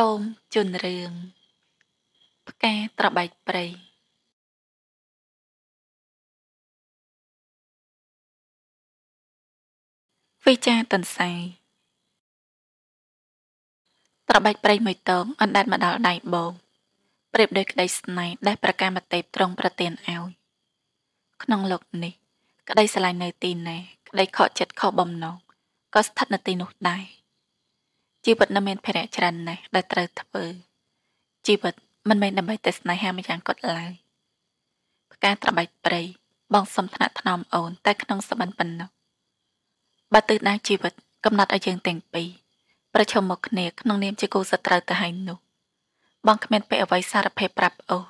សូមជូនរឿងផ្កាត្របែកព្រៃវិចារតន្ស័យត្របែកព្រៃមួយតងអណ្ដែតមកដល់ដៃបងប្រៀបដោយក្តីស្នេហ៍ដែលប្រកាមតេបត្រង់ប្រទានឲ្យក្នុងលោកនេះក្តីស្រឡាញ់នៅទីណាក្តីខកចិត្តខកបំណងក៏ស្ថិតនៅទីនោះដែរជីវិតនៅមានភារៈច្រើនណាស់ដែលត្រូវធ្វើជីវិតមិនមែនដើម្បីតែស្នេហាម្យ៉ាងគាត់ឡើយផ្កាត្របែកព្រៃបង សំថ្នាក់ថ្នមអូន តែក្នុងសបិនប៉ុណ្ណោះបើទិសដៅជីវិត កំណត់ឲ្យយើងទាំងពីរប្រឈមមុខគ្នាក្នុងនាមជាគូសត្រូវទៅហើយនោះបងគ្មានពេលអ្វីសារភាពប្រាប់អូន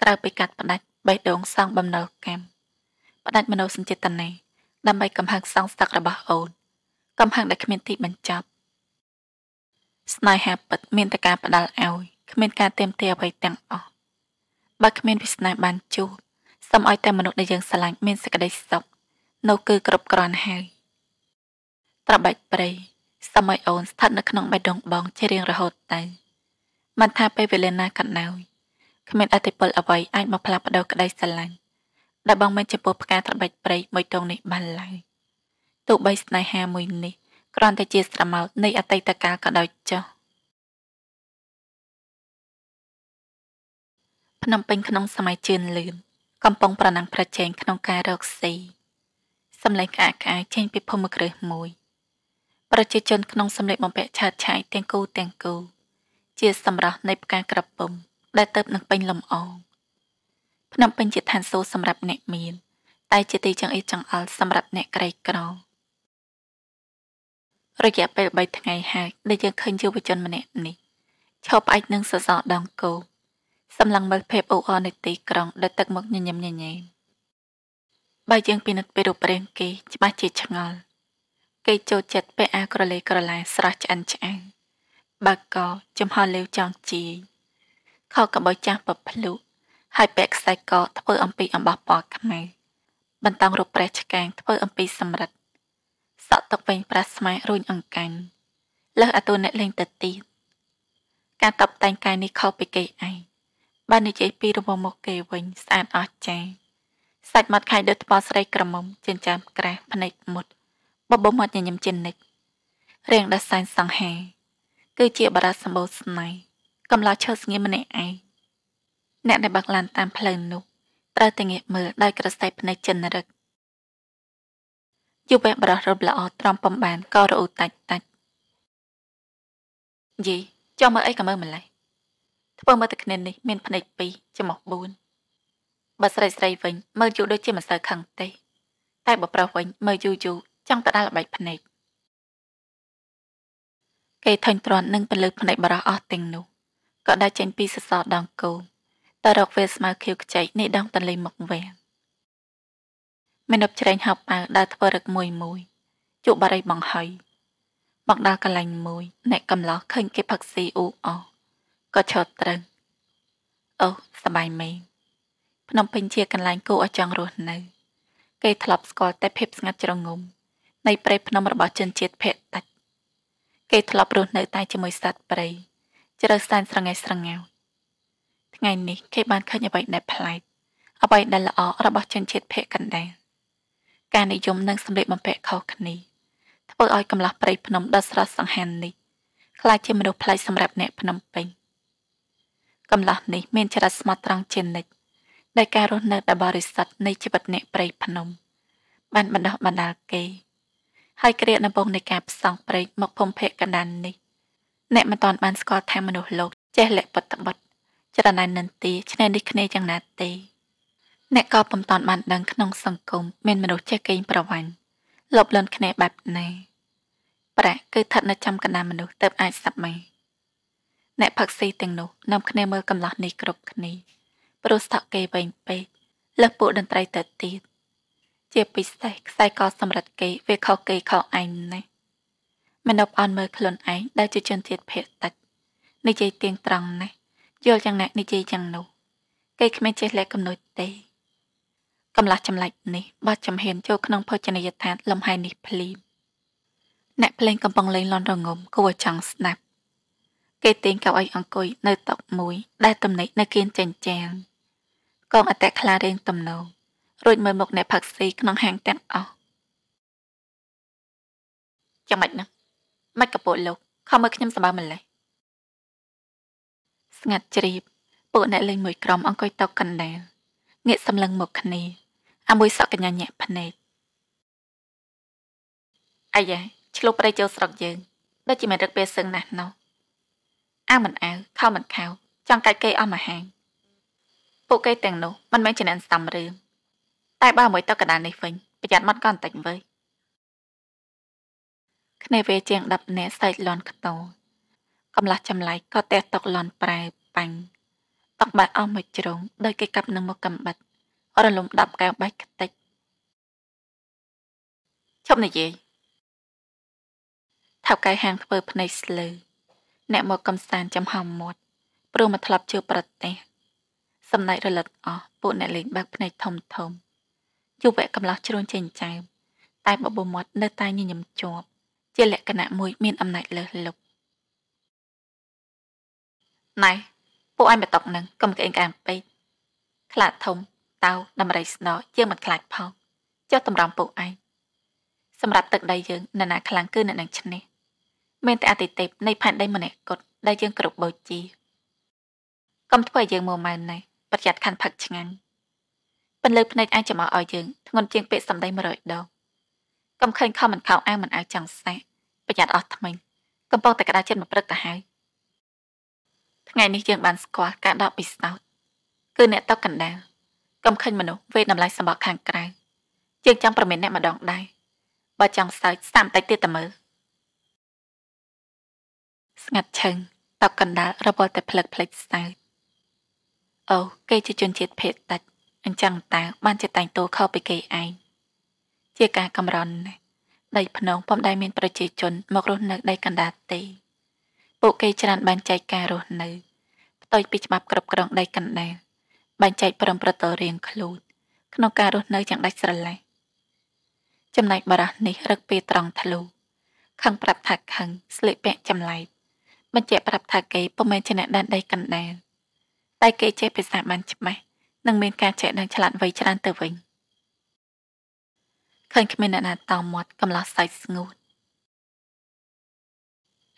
ក្រៅពីកាត់ផ្ដាច់បេះដូងសងបំណុលកម្មផ្ដាច់មនោសញ្ចេតនាដើម្បីកំហឹងសងស្ទឹករបស់អូនកំហឹងដែលគ្មានទីបញ្ចប់ស្នេហាពិតមានតែការផ្ដាល់ឲ្យគ្មានការទៀមទាអ្វីទាំងអស់បើគ្មានវាសនាបានជួបសូមឲ្យតែមនុស្សដែលយើងស្រឡាញ់មានសេចក្តីសុខនោះគឺគ្រប់គ្រាន់ហើយត្របែកព្រៃសូមឲ្យអូនស្ថិតនៅក្នុងបេះដូងបងជារៀងរហូតទៅមិនថាពេលវេលាណាក៏ដោយគ្មានអតិពលអ្វីអាចមកផ្លាស់ប្ដូរក្តីស្រឡាញ់ដែលបងមានចំពោះផ្កាត្របែកព្រៃមួយទងនេះបានឡើយទោះបីស្នេហាមួយនេះគ្រាន់តែជាស្រមោចនៃអតីតកាលក៏ដោយចុះភ្នំពេញក្នុងសម័យជឿនលឿនកំពុងប្រណាំងប្រជែងក្នុងការរកស៊ីសម្លេងក្អាកក្អាយចេញពីភូមិគ្រឹះមួយ ប្រជាជនក្នុងសម្លេងបំពាក់ឆើតឆាយទាំងគូទាំងគូ ជាសម្រស់នៃផ្កាក្រពុំដែលទៅនឹងពេញលំអងភ្នំពេញជាឋានសួគ៌សម្រាប់អ្នកមានតែជាទីចង្អេះចង្អល់សម្រាប់អ្នកក្រីក្រក្ររយៈពេល3ថ្ងៃហើយដែលយើងឃើញយុវជនម្នាក់នេះឈប់ផ្អែកនឹងសសរដងគោសម្លឹងមើលភាពអ៊ូអរនៃទីក្រុងដោយទឹកមុខញញឹមញញែមបើយើងពិនិត្យពីរូបរាងគេច្បាស់ជាឆ្ងល់គេចូលចិត្តពាក់អាក្រលេក្រឡាស្រស់ឆ្អិនឆ្អាងបើកចំហលាវចង់ជាយខោកបោចាស់ពភ្លុហើយពាក់ខ្សែកធ្វើអំពីអំបោះពណ៌ខ្មៅបន្តោងរូបព្រះឆ្កាងធ្វើអំពីសំរិទ្ធក់ទឹកវិញប្រាស្មារួញអង្កាញ់លើសអាទូអ្នកលេងទៅទៀតការតបតែងកាយនេះខុសពីគេឯងបាននិយាយពីរង្វង់មុខគេវិញស្អាតអស្ចារ្យសាច់មាត់ខៃដូចថ្មស្រីក្រមុំចិញ្ចាមក្រាស់ភ្នែកមុត បបោមាត់ញញឹមចិននិចរៀងដសាញសង្ហា គឺជាបារតសម្បូរស្នៃកំឡោះឈើស្ងៀមម្នាក់ឯងអ្នកដែលបាក់ឡានតាមផ្លូវនោះត្រូវតែងាកមើលដោយក្រសែភ្នែកចិនរឹកយុវបរោះរំល្អត្រំពំបានក៏រអ៊ូតាច់តាច់យីចុះមើលអីក៏មើលម្លេះធ្វើមើលតែគ្នានេះ មានភ្នែក2ចំមុះ4បើស្រីស្រីវិញ មើលយូរដូចជាមិនសូវខឹងទេតែបើប្រុសវិញមើលយូរយូរចង់ទៅដល់ល្បែកភ្នែកគេធន់ទ្រាន់នឹងពលឹកភ្នែកបរោះអស់ទាំងនោះក៏ដាច់ចេញពីសសរដងគោមតរកវាស្មៅខៀវខ្ចីនៃដងតន្លេមុខវាំងមាណពច្រែងហៅប៉ៅដើរធ្វើរឹកមួយមួយជក់បារីបង្ហុយបងដល់កន្លែងមួយអ្នកកំឡោះឃើញគេផឹកស៊ីអ៊ូអោក៏ឈរត្រឹងអូសបាយមេភ្នំពេញជាកន្លែងគួរឲ្យចង់រស់នៅគេធ្លាប់ស្គាល់តែភាពស្ងាត់ជ្រងំនៃព្រៃភ្នំរបស់ជនជាតិភេតិចគេធ្លាប់រស់នៅ តែជាមួយសត្វព្រៃជ្រៅសែនស្រងែស្រងោថ្ងៃនេះគេបានឃើញអ្វីដែលប្លែកអ្វីដែលល្អរបស់ជនជាតិភេកណ្ដាលការនិយមនិងសម្លៀកបំពាក់ខុសគ្នាធ្វើឲ្យកំឡោះព្រៃភ្នំដ៏ស្រស់សង្ហានេះក្លាយជាមនុស្សប្លែកសម្រាប់អ្នកភ្នំពេញកំឡោះនេះមានចរិតស្មោះត្រង់ជានិច្ចដោយការរស់នៅដ៏បរិសុទ្ធនៃជីវិតអ្នកព្រៃភ្នំបានបណ្ដោះបណ្ដាលគេ ហើយគ្រាដំបូងនៃការផ្សងព្រេងមកភូមិភាគកណ្ដាលនេះអ្នកមិនទាន់បានស្គាល់ថាមនុស្សលោកចេះលៈបត្តបុត្រចរណៃនិន្ទាឆ្នៃនេះគ្នាយ៉ាងណាទេអ្នកក៏ពុំតាន់បានដឹងក្នុង សង្គមមានមនុស្សចេះកេងប្រវ័ញ្ចលបលន់គ្នាបែបណាប្រាក់គឺស្ថិតនៅចំកណ្ដាលមនុស្សទើបអាចសាប់មីអ្នកផឹកស៊ីទាំងនោះនាំគ្នាមើលកំឡោះនេះគ្រប់គ្នាព្រោះស្ថកគេវែងពេកលើសពួកតន្ត្រីទៅទៀតជាពិសេសខ្សែកសម្រាប់គេវាខុសគេខុសឯងណាស់មិនអបអន់មើលខ្លួនឯងដែលជាជនជាតិភាគតិចនិយាយទៀងត្រង់ណាស់យល់យ៉ាងណានិយាយយ៉ាងនោះ គេគ្មានចេះលក្ខកំណត់ទេកំលាស់ចម្លែកនេះបោះចំហ៊ានចូលក្នុងភោជនីយដ្ឋានលំហែនេះភ្លាមអ្នកភ្លេងកំពុងលេង លន់រងំគួរចង់ស្ដាប់ គេទាញកៅអីអង្គុយនៅតុមួយ ដែលទំនិចនៅគៀនចិញ្ចាំងកងអតៈខ្លារៀងទំនោររួចមើលមុខអ្នកផឹកស៊ីក្នុងហាងទាំងអស់ចាំមិនណាមិនកពុះលោកខំមើលខ្ញុំសម្បើម្លេះស្ងាត់ជ្រាបពួកអ្នកលេងមួយក្រុម អង្គុយតុកណ្ដាលងាកសម្លឹងមកគ្នាអាមួយសក់កញ្ញាញាក់ភ្នែកអាយ៉ាឆ្លុះប្រៃចូលស្រុកយើងដូចជាមិនរឹកពេលសឹងណាស់នោះអាមិនអើខោមិនខោចង់កាច់គេអស់មហាង ពួកគេទាំងនោះមិនមែនជាអ្នកស្ដាំរឿងតែបើមួយទៅកណ្ដាលនេះវិញប្រយ័ត្នមាត់ក៏បន្តិចវិញគ្នេវេជាង10នាក់សើចលន់ខ្ទោកំឡាស់ចម្លែកក៏ទះតុកលន់ប្រែបាញ់តុកបែកអស់មួយជ្រុងដោយគេកាប់នឹងមុខកំបិតរលំដាប់កែវបេះខ្ទេចឈប់និយាយថៅកែហាងធ្វើភ្នែកស្លឺអ្នកមកកំសាន្តចំហំមាត់ព្រោះមកធ្លាប់ជឿប្រទេសសំណែករលឹកអស់ពួកអ្នកលេងបើកភ្នែកធំធំយុវៈកំឡោះជ្រួញចេញចៅតែបបោមាត់នៅតែញញឹមជាប់ជាលក្ខណៈមួយមានអំណាចលើសលប់ណៃពួកឯងមកតុកនឹងកុំក្អេងក្អាងពេកខ្លាធំតោដំរីស្នោយើងមិនខ្លាចផងចុះតម្រាំពួកឯងសម្រាប់ទឹកដីយើងនរណាខ្លាំងគឺអ្នកនឹងឈ្នះមានតែអតិទេពនៃផែនដីម្នាក់គត់ដែលយើងគ្រប់បូជាកុំធ្វើឲ្យយើងមួម៉ៅណេះប្រយ័ត្នខាន់ផឹកឆ្ងាញ់ពន្លឺភ្នែកអាចចំអឲ្យយើងធ្ងន់ជាងពាក្យសម្ដី100ដងកុំឃើញខំមិនខោអាវមិនអើចង់សែប្រយ័ត្នអស់ថ្មិញកំពុងតែក្តៅចិត្តមកព្រឹកទៅហើយថ្ងៃនេះយើងបាន ស្គាល់ការដកពិសោធន៍គឺអ្នកតកកណ្ដាលកំខិញមនុស្សវេតម្លៃសម្បកខាងក្រៅយើងចង់ប្រមានអ្នកម្ដងដែរបើចង់សើចសាមតិចទៀតតើមើលស្ងាត់ឈឹងតបកណ្ដាលរបល់តែផ្លឹកផ្លេចសើចអូគេជាជនជាតិភេទតិចអញ្ចឹងតើបានជាតែងតួខុសពីគេឯងជាការកំរន់ដីភ្នំពុំដែលមានប្រជាជនមករស់នៅដីកណ្ដាលទេពួកគេច្រើនបានចែកការរស់នៅផ្ទុយពីច្បាប់គ្រប់គ្រងដីកណ្ដាលបែងចែកប្រំប្រទល់រៀងខ្លួនក្នុងការរស់នៅយ៉ាងដាច់ស្រឡះចំណែកបារះនេះរឹកពីត្រង់ធ្លូខឹងប្រាប់ថាខឹងស្លៀកពាក់ចម្លែកបញ្ជាក់ប្រាប់ថាគេពុំមែនជាអ្នកដែនដីកណ្ដាលតែគេចេះភាសាបាន ច្បាស់និងមានការចេះដឹងឆ្លាតវៃច្រើនទៅវិញឃើញគ្មានអ្នកណាតោមាត់កំឡោះសាច់ស្ងួត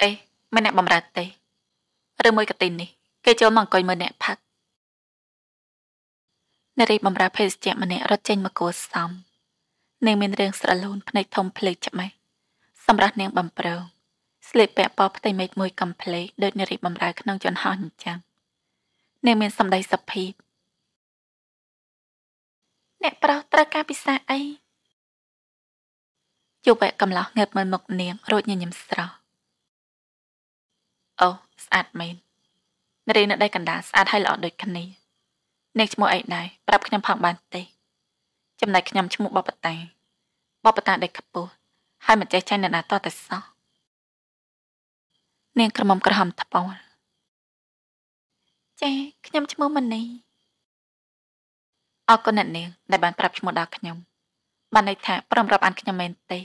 អេមិនអ្នកបំរើទេឬមួយកទីនេះគេចូលមកអង្គុយមើលអ្នកផឹកនារីបំរើភេសជ្ជៈម្នាក់រត់ចេញមកគួសំនាងមានរឿងស្រលូនភ្នែកធំភ្លើកច្មេះសម្រាប់នាងបំប្រងស្លៀកពាក់ប៉ផ្ទៃមេឃមួយកំភ្លេដោយនារីបំរើក្នុងយន្តហោះអញ្ចឹងនាងមានសម្ដីសុភាពអ្នកប្រុសត្រូវការពិសាអីយុវៈកំឡោះងើបមើលមុខនាងរួចញញឹមស្រស់អូស្អាតមែននារីនៅដៃកណ្ដាលស្អាតហើយល្អដូចគ្នាអ្នកឈ្មោះអីដែរប្រាប់ខ្ញុំផងបានទេ ចំណែកខ្ញុំឈ្មោះបបតាបបតាដែលខ្ពស់ហើយមិនចេះចាញ់នរណាតតែសោះនាងក្រមុំក្រហមត្បូងចាខ្ញុំឈ្មោះមនីអរគុណអ្នកនាងដែលបានប្រាប់ឈ្មោះដល់ខ្ញុំ បានន័យថាព្រមរាប់អានខ្ញុំមែនទេ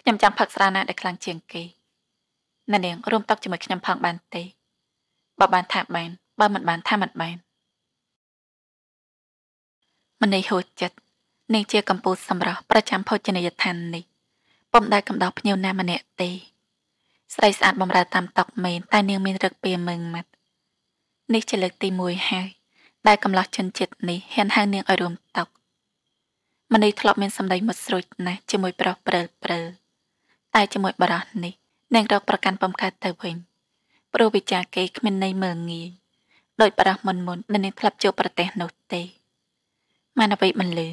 ខ្ញុំចង់ផឹកស្រាណាដែលខ្លាំងជាងគេអ្នកនាងរួមតុកជាមួយខ្ញុំផងបានទេបើបានថាបានបើមិនបានថាមិនបានមនីហួចចិត្តនាងជាកម្ពុជាសម្រាប់ប្រចាំភោជនីយដ្ឋាននេះពុំដែលកំដៅភ្ញៀវណាម្នាក់ទេស្រីស្អាតបំរើតាមតុកមែនតែនាងមានរឹកពីមឹងម៉ាត់នេះជាលើកទី1ហើយ ដែលកំឡោះជនជាតិនេះហ៊ានហៅនាងឲ្យរួមតុកមនីធ្លាប់មានសម្ដីមុតស្រួចណាស់ជាមួយប្រុសព្រើលព្រើលតែជាមួយបរោះនេះ នាងរកប្រកាន់ពំកើតទៅវិញព្រោះវិចារគេគ្មានន័យមើងងាយដោយបរោះមុនមុនដែលនាងធ្លាប់ជួបប្រទេសនោះទេមានអ្វីមិនលឺ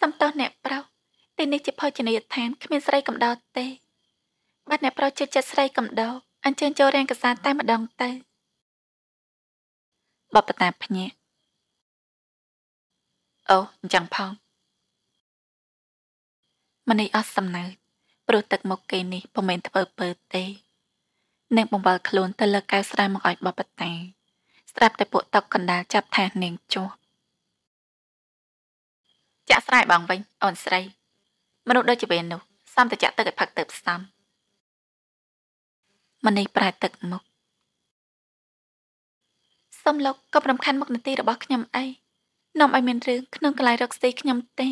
សំតោះអ្នកប្រុសទីនេះជាភោជនីយដ្ឋានគ្មានស្រីកំដៅទេបាទអ្នកប្រុសជឿចិត្តស្រីកំដៅអញ្ជើញចូលរៀនកសាតែម្ដងទៅបបតាភ្ញាក់អូអញ្ចឹងផងមនីអស់សំណើព្រោះទឹកមុខគេនេះពុំមែនធ្វើពើទេនឹងបង្វល់ខ្លួនទៅលើកៅស្រែមកឲ្យបបតាស្រាប់តែពួកតុកកណ្ដាលចាប់ថានាងចុះចាក់ស្រែបងវិញអូនស្រី មនុស្សដូចជាវេននោះសំតែចាក់ទឹកឲ្យផឹកទៅផ្សំមនីប្រែទឹកមុខសុំលោកកុំរំខានមុខនទីរបស់ខ្ញុំអីនាំឲ្យមានរឿងក្នុងកន្លែងរកស្ទីខ្ញុំទេ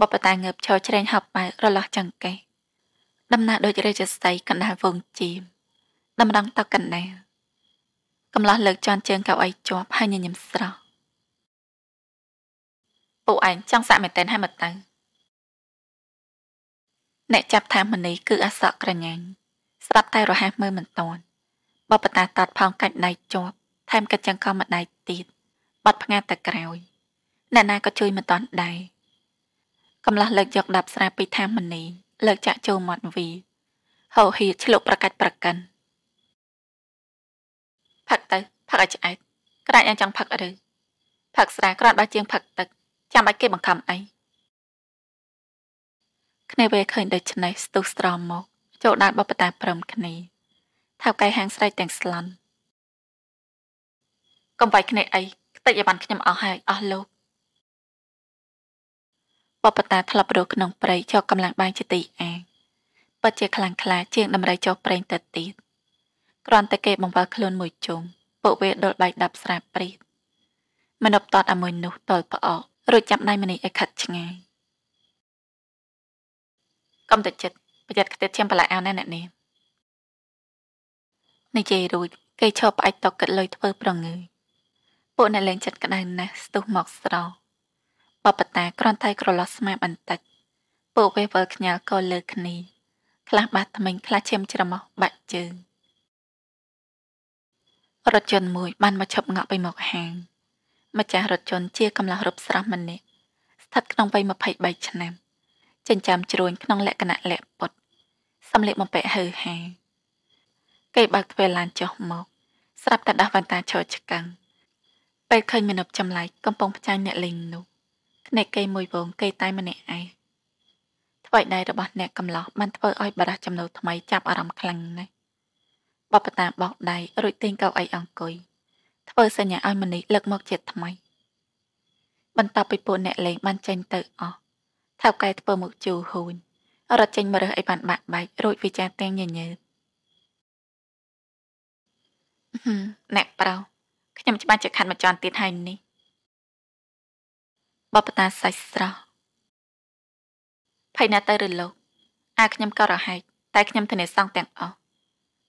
បបតាងើបឈរច្រែងហប់បើរលាស់ចង្កេះដំណើរដូចរាជសីកណ្ដាលវងជីមតម្រង់តកណ្ដាលកំឡោះលើកចន់ជើងកៅអីជាប់ហើយញញឹមស្រស់ពូឯងចង់សាក់មែនតែនហើយមកទៅអ្នកចាប់ថាមនីគឺអសក់ក្រញាញ់ស្រាប់តែរហ័សមើលមិនតាន់បបតាតាត់ផងកាច់ដៃជាប់ថែមកាច់ចង្កមកដៃទៀតបាត់ផ្ងាទៅក្រោយអ្នកណាក៏ជួយមិនតាន់ដែរកំឡោះលើកយកដាប់ស្រាពីថាមនី លើកចាក់ចូលមាត់វីហោហៀឆ្លុកប្រកាច់ប្រកិនផឹកទៅផឹកឲ្យឆ្អែតក្រាច់អញចង់ផឹកឬផឹកស្រាគ្រាន់ដល់ជាងផឹកទឹក ចាំបាច់គេបង្ខំអីគ្នាវេឃើញដូច្នេះស្ទុះស្រមមកចូលដាល់បបតា ព្រមគ្នាថាកែហាងស្រែកទាំងស្លន់កំបាយគ្នាអីខ្ទេចឲ្យបានខ្ញុំអស់ហើយអស់លោកបបតាធ្លាប់រស់ក្នុងព្រៃចោះកម្លាំងបាយជាទីអាងពិតជាខ្លាំងខ្លាជាងដំរីចោះប្រេងទៅទៀតគ្រាន់តែគេបង្វិលខ្លួនមួយជុំពួកវាដុលបែកដាប់ស្រាប់ព្រីតមនុស្សតតអាមួយនោះតលផ្អករួចចាប់ដៃមនីឲ្យខិតឆ្ងាយកំតចិត្តប្រយ័ត្នខ្ទេចឈាមបន្លាក់អោណាអ្នកនេះនិយាយរួច គេឈប់ផ្អាច់តុកគិតលុយធ្វើប្រងើយពួកអ្នកលេងចិត្តក្តៅណាស់ស្ទុះមកស្រោបបតាគ្រាន់តែក្រឡោះស្មាបន្តិចពួកវាវល់ខ្ញាល់ក៏លើគ្នាខ្លះបាត់ថ្មិញខ្លះឈាមច្រមុះបាក់ជើងរថយន្តមួយបានមកឈប់ងាក់ពីមុខហាងម្ចាស់រថយន្តជាកម្លោះរូបស្រស់ម្នាក់ស្ថិតក្នុងវ័យ23ឆ្នាំចិញ្ចាមជ្រួញក្នុងលក្ខណៈលាក់ពុតសម្លៀកបំពាក់ហឺហាគេបើកទ្វារឡានចុះមក ស្រាប់តែដាស់វ៉ាន់តាឈរឆ្កឹងពេលឃើញមនុស្សចម្លែកកំពុងផ្ចាញ់អ្នកលេងនោះភ្នែកគេមួយវងគេតែម្នាក់ឯងថ្មីដៃរបស់អ្នកកំឡោះបានធ្វើឲ្យបារះចំណូលថ្មីចាប់អារម្មណ៍ខ្លាំងណាស់បបតាបោកដៃរួចទិញកៅអីអង្គុយធ្វើសញ្ញាឲ្យមនីលើកមកជាថ្មី បន្ទាប់ពីពួកអ្នកលេងបានចេញទៅអស់ថៅកែធ្វើមុខជូរហួនរត់ចេញមករើសអីបានបាក់បែករួចវិចារទាំងញញើតអ្នកប្រោខ្ញុំច្បាស់ជាខាត់មកចន់ទៀតហើយនេះបបតាសាច់ស្រស់ភ័យណាស់ទៅឬលោកអាខ្ញុំក៏រហែកតែខ្ញុំធានាសងទាំងអស់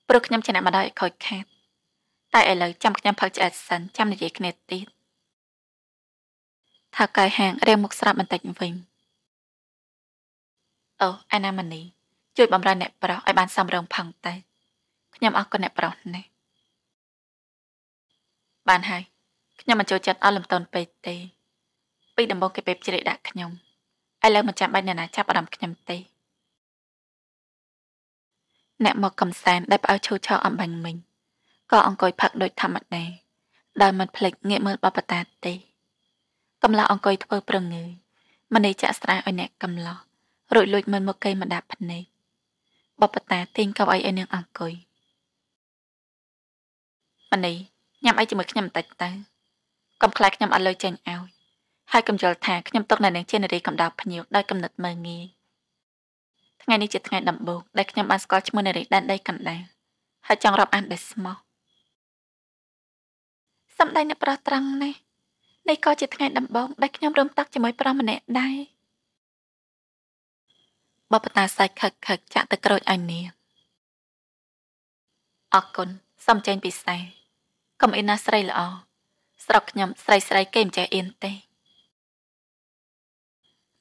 ព្រោះខ្ញុំជាអ្នកមកដល់ឲ្យខូចខាតតែឥឡូវចាំខ្ញុំផឹកឆ្អែតសិនចាំនិយាយគ្នាទៀតថាកាយហាងរៀងមុខស្រាប់បន្តិចវិញអូអាណាម៉ានី ជួយបំរើអ្នកប្រុសឲ្យបានសំរងផងតែខ្ញុំអរគុណអ្នកប្រុសណាស់បានហើយខ្ញុំមិនចូលចិត្តឲ្យលំទោនពេកទេពីដំបូងគេពេបជ្រែកដាក់ខ្ញុំឥឡូវមិនចាំបាច់អ្នកណា ចាប់អារម្មណ៍ខ្ញុំទេអ្នកមកកំសាន្តដែលផ្អើឈូឆោអំបញ្ញមិញក៏អង្គុយផឹកដោយធម្មតាដោយមិនភ្លេចងាកមើលបបតាទេកំឡោះអង្គុយធ្វើប្រងើយមនីចាក់ស្រាឲ្យអ្នកកំឡោះរួចលួចមើលមកគេមិនដាប់ភ្នែកបបតាទិញកៅអីឲ្យនាងអង្គុយមនីញ៉ាំអីជាមួយខ្ញុំបន្តិចទៅកុំខ្លាចខ្ញុំអត់លុយចេញឲ្យ ហើយកុំយល់ថាខ្ញុំទុកនៅនាងជានារីកំដៅភ្នៀវដោយកំណត់មើងងាយថ្ងៃនេះជាថ្ងៃដំបូងដែលខ្ញុំបានស្គាល់ឈ្មោះនារីដែនដីកណ្ដាលហើយចង់រាប់អានដោយស្មោះសម្ដេចអ្នកប្រោះត្រង់នេះ នេះក៏ជាថ្ងៃដំបូងដែលខ្ញុំរំតាក់ជាមួយប្រុសម្នាក់ដែរបបតាសាច់ខឹកខឹកចាក់ទៅក្រូចឲ្យនាងអរគុណសំចេញពិសេសកុំអីណាស្រីល្អ ស្រុកខ្ញុំស្រីស្រីគេមិនចេះអៀនទេ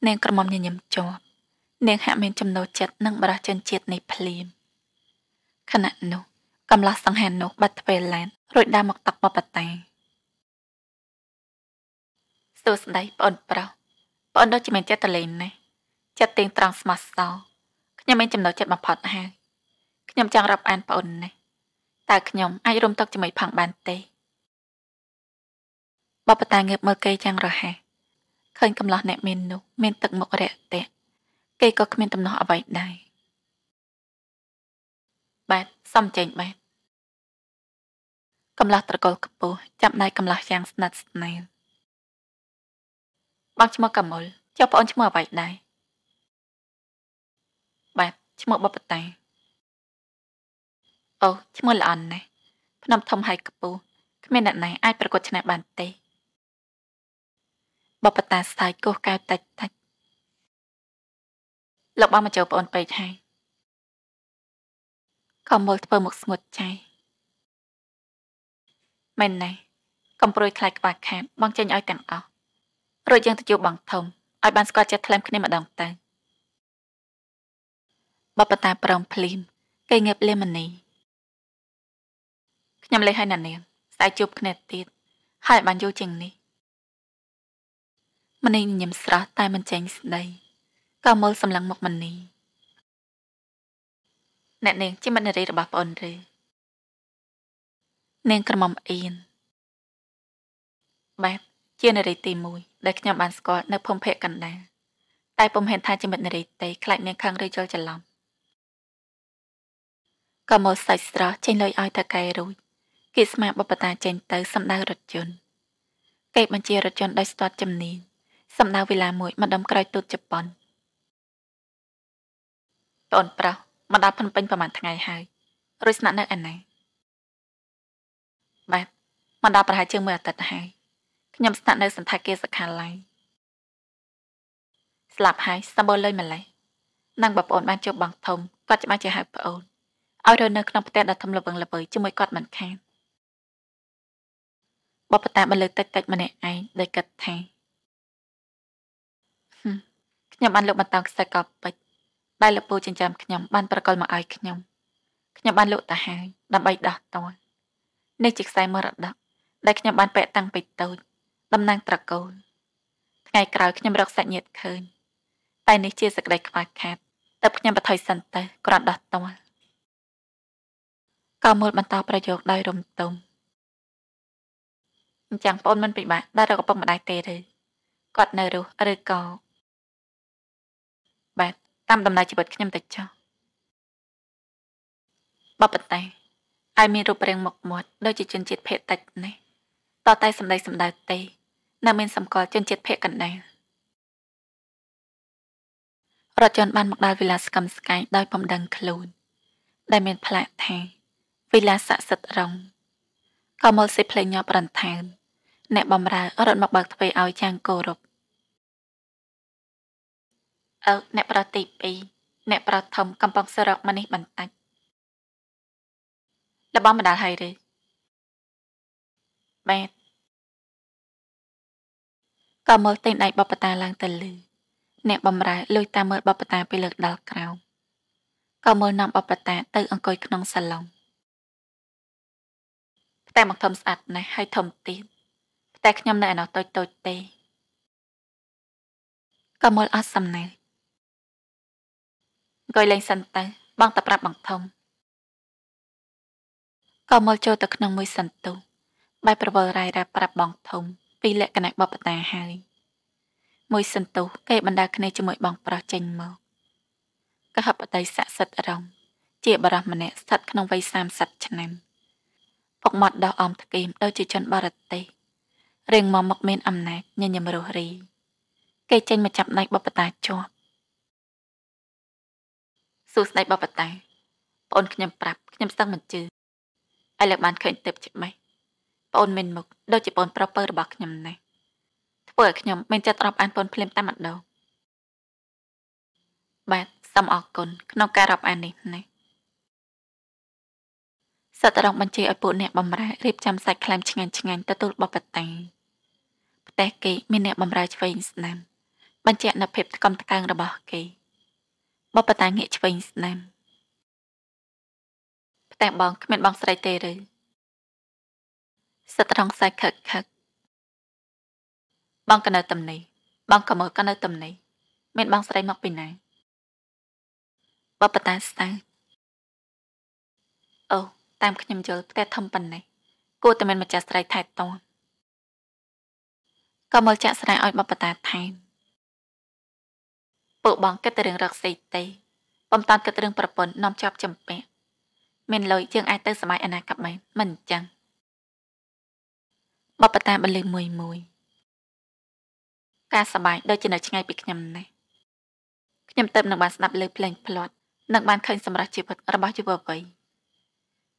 នាងក្រមុំញញឹមជាប់នាងហាក់មានចំណូលចិត្តនឹងបរិះជនជាតិនេះភ្លាមខណៈនោះកំឡោះសង្ហានោះ បាត់ទ្វេឡានរួចដើរមកទឹកបបតាសួស្ដីប្អូនប្រុសប្អូនដូចជាមានចិត្តតលេងណាស់ចិត្តទៀងត្រង់ស្មោះសរខ្ញុំមានចំណូលចិត្តបំផុតហើយខ្ញុំចង់រាប់អានប្អូនណាស់តើខ្ញុំ អាចរួមទឹកជាមួយផងបានទេបបតាងើបមើលគេយ៉ាងរហ័សឃើញកំឡោះអ្នកមាននោះមានទឹកមុខរាក់តាក់គេក៏គ្មានដំណោះអ្វីដែរបាទសំចេញបាទកំឡោះត្រកុលខ្ពស់ចាប់ដៃកំឡោះយ៉ាង ស្និទ្ធស្នាលបងឈ្មោះកមុលចុះបងឈ្មោះអ្វីដែរបាទឈ្មោះបបតាអូឈ្មោះល្អណាស់ភ្នំធំហើយខ្ពស់គ្មានអ្នកណាអាចប្រកួតឆ្នះបានទេបបតាស្ដាយគោះកៅតាច់តាច់លោកបានមកចូលប្អូនពេកហើយក៏មើលធ្វើមុខស្ងួតចៃមែនណាកំប្រួយខ្លាចខ្វះខាតបងចេញឲ្យទាំងអស់រួចយើងទៅជួបបងធំឲ្យ បានស្គាល់ចិត្តថ្លែមគ្នាម្ដងទៅបបតាប្រំភ្លាមគេងើបលេមនីខ្ញុំលេខឲ្យណានាងស្ដាយជួបគ្នាទៀតហើយបានយល់ជាងនេះមនីញញឹមស្រស់តែមិនចេញស្ដីក៏មើលសម្លឹងមុខមនីអ្នកនាងជាមិត្តនារីរបស់ប្អូនឬនាងក្រមុំអៀនបាទជានារីទី1ដែលខ្ញុំបានស្គាល់នៅភូមិភាគកណ្ដាលតែពុំហ៊ានថាជាមិត្តនារីទេខ្លាចនាងខឹងឬយល់ច្រឡំក៏មកសាច់ស្រស់ចេញលុយឲ្យតកែរួចគេស្មាបបតា ចេញទៅសម្ដៅរថយន្តគេ បញ្ជារថយន្តដោយស្ទាត់ជំនាញសម្ដៅវេលាមួយម្ដុំក្រោយទូតជប៉ុនប្អូនប្រុសមកដល់ភ្នំពេញប្រហែលថ្ងៃហើយរួចស្នាក់នៅឯណាបាទមកដល់ប្រហែលជាងមួយអាទិត្យហើយខ្ញុំស្នាក់នៅសន្តាគារសខាឡៃស្លាប់ហើយសម្បូរលុយម្លេះនឹងបងប្អូនបានជួបបងធំគាត់ច្បាស់ជាហៅប្អូនឲ្យរស់នៅក្នុងផ្ទះដ៏ធំល្វឹងល្វើយជាមួយគាត់មិនខានបបតាបានលើកតិចតិចម្នាក់ឯងដោយគិតថាខ្ញុំបានលើកបន្តោងខ្សែកពេជ្រដែលលពូចិញ្ចឹមខ្ញុំបានប្រកល់មកឲ្យខ្ញុំខ្ញុំបានលក់ទៅហើយដើម្បីដោះតលនេះជាខ្សែមរតកដែលខ្ញុំបានពាក់តាំងពីតូចតំណាង ត្រកូលថ្ងៃក្រោយខ្ញុំរកសាច់ញាតិឃើញ តែ នេះជាសក្តីខ្វះខាតតើខ្ញុំបថុយសិនទៅគ្រាន់ដោះតលកោមូលបន្តប្រយោគដោយរំទំអញ្ចឹងប្អូនមិនពិបាកដល់រកឪពុកម្ដាយទេឬគាត់នៅរស់ឬក៏តាមដំណើរជីវិតខ្ញុំតិចចុះបបតៃអាយមានរូបរាងមុខមាត់ដូចជាជនជាតិភេតតិចនេះតតែសម្ដីសម្ដៅទេនៅមានសម្គាល់ជនជាតិភេកកណ្ដាលរថយន្តបានមកដល់វិឡាសកម្មស្កាយដោយពំដឹងខ្លួន ដែលមានផ្លាកថាវិឡាស័ក្តិសិទ្ធរងក៏មកសិភ្លេងញ័រប្រន្ធានអ្នកបំរើរត់មកបើកទ្វារឲ្យចាងគោរពឪអ្នកប្រុសទី2អ្នកប្រុសធំកំពុងសរុបមកនេះបន្តិចលបងម្ដាលហើយឬបែបក៏មើលទិញដៃបបតាឡើងទៅលើអ្នកបំរើលុយតាមមើលបបតាពីលើកដល់ក្រោមក៏មើលនាំបបតា ទៅ អង្គុយក្នុងសាឡុងផ្ទះមកធំស្អាតណាស់ហើយធំទៀតផ្ទះខ្ញុំនៅឯណោះតូចតូចទេក៏មើលអស់សំណេះអង្គុយលេងសិនទៅបងតាប្រាប់បងធំក៏មកចូលទៅក្នុងមួយសន្ទុះបែបប្រវល់រាយរ៉ាប់ប្រាប់បងធំពីលក្ខណៈបបតាហើយមួយសន្ទុះគេបណ្ដាគ្នាជាមួយបងប្រុសចេញមកកហបតីស័ក្តិសិទ្ធរងជាបរិសម្នាក់ស្ថិតក្នុងវ័យ30ឆ្នាំពុកមាត់ដោះអមថ្កៀមដូចជាជនបរទេសរៀងមកមកមាន អំណាចញញឹមរស់រី គេចេញមកចាប់ដៃបបតាជាប់សួស្ដីបបតាប្អូនខ្ញុំប្រាប់ខ្ញុំស្ទឹងមិនជឿឥឡូវបានឃើញទេពជាម៉េចប្អូនមានមុខដូចជាប្អូនប្រពើរបស់ខ្ញុំណាស់ធ្វើឲ្យខ្ញុំមានចិត្តរាប់អានប្អូនភ្លាមតែម្ដងបាទសូមអរគុណក្នុងការរាប់អាននេះណាសត្វរងបញ្ជាឲ្យពួកអ្នកបំរើរៀបចំសាច់ខ្លាមឆ្ងាញ់ឆ្ងាញ់ទទួលបបតាផ្ទះគេមានអ្នកបំរើឆ្វេងស្ដាំបញ្ជាក់នៅភាពថ្កុំថ្កើងរបស់គេ។បបតាងាកឆ្វេងស្ដាំផ្ទះបងគ្មានបងស្រីទេឬសិតត្រង់ខ្សែខឹកខឹកបងកនៅទំនេះបងកមើកនៅទំនេះមានបងស្រីមកពីណាបបតាស្ដាំអូតាមខ្ញុំយល់ផ្ទះធំប៉ុណ្ណេះគួរតែមានម្ចាស់ស្រីថែទាំក៏មើលចាក់ស្រែឲ្យបបតាថែមពួកបងគិតតែរឿងរកស៊ីទេបំតាន់គិតរឿងប្រពន្ធនាំជាប់ចំពាក់មានលុយយើងអាចទៅសម័យអនាគតមែនមិនអញ្ចឹងបបតាបលឺមួយមួយការសបាយដូចជានៅឆ្ងាយពីខ្ញុំណាស់ខ្ញុំទៅនឹងបានស្ដាប់លើភ្លេងផ្លាត់និងបានឃើញសម្រាប់ជីវិតរបស់យុវវ័យ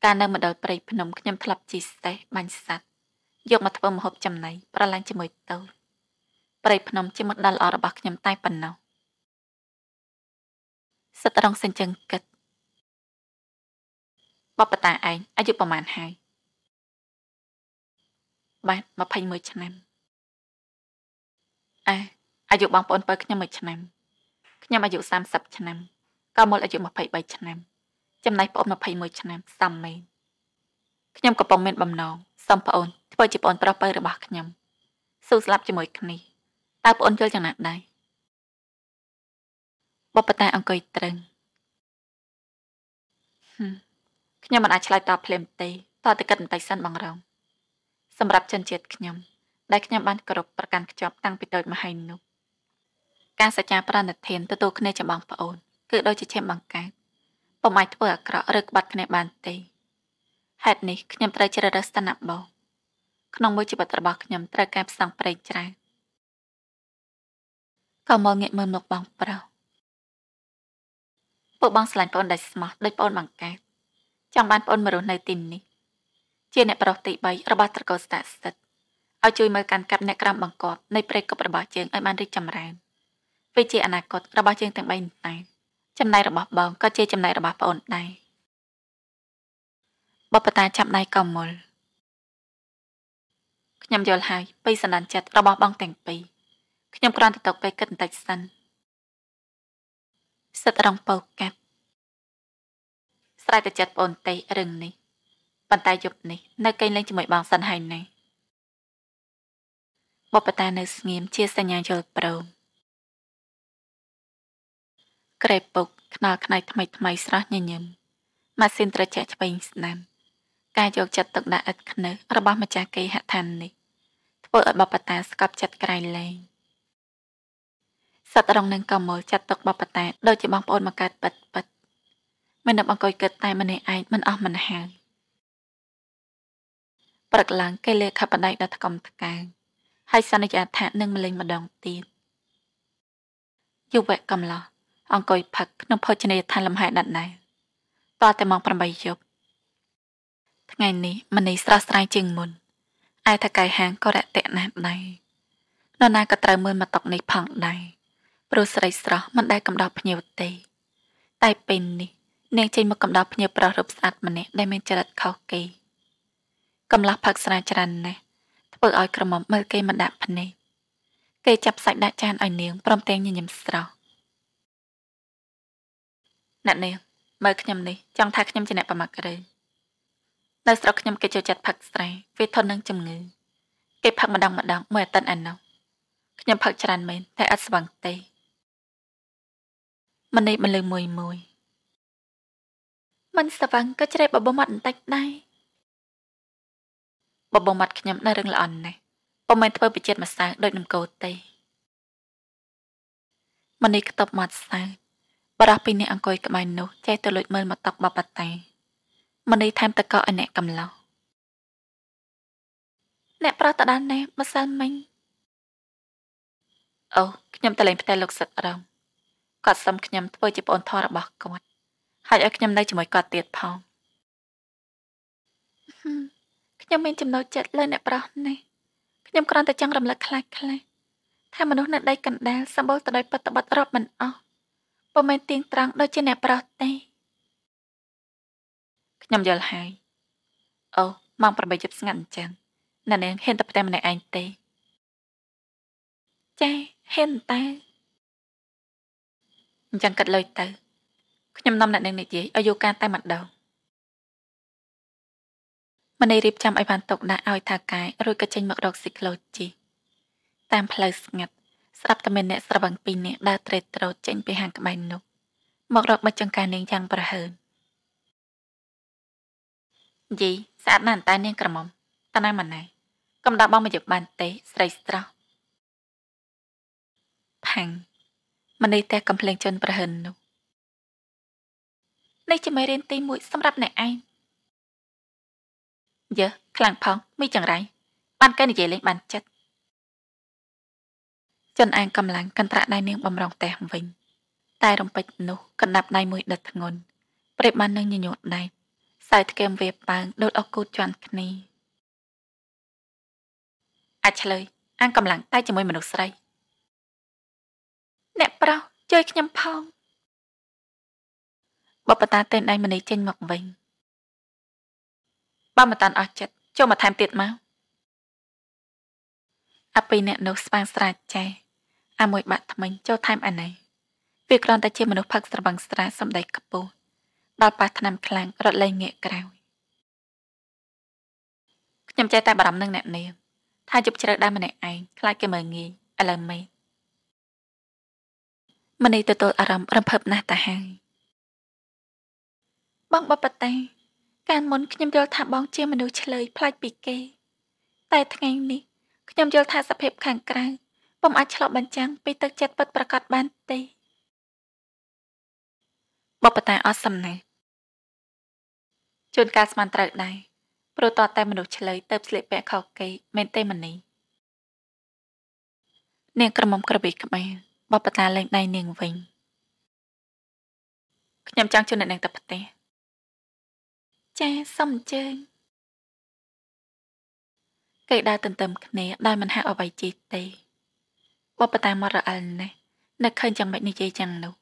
ការនៅមណ្ឌលព្រៃភ្នំខ្ញុំធ្លាប់ជីស្ទេសបាញ់សัตว์យកមកធ្វើម្ហូបចំណីប្រឡាញ់ជាមួយតូចព្រៃភ្នំជាមុខដល់ល្អរបស់ខ្ញុំតែប៉ុណ្ណោះសិតរងសេនចឹងគិតបបតាឯងអាយុប្រហែលហើយបាទ21ឆ្នាំអេអាយុបងប្អូនបើខ្ញុំ1ឆ្នាំខ្ញុំអាយុ30ឆ្នាំកមលអាយុ23ឆ្នាំ ចំណែកប្អូន21ឆ្នាំសំមែនខ្ញុំកំពុងមាន បំណងសូមប្អូនធ្វើជាប្អូនប្រុសបើរបស់ខ្ញុំស៊ូស្លាប់ជាមួយគ្នាតើប្អូនយល់យ៉ាងណាដែរបបតែអង្គុយត្រឹងខ្ញុំមិនអាចឆ្លើយតបភ្លាមទេតើតើគិតបន្តិចសិនបងរងសម្រាប់ជនជាតិខ្ញុំដែលខ្ញុំបានគោរពប្រកាន់ខ្ជាប់តាំងពីតូចមកហើយនោះការសច្ចាប្រណិធានទទួលគ្នាជាបងប្អូន គឺដូចជាឈាមបង្កើតពុំអាចធ្វើអាក្រក់ឬក្បត់គ្នាបានទេហេតុនេះខ្ញុំត្រូវជ្រើសរើសស្ថានៈបងក្នុងមួយជីវិតរបស់ខ្ញុំត្រូវការផ្សងព្រេងច្រើនក៏មកងាកមើលមុខបងប្រុសពួកបងស្រឡាញ់ប្អូនដែលស្មោះដូចប្អូនបង្កើតចង់បានប្អូនមករស់នៅទីនេះ ជាអ្នកប្រុសទី3របស់ត្រកូលស្តាសិតឲ្យជួយមើលកាន់កាប់អ្នកក្រំបង្គាប់នៃព្រៃគប់របស់យើងឲ្យបានរីកចម្រើនវាជាអនាគតរបស់យើងទាំងបីនេះតែចំណាយរបស់បងក៏ជាចំណាយរបស់ប្អូនដែរបបតាចាប់ដៃកមុលខ្ញុំយល់ហើយពីសន្តានចិត្តរបស់បងទាំងពីរខ្ញុំគ្រាន់តែទុកពេលគិតបន្តិចសិនសិទ្ធរងពៅកាប់ស្រែកទៅចិត្តប្អូនតេរឹងនេះប៉ុន្តែយប់នេះ នៅគេងលេងជាមួយបងសិនហើយណាបបតានៅ ស្ងៀមជាសញ្ញាយល់ព្រមក្រែពុកខ្នល់ខ្នៃថ្មីថ្មីស្រស់ញញឹមម៉ាស៊ីនត្រជាក់ឆ្វេងស្ដាំការយកចិត្តទុកដាក់ឥតខ្នើសរបស់ម្ចាស់គេហដ្ឋាននេះ ធ្វើឲ្យបបតាស្កប់ចិត្តក្រៃលែង។សត្វរងនឹងកមលចាត់ទុកបបតាដូចជាបងប្អូនមកកើតប៉ិតប៉ិតមិននឹកអង្គុយគិតតែម្នាក់ឯងមិនអស់មិនហើយព្រឹកឡើងគេលេខបណ្ដៃដល់ថ្កុំថ្កើងហើយសន្យាថានឹងម្លេងម្ដងទៀតយុវកំឡោះអង្គុយផឹកក្នុងភោជនីយដ្ឋានលំហែដាត់ណែតតែម៉ោង8យប់ថ្ងៃនេះមនីស្រស់ស្រាយជាងមុនឯថាកែហាងក៏រតិណាស់ដែរនរណាក៏ត្រូវមើលមកតុកនេះផងដែរព្រោះស្រីស្រស់មិនដែលកំដរភ្ញៀវទេតែពេលនេះនាងចេញមកកំដរភ្ញៀវប្រុសរូបស្អាតម្នាក់ដែលមានចរិតខុសគេកំឡោះផឹកស្រាច្រើនណាស់ធ្វើឲ្យក្រមុំមើលគេមិនដាក់ភ្នែកគេចាប់សាច់ដាក់ចានឲ្យនាងព្រមទាំងញញឹមស្រស់អ្នកនាងមើលខ្ញុំនេះចង់ថាខ្ញុំជាអ្នកប្រមាថឬនៅស្រុកខ្ញុំគេចូលចិត្តផឹកស្រាវាធន់នឹងជំងឺ គេផឹកម្ដងម្ដងមួយអាទិត្យអានោះខ្ញុំផឹកច្រើនមែនតែអត់ស្វឹងទេមនីមិនលើមួយមួយមិនស្វឹងក៏ជ្រែកបបមាត់បន្តិចដែរបបមាត់ខ្ញុំនៅរឹងល្អន់ណាស់ពុំមែនធ្វើពីជាតិម្សៅដូចនំកោទេមនីខ្ទប់មាត់សើចបរោះពីរនាក់អង្គុយក្បែរនោះចេះទៅលួចមើលមកតុកបបតាមនីថែមតកអអ្នកកំឡោះអ្នកប្រតដានណែម្សិលមិញអូខ្ញុំតលេងផ្ទះលោកសិតរំគាត់សឹមខ្ញុំធ្វើជាប្អូនធររបស់គាត់ ហើយឲ្យខ្ញុំនៅជាមួយគាត់ទៀតផងខ្ញុំមានចំណុចចិត្តលើអ្នកប្រុសនេះខ្ញុំគ្រាន់តែចង់រំលឹកខ្លះខ្លះថាមនុស្សនៅដីកណ្ដាលសម្បូរទៅដោយបដិបត្តិរាប់មិនអស់ពុំមែនទៀងត្រង់ដូចជាអ្នកប្រុសទេខ្ញុំយល់ហើយអូម៉ោង8យប់ស្ងាត់អញ្ចឹងណានាងហ៊ានតែផ្ទះម្នាក់ឯងទេចាហ៊ានតែអញ្ចឹងគិតលុយទៅខ្ញុំនាំអ្នកនឹងនិយាយឲ្យយល់ការតែម្ដងមនីរៀបចំឲ្យបានຕົកដាក់ឲ្យថាកាយរួចក៏ចេញមករកស៊ីក្លូជីតាមផ្លូវស្ងាត់ស្រាប់តែមានអ្នកស្រវឹងពីរនាក់ដើរត្រេតត្រោតចេញពីហាងក្បែរនោះ មករកបាច់ចង្ការនាងយ៉ាងប្រហើនយីស្អាតណាស់តែនាងក្រមុំតណាម៉ណៃកំដៅបងមកយកបានទេស្រីស្រស់ផាំងមនីតែកំភ្លេងចិនប្រហិននោះនេះជាមេរៀនទី1សម្រាប់អ្នកឯងយើខ្លាំងផង មីចង្រៃបានកែនិយាយលេងបានចិត្តចិនអាងកំឡាំងកន្ត្រាក់ដៃនាង បំរងតែវិញ តែរំពេចនោះកណ្ដាប់ដៃមួយដិតធ្ងន់ប្រៀបបាននឹងញញួតដៃសៅថ្កែមវាប៉ាងដូចអកូតជាន់គ្នាអាចឆ្លើយអាងកំឡាំងតែជាមួយមនុស្សស្រីអ្នកប្រុសជួយខ្ញុំផងបបតាទិញដៃមនីចេញមកវិញបើមិនតាន់អស់ចិត្តចូលមកថែមទៀតមកអាពីអ្នកនោះស្វាងស្រាចេះអាមួយបាក់ថ្មិញចូលថែមអានេះវាគ្រាន់តែជាមនុស្សផឹកស្រវឹងស្រាសម្ដីខ្ពស់ដល់ប៉ះថ្នាំខ្លាំងរត់លែងងាកក្រោយខ្ញុំចេះតែបារម្ភនឹងអ្នកនាងថាជប់ជ្រៅដែរម្នាក់ឯងខ្លាចគេមើលងាយឥឡូវមេឃមនីទទួលអារម្មណ៍រំភើបណាស់តាហើយបងបបតាកាលមុនខ្ញុំយល់ថាបងជាមនុស្សឆ្លើយផ្លាច់ពីគេ តែថ្ងៃនេះខ្ញុំយល់ថាសភាពខាងក្រៅពុំអាចឆ្លប់បញ្ចាំងពីទឹកចិត្តពិតប្រាកដបានទេបបតាអត់សំណេះជួនកាលស្មានត្រូវដែរព្រោះតតែមនុស្សឆ្លើយទៅស្លៀកពាក់ខុសគេមែនទេមនីនាងក្រមុំក្របីក្បែរបបតាលេងដៃនាងវិញខ្ញុំចង់ជួលអ្នកនាងទៅប្រទេសចាសុំអញ្ជើញគេដើរទន្ទឹមគ្នាដោយមិនហាក់អ្វីជេទេបបតាមករអិលនេះនឹកឃើញយ៉ាងម៉េចនិយាយយ៉ាងនោះ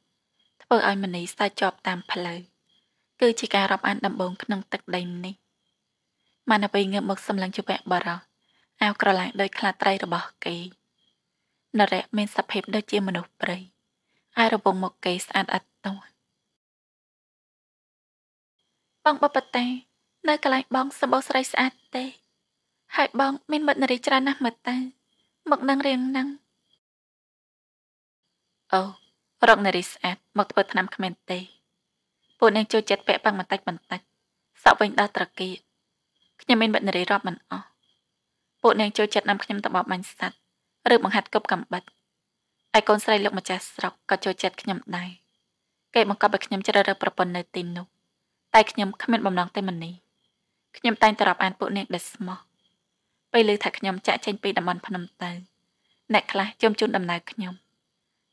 ធ្វើឲ្យមនីស្ដាច់ជាប់តាមផ្លូវគឺជាការរាប់អានដំបងក្នុង ទឹកដីនេះម៉ានអ្វីងើបមកសម្លឹងជាពៈបរោះអាវក្រឡាដោយខ្លាត្រីរបស់គេនរៈមានសភាពដូចជាមនុស្សព្រៃហើយរបងមកគេស្អាតអត់តោះបងបបតានៅកន្លែងបងសម្បូរស្រីស្អាតទេ ហើយបង មានមិត្តនារី ច្រើនណាស់មើលទៅមកនឹងរៀងនឹងអូរកនារីស្អាតមកធ្វើឆ្នាំគ្មានទេ ពួកនាងចូលចិត្តពាក់បាំងបន្តិចបន្តិចសក់វិញដល់ត្រគាខ្ញុំមានមិត្តនារីរាប់មិនអស់ពួកនាងចូលចិត្តនាំខ្ញុំទៅបបបាញ់សត្វឬបង្ហាត់គប់កំបិតឯកូនស្រីលោកម្ចាស់ស្រុកក៏ចូលចិត្តខ្ញុំដែរគេបង្កប់ឲ្យខ្ញុំជ្រើសរើសប្រពន្ធនៅ ទីនោះតែខ្ញុំគ្មានបំណងតែមនីខ្ញុំតែងតែរាប់អានពួកនាងដែលស្មោះពេលឮថាខ្ញុំចាក់ចេញពីតំបន់ភ្នំទៅអ្នកខ្លះជុំជូនដំណើរខ្ញុំ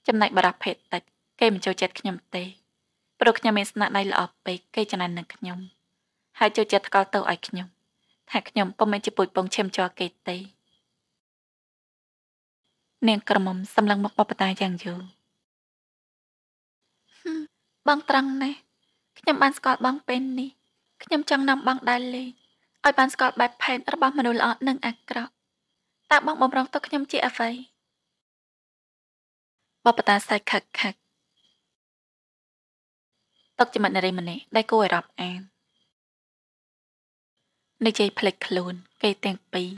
ចំណែកបារភេទតិចគេមិនចូលចិត្តខ្ញុំទេព្រោះខ្ញុំមានស្នាដៃល្អពេកគេចំណាននឹងខ្ញុំហើយចូលចិត្តថ្កល់ទោសឲ្យខ្ញុំថាខ្ញុំពុំមែនជាពូជពងឈាមជ័រគេទេនាងក្រមុំសម្លឹងមកបបតាយ៉ាងយូរបងត្រង់ណាស់ខ្ញុំបានស្គាល់បងពេលនេះខ្ញុំចង់នាំបងដើរលេងឲ្យបានស្គាល់បែបផែន របស់មនុស្សល្អនិងអាក្រក់តើបងបំរុងទុកខ្ញុំជាអ្វីបបតាសាច់ខឹកខឹកទុកចំណិតនារីម្នាក់ដែលគួរឲ្យរាប់អាននិយាយភ្លេចខ្លួន គេ ទាំងពីរ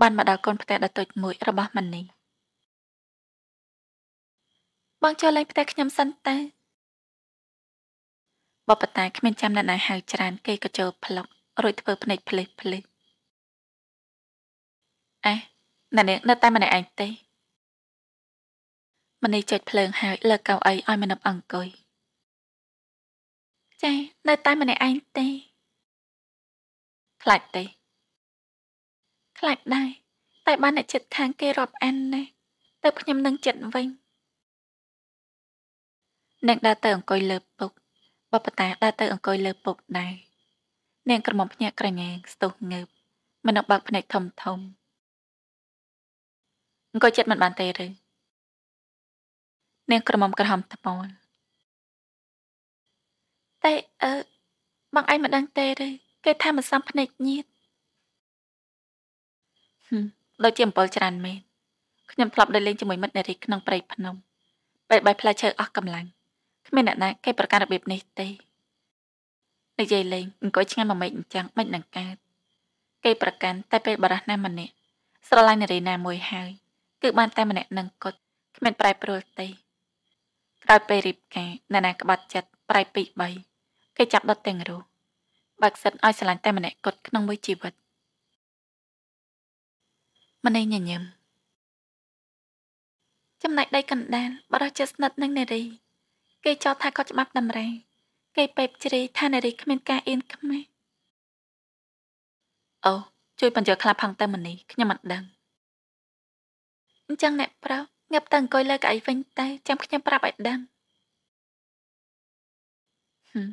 បានមកដល់កូនផ្ទះដ៏តូចមួយ របស់មនី។បងចូលលេងផ្ទះខ្ញុំសិនទៅបបតាគ្មានចាំអ្នកណាហៅច្រើនគេក៏ចូលផ្លុករួចធ្វើភ្នែកភ្លេះភ្លេះអេអ្នកនាងនៅតែម្នាក់ឯងទេមនីចុចភ្លើងហើយលើកកៅអីឲ្យមនុស្សអង្គុយចានៅតែម្នាក់ឯងទេខ្លាចទេ ខ្លាចដែរតែបានអ្នកចិត្តខាងគេរាប់អានណាទៅខ្ញុំនឹងចិត្តវិញនាងដើរទៅអង្គុយលើពុកបបតាដើរទៅអង្គុយលើពុកដែរនាងក្រមុំភ្ញាក់ក្រញ៉ែងស្ទុះងើបមនុស្សបើកភ្នែកធំធំអង្គុយចិត្តមិនបានទេឬនាងក្រមុំក្រហមត្បូងតែអឺបងឯងមិនដឹងទេឬគេថាមិនសំភ្នែកញាតហឹមដូចជាអំពិលច្រើនមែនខ្ញុំធ្លាប់ដើរលេងជាមួយមិត្តនារីក្នុងព្រៃភ្នំបែកបែកផ្លែឈើអស់កម្លាំងគ្មានអ្នកណាគេប្រកាសរបៀបនេះទេនិយាយលេងអង្គុយឆ្ងាញ់មួយម៉េចអញ្ចឹងមិននឹងកើតគេប្រកាន់តែពេលបរះណាម្នាក់ស្រឡាញ់នារីណាមួយហើយ គឺបានតែម្នាក់នឹងគាត់គ្មានប្រែប្រួលទេក្រោយពេលរៀបការណានាក្បត់ចិត្តប្រែពី3គេចាប់ដុតទាំងរស់បើកសិនឲ្យស្រឡាញ់តែម្នាក់គាត់ក្នុងមួយជីវិតម្នេញញឹមចំណែកដីកណ្ដាលបរោះចិត្តស្និទ្ធនឹងនារីគេចោទថាខុសច្បាប់តម្រេគេពេបជ្រីថានារីគ្មានការអៀនខ្មែរអូជួយបញ្ជាខ្លះផង់ទៅមនីខ្ញុំមិនដឹងអញ្ចឹងអ្នកប្រុសងាប់ទៅអង្គុយលើកៅអីវិញទៅចាំខ្ញុំប្រាប់ឲ្យដឹងហឹម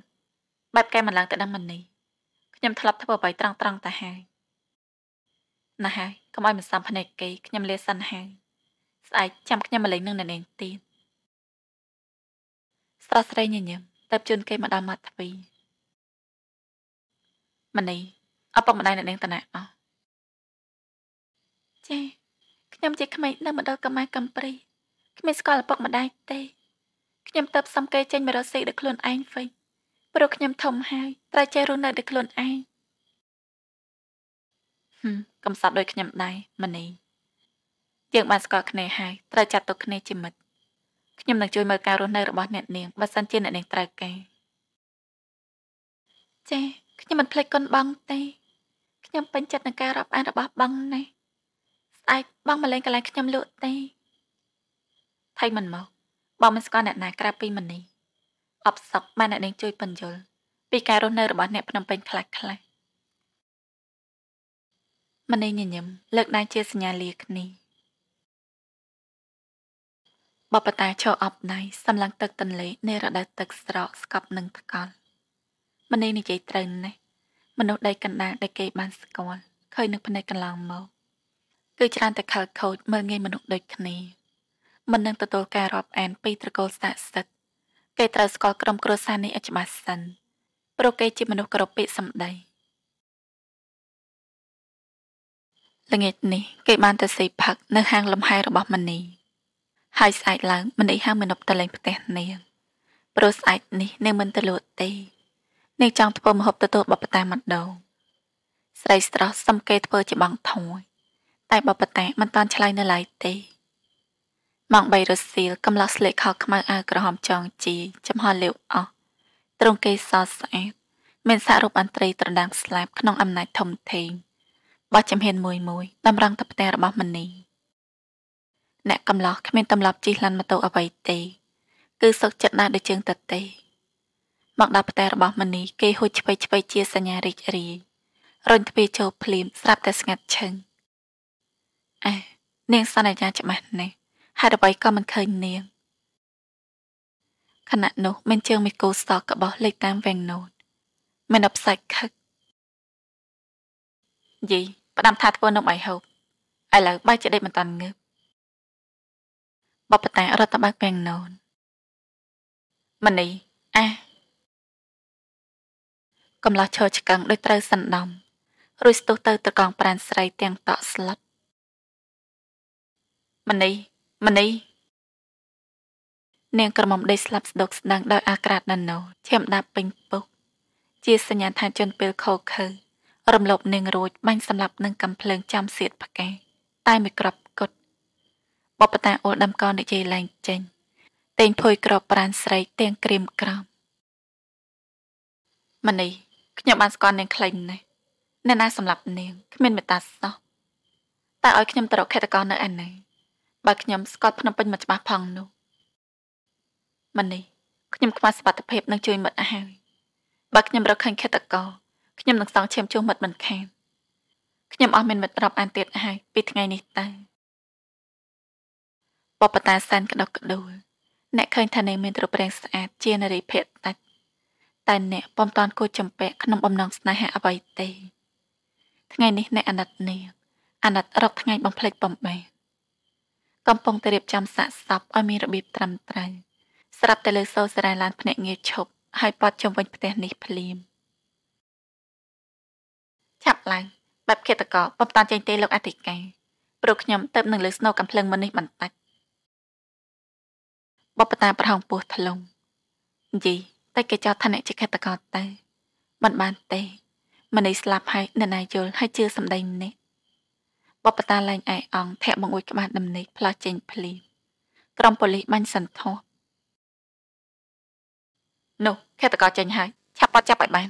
បែបកែមិនឡើងទៅដឹងមនីខ្ញុំធ្លាប់ធ្វើអ្វីត្រង់ត្រង់ទៅហើយណាហើយកុំឲ្យមិនសំភ្នែកគេខ្ញុំលាសិនហើយស្អែកចាំខ្ញុំមកលេងនឹងនាងទៀតស្រស់ស្រីញញឹមទៅជូនគេមកដល់មាត់ទ្វីមនីឪពុកម្ដាយអ្នកនាងតណាអស់ចាខ្ញុំជាក្មេងនៅមណ្ឌលកម្មាកំព្រីគ្មានស្គាល់ឪពុកម្ដាយទេខ្ញុំទៅផ្សំគេចេញមករកស៊ីដោយខ្លួនឯងវិញព្រោះខ្ញុំធំហើយ ត្រូវចេះរស់នៅដោយខ្លួនឯងហឹមកំសត់ដោយខ្ញុំដែរមនីយើងបានស្គាល់គ្នាហើយត្រូវចាត់ទុកគ្នាជាមិត្តខ្ញុំនឹងជួយមើលការរស់នៅរបស់អ្នកនាងបើសិនជាអ្នកនាងត្រូវការចាខ្ញុំមិនភ្លេចគុណបងទេខ្ញុំពេញចិត្តនឹងការរាប់អានរបស់បងណាស់ស្អែកបងមកលេងកន្លែងខ្ញុំលក់ទេថៃមិនមកបងមិនស្គាល់អ្នកណាក្រៅពីមនីអបសក់បានអ្នកនាងជួយបញ្យល់ពីការរស់នៅរបស់អ្នកភ្នំពេញខ្លះខ្លះមនីញញឹមលើកដៃជាសញ្ញាលាគ្នាបបតាឈរអប់ដៃសម្លឹងទឹកទន្លេនៃរដូវទឹកស្រកស្កប់នឹងថ្កល់មនីនិយាយត្រូវណាស់មនុស្សដីកណ្ដាលដែលគេបានស្គាល់ឃើញនឹងភ្នែកកន្លងមកគឺច្រើនតែខលខូចមើលងាយមនុស្សដូចគ្នាមិននឹងទទួលការរាប់អាន ពីត្រកូលស្ថាសិទ្ធគេត្រូវស្គាល់ក្រុមគ្រួសារនេះឲ្យច្បាស់សិនព្រោះគេជាមនុស្សគ្រប់ពាក្យសម្ដីល្ងាចនេះគេបានទៅសេផឹកនៅហាងលំហែរបស់មនី។ហើយស្អែកឡើងមនីហៅមាណពទៅលេងផ្ទះនាងព្រោះស្អែកនេះនាងមិនទៅលក់ទេនាងចង់ធ្វើមហូបទទួលបបតាម្ដងស្រីស្រស់សំកេធ្វើជាបងធួយតែបបតាមិនតាន់ឆ្លើយនៅឡើយទេម៉ោង3រសៀលកំឡោះស្លេកខោខ្មៅអាវក្រហមចងជីចំហលាវអស់ត្រង់គេសស្អាតមានសាររូបអន្ត្រីត្រដាងស្លាប់ក្នុងអំណាចធំធេងបោះចំហៀនមួយមួយតម្រង់ទៅផ្ទះរបស់មនីអ្នកកំឡោះគ្មានទម្លាប់ជិះឡានម៉ូតូអ្វីទេគឺសុខចិត្តណាស់ដូចជើងតទេមកដល់ផ្ទះរបស់មនីគេហួចឆ្វេងឆ្វេងជាសញ្ញារីករាយរញទ្វារចូលភ្លាម ស្រាប់តែស្ងាត់ឈឹងអេនាងសន្យាច្បាស់ណាស់ហើយអ្វីក៏មិនឃើញនាងខណៈនោះមានជើងមីគូសក់កបោះលេចតាមវាំងនោះមានអបសាច់ខឹកយីផ្ដាំថាធ្វើនំអីហូបឥឡូវបាយចេះដេកមិនតាន់ងើបបបតារដ្ឋបាលកាំងណូនមនីអះកំឡោះឈរឆ្កឹងដោយត្រូវសណ្ដំរួចស្ទុះទៅត្រកងប្រាន ស្រី ទាំងតក់ស្លុតមនីមនីនាងក្រមុំដេកស្លាប់ស្ដុកស្ដឹងដោយអាក្រាតណាណូឈាមដាប់ពេញពុកជាសញ្ញាថា ជនពេលខូខើរំលោភនាងរួចបាញ់សម្លាប់នឹងកំភ្លើងចាំសៀតផ្កាតែមួយក្របគត់បបតាអ៊ុលដំកនិយាយឡើងចេញតេងភួយក្របប្រាន ស្រីទាំងក្រៀមក្រំម៉ានីខ្ញុំបានស្គាល់នាងខ្លីណាស់អ្នកណាសម្រាប់នាងគ្មានមេត្តាសោះតែឲ្យខ្ញុំទៅរកខេតកោនៅឯណាបើខ្ញុំ ស្គាល់ភ្នំពេញមកច្បាស់ផងនោះម៉ានីខ្ញុំខ្វះសុខភាពនឹងជួយមិត្តអាហារបើខ្ញុំរកឃើញខេតកោខ្ញុំនឹងសងឈាមជុះមិត្តមិនខានខ្ញុំអស់មានមិត្តរាប់អានទៀតហើយពីថ្ងៃនេះតើបបតាសានក្តុកក្តួលអ្នកឃើញថានាងមានត្រព្រាំងស្អាតជានារីភេទដាច់តែអ្នកពុំតាន់គូចំពាក់ក្នុងបំណងស្នេហាអ្វីទេ ថ្ងៃនេះអ្នកអាណិតនាងអាណិតរកថ្ងៃបំភ្លេចបំបែកកំពុងតែរៀបចំសាកសពឲ្យមានរបៀបត្រឹមត្រូវស្រាប់តែលើសូរសារ៉ែឡាន ភ្នាក់ងារឈប់ហើយប៉ាត់ជុំវិញផ្ទះនេះភ្លាមឆាប់ឡើងបែបឃាតកោបំតាន់ចេញទេលោកអធិការព្រោះខ្ញុំទៅនឹងលើស្នូកំភ្លឹងមុននេះបន្តិចបបតាប្រហោងពោះថ្លុងនិយាយតែគេចោទថាអ្នកជាឃាតករទៅមិនបានទេម្នេះស្លាប់ហើយនរណាយល់ហើយជឿសម្ដីម្នេះបបតាឡើងឯអងធាក់បង្អួចក្បាលដំណេកផ្លោះចេញភ្លាមក្រុមប៉ូលីសបាញ់សន្ធោសនោះឃាតករចេញហើយឆាប់បត់ចាប់ឲ្យបាន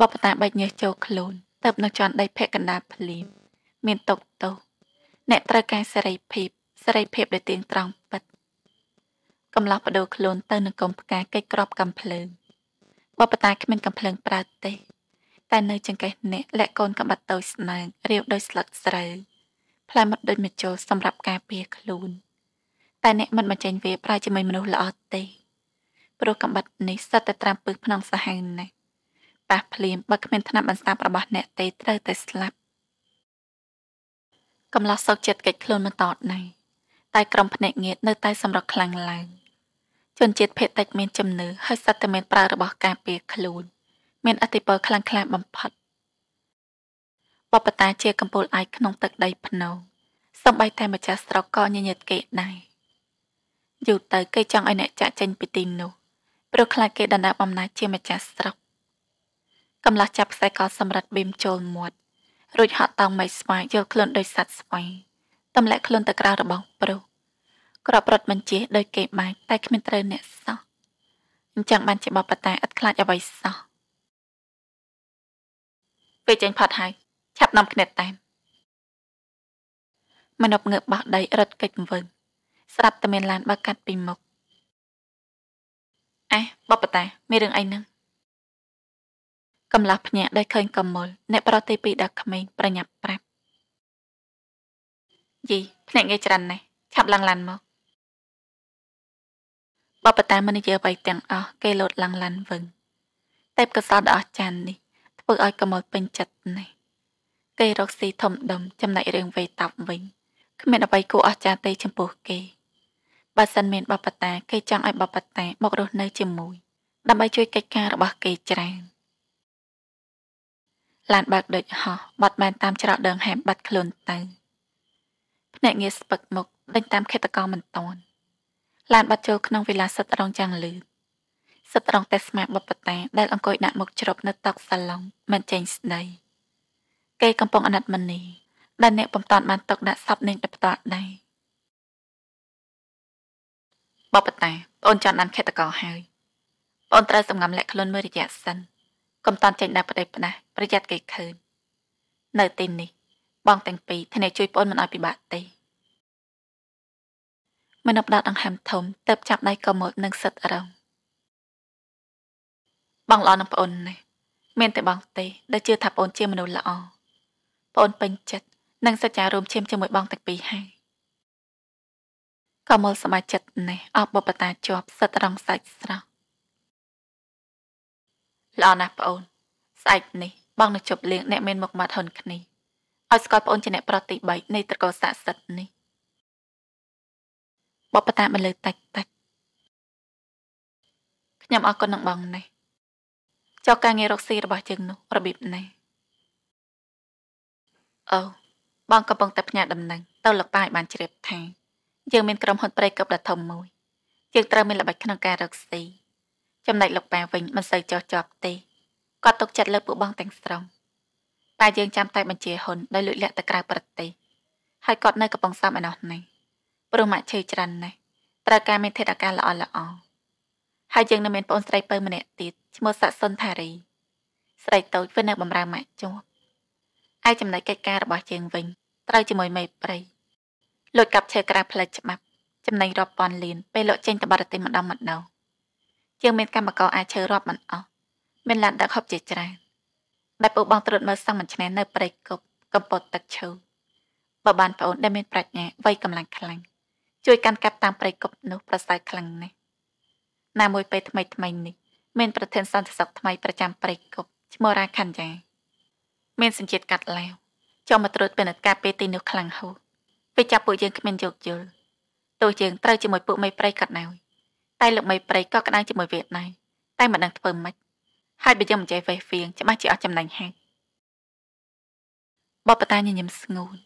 បបតាបែកញើសចូលខ្លួនទៅនៅជាន់ ដីភេកណ្ដាលភ្លាមមានតុកតោអ្នកត្រូវការសេរីភាពសេរីភាពដែលទៀងត្រង់ពិតកំឡោះបដូរខ្លួនទៅនឹងកុំផ្កាកិច្ចក្របកំភ្លើងបបតាគ្មានកំភ្លើងប្រើទេ តែនៅចង្កេះអ្នកលាក់កូនកំបាត់តូចស្នើងរាវដោយស្លឹកស្រូវផ្លែមុតដូចមជុលសម្រាប់ការពារខ្លួន តែអ្នកមិនបញ្ចេញវាប្រើជាមួយមនុស្សល្អទេ ព្រោះកំបាត់នេះសិតតែត្រាំពឹសក្នុងសាហាវណាស់ប៉ះភ្លាមបើគ្មានថ្នាំបន្សាបរបស់អ្នកទេត្រូវតែស្លាប់កំឡោះសោកចិត្តកិច្ចខ្លួនមិនតតណៃតែក្រុមភ្នាក់ងារនៅតែសម្រុកខ្លាំងឡើងជនជាតិភេតតិចមានជំនឿហើយសត្វតែមានប្រើរបស់ការពារខ្លួនមានអធិបតេយ្យខ្លាំងក្លាបំផុតបបតាជា កំពូលអាយក្នុងទឹកដីភ្នំសំបីតែម្ចាស់ស្រុកក៏ញញើតគេដែរយូរទៅគេចង់ឲ្យអ្នកចាក់ចេញពីទីនោះ ព្រោះខ្លាចគេដណ្ដើមអំណាចជាម្ចាស់ស្រុកកំឡះចាប់ខ្សែកសម្រាប់ប៊ីមចូលមាត់រួចហត់តង់មិនស្វាយយកខ្លួនដោយសัตว์ស្វាយទម្លាក់ខ្លួនទៅក្រៅរបស់ប្រុសក្របរត់បញ្ជាដោយគេបាច់តែគ្មានត្រូវអ្នកសោះអញ្ចឹងបានជាបបតែឥតខ្លាចអ្វីសោះពេលចេញផត់ហើយឆាប់នាំគ្នាតាមមនុស្សងើបបោះដីរត់កិច្ចពង្វឹងស្រាប់តែមានឡានបើកកាត់ពីមុខអេបបតាមានរឿងអីហ្នឹងកំឡាស់ភ្ញាក់ដែលឃើញកមុលអ្នកប្រតិពីដល់ក្មេងប្រញាប់ប្រាប់យីភ្នាក់ងារច្រើនណាស់ឆាប់ឡើងឡានមកបបតាមនិយាយអ្វីទាំងអស់គេលោតឡើងឡានវិញតែបកសលដ៏អស្ចារ្យនេះធ្វើឲ្យកមលពេញចិត្តណាស់គេរកស៊ីធំដុំចំណែករឿងវេតាប់វិញគ្មានអ្វីគួរអស្ចារ្យទេចំពោះគេបើសិនមានបបតាគេចង់ឲ្យបបតាមករស់នៅជាមួយ ដើម្បី ជួយកិច្ចការរបស់គេច្រើនឡានបើកដូចហោះបាត់បានតាមច្រកដងហែមបាត់ខ្លួនទៅភ្នាក់ងារស្ពឹកមុខដេញ តាមខេតកោមិនតាន់ឡានបាត់ចូលក្នុងវិឡាសិទ្ធរងចាំងលឺសិទ្ធរងតែស្មាបបតាដែលអង្គុយដាក់មុខជ្រប់នៅតុសាឡុងមិនចេញស្ដីគេកំពុងអណិតមនី ដែលអ្នកបំតាន់បានទុកដាក់សពនឹងទៅផ្ទាល់ដែរបបតាអូនចង់បានខេតកោហើយបងត្រូវសម្ងំលាក់ខ្លួនមួយរយៈសិនកុំតាន់ចេញដាក់ប្តីផ្ដាស់ប្រយ័ត្នគេឃើញនៅទីនេះ បងទាំងពីរគ្នាជួយបងមិនឲ្យពិបាកទេមនុស្សដកដង្ហើមធំទៅចាប់ដៃកមលនិងសិតរងបងល្អនឹងប្អូននេះមានតែបងទេដែលជឿថាប្អូនជាមនុស្សល្អប្អូនពេញចិត្តនិងសច្ចារួមឈាមជាមួយបងទាំងពីរហើយកមលសមាជិកនេះអបបបតាជាប់ សិតរងសាច់ស្រស់ល្អណាស់ប្អូនស្អែកនេះ បងនឹងជប់លៀងអ្នកមានមុខមាត់ហ៊ុនគ្នាឲ្យស្គាល់ប្អូនជាអ្នកប្រតិបត្តិនៃត្រកោលស័ក្តិសិទ្ធិនេះបបតាបន្លឺតាច់តាច់ខ្ញុំអរគុណនឹងបងនេះចុះការងាររកស៊ីរបស់ជើងនោះរបៀបណាអូបងកំពុងតែផ្ញើដំណឹងទៅលោកប៉ាឲ្យបានជ្រាប ថាយើងមានក្រុមហ៊ុនប្រេកឹបដ៏ធំមួយយើងត្រូវមានល្បិចក្នុងការរកស៊ីចំណែកលោកប៉ាវិញមិនសូវចោះចប់ទេគាត់ទុកចិត្តលើពួកបងទាំងស្រុងតែយើងចាំតែបញ្ជាហ៊ុនដោយលួចលាក់ទៅក្រៅប្រទេសហើយគាត់នៅកំពង់សោមឯណោះនេះព្រោះម៉ាក់ឈឺច្រើនណាស់ត្រូវការមេធាវីការល្អល្អហើយយើងនៅមានប្អូនស្រីពៅម្នាក់ទៀតឈ្មោះសាក់សុនថារី ស្រីតូចវានៅបំរើម៉ាក់ជួបឯចំណែកកិច្ចការរបស់យើងវិញ ត្រូវជាមួយមេប្រៃលួចកាប់ឈើក្រៅផ្លូវច្បាប់ចំណេញរាប់ពាន់លានពេលលក់ចេញទៅបរទេសម្ដងម្ដងយើងមានកម្មករអាចឈើរាប់មិនអស់មានឡានដឹកហប់ជាច្រើនដែលពូបងត្រួតមើលសឹងមិនឆ្នែននៅព្រៃគប់កំពត់ទឹកឈើបើបានប្អូនដែលមានប្រាជ្ញាវ័យកម្លាំងខ្លាំងជួយកាន់កាប់តាមប្រៃកប់នោះប្រសើរខ្លាំងណាស់ណាមួយពេលថ្មីថ្មីនេះមានប្រធានសន្តិសុខថ្មី ប្រចាំ ប្រៃកប់ឈ្មោះរាខាន់យ៉ាមានសញ្ជាតិកាត់ឡាវចូលមកត្រួតពិនិត្យការពេលទីនោះខ្លាំងហូរពេលចាប់ពួកយើងគ្មានយោគយល់ទោះយើងត្រូវជាមួយពួកមេប្រៃក៏ដោយតែលោកមេប្រៃក៏ក្តាំងជាមួយវៀតណាមតែមិនដឹងធ្វើម៉េចហើយបើយើងមិនចេះវេះវៀងច្បាស់ជាអត់ចំណេញហេតុបបតាញញឹមស្ងួន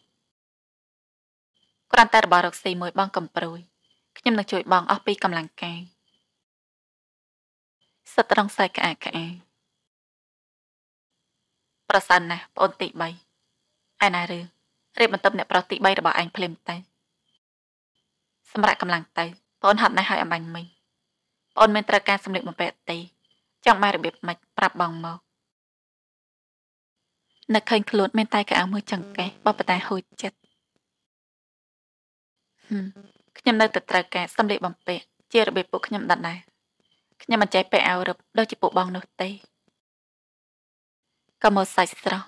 គ្រាន់តែរបស់រកស៊ីមួយបងកំប្រួយខ្ញុំនឹងជួយបងអស់ពីកម្លាំងកាយសិតត្រង់ខ្សែក្អាកក្អាប្រសិនណាប្អូនទី3ឯណាឬរៀបបន្ទប់អ្នកប្រុសទី3របស់ឯងភ្លាមទៅសម្រាប់កម្លាំងទៅប្អូនហត់ណាស់ហើយអំបញ្ញមិញប្អូនមានត្រូវការសម្លៀកបំពាក់ទេចង់បានរបៀបម៉េចប្រាប់បងមកនៅឃើញខ្លួនមានតែកៅអៅមើលចង្កេះបបតែហូចចិត្តខ្ញុំនៅតែត្រូវការសម្លៀកបំពាក់ជារបៀបពួកខ្ញុំដដែលខ្ញុំមិនចេះពាក់អាវរឹបដូចជាពួកបងនោះទេក៏មកសាច់ស្រស់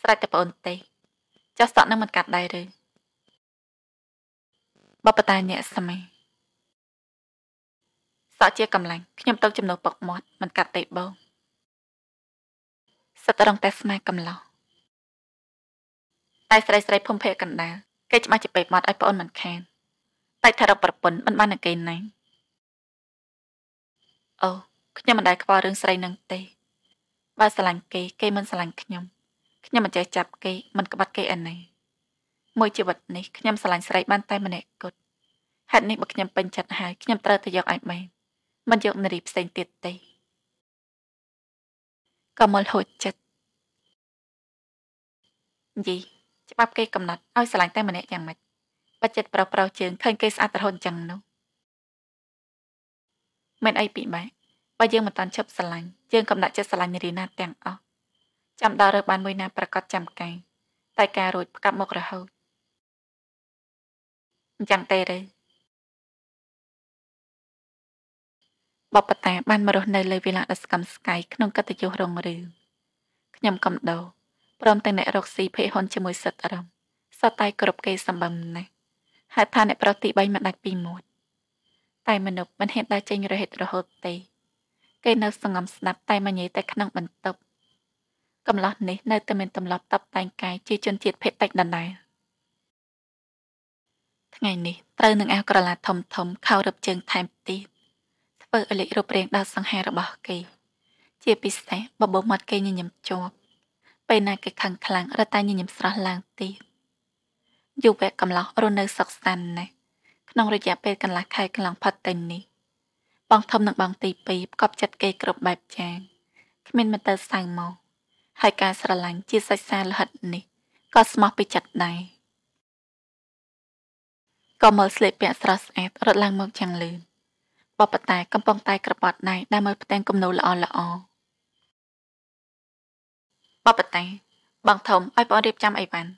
ស្រេចតែប្អូនទេចោះសក់នឹងមិនកាត់ដែរឬបបតាញាក់ស្មីសក់ជាកម្លាំងខ្ញុំទៅចំណុះពុកមាត់មិនកាត់ទេបងសិតរងតែស្មាកំឡោះតែស្រីស្រីភូមិភាគកណ្ដាលគេច្បាស់ជាបែបមាត់ឲ្យប្អូនមិនខានតែថារកប្រពន្ធមិនបានតែគេណាអូខ្ញុំមិនដែលខ្វល់រឿងស្រីនឹងទេបើស្រឡាញ់គេគេមិនស្រឡាញ់ខ្ញុំខ្ញុំមិនចេះចាប់គេមិនក្បត់គេអីណាមួយជីវិតនេះខ្ញុំស្រឡាញ់ស្រីបាន តែម្នាក់គត់ហេតុនេះបើខ្ញុំពេញចិត្តហើយខ្ញុំត្រូវទៅយកឯបែបមិនយកនារីផ្សេងទៀតទេកុំលហូចចិត្តយីច្បាប់គេកំណត់ឲ្យស្រឡាញ់តែម្នាក់យ៉ាងម៉េចបច្ចិតប្រុសប្រុសជើងឃើញគេស្អាតរហូតចឹងនោះមិនអីពិបាកបើយើងមិនតាន់ឈប់ស្រឡាញ់យើងកំណត់ចិត្តស្រឡាញ់នារីណាទាំងអស់ចាំដល់រើបានមួយណាប្រកាសចាំកាយតែការរួចផ្កាប់មករហូតអញ្ចឹងទេឬបបតាបានមករស់នៅលើវិឡាដ៏ស្កឹមស្កៃក្នុងកតញ្ញុះរងរឿងខ្ញុំកំដោព្រមទាំងអ្នករកស៊ីភ័យហ៊ុនជាមួយសិទ្ធិអារម្មណ៍សតតែគ្រប់គេសម្បំណាស់ហេតុថាអ្នកប្រុសទី3មិនដាច់ពីមួតតែមនុស្សមិនហ៊ានដើរចេញរហិតរហូតទេ គេនៅសង្ងំស្ដាប់តែមញីតែក្នុងបន្ទប់កំឡោះនេះនៅតែមានទំលាប់តបតែងកាយជាជនជាតិភេទតិចដដែលថ្ងៃនេះត្រូវនឹងអាវក្រឡាធំធំខោរឹបជើងថែមទៀតធ្វើឲ្យលេចរូបរាងដ៏សង្ហារបស់គេជាពិសេសបបោមាត់គេញញឹមជាប់ពេលណាគេខឹងខ្លាំងរត់តែញញឹមស្រស់ឡើងទៀតយុវៈកំឡោះរស់នៅសុខសាន្តណាស់ក្នុងរយៈពេលកន្លះខែកន្លងផុតទៅនេះបងធំនិងបងទី2ប្រកបចិត្តគេគ្រប់បែបចាងគ្មានមន្ទិលសៅមកហើយការស្រឡាញ់ជាសាច់សាលហិតនេះក៏ស្មោះពីចិត្តដែរក៏មើលស្លេកពាក់ស្រស់ស្អាតរត់ឡើងមកយ៉ាងលឿនបបតែកំពុងតែក្របត់ដៃដែលមើលផ្ទាំងគំនូរល្អល្អបបតាបងធំឲ្យបងរៀបចំអីវ៉ាន់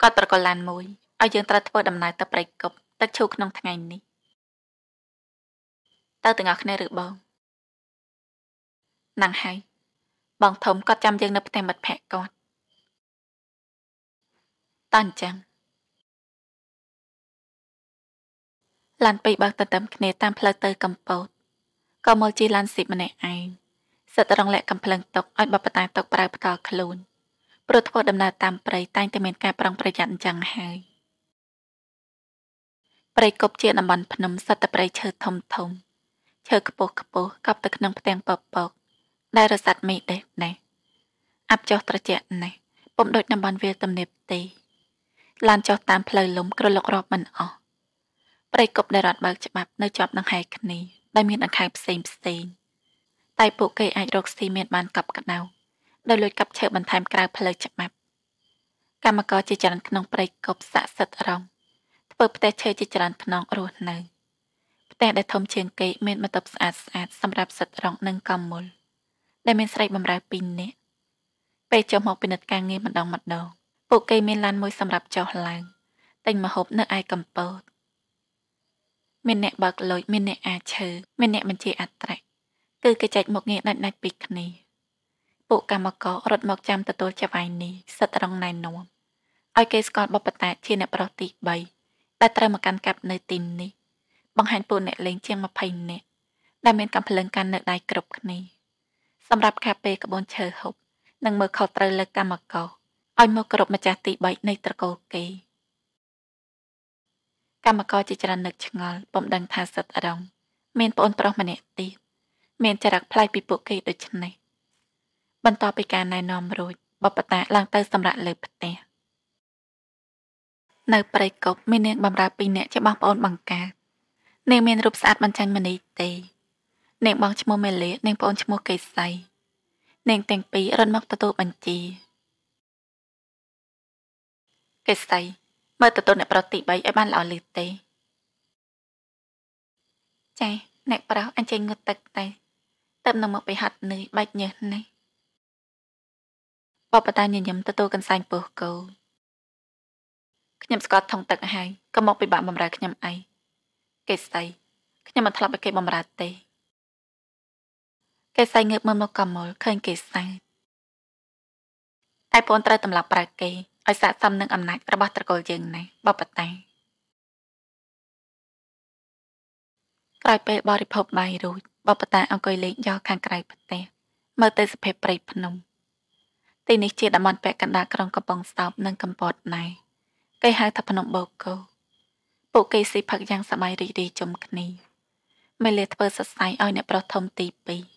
គាត់ប្រកល់ឡានមួយឲ្យយើង ត្រូវធ្វើដំណើរទៅព្រៃកប់ទឹកឈូក្នុងថ្ងៃនេះតើទាំងអស់គ្នាឬបងណងហើយបងធំគាត់ចាំយើងនៅផ្ទះមិត្តភ័ក្ដិគាត់តាន់ចឹងឡានពីរបើកតន្ទឹមគ្នា តាម ផ្លូវទៅកម្ពុជាក៏មកជាឡានស៊ីម្នាក់ឯងសិតរងលាក់កំភ្លឹងទុកឲ្យបបតាទុកប្រើផ្កល់ខ្លួនព្រោះធ្វើដំណើរតាមព្រៃតែងតែមានការប្រុងប្រយ័ត្នអញ្ចឹងហើយព្រៃគប់ជាតំបន់ភ្នំ សត្វតែព្រៃឈើធំធំឈើខ្ពស់ខ្ពស់កប់ទៅក្នុងផ្ទាំងពពកដែលរសាត់មីដេះនេះ អាប់ចុះត្រជាក់នេះពុំដូចតំបន់វាលទំនាបទេឡានចុះតាមផ្លូវលំក្រឡុករាប់មិនអស់ព្រៃគប់ដែលរត់បើកច្បាប់នៅជាប់នឹងហែកគ្នាដែលមានអង្ខែផ្សេងផ្សេងតែពួកគេអាចរកស៊ីមានបានកប់ក្តៅដោយលួចកាប់ឈើបន្ថែមក្រៅផ្លូវច្បាប់កម្មករជាច្រើនក្នុងព្រៃកប់ស័ក្តិសិទ្ធិរង ធ្វើផ្ទះឈើជាច្រើនភ្នងរស់នៅផ្ទះដែលធំជាងគេមានបន្ទប់ស្អាតស្អាតសម្រាប់សិទ្ធិរងនិងកម្មមុលដែលមានស្រីបម្រើពីរនាក់ពេលចុះមកពិនិត្យការងារម្ដងម្ដងពួកគេមានឡានមួយសម្រាប់ចុះឡើងទិញម្ហូបនៅឯកំពតមានអ្នកបើកលុយមានអ្នកអាចឈើមានអ្នកបញ្ជាអត្រាគឺគេចែកមុខងារដាច់ដាច់ពីគ្នាពួកកម្មកររត់មកចាំទទួលចវាយនេះសិតរងណែនាំឲ្យគេស្គាល់បបតាជាអ្នកប្រុសទី3ដែលត្រូវមកកាន់កាប់នៅទីនេះបង្ហាញពួកអ្នកលេងជាង20នាក់ដែលមានកំភ្លើងកាន់នៅដៃគ្រប់គ្នាសម្រាប់ការពេលក្បួនឈើហប់និងមើលខុសត្រូវលើកម្មករឲ្យមកគោរពម្ចាស់ទី3នៃត្រកូលគេកម្មករជាច្រើននឹកឆ្ងល់ពុំដឹងថាសិតរងមានប្អូនប្រុសម្នាក់ទៀតមានចរិតប្លែកពីពួកគេដូចនេះបន្ទាប់ពីការណែនាំរួចបបតាឡើងទៅសម្រាប់លើផ្ទះនៅព្រៃកប់មាននាងបំរើពីរនាក់ជាបងប្អូនបង្កើតនាងមានរូបស្អាតមិនចាញ់មនីទេនាងបងឈ្មោះមេលានាងប្អូនឈ្មោះកេសីនាងទាំងពីររត់មកទទួលបញ្ជីកេសីមើលទទួលអ្នកប្រុសទី3ឲ្យបានល្អលឺទេចាអ្នកប្រុសអញ្ជើញងូតទឹកទៅតែនឹងមកពីហាត់នេះបាច់ញើសនេះបបតាញញឹមទទួលកន្សែងពោះគោខ្ញុំស្គាល់ថងទឹកហើយក៏មកពីបាក់បំរើខ្ញុំអីគេស្អីខ្ញុំមិនធ្លាប់ឲ្យគេបំរើទេគេស្អីងើបមើលមកកមលឃើញគេស្អីតែបងត្រូវតម្លាប់ប្រើគេឲ្យស័ក្តិសមនឹងអំណាចរបស់ត្រកូលយើងណាបបតាក្រោយពេលបរិភពបាយរួចបបតាអង្គុយលេងយោខាងក្រៅផ្ទះមើលទៅសភាពព្រៃភ្នំ ទីនេះជាតំបន់ពាក់កណ្ដាលក្រុងកំពង់ស្ទឹមនិងកំពតណៃគេហៅថាភ្នំបូកូពួកគេស៊ីផឹកយ៉ាងសប្បាយរីករាយជុំគ្នាមេលាធ្វើសរសៃឲ្យអ្នកប្រុសធំទី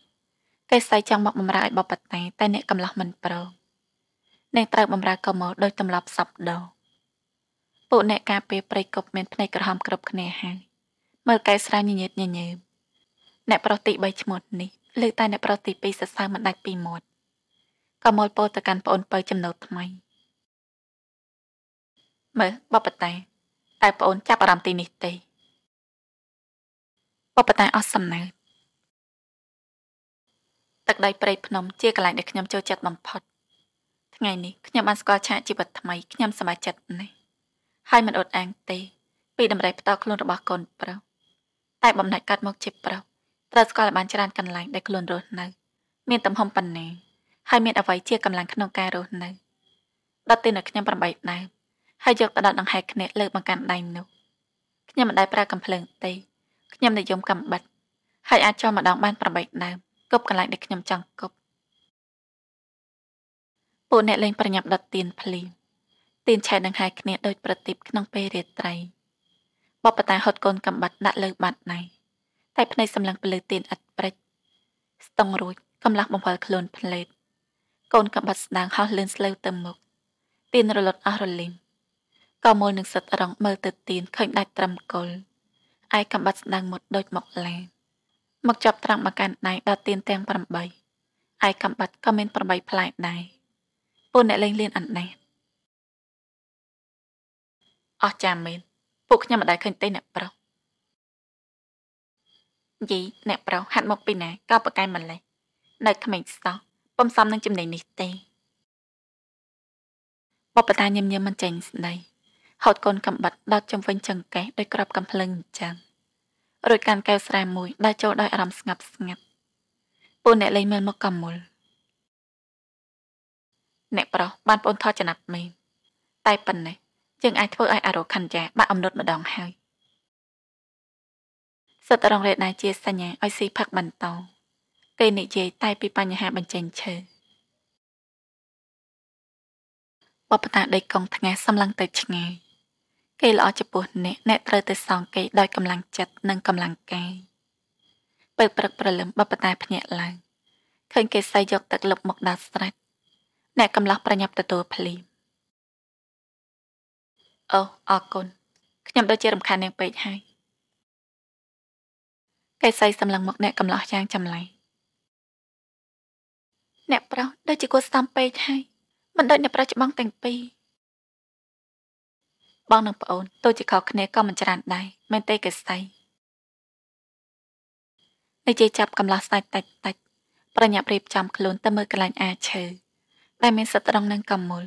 2គេសៃចង់មកបំរើឲ្យបបតាតែ អ្នកកំឡោះមិនព្រមអ្នកត្រូវបំរើកមោដោយទម្លាប់សັບដោពួកអ្នកការពារព្រៃគប់មានភ្នែកក្រហមគ្រប់គ្នាហើយមើលកែស្រាញញញឹតញញើមអ្នកប្រុសទី3ឈ្មោះនេះលើតែអ្នកប្រុសទី2សរសើរមិនដាច់ពីមាត់ក៏មលពោទៅកាន់ប្អូនពៅចំណូលថ្មីមើលបបតាតែប្អូនចាប់អារម្មណ៍ទីនេះទេបបតាអស់សំណើទឹកដីព្រៃភ្នំជាកន្លែងដែលខ្ញុំចូលចិត្តបំផុតថ្ងៃនេះខ្ញុំបានស្គាល់ឆាកជីវិតថ្មីខ្ញុំសប្បាយចិត្តណាស់ហើយមិនអត់អាងទេ ពីតម្រៃផ្ដល់ខ្លួនរបស់កូនប្រុសតែបំណាច់កាត់មកជាប្រុសត្រូវស្គាល់ឲ្យបានច្រើនកន្លែងដែលខ្លួនរស់នៅមានទំហំប៉ុណ្ណាហើយមានអ្វីជាកម្លាំងក្នុងការរស់នៅដល់ទីនៅខ្ញុំ8ដើមហើយយកទៅដល់ដង្ហែគ្នាលើបង្កាន់ដៃនោះខ្ញុំមិនដែលប្រើកំភ្លើង ទេខ្ញុំនិយមកំបិតហើយអាចចូលម្ដងបាន8ដើមគប់កន្លែងដែលខ្ញុំចង់គប់ពួកអ្នកលេងប្រញាប់ដុតទៀនភ្លីទៀនឆែកដង្ហែគ្នាដោយប្រទីបក្នុងពេលរាត្រីបបតាហត់កូនកំបិតដាក់លើ បាត់ណៃតែភ្នែកសម្លឹងទៅលើទៀនឥតព្រិចស្ទងរួចកំឡាស់បំផុលខ្លួនផ្លេត កូនកំបាត់ស្ដាងហោះលឿនស្លូវទៅមុខទៀនរលត់អស់រលីងក៏មូលនឹងសិតរងមើលទៅទៀនឃើញដាច់ត្រឹមគល់ឯកំបាត់ស្ដាងមុតដូចមកឡាមកចាប់ត្រាំងមកកាន់ដៃដល់ទៀនទាំង8ឯកំបាត់ក៏មាន8ផ្លែដែរពូអ្នកលេងលៀនអណ្ដែតអស់ចាំមែនពួកខ្ញុំមិនដែលឃើញទេអ្នកប្រុសយីអ្នកប្រុសហាត់មកពីណាក៏ប្រកែមិនលេះនៅ ក្មេងសោះពុំសមនឹងចំណេញនេះទេបបតាញឹមញឹមមិនចេញស្ដីហូតកូនកំបិតដុតចំវិញចង្កេះដោយក្របកំភ្លឹងអញ្ចឹងរួចកាន់កែវស្រាមួយដែលចូលដោយអារម្មណ៍ស្ងប់ស្ងាត់ពូអ្នកលេងមើលមកកំមូលអ្នកប្រុសបានប្អូនថតចំណាប់មេតែប៉ុណ្ណេះយើងអាចធ្វើឲ្យអារោខាន់យ៉ាបាក់អំណត់ម្ដងហើយសិតរងរេដៃជាសញ្ញាឲ្យស៊ីផឹកបន្តពេលនិយាយតែពីបញ្ហាបញ្ចេញឈើបបតាដីកងថ្ងាសសម្លឹងទៅឆ្ងាយគេល្អចំពោះអ្នកអ្នកត្រូវទៅសងគេដោយកម្លាំងចិត្តនិងកម្លាំងកាយពេលព្រឹកព្រលឹមបបតាភ្ញាក់ឡើងឃើញគេសៃយកទឹកលុបមកដល់ស្រេចអ្នកកំឡោះប្រញាប់ទទួលភ្លាមអូអរគុណខ្ញុំដូចជារំខាននាងពេកហើយកេសីសម្លឹងមកអ្នកកំឡោះយ៉ាងចម្លែកអ្នកប្រុសដូចជាគាត់ស្ដាំពេកហើយមិនដូចអ្នកប្រុសច្បងទាំងពីរបងនិងប្អូនទោះជាខុសគ្នាក៏មិនច្រើនដែរមែនទេកេសីនិយាយចាប់កំឡោះស្ដាច់តិចតិច ប្រញាប់រៀបចំខ្លួនទៅមើលកន្លែងអាឈើដែលមានសិទ្ធិត្រង់នឹងកមូល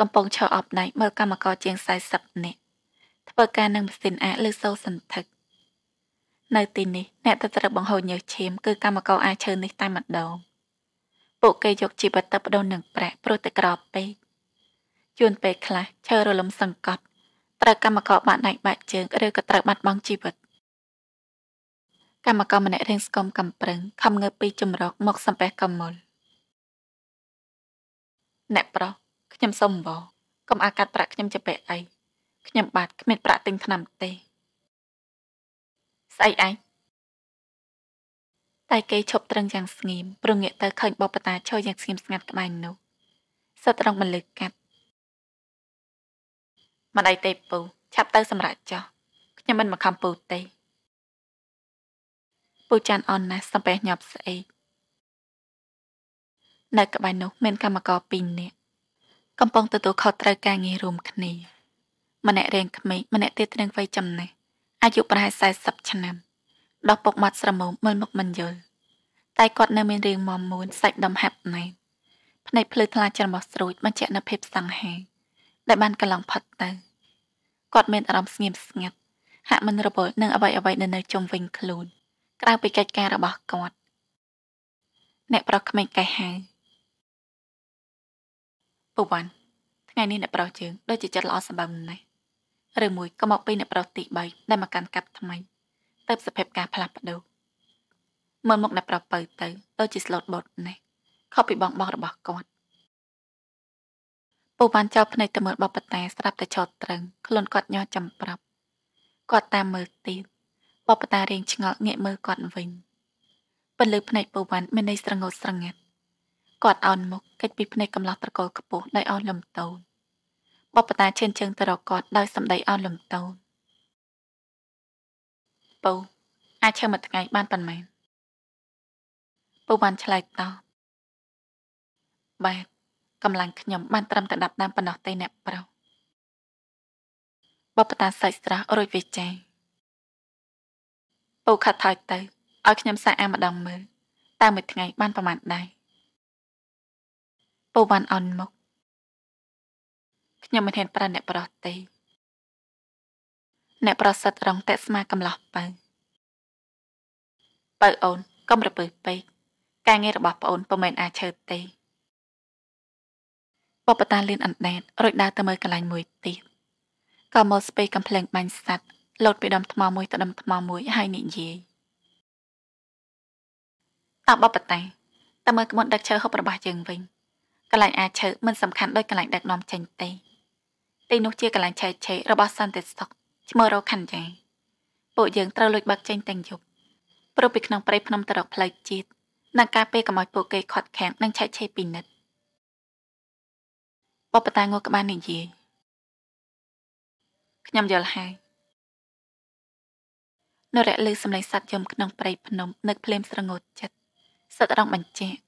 កំពុងឈរអបដៃមើលកម្មករជាង40នាក់ធ្វើការនឹងម៉ាស៊ីនអាលើសូសន្ធឹកនៅទីនេះអ្នកទៅត្រូវបង្ហូរញើសឈាមគឺកម្មករអាឈើនេះតែម្ដងពួកគេយកជីវិតទៅបដូរនឹងប្រាក់ព្រោះតែក្រពេកជួនពេលខ្លះឈើរលំសង្កត់ត្រូវកម្មករបាត់ដៃបាត់ជើងឬក៏ត្រូវបាត់បង់ជីវិតកម្មករម្នាក់រៀងស្គមកំប្រឹងខំងើបពីជំរកមកសំពះកមុលអ្នកប្រុសខ្ញុំសុំបងកុំអាកាត់ប្រាក់ខ្ញុំជាពេលអីខ្ញុំបាទគ្មានប្រាក់ទិញថ្នាំទេស្អីអញតែគេឈប់ត្រឹងយ៉ាងស្ងៀមព្រងាកទៅឃើញបបតាឈរយ៉ាងស្ងៀមស្ងាត់ក្បែរនោះសិតរងមិនលើកកាត់ម្ដាយទេពូឆាប់ទៅសម្រាប់ចោះខ្ញុំមិនមកខំពូទេពូចាន់អនណាស់សំពេះញាប់ស្អីនៅក្បែរនោះមានកម្មករ2នាក់កំពុងទទួលខុសត្រូវការងាររួមគ្នាម្នាក់រៀងក្មេងម្នាក់ទៀតរៀងវ័យចំណាស់អាយុប្រហែល40ឆ្នាំដោះពុកមាត់ស្រមោលមើលមុខមិនយល់តែគាត់នៅមានរាងមមមួនសាច់ដុំហាប់ណែនភ្នែកភ្លឺថ្លាច្រមុះស្រួចបញ្ជាក់នូវភាពស្នេហាដែលបានកន្លងផុតទៅគាត់មានអារម្មណ៍ស្ងៀមស្ងាត់ហាក់មិនរវល់នឹងអ្វីអ្វីដែលនៅជុំវិញខ្លួនក្រៅពីកិច្ចការរបស់គាត់អ្នកប្រុសក្មេងកែហៅពូវ៉ាន់ថ្ងៃនេះអ្នកប្រុសជើងដូចជាចិត្តល្អសម្បើមណាស់ឬមួយក៏មកពីអ្នកប្រុសទី3ដែលមកកាន់កាប់ថ្មីទៅសភាពការផ្លាស់ប្ដូរមើលមុខអ្នកប្រពៅទៅដូចជាស្លូតបត់នេះខុសពីបងបងរបស់គាត់ពូបានចោលភ្នែកទៅមើលបបតាស្រាប់តែឆោតត្រឹងខ្លួនគាត់ញ័រចំប្រាប់គាត់តាមមើលទៀតបបតារៀងឆ្ងល់ងាកមើលគាត់វិញពលឺភ្នែកពូវ៉ាន់មានន័យស្រងោតស្រងាត់គាត់អោនមុខគេចពីភ្នែកកំឡោះត្រកូលខ្ពស់ដោយអស់លំទោនបបតាឈានជើងទៅរកគាត់ដោយសម្ដីអន់លំទោនពូអាចឈើមួយថ្ងៃបានប៉ុន្មានពូបានឆ្លើយតបបាទកម្លាំងខ្ញុំបាន ត្រឹមតែ10ដើមប៉ុណ្ណោះទេអ្នកប្រុសបបតាសើចស្រស់រួចវាចាពូខាត់ថយទៅឲ្យខ្ញុំសាកអាម្ដងមើលតើមួយថ្ងៃ បានប្រមាណដែរពូបានអន់មុខខ្ញុំមិនហ៊ានប្រាប់អ្នកប្រុសទេអ្នកប្រុសសិតរងតេស្មាកំឡោះបើបើអូនកុំរពើពេកការងាររបស់ប្អូនពុំមែនអាចឈើទេបបតាលៀនអណ្ដែតរួចដើរទៅមើលកន្លែងមួយទៀតក៏មកស្ពេកំភ្លើងបាញ់សัตว์លោត ពីដុំថ្មមួយទៅដុំថ្មមួយហើយនិយាយតបបតាតើមើលក្បួនដឹកឈើហូបរបស់យើងវិញកន្លែងអាចឈើមិនសំខាន់ដោយកន្លែងដឹកនាំចេញទេទីនោះជាកន្លែងឆែកឆេករបស់សន្តិសុខឈ្មោះរកខណ្ឌយ៉ាពួកយើងត្រូវលួចបាក់ចេញទាំងយប់ព្រោះពីក្នុងព្រៃភ្នំទៅរកផ្លូវជាតិនិងការពេលកម្ពុជាពួកគេខាត់ខាំងនិងឆែកឆេកពីនិតបបតាងក់ក្បាលនិយាយខ្ញុំយល់ហើយនរៈលើសម្លេងសត្វយំ ក្នុងព្រៃភ្នំនឹកភ្លាមស្រងត់ចិត្តសិតរងបញ្ជាក់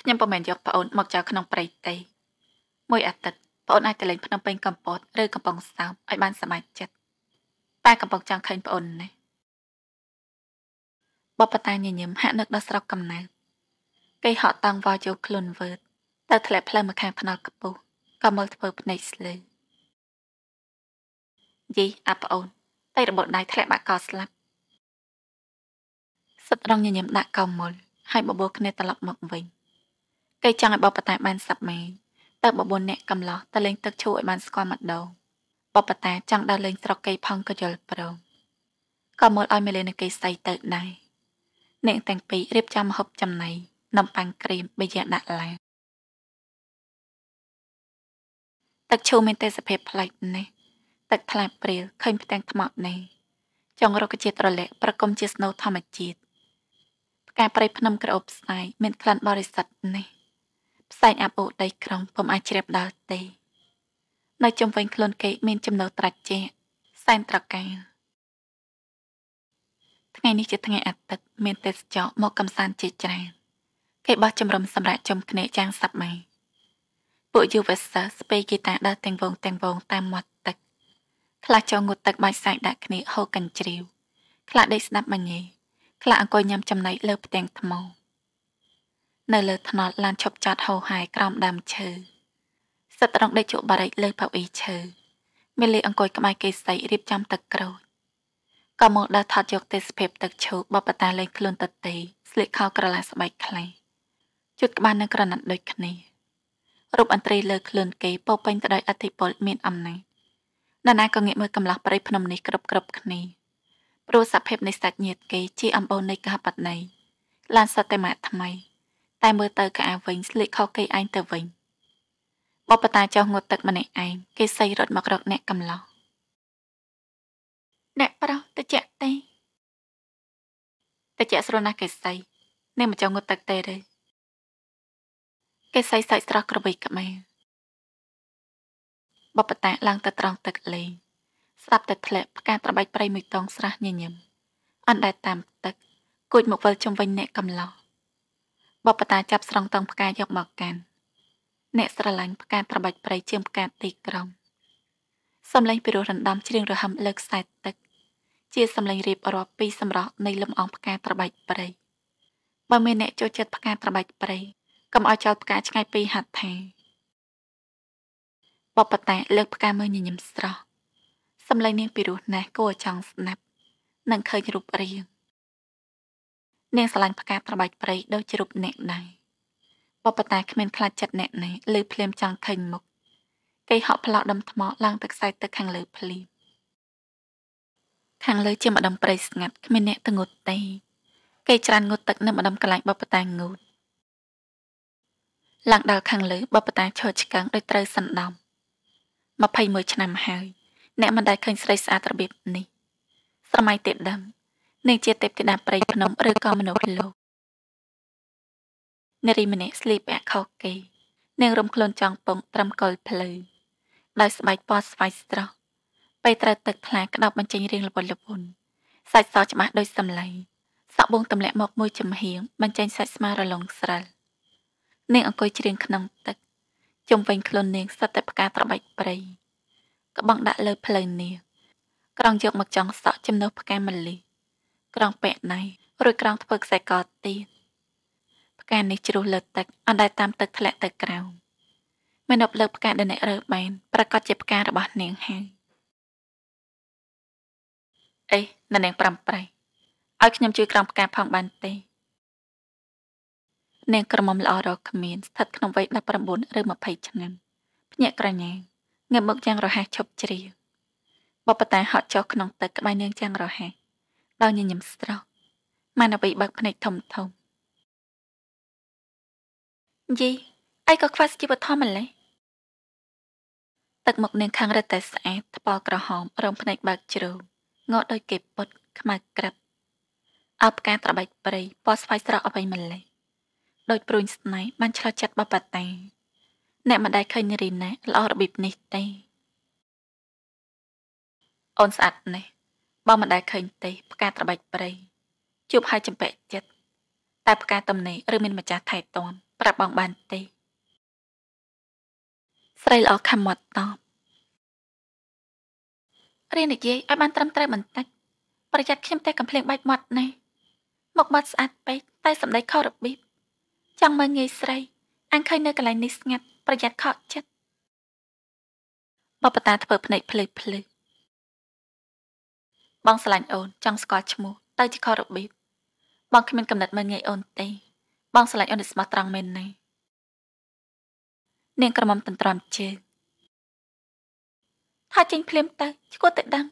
ខ្ញុំពុំមែនយកប្អូនមកចោលក្នុងព្រៃទេមួយអាទិត្យប្អូនអាចទៅលេងភ្នំពេញកំពតឬកំពង់សោមឲ្យបានសบายចិត្តតែកំពុងចង់ឃើញប្អូននេះបបតាញញឹមហាក់នឹកដល់ស្រុកកំណើតគេហក់តាំងវ៉ាចូលខ្លួនវើតទៅធ្លាក់ផ្លូវមកខាងភ្នល់កពុះក៏មើលធ្វើភ្នែកស្លេយីអាប្អូនតែរបត់ដៃធ្លាក់បាក់កស្លាប់សិតរងញញឹមដាក់កោមុលហើយបបួលគ្នាត្រឡប់មកវិញគេចង់ឲ្យបបតាបានសាប់ម៉ែទៅបបុនអ្នកកំឡោះទៅលេងទឹកឈូឲ្យបានស្គាល់មកដោបបតាចង់ដើរលេងស្រុកគេផងក៏យល់ព្រមក៏មើលឲ្យមេលេនគេស្អីទៅដែរអ្នកទាំងពីររៀបចំហូបចំណីនំប៉័ងក្រៀមបិយាដាក់ឡាទឹកឈូមានទេសភាពប្លែកណាស់ទឹកថ្លាព្រាលឃើញផ្ទាំងថ្មនេះ ចង់រកជាតិរលាក់ប្រគំជាស្នូធម្មជាតិផ្កាព្រៃភ្នំក្រអូបស្ដាយមានក្លិនបរិសុទ្ធនេះផ្សែងអាប់អូរដីក្រុងពុំអាចជ្រាបដល់ទេ នៅជុំវិញខ្លួនគេមានចំណោត្រាច់ជាសែនត្រកាលថ្ងៃនេះជាថ្ងៃអាទិត្យមានទេសចរមកកំសាន្តជាច្រើនគេបោះជំរំសម្រាប់ជុំគ្នាយ៉ាងសប្បាយពួកយុវសិស្សស្ពេគីតាដើរទាំងវងទាំងវងតាមមាត់ទឹក ខ្លះចងងូតទឹកបាច់សាយដាក់គ្នាហូរកញ្ជ្រៀវខ្លះដេកស្ដាប់មញីខ្លះអង្គុយញ៉ាំចំណីលើផ្ទាំងថ្មនៅលើថ្នល់ឡានឈប់ចតហោហាយក្រោមដើមឈើសិតត្រង់ដេកជក់បារិចលើប៉ៅអ៊ីឈើមេលីអង្គុយក្បែរគេសៃរៀបចំទឹកក្រូចក៏មកដល់ថត់យកទេសភាពទឹកឈូបបតាលេងខ្លួនតតេស្លៀកខោក្រឡាស្បែកខ្លីជូតក្បាលនឹងក្រណាត់ដូចគ្នារូបអន្ត្រីលើខ្លួនគេពោពេញទៅដោយអធិពលមានអំណាចណ៎ណាក៏ងាកមើលកំឡោះប្រៃភ្នំនេះគ្រប់គ្រប់គ្នាព្រោះសភាពនៃសាច់ញាតិគេជាអំបូរនៃកហបតន័យឡានសតេមាថ្មីតែមើលទៅកាអាវិញស្លេកខុសគេឯងទៅវិញបបតាចោះងូតទឹកម្នាក់ឯងគេសៃរត់មករកអ្នកកំឡោះអ្នកប្រុសតិចទេតិចស្រណះគេសៃអ្នកមិនចង់ងូតទឹកទេទេគេសៃសាច់ស្រស់ក្របីក្បែរបបតាឡើងទៅត្រង់ទឹកលេងស្ដាប់តែធ្លាក់ផ្កាត្របែកព្រៃមួយតងស្រះញញឹមអណ្ដែតតាមទឹកគួចមកវិលជុំវិញអ្នកកំឡោះបបតាចាប់ស្រង់តង់ផ្កាយកមកកាន់អ្នកស្រឡាញ់ផ្កាត្របាច់ព្រៃជាងផ្កាទីក្រុងសំឡេងពីរោះរណ្ដំច្រៀងរហឹមលើខ្សែទឹក ជាសំឡេងរៀបរាប់ពីសម្រស់នៃលំអងផ្កាត្របាច់ព្រៃបើមានអ្នកចូលចិត្តផ្កាត្របាច់ព្រៃកុំឲ្យចោលផ្កាឆ្ងាយពីហាត់ថាបបតាលើកផ្កាមើលញញឹមស្រស់សំឡេងនាងពីរោះណាស់គួរចង់ស្នាប់និងឃើញរូបរាងអ្នកស្រឡាញ់ផ្កាត្របែកព្រៃដូចជារូបអ្នកដែរបបតាគ្មានខ្លាចចិត្តអ្នកណាឬភ្លាមចង់ឃើញមុខគេហក់ផ្លោះដំថ្មឡើងទៅខ្សែទឹកខាងលើភ្លាមខាងលើជាម្ដុំព្រៃស្ងាត់គ្មានអ្នកទៅងូតទេគេច្រានងូតទឹកនៅម្ដុំកន្លែងបបតាងូតឡើងដល់ខាងលើបបតាឈរឆ្កឹងដោយត្រូវសណ្ដំ21ឆ្នាំហើយអ្នកមិនដែលឃើញស្រីស្អាតរបៀបនេះស្រមៃទេដើមនិងជាទេពធីតាប្រៃភ្នំឬក៏មនុស្សលោកនារីម្នាក់ស្លៀកពាក់ខុសគេនាងរំខ្លួនចង់ពងត្រឹមកុលភ្លឺដោយស្បែកពណ៌ស្វាយស្រស់ពេលត្រូវទឹកថ្លាក្តោបបញ្ចេញរាងលពន់លពន់សាច់សច្បាស់ដូចសំឡីសក់បងទម្លាក់មកមួយចំហៀងបញ្ចេញសាច់ស្មារលងស្រិលនាងអង្គុយច្រៀងក្នុងទឹកជុំវិញខ្លួននាងសត្វតែផ្កាត្របែកព្រៃក្បងដាក់លើផ្លូវនាងក្រងយកមកចង់សក់ចំណុះផ្កាមលីក្រងពាក់ណៃរួចក្រងធ្វើខ្សែកទៀតផ្កានេះជ្រុះលើទឹកអណ្ដែតតាមទឹកធ្លាក់ទៅក្រោមមាណពលើផ្កាដែលអ្នករើបាន ប្រកាសជាផ្ការបស់នាងហើយអេនៅនាងប្រាំប្រៃឲ្យខ្ញុំជួយក្រងផ្កាផងបានទេនាងក្រមុំល្អរកគ្មានស្ថិតក្នុងវ័យ19ឬ20ឆ្នាំភ្ញាក់ក្រញ៉ាងងើបមកយ៉ាងរហ័សឈប់ជ្រៀងបបតាហត់ចុះក្នុងទឹកក្បែរនាងយ៉ាងរហ័សដោយញញឹមស្រស់ម៉ានអ្វីបើកភ្នែកធំធំយីអីក៏ខ្វះជីវធម៌ម្លេះទឹកមុខនាងខាងរត់តែស្អាតថ្ពាល់ក្រហមរងភ្នែកបើកជ្រៅងក់ដោយគេពុត ខ្មៅក្រាប់អបការត្របែកព្រៃពណ៌ស្វាយស្រស់អ្វីម្លេះដោយព្រួញស្នេហ៍បានឆ្លោះចិត្តបបតាអ្នកមិនដែលឃើញរីណាល្អរបៀបនេះទេអូនស្អាតណាស់បើមិនដែលឃើញទេផ្កាត្របែកព្រៃជួបហើយចម្ពាក់ចិត្តតែផ្កាតំណេឬមានម្ចាស់ថែទាំប្រាប់បងបានទេស្រីល្អខំមាត់តបរៀននិយាយឲ្យបានត្រឹមត្រូវបន្តិចប្រយ័ត្នខ្ញុំតែកំភ្លៀងបែកមាត់ណាមកបាត់ស្អាតពេកតែសម្ដីខុសរបៀបចង់មើលងាយស្រីអញឃើញនៅកន្លែងនេះស្ងាត់ប្រយ័ត្នខកចិត្តបបតាធ្វើភ្នែកភ្លឺភ្លឺបងស្រឡាញ់អូនចង់ស្គាល់ឈ្មោះទៅជាខរបៀបបងគ្មានកំណត់មើលងាយអូនទេ បងស្រឡាញ់អូននេះស្មោះត្រង់មែនណានាងក្រមុំតន្ទ្រាំជើងថាចេញភ្លាមទៅឈួតទៅដឹង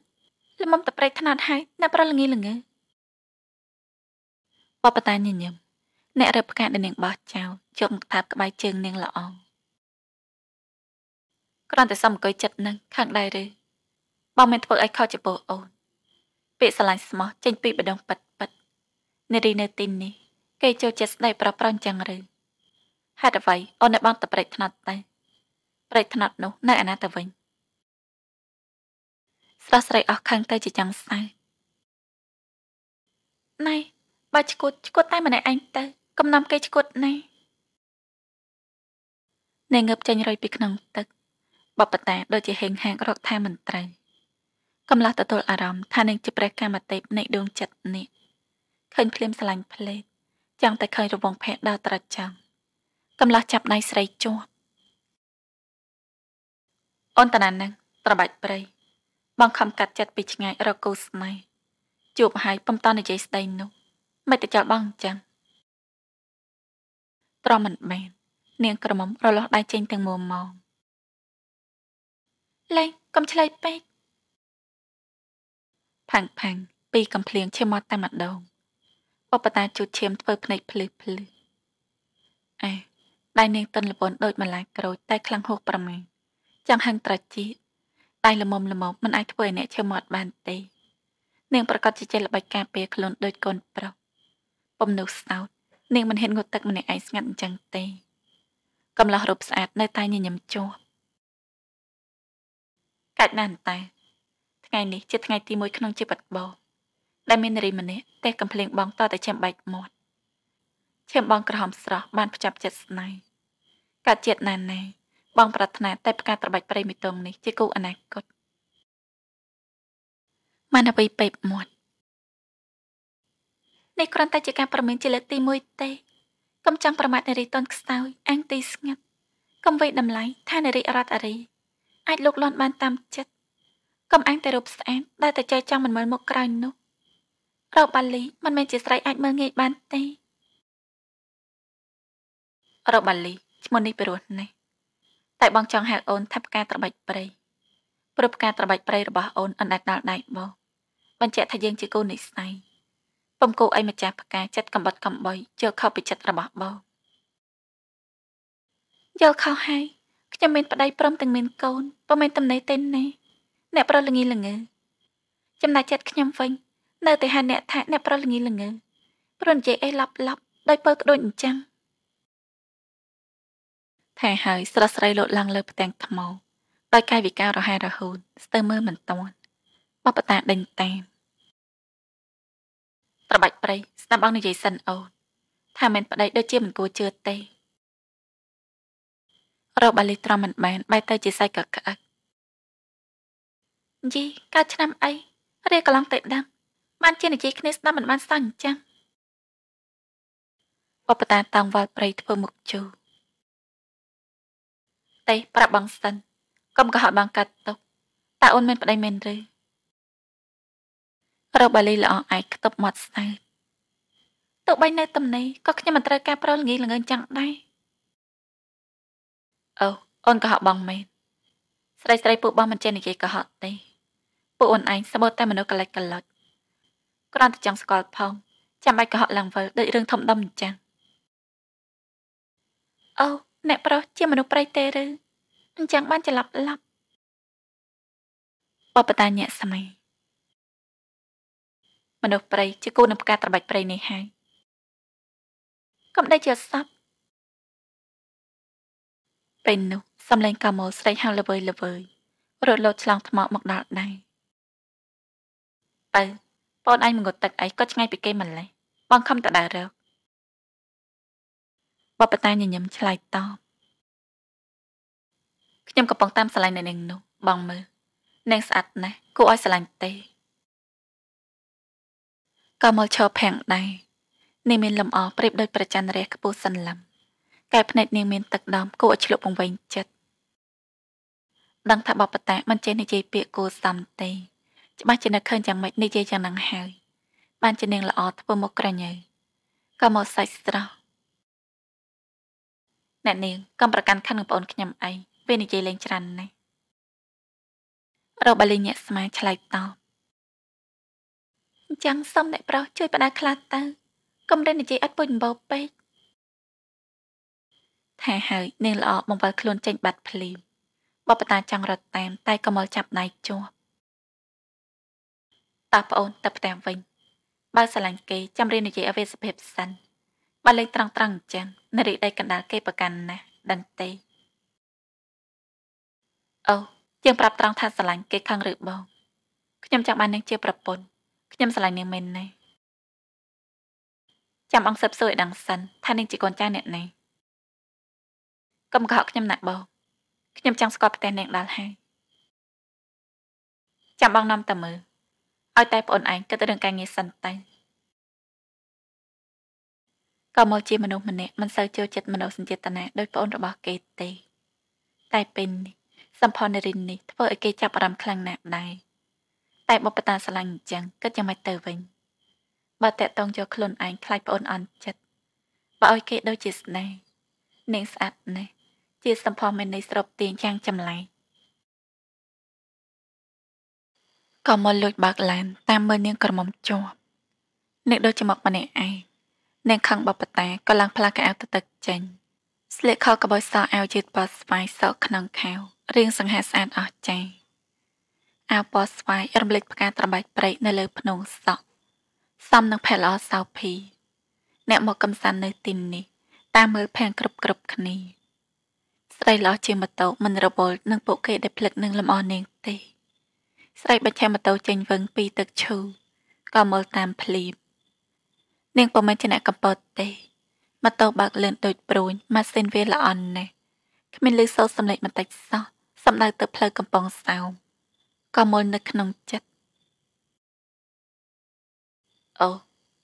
លំមតប្រេកថ្នាតហើយអ្នកប្រលងីលងើបបតាញញឹមអ្នករើផ្កាដែលនាងបោះចោលយកមកថាបក្បែរជើងនាងល្អងគ្រាន់តែសំអង្គុយចិត្តនឹងខាងដែរឬបងមិនធ្វើឲ្យខកចំពោះអូនពាក្យស្រឡាញ់ស្មោះចេញពីបដងប៉ិតប៉ិតនារីនៅទីនេះ គេចូលចិត្តស្ដីប្រប្រអញ្ចឹងឬហេតុអ្វីអូននៅបានតប្រេកថ្នាក់តែប្រេកថ្នាក់នោះនៅឯណាទៅវិញស្រស់ស្រីអស់ខឹងទៅជាចាំងសៅណៃបើឈួតឈួតតែម្នាក់ឯងទៅ កំណាំគេឈួតណៃនាងងើបចេញរុយពីក្នុងទឹកបបតាដូចជាហេងហាងរកថាមិនត្រូវកំឡោះទទួលអារម្មណ៍ថានឹងជាព្រះកម្មទេពនៃដួងចិត្តនេះឃើញភ្លាមស្រឡាញ់ភ្លេតចង់តែឃើញរបងភ័ក្រដល់ត្រិតចាំងកំឡោះចាប់ដៃស្រីជាប់អូនតាណានឹងត្របាច់ព្រៃបងខំកាត់ចិត្តពីឆ្ងាយរកគូស្នេហ៍ជួបហើយពំតនិយាយស្ដីនោះមិនទៅចោលបងចឹងត្រមមិនបាន នាងក្រមុំរលាស់ដៃចេញទាំងមួមមកលេងកុំឆ្លើយពេកផាំងផាំងពីកំភ្លៀងឈាមមកតែម្ដងអបតាជូតឈាមធ្វើភ្នែកភ្លឺភ្លឺអេដៃនាងទិនលពនដូចម្លាយក្រូចតែខ្លាំងហោះប្រមាណចាំងហឹងត្រជាដៃល្មមល្មមមិនអាចធ្វើឲ្យអ្នកឈាមមកបានទេនាងប្រកាសជាចេះល្បិចការពារខ្លួនដោយកូនប្រុសពំនុស្ដោតនាងមិនហ៊ានងូតទឹកម្នាក់ឯងស្ងាត់អញ្ចឹងទេ កំឡោះរូបស្អាតនៅតែញញឹមជាប់កាច់ណាស់តែថ្ងៃនេះជាថ្ងៃទី1ក្នុងជីវិតបងដែលមាននារីម្នាក់តែកំភ្លេងបងតតែឈាមបែកមាត់ឈាមបងក្រហមស្រស់បានផ្ចាប់ចិត្តស្នេហ៍កាត់ជាតិណានណែបងប្រាថ្នាតែផ្កាត្របាច់ព្រៃមីតងនេះជាគូអនាគតម៉ានអ្វីពេបមាត់នេះគ្រាន់តែជាការប្រមានជាលើកទី1ទេកុំចង់ប្រមាថនារីតនខ្សោយអង្គទីស្ងាត់កុំវេតម្លៃថានារីអរតអរី អាចលោកលន់បានតាមចិត្តកំអាំងតែរូបស្អាតដែលតែចែកចង់មិនមើលមុខក្រោយនោះរ៉ូបបាលី មិនមែនជាស្រីអាចមើលងាយបានទេរ៉ូបបាលីឈ្មោះនេះពិរោះណាស់តែបងចង់ហៅអូន ថាផ្កាត្របាច់ព្រៃព្រោះផ្កាត្របាច់ព្រៃរបស់អូនអណ្ដែតដល់ដៃបងបញ្ជាក់ថាយើងជាគូនិស្ស័យពុំគូអីម្ចាស់ផ្កាចិត្តកំបិតកំបីជឿខុសពីចិត្តរបស់បងយល់ខុសហើយខ្ញុំមាន ប្តីព្រមទាំងមានកូនពុំមានតំណែងទេណាអ្នកប្រុសល្ងីល្ងើចំណែកចិត្តខ្ញុំវិញនៅតែហៅអ្នកថាអ្នកប្រុសល្ងីល្ងើព្រោះនិយាយអីឡប់ឡប់ ដោយពើក្ដូចអញ្ចឹងថែហើយស្រស់ស្រីលោតឡើងលើផ្ទាំងថ្មដោយកាយវិការរហ័សរហូនស្ទើរមើលមិនទាន់បបតាដេញតាមត្របាច់ព្រៃស្ដាប់អង្គនិយាយសិនអូនថាមិនប្តីដូចជាមិនគួរជឿទេរកបាលីត្រមមិនបានបែរទៅជាសាច់កក្អឹកយីកើតឆ្នាំអីរាកន្លងទៅដឹងបានជានិយាយគ្នាស្ដាប់មិនបានសោះអញ្ចឹងបបតាតាំងវល់ព្រៃធ្វើមុខជូរតេប្រាប់បងសិនកុំកុហកបងកាត់ទុកតើអូនមានប្តីមែនឬប្រុសបាលីល្អអាចខ្ទប់មាត់ស្អាតទោះបីនៅតំណីក៏ខ្ញុំមិនត្រូវការប្រុសល្ងីល្ងើញចឹងដែរអូអូនកុហកបងមែនស្រីស្រីពួកបងមិនចេះនិយាយកុហកទេពួកអូនឯងសបតែមនុស្សកលិចកលុចគ្រាន់តែចង់ស្គាល់ផងចាំបាច់កុហកឡើងវិលដូចរឿងធំដុំអញ្ចឹងអូអ្នកប្រុសជាមនុស្សប្រៃទេឬអញ្ចឹងបានច្រឡប់ឡប់បបតាញាក់សម័យមនុស្សប្រៃជាគូនឹងផ្កាត្របាច់ប្រៃនេះហើយកុំដេកជាសពពេលនោះសំឡេងកាមលស្រីហៅល្វើយល្វើយរត់លោតឆ្លងថ្មមកដល់ដៃទៅបងអញមិនក៏ទឹកអីក៏ឆ្ងាយពីគេម្ល៉េះបងខំតដើររើបបតាញញឹមឆ្លើយតបខ្ញុំកំពុងតាមស្រឡាញ់នៅនឹងនោះ បងមើលនាងស្អាតណាស់គួរឲ្យស្រឡាញ់ទេក៏មកឈរភាំងដែរនាងមានលំអប្រៀបដូចប្រច័នរះខ្ពស់សន្លឹមកែភ្នែកនាងមាន ទឹកដំគួរឲ្យឆ្លក់បង្វែងចិត្តដឹងថាបបតាមិនចេះនិយាយពាក្យគួរសមទេច្បាស់ជានឹកឃើញយ៉ាងម៉េចនេះជាយ៉ាងណាហើយបានជានាងល្អធ្វើមកក្រញើក៏មកសាច់ស្រស់អ្នកនាង កំប្រកាន់ខាងនឹងប្អូនខ្ញុំឯងវានិយាយលេងច្រើនណាស់រកបលិញាក់ស្មាឆ្លើយតបអញ្ចឹងសុំអ្នកប្រុសជួយបដាខ្លះទៅកុំរិននិយាយអត់ពុញបោពេកថាហើយនាងល្អបង្វិលខ្លួនចេញបាត់ភ្លាមបបតាចង់រត់តាម តែក៏មកចាប់ដៃជាប់តើប្អូនទៅផ្ទះវិញបើស្រឡាញ់គេចាំរៀននិយាយឲ្យវាសុភាពសិន បើលេងត្រង់ត្រង់អញ្ចឹងនារីដីកណ្ដាលគេប្រកាន់ណាស់ដឹងទេអូយើងប្រាប់ត្រង់ថាស្រឡាញ់គេខឹងឬបងខ្ញុំចង់បាននាងជាប្រពន្ធខ្ញុំស្រឡាញ់នាងមែនណាស់ចាំអង្គសិបសួរឲ្យដឹងសិនថានាងជាកូនចៅអ្នកណាកុំកុហកខ្ញុំណាស់បងខ្ញុំចង់ស្គាល់ផ្ទះនាងដល់ហើយចាំបងនាំតើមើលឲ្យតែប្អូនឯងគិតទៅរឿងការងារសិនតែក៏មកជាមនុស្សម្នាក់មិនសូវចូលចិត្តមនុស្សសញ្ចេតនាដោយប្អូនរបស់គេទេតែពេលនេះសម្ផនរិននេះធ្វើឲ្យ គេចាប់អារម្មណ៍ខ្លាំងណាស់ដែរតែបបតាស្រឡាញ់អញ្ចឹងគិតយ៉ាងម៉េចទៅវិញបើតេតងយកខ្លួនឯងខ្លាចប្អូនអន់ចិត្តបើឲ្យគេដូចជាស្នេហ៍នាងស្អាតណាស់ជាសម្ផស្សមេនីស្របទៀងយ៉ាងចម្លែកក៏មកលួចបើកឡានតាមមើលនាងក្រមុំជាប់អ្នកដូចជាមកម្នាក់ឯងនាងខឹងបបតាក៏ឡើងផ្លាស់កៅអៅទៅទឹកចេញស្លៀកខោកបោសអៅជាតិបោះស្វាយសក់ក្នុងខៅរៀងសង្ហាស្អាតអស់ចាអៅបោះស្វាយរំលេចផ្កាត្របែកព្រៃនៅលើភ្នំសក់សំនឹងផែល្អសោភីអ្នកមកកំសាន្តនៅទីនេះ តាមមើលផាំងគ្រប់គ្រប់គ្នាស្រីល្អជាម៉ូតូមិនរវល់នឹងពួកគេដែលផ្លឹកនឹងលំអនាងទេស្រីបច្ឆាម៉ូតូចេញវឹងពីទឹកឈូក៏មើលតាមភ្លាបនាងពុំមានចំណាក់កំពតទេម៉ូតូបើកលឿនដូចព្រួញម៉ាស៊ីនវាល្អន់ណាស់គ្មានលឺសូរសំឡេងបន្តិចសោះសំដៅទៅផ្លូវកំពង់សោមក៏មើលនៅក្នុងចិត្តអូ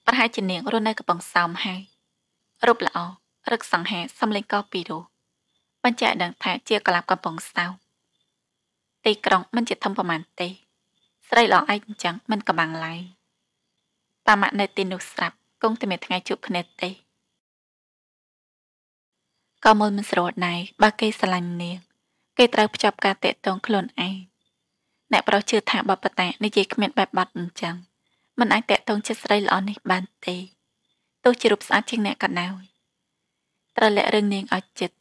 ប្រហែលជានាងរស់នៅកំពង់សោមហើយរូបល្អរឹកសង្ហាសំឡេងក៏ពីរោះបញ្ជាក់ដឹងថាជាកលាប់កំពង់សោមទីក្រុងមិនជាធំប្រមាណទេ ស្រីល្អឯងអញ្ចឹងមិនកំបាំងឡើយតាម៉ាក់នៅទីនោះស្រាប់គង់តែមានថ្ងៃជួបគ្នាទេក៏មិនមិនស្រួលដែរបើគេស្រឡាញ់នាងគេត្រូវភ្ជាប់ការតាក់ទងខ្លួនឯងអ្នកប្រុសជឿថាបបតានិយាយគ្មានបែបបាត់អញ្ចឹងមិនអាចតាក់ទងចិត្តស្រីល្អនេះបានទេទោះជារូបស្អាតជាងអ្នកក៏ដោយត្រូវលាក់រឿងនាងឲ្យចិត្ត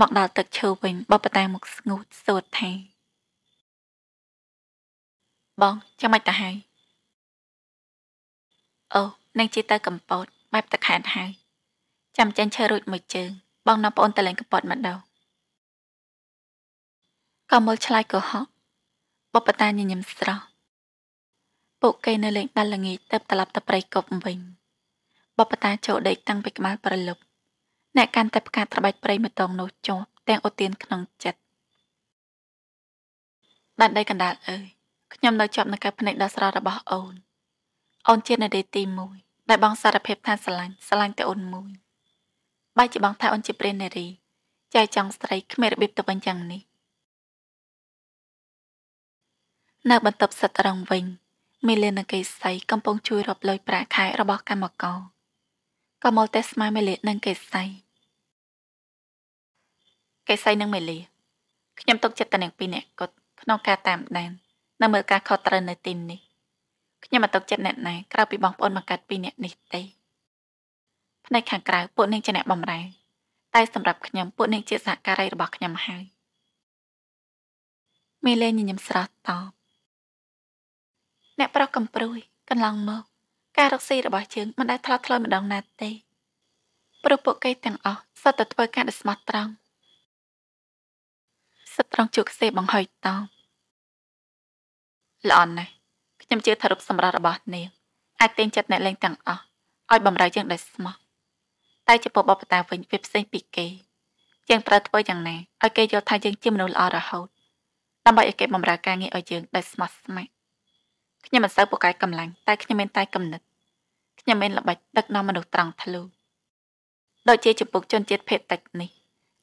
មកដល់ទឹកឈើវិញបបតាមកស្ងួតសួរថាបងយ៉ាងម៉េចទៅហើយអូនឹងជិះទៅកំពតបែបទឹកហាត់ហើយចាំចេញឈើរួចមួយជើង បងនាំប្អូនទៅលេងកំពតម្ដងក៏មើលឆ្លើយកុហកបបតាញញឹមស្រស់ពួកគេនៅលេងដល់ល្ងាចទៅត្រឡប់ទៅព្រៃកប់វិញ បបតាចូលដេកតាំងពីក្បាលប្រលប់អ្នកកាន់តែផ្កាត្របាច់ព្រៃម្ដងនោះជាប់ទាំងអូទៀនក្នុងចិត្តបានដីកណ្ដាលអើយខ្ញុំនៅជាប់នឹងការភ្នែកដ៏ស្រស់របស់អូនអូនជានារីទី1ដែលបងសារភាពថាស្រឡាញ់ស្រឡាញ់តែអូនមួយបែរជាបងថាអូនជាព្រះនារីចៃចង់ស្រីគ្មានរបៀបទៅវិញយ៉ាងនេះនៅបន្ទប់សិតរងវិញមីលីននិងកេសីកំពុងជួយរាប់លុយប្រាក់ខែរបស់កម្មករក៏មកតែស្មើមីលីនិងកេសីកេសីនិងមីលីខ្ញុំទុកចិត្តតែនឹងពីរនាក់គាត់ក្នុងការតាមដាននៅមើលការខុសត្រូវនៅទីនេះខ្ញុំមកទុកចិត្តអ្នកណាក្រៅពីបងប្អូនមកកាត់ពីអ្នកនេះទេផ្នែកខាងក្រៅពួកនាងជាអ្នកបំរើតែសម្រាប់ខ្ញុំពួកនាងជាសហការីរបស់ខ្ញុំហើយមេលេញញឹមស្រស់តបអ្នកប្រុសកំព្រួយ កន្លងមកការរកស៊ីរបស់ជើងមិនដែលថ្លត់ថ្លើម្ដងណាទេ ព្រោះពួកគេទាំងអស់សុទ្ធតែធ្វើការដែលស្មោះត្រង់សិតត្រង់ជួកសេបង្ហុយតបល្អណាស់ខ្ញុំជឿថារូបសម្រស់របស់នាងអាចទាញចិត្តអ្នកលេងទាំងអស់ឲ្យបំរើយើងដោយស្មោះតែចំពោះបបតាវិញវាផ្សេងពីគេយើងត្រូវធ្វើយ៉ាងណាឲ្យគេយល់ថាយើងជាមនុស្សល្អរហូតដើម្បីឲ្យគេបំរើការងារឲ្យយើងដោយស្មោះស្ម័គ្រខ្ញុំមិនសូវពូកែកម្លាំងតែខ្ញុំមានតែគំនិតខ្ញុំមានល្បិចដឹកនាំមនុស្សត្រង់ធ្លូដូចជាចំពោះជនជាតិភេតតិចនេះ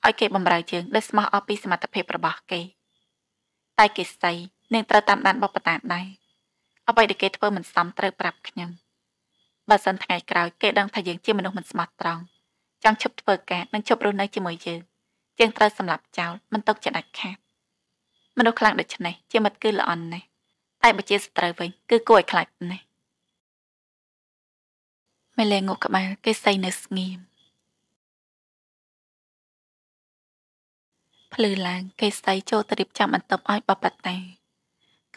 ឲ្យគេបំរើយើងដោយស្មោះអស់ពីសមត្ថភាពរបស់គេ តែគេស្័យនាងត្រូវតាមដានបុកបតាដែរអ្វីដែលគេធ្វើមិនសមត្រូវប្រាប់ខ្ញុំបើសិនថ្ងៃក្រោយគេដឹងថាយើងជាមនុស្សមិនស្មោះត្រង់ចង់ឈប់ធ្វើការនិងឈប់រស់នៅជាមួយយើងយើងត្រូវសម្លាប់ចោលមិនទុកជាដាច់ខាតមនុស្សខ្លាំងដូច្នេះជាមិត្តគឺល្អណាស់តែបើជាសត្រូវវិញគឺគួរឲ្យខ្លាចណាស់មេលេងក់ក្បាលគេសៃនៅស្ងៀមភ្លឺឡើងគេសៃចូលទៅរៀបចំបន្ទប់ឲ្យបបតា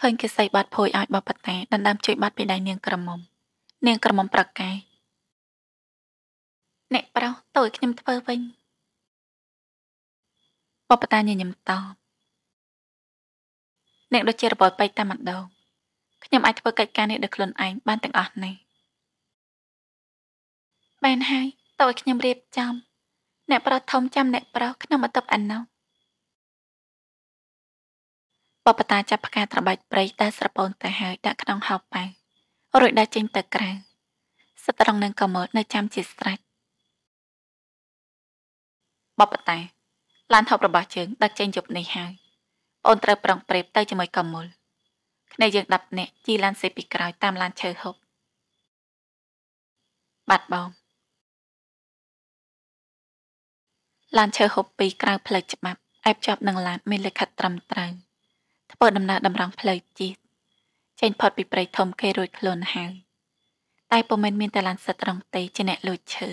ឃើញគេសីបាត់ភួយឲ្យបបតាដណ្ដើមជួយបាត់ពីដៃនាង ក្រមុំនាងក្រមុំប្រកាយអ្នកប្រុសទៅឲ្យខ្ញុំធ្វើវិញបបតាញញឹមតបអ្នកដូចជារបបបែកតែម្ដងខ្ញុំអាចធ្វើកិច្ចការនេះដោយខ្លួនឯងបានទាំងអស់នេះបានហើយតើឲ្យខ្ញុំរៀបចំអ្នកប្រុសធំចាំអ្នកប្រុសក្នុងបន្ទប់អាណោះបបតាចាប់ផ្កាត្របែកព្រៃដែលស្រពោនទៅហើយដាក់ក្នុងហោប៉ៅរួចដាក់ចេញទៅក្រៅស្ត្រង់នឹងក៏មើលនៅចាំជាស្រេចបបតាឡានហប់របស់ជើងដឹកចេញជប់នេះហើយបងត្រូវប្រឹងប្រែបទៅជាមួយកមុលគ្នាយើង10នាក់ជីឡានសេពីក្រោយតាមឡានឈើហប់បាត់បងឡានឈើហប់ពីក្រៅផ្លូវច្បាប់អែបជាប់នឹងឡានមានលិខិតត្រឹមត្រូវធ្វើដំណើរតម្រង់ផ្លូវជាតិចេញផុតពីព្រៃធំគេរួចខ្លួនហើយតែពុំមែនមានតែឡានសិតត្រង់ទេជាអ្នកលួចឈើ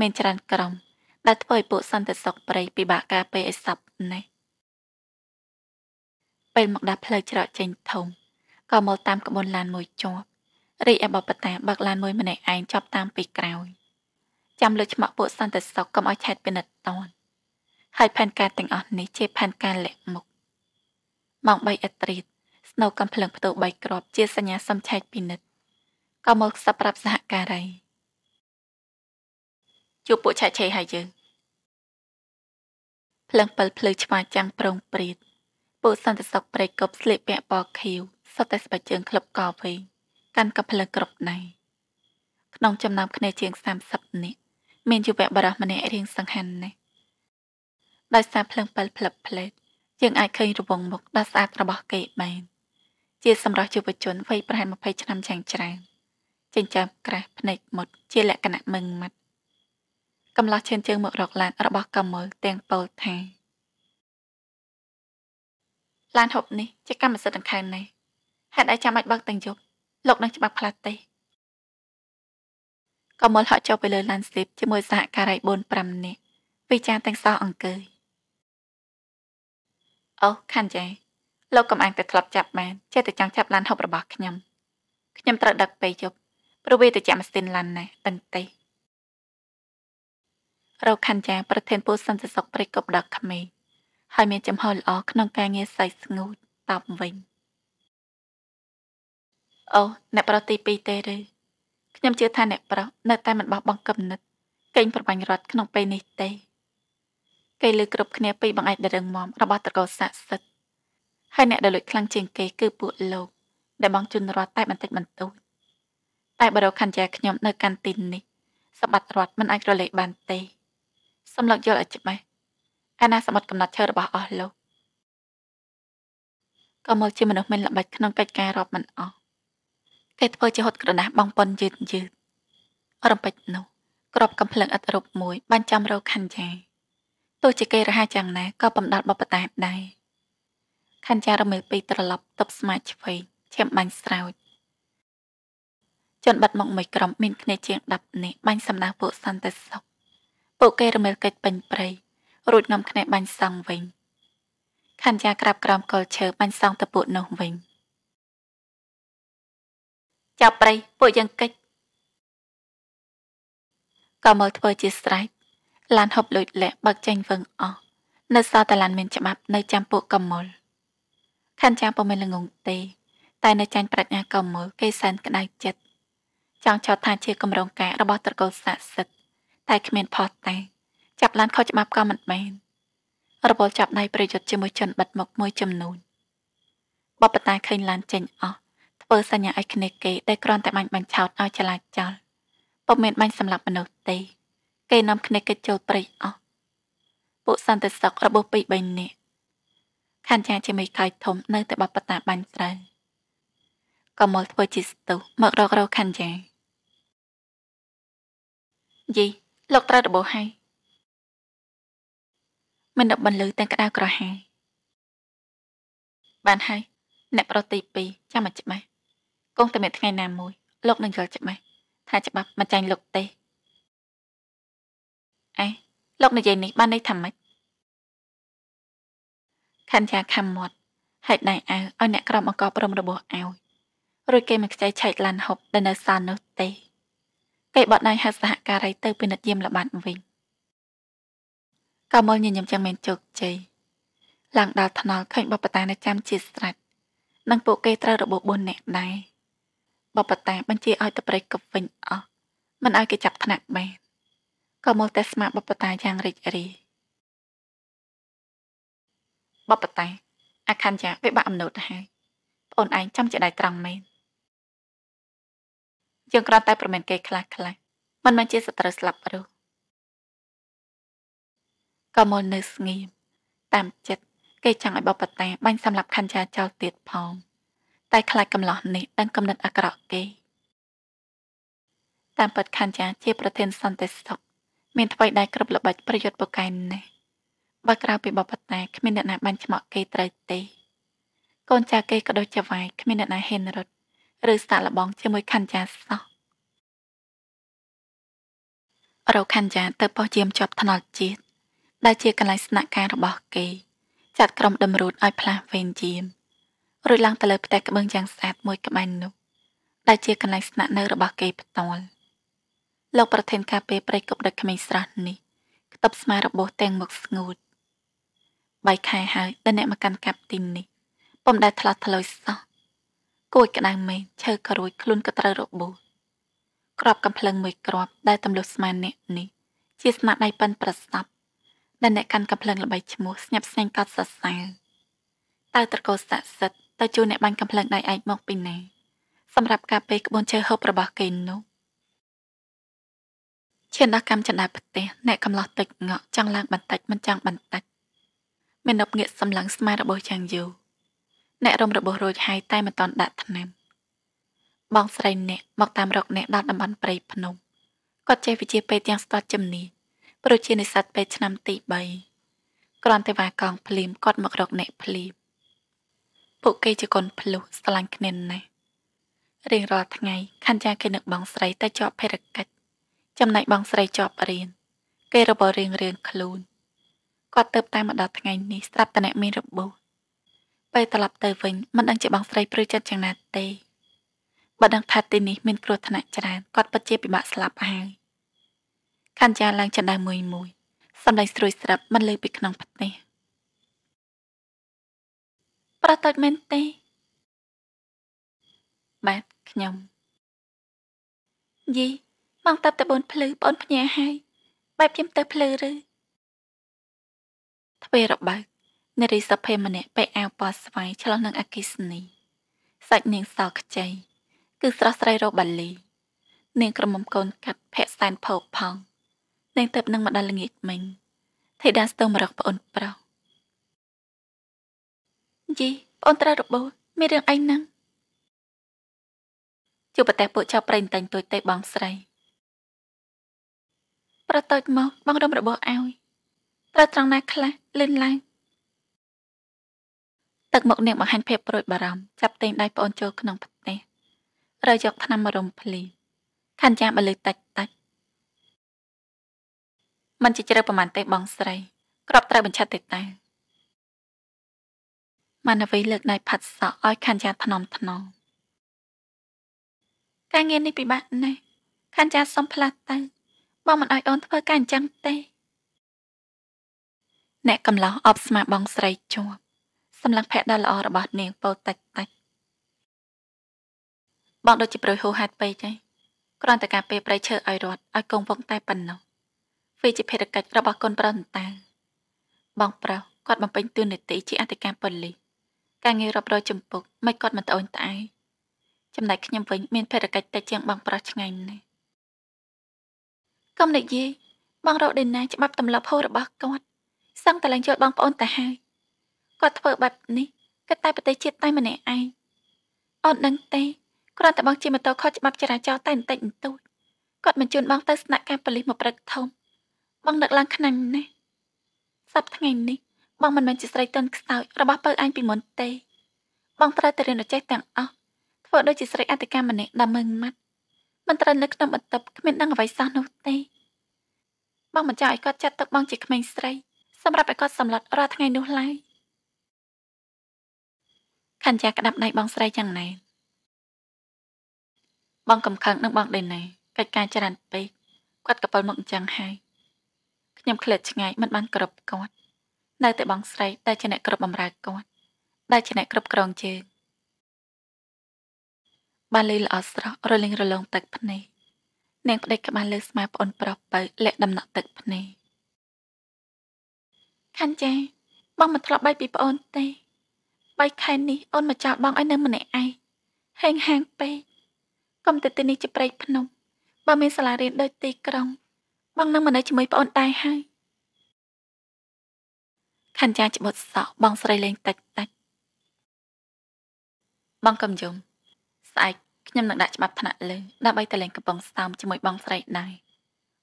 មានច្រើនក្រុមដែលធ្វើឲ្យពួកសន្តិសុខព្រៃពិបាកការពារឲ្យសពនេះពេលមកដល់ផ្លូវច្រកចេញធំក៏មកតាមក្បួនឡានមួយជាប់រីឯបបតាបើកឡានមួយម្នាក់ឯងចាប់តាមពីក្រោយចាំលើឆ្មាក់ពួកសន្តិសុខកុំឲ្យឆែតពិនិត្យតនហើយផែនការទាំងអស់នេះជាផែនការលាក់មុខម៉ោង3អត្រីតស្នូកំភ្លឹងផ្ទុះ3គ្រាប់ជាសញ្ញាសំឆែកពិនិត្យក៏មកសັບប្រាប់សហការីជួបពួកឆែកឆេហើយយើងភ្លឹងពិលភ្លឺឆ្វាចាំងប្រងព្រាតពួកសន្តិសុខព្រៃកប់ស្លៀកពាក់ពណ៌ខៀវសុទ្ធតែស្បែកជើងក្លឹបកោវែងកាន់កំភ្លឹងគ្រប់ណៃក្នុងចំណោមគ្នាជាង30នាក់មានយុវបរិសម្នាក់រៀងសង្ហាន់នេះដោយសារភ្លឹងពិលភ្លឹបផ្លេតយើងអាចឃើញរវងមុខដ៏ស្អាតរបស់គេបានជា សម្រស់យុវជនវ័យប្រហែល20ឆ្នាំយ៉ាងច្រើនចិញ្ចើមក្រាស់ភ្នែកមុតជាលក្ខណៈមឹងម៉ាត់កំឡោះឈាន ជើងមករកឡានរបស់កមលទាំងពោលថាឡានហូបនេះជាកម្មសិទ្ធិខាងនេះហេតុអីចាំបាច់បើកទាំងយប់លោកនឹងច្បាប់ផ្លាត់ទេកមលហក់ចូលទៅលើឡានស្លៀបជាមួយសហការី4 5នាក់វិចារទាំងសោះអង្គើយអូខាន់ចៃលោកកំអាងតែធ្លាប់ចាប់បានចេះតែចង់ចាប់ឡានហូបរបស់ខ្ញុំខ្ញុំត្រូវដឹកទៅជប់ព្រោះវាទៅចាក់ម៉ាស៊ីនឡានណាតឹងតៃរកខាន់ចាប្រធានពលសន្តិសុខព្រៃកប់ដល់ក្មេងហើយមានចំហល្អក្នុង ការងារសៃស្ងូតតបវិញអូអ្នកប្រុសទី2ទេឬខ្ញុំជឿថាអ្នកប្រុសនៅតែមិនបោះបង់គំនិតកេងប្របាញ់រត់ក្នុងពេលនេះទេគេលើគ្រប់គ្នាពីបង្អែកដរឹងមមរបស់ត្រកូលស័ក្តិសិទ្ធហើយអ្នកដែលលួចខ្លាំងជាងគេគឺពួកលោកដែលបងជន់រត់តែបន្តិចបន្តួចតែបរិខញ្ញាខ្ញុំនៅកាន់ទីនេះសម្បត្តិរដ្ឋមិនអាចរលែកបានទេសំឡឹកយល់ឲ្យច្បាស់អាណាសម្បត្តិកំណត់ឈើរបស់អស់លោកក៏មកជាមនុស្សមានល្បិចក្នុងកិច្ចការរាប់មិនអស់គេធ្វើជាហត់ក្រដាស់បងប៉ុនយឺតយឺតរំពេចនោះក្របកំភ្លឹងអត់រូបមួយបានចាំរកខណ្ឌយ៉ាងទោះជាគេរហ័សយ៉ាងណាក៏បំដាល់បបតាដែរខណ្ឌចារមេពីត្រឡប់ទប់ស្មាឆ្វេងឈាមបាញ់ស្រោចជនបាត់មកមួយក្រុមមានគ្នាជាង10នាក់បាញ់សម្ដាពួកសន្តិសុខពួកគេរមិលកិច្ចពេញព្រៃរួចនាំគ្នាបាញ់សង់វិញខណ្ឌចាក្រាបក្រោមកុលឈើបាញ់សង់ទៅពួកនោះវិញចាប់ព្រៃពួកយើងកិច្ចក៏មកធ្វើជាស្រែកឡានហប់លួចលាក់បើកចេញវឹងអស់នៅសល់តែឡានមានច្បាប់នៅចាំពួកកមលខាន់ចាពុំមានល្ងងទេ តែនៅចាញ់ប្រាជ្ញាកមលគេសែនក្តៅចិត្តចង់ចោទថាជាកម្រងការរបស់ត្រកូលស័ក្តិសិទ្ធតែគ្មានផុសតាំងចាប់ឡានខុសច្បាប់ក៏មិនមែនរវល់ចាប់ដៃប្រយុទ្ធជាមួយជនបិទមុខមួយចំនួនបបតាឃើញឡានចេញអស់ធ្វើសញ្ញាឲ្យគ្នាគេតែគ្រាន់តែបាញ់បញ្ឆោតឲ្យចលាចលពុំមានបាញ់សម្លាប់មនុស្សទេគេនាំគ្នាកិច្ចចូលព្រៃអស់ពួកសន្តិសុខរបស់ពី3នាក់ខាន់ចាជាមីកាយធំនៅតែបបតាបាញ់ស្រូវក៏មកធ្វើជាស្ទុះមករករខាន់ចាយីលោកត្រូវដបោហើយមិនដបបន្លឺទាំងក្តៅក្រហាយបានហើយអ្នកប្រតិពីចាំមកច្បាស់គង់តែមានថ្ងៃណាមួយលោកនឹងយល់ច្បាស់ថាច្បាប់មិនចាញ់លោកទេអេលោកនិយាយនេះ បានន័យថាម៉េចខណ្ឌជាខំមាត់ហើយដៃអាវឲ្យអ្នកក្រុមអង្គព្រមរបស់ឲ្យរួចគេមកខ្ចីឆែកឡានហុកដែលនៅសាននោះទេគេបត់ដៃហៅសហការីទៅពិនិត្យយាមល្បាតវិញកមលញញឹមយ៉ាងមានជោគជ័យឡើងដល់ថ្នល់ឃើញបបតានៅចាំជាស្រេចនិងពួកគេត្រូវរបបួនអ្នកដែរបបតាបញ្ជាឲ្យទៅប្រៃកប់វិញអស់មិនឲ្យគេចាប់ថ្នាក់បានក៏មកតែស្មាបបតាយ៉ាងរីករាយបបតាអខញ្ញាវាបាក់អំណូតទៅហើយប្អូនឯងចាំជាដៃត្រង់មែនយើងគ្រាន់តែ ប្រមែនគេខ្លះខ្លះមិនមែនជាសត្រូវស្លាប់រស់ក៏មកនៅស្ងៀមតាមចិត្តគេចង់ឲ្យបបតាបាញ់សម្លាប់ខញ្ញាចោលទៀតផងតែខ្លាចកំឡោះនេះដឹងកំណត់អាក្រក់គេតាមពិតខញ្ញាជា ប្រធានសន្តិសុខមានអ្វីដែលគ្រប់ល្បិចប្រយុទ្ធពូកែនេះបើក្រៅពីបបតាគ្មានអ្នកណាបានឆ្មក់គេត្រូវទេ កូនចាគេក៏ដូចជាវាយគ្មានអ្នកណាហ៊ានរត់ឬស្តាក់លបង ជាមួយខណ្ឌចាសោះរកខណ្ឌចាទៅប៉ុស្តិ៍យាមជាប់ថ្នល់ជាតិដែលជាកន្លែងស្នាក់ការរបស់គេ ចាត់ក្រុមតម្រូតឲ្យផ្លាស់វេនយាមរួចឡើងទៅលើផ្ទះក្បឹងយ៉ាងស្អាតមួយក្បែរនោះដែលជាកន្លែងស្នាក់នៅរបស់គេផ្ទាល់លោកប្រធានការពេលប្រៃគប់ដល់ក្មេងស្រស់នេះខ្ទប់ស្មាររបោះទាំងមកស្ងួត3ខែហើយដែលអ្នកមកកាន់កាប់ទីនេះពុំដែលឆ្លាស់ធ្លោយសោះគួយក្តៅមែនឈើក៏រួយខ្លួនក៏ត្រូវរបួសក្របកំភ្លឹងមួយក្របដែលទម្លុះស្មានអ្នកនេះជាស្នាដៃប៉ិនប្រសាប់ដែលអ្នកកាន់កំភ្លឹងល្បីឈ្មោះស្ញាប់ស្ញាញ់កត់សរសើរតើត្រកោស័ក្តិសិទ្ធតើជួអ្នកបាញ់កំភ្លឹងដៃឯងមក ពីណាសម្រាប់ការពេលក្បួនជើហូបរបស់គេនោះឈានដល់កម្មចណ្ដែផ្ទះអ្នកកំឡោះទឹកងក់ចង់ឡើងបន្តិចមិនចង់បន្តិចមានប់ងាកសម្លឹងស្មាររបស់យ៉ាងយូរអ្នករំរបស់រួចហើយតែមិនតន់ដាក់ថ្នាំបងស្រីអ្នកមកតាមរកអ្នកដល់តំបន់ព្រៃភ្នំគាត់ចេះវិជាពេទ្យយ៉ាងស្ទាត់ជំនាញប្រជានិស្សិតពេទ្យឆ្នាំទី3គ្រាន់តែវាកងភ្លាមគាត់មករកអ្នកភ្លាមពួកគេជាកូនភ្លុះស្រឡាញ់គ្នាណាស់រៀងរាល់ថ្ងៃខណ្ឌចាគេនឹកបងស្រីតែជាប់ភារកិច្ចចំណែកបងស្រីជាប់រៀនគេរបររៀងរៀងខ្លួនគាត់ទៅតែមកដល់ថ្ងៃនេះស្រាប់តែអ្នកមានរបួសពេលត្រឡប់ទៅវិញមិនដឹងជាបងស្រីព្រឺចិត្តយ៉ាងណាទេបើដឹងថាទីនេះមានគ្រោះថ្នាក់ច្រើនគាត់ពិតជាពិបាកស្លាប់ហើយខណ្ឌចាឡើងចណ្ដៅមួយមួយ សម្លេងស្រួយស្រាប់មិនលើពីក្នុងផ្ទះប្រតើតមែនទេបាទខ្ញុំយីមកតាប់តែបូនភ្លឺបូនភ្ញាហើយ បែបខ្ញុំទៅភ្លឺឬទ្វេរបើកនារីសុភេម្នាក់បែកអាវប៉ស្វាយឆ្លោះនឹងអកិសនីសាច់នាងសល់ខ្ចីគឺស្រស់ស្រីរ៉ូបាលី នាងក្រមុំកូនកាត់ភ័ក្រសែនផោផងនាងទៅនឹងមកដល់ល្ងាចមិញធីតាស្ទើមរកប្អូនប្រុសយីប្អូនត្រូវរបូតមានរឿងអីហ្នឹងជួបប្រទេសពួកចៅប្រេងតាញ់ទួយទេបងស្រីប្រតូចមកបងរំរបស់ឲ្យត្រូវត្រង់ណាខ្លះលឿនឡើងទឹកមុខនាងបង្ហាញភាពប្រួយបារម្ភចាប់ទែងដៃប្អូនចូលក្នុងផ្ទះរើយកថ្នាំមរំភ្លីខណ្ឌចាបលឺតាច់តាច់ມັນជាជ្រៅប្រហែលទេបងស្រី ក្របត្រូវបញ្ឆិតទេតាម៉ានវីលើកដៃផាត់សក់ឲ្យខណ្ឌចាថ្នមថ្នងការងារនេះពិបាកណាស់ខណ្ឌចាសុំផ្លាស់ទៅបងមិនអោយអូនធ្វើការអញ្ចឹងទេអ្នកកំឡោះអបស្មាបងស្រីជាប់សម្លឹងភ័ក្រដ៏ល្អរបស់នាងពោតិចតិចបងដូចជាប្រយហូហេតុពេកទេគ្រាន់តែការពេលប្រៃឈើឲ្យរត់ឲ្យគង់វងតែប៉ុណ្ណោះវាជាភារកិច្ចរបស់កូនប្រុសតាំងបងប្រុសគាត់បំពេញតួនាទីជាអធិការប៉ូលីសការងាររាប់រយជំពូកមិនគាត់មិនត្អូញត្អែចំណែកខ្ញុំវិញមានភារកិច្ចតែជាងបងប្រុសឆ្ងាញ់ណាស់កុំនិយាយបងរកដេណាច្បាប់ទម្លាប់ហូររបស់គាត់សឹងតែឡើងជួយបងប្អូនតែហើយគាត់ធ្វើបែបនេះគាត់តែប្រទេសជាតិតែម្នាក់ឯងអូនដឹងទេគ្រាន់តែបងជិះម៉ូតូខុសច្បាប់ចរាចរណ៍តែបន្តិចបន្តួចគាត់បញ្ជូនបងទៅស្នាក់ការប៉ូលីសមកព្រឹកធំបងដឹកឡើងខ្នាញ់ណាស់សប្តាហ៍ថ្ងៃនេះ បងមិនមែនជាស្រីតឹងខ្សោយរបស់ពៅអញពីមុនទេ បងត្រូវតែរៀនចេះទាំងអស់ធ្វើដូចជាស្រីអធិការម្នាក់ដែលមើងម៉ាត់មិនត្រូវនៅក្នុងបន្ទប់គ្មានដឹងអ្វីសោះនោះទេ បងមិនចង់ឲ្យគាត់ចាត់ទុកបងជាក្មេងស្រី សម្រាប់ឲ្យគាត់សម្លុតរាល់ថ្ងៃនោះឡើយខញ្ញាក្តាប់ដៃបងស្រីយ៉ាងណែនបងកំខឹងនឹងបងដេណេកិច្ចការច្រើនពេកគាត់កពល់មកអញ្ចឹងហើយខ្ញុំឃ្លាតឆ្ងាយមិនបានគ្រប់គាត់នៅតែបងស្រីតែជាអ្នកគ្រប់បម្រើគាត់ដែលជាអ្នកគ្រប់គ្រងជើងបានលឺល្អស្រស់រលិងរលងទឹកភ្នែកនាងប្តីក្បាលលើស្មាប្អូនប្រុសបើលាក់ដំណក់ទឹកភ្នែកខាន់ចាបងមិនធ្លាប់បាយពីប្អូនទេបាយខែនេះអូនមកចោលបងឲ្យនៅម្នាក់ឯងហេងហាងពេកកុំទៅទីនេះជាប្រេកភ្នំបើមានសាលារៀនដូចទីក្រុង បងនឹងមកនៅជាមួយប្អូនដែរហើយខាន់ចាច្បុតសក់បងស្រីលេងតិចតិចបងកំយំស្អែកខ្ញុំនឹងដាក់ច្បាប់ថ្នាក់លើដើម្បីទៅលេងកំពង់ស្ទឹងជាមួយបងស្រីដែរ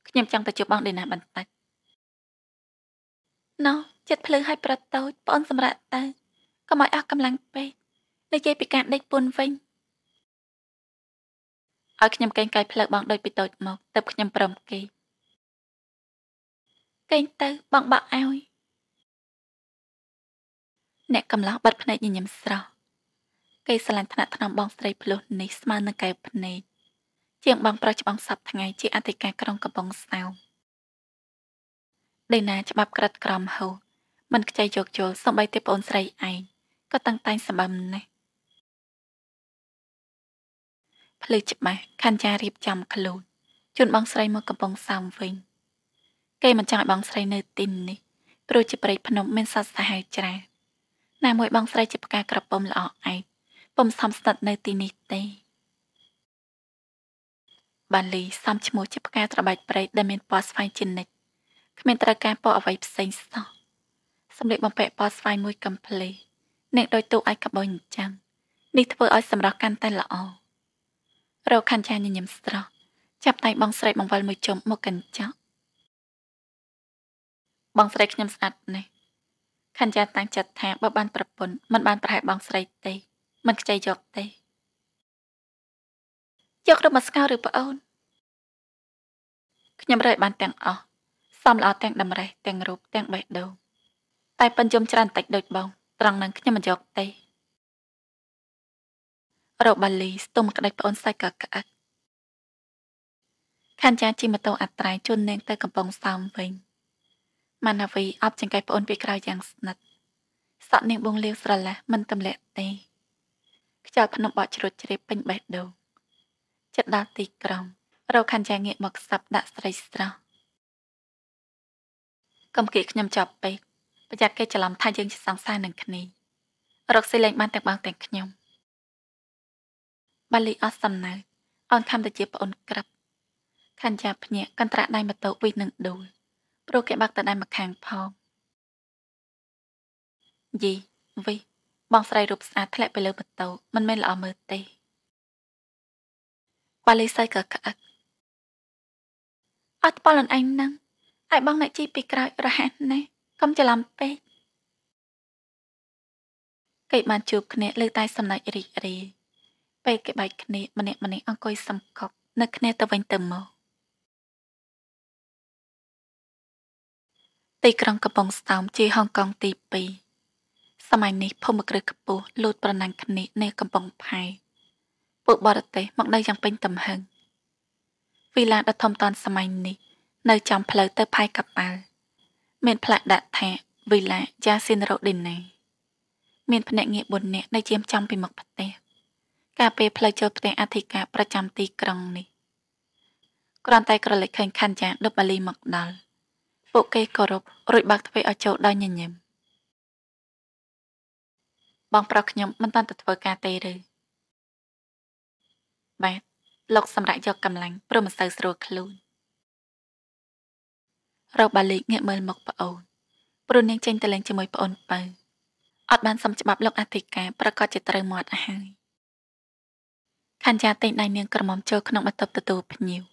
ខ្ញុំចង់ទៅជួបបងដេណាបន្តិចណោះចិត្តភ្លឺឲ្យប្រតូចបងសម្រាប់ទៅកុំឲ្យអស់កម្លាំងពេកនិយាយពីការដេកពុនវិញឲ្យខ្ញុំកេងកាយផ្លូវបងដូចពីតូចមកទៅខ្ញុំព្រមគេកេងទៅបងបាក់ឲ្យអ្នកកំឡោះបាត់ភ្នែកញញឹមស្រស់គេស្រឡាញ់ថ្នាក់ថ្នមបងស្រីភ្លុះនេះស្មើនឹងកែវភ្នែកជាងបងប្រុសច្បងសັບថ្ងៃជាអធិការក្រុងកំពង់សោមដេណា ច្បាប់ក្រិតក្រមហូរមិនខ្ចីយកយល់សំបីតែប្អូនស្រីឯងក៏តាំងតែងសម្បំណាស់ភ្លឺច្បាស់ខណ្ឌចារៀបចំខ្លួនជូនបងស្រីមកកំពង់សោមវិញគេមិនចង់ឲ្យបងស្រីនៅ ទីនេះព្រោះជាប្រេកភ្នំមានសត្វសាហាវច្រើនណាមួយបងស្រីជាផ្កាក្រពុំល្អឯងពុំសំស្និទ្ធនៅទីនេះទេបានលីសំឈ្មោះជាផ្កាត្របែកប្រេតដែលមានពណ៌ស្វាយជានិច្ចគ្មានត្រូវការពណ៌អ្វីផ្សេងសោះសម្លៀកបំពាក់ពណ៌ស្វាយមួយកំភ្លេអ្នកដោយទូឯកបុញអញ្ចឹងនេះធ្វើឲ្យសម្រស់កាន់តែល្អរកខញ្ចាញញឹមស្រស់ចាប់ដៃបងស្រីបង្វិលមួយជុំមកកញ្ចក់បងស្រីខ្ញុំស្អាតណាស់ខញ្ចាតាំងចិត្តថាបើបានប្រពន្ធមិនបានប្រហែលបងស្រីទេមិនខ្ចីយកទេយករបស់មកស្កោឬប្អូនខ្ញុំរើបានទាំងអស់សំល្អទាំងតម្រេះទាំងរូប ទាំងបេះដូងតែប៉ិនយំច្រើនតិចដូចបងត្រង់នឹងខ្ញុំមិនយកទេរបស់លីស្ទុំក្តីប្អូនសាច់ក៏ក្អឹកខណ្ឌចាជីម៉ូតូអត្រៃជន់នាងទៅកំពង់សោមវិញម៉ាណាវីអប់ចង្កេះប្អូនពីក្រៅយ៉ាងស្និទ្ធសក់នាងបងលៀវស្រឡះមិនទម្លាក់ទេខ្យល់ភ្នំបក់ជ្រុតជ្រេពេញបេះដូងចិត្តដល់ទីក្រុងរកខណ្ឌចាងាក មកសាប់ដាក់ស្រីស្រស់កំគៀខ្ញុំចាប់ពេកប្រយ័ត្នគេច្រឡំថាយើងជាសង្សារនឹងគ្នារកស៊ីលេងបានទាំងបងទាំងខ្ញុំបាលីអស់សំណើអូនខំទៅជាប្អូនក្រាប់ខណ្ឌចាភ្ញាក់កន្ត្រាក់ដៃម៉ូតូវិសនឹងដួលព្រោះគេបាក់ទៅដៃម្ខាងផងយីវិសបងស្រីរូបស្អាតធ្លាក់ទៅលើបន្ទោកមិនមែនល្អមើលទេប៉ាលីសៃក៏ក្អឹកអត់ប៉លនអញនឹងឲ្យបងអ្នកជីពីក្រោយរហ័សណាកុំច្រឡំពេកគេបានជួបគ្នាលើតែ សំណាច់រីករាយពេលគេបែកគ្នាម្នាក់ម្នាក់អង្គុយសំកប់នៅគ្នាទៅវិញទៅមកទីក្រុងកំពង់ស្តោមជាហុងកុងទី2សម័យនេះភូមិគ្រឹះខ្ពស់លូតប្រណាំងគ្នានៅកំពង់ផែពួកបរទេសមកនៅយ៉ាងពេញទំហឹងវិឡាដ៏ធំតាន់សម័យនេះ នៅចំផ្លូវទៅផែកប៉ាល់មានផ្លាកដាក់ថាវិឡាយ៉ាស៊ីនរ៉ូឌីណាមានភ្នាក់ងារ4នាក់នៅជាមចំពីមុខផ្ទះការពេលផ្លូវចូលផ្ទះអធិការប្រចាំទីក្រុងនេះគ្រាន់តែក្រឡេកឃើញខាន់យ៉ាដប់បាលីមកដល់ពួកគេគោរពរួចបើកទ្វារឲ្យចូលដោយញញឹមបងប្រុសខ្ញុំមិនបានទៅធ្វើការទេឬបាទលោកសម្រាប់យកកម្លាំងព្រមមិនសូវស្រួលខ្លួនរកបាលីងាកមើលមកប្អូនព្រោះនាងចេញទៅលេងជាមួយប្អូនបើអត់បានសំច្បាប់លោកអធិការ ប្រកាសជាត្រូវមាត់ហើយខណ្ឌជាទិញដៃនាងក្រមុំចូលក្នុងបន្ទប់ទទួលភ្ញៀវ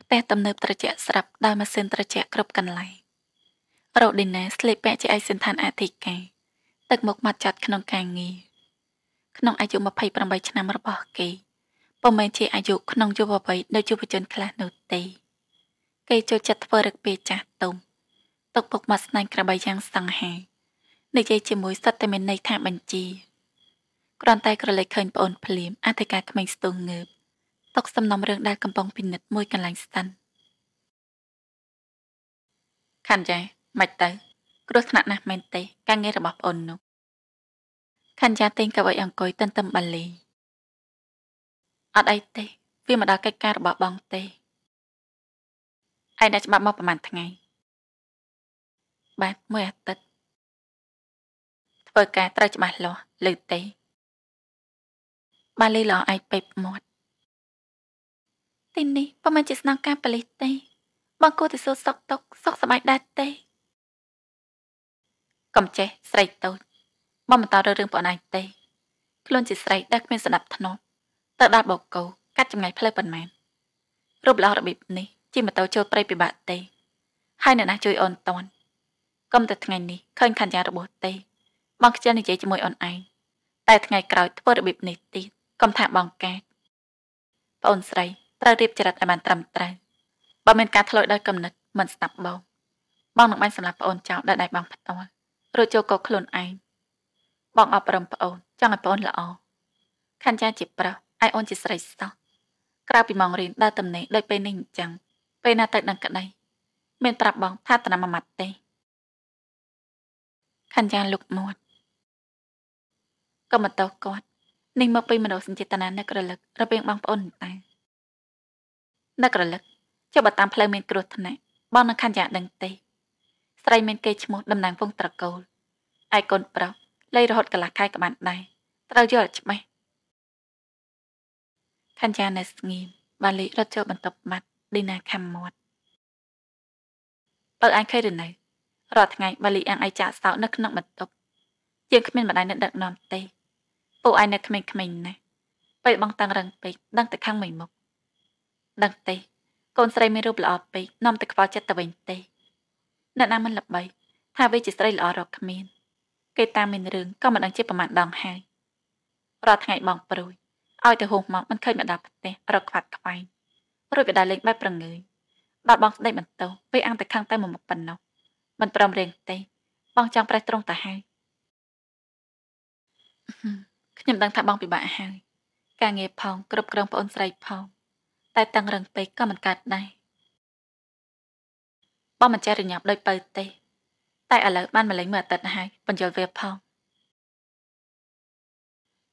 ផ្ទះទំនើបត្រជាក់ស្រាប់ដោយម៉ាស៊ីនត្រជាក់គ្រប់កន្លែងរ៉ូឌីណាស្លេកពាក់ជាឯកសន្តានអធិការទឹកមុខមកចាត់ក្នុងការងារក្នុងអាយុ28ឆ្នាំរបស់គេពុំមែនជាអាយុក្នុងយុវវ័យដូចយុវជនខ្លះនោះទេ គេចូលចិត្តធ្វើរឹកពេលចាស់ទុំទុកពុកមកស្នែងក្របីយ៉ាងសង្ហានិយាយជាមួយសត្វតែមានន័យថាបញ្ជាគ្រាន់តែក្រឡេកឃើញប្អូនភ្លាមអធិការក្មេងស្ទុងងើបទុកសំណុំរឿងដែលកំពុងពិនិត្យមួយកន្លែងស្តាន់ខាន់ចាមិនទៅគ្រោះថ្នាក់ណាស់មែនទេការងាររបស់ប្អូននោះខញ្ញាទិញកៅអីអង្គុយទន្ទឹមបាលីអត់អីទេវាមកដល់កិច្ចការរបស់បងទេឯងដាក់ច្បាប់មកប្រហែលថ្ងៃបាទមួយអាទិត្យធ្វើការត្រូវច្បាស់លាស់លើទេ បាលីល្អឯងពេបមាត់ទីនេះប្រហែលជាស្នងការបលិសទេ បងគួរតែសួរសុកទុកសុកសบายដែរទេកំចេះស្រីតូចបំបន្តរើរឿងបងឯងទេខ្លួនជាស្រីដែលគ្មានស្ដាប់ធ្នាប់ទៅដល់បកគោកាត់ចម្ងាយផ្លូវប៉ុន្មានរូបល្អរបៀបនេះជាម៉ូតូចូលព្រៃពិបាកទេហើយអ្នកណាជួយអូនតន់កុំតែថ្ងៃនេះឃើញខញ្ញារបួសទេ បងខ្ជិលនិយាយជាមួយអូនឯងតែថ្ងៃក្រោយធ្វើរបៀបនេះទៀតកុំថាបងកាចបងអូនស្រី ត្រូវរៀបចរិតឲ្យបានត្រឹមត្រូវបើមានការធ្លោយដោយគំនិតមិនស្ដាប់បងបងនឹងបាញ់សម្លាប់បងអូនចោលដោយដៃបងផ្ទាល់រួចចូលកកខ្លួនឯងបងអប់រំប្អូនចង់ឲ្យប្អូនល្អខាន់ចាជាប្រុសឯអូនជាស្រីស្ដោះក្រៅពីម៉ងរៀនដើរតំណេដោយពេលនេះអញ្ចឹងពេលណាទៅដឹងក្តីមានប្រាប់បងថាតាណាមួយម៉ាត់ទេខាន់ចាលុកមាត់ក៏មកតោះគាត់នេះមកពីមនោសញ្ចេតនានឹករលឹករវាងបងប្អូនតានឹករលឹកចុះបើតាមផ្លូវមានគ្រោះថ្នាក់បងនៅខាន់ចាដឹងទេស្រីមានគេឈ្មោះតំណាងវងត្រកូលឯកូនប្រុសលេខរហូតកន្លះខែក្បានដែរត្រូវយកឲ្យច្បាស់ខញ្ញានៅស្ងៀមបាលីរត់ចូលបន្ទប់ម៉ាត់ឌីណាខំមាត់បើអញឃើញឬនៅរាល់ថ្ងៃបាលីអាំងឯចាក់សោតនៅក្នុងបន្ទប់ជាងគ្មានម្ដាយនៅដឹកនាំទេពួកឯងនៅក្មេងៗណាស់ពេលបងតាំងរឹងពេកដឹងតែខាងមួយមុខដឹងទេកូនស្រីមានរូបល្អពេកនាំតែខ្វល់ចិត្តទៅវិញទេអ្នកណាមិនល្បីថាវាជាស្រីល្អរកគ្មាន គេតាមមានរឿងក៏មិនដឹងជាប្រមាណដងហើយរាល់ថ្ងៃបងប្រួយឲ្យទៅហូបមកមិនឃើញមកដល់ផ្ទះរកខ្វាត់ខ្វែងព្រួយបដាលេង បែបប្រងើយដល់បងស្ដីបន្ទោសពេលអាំងតែខាងតែមួយមុខប៉ុណ្ណោះមិនព្រមរៀងទេបងចង់ប្រេះត្រង់តាហើយខ្ញុំដឹងថាបង ពិបាកហើយការងារផងគ្រប់គ្រងប្អូនស្រីផងតែតឹងរឹងពេកក៏មិនកើតដែរបើមិនចេះរញាប់ដោយបើទេ តែឥឡូវបានម្លេងមួយអាទិត្យហើយបញ្យល់វាផង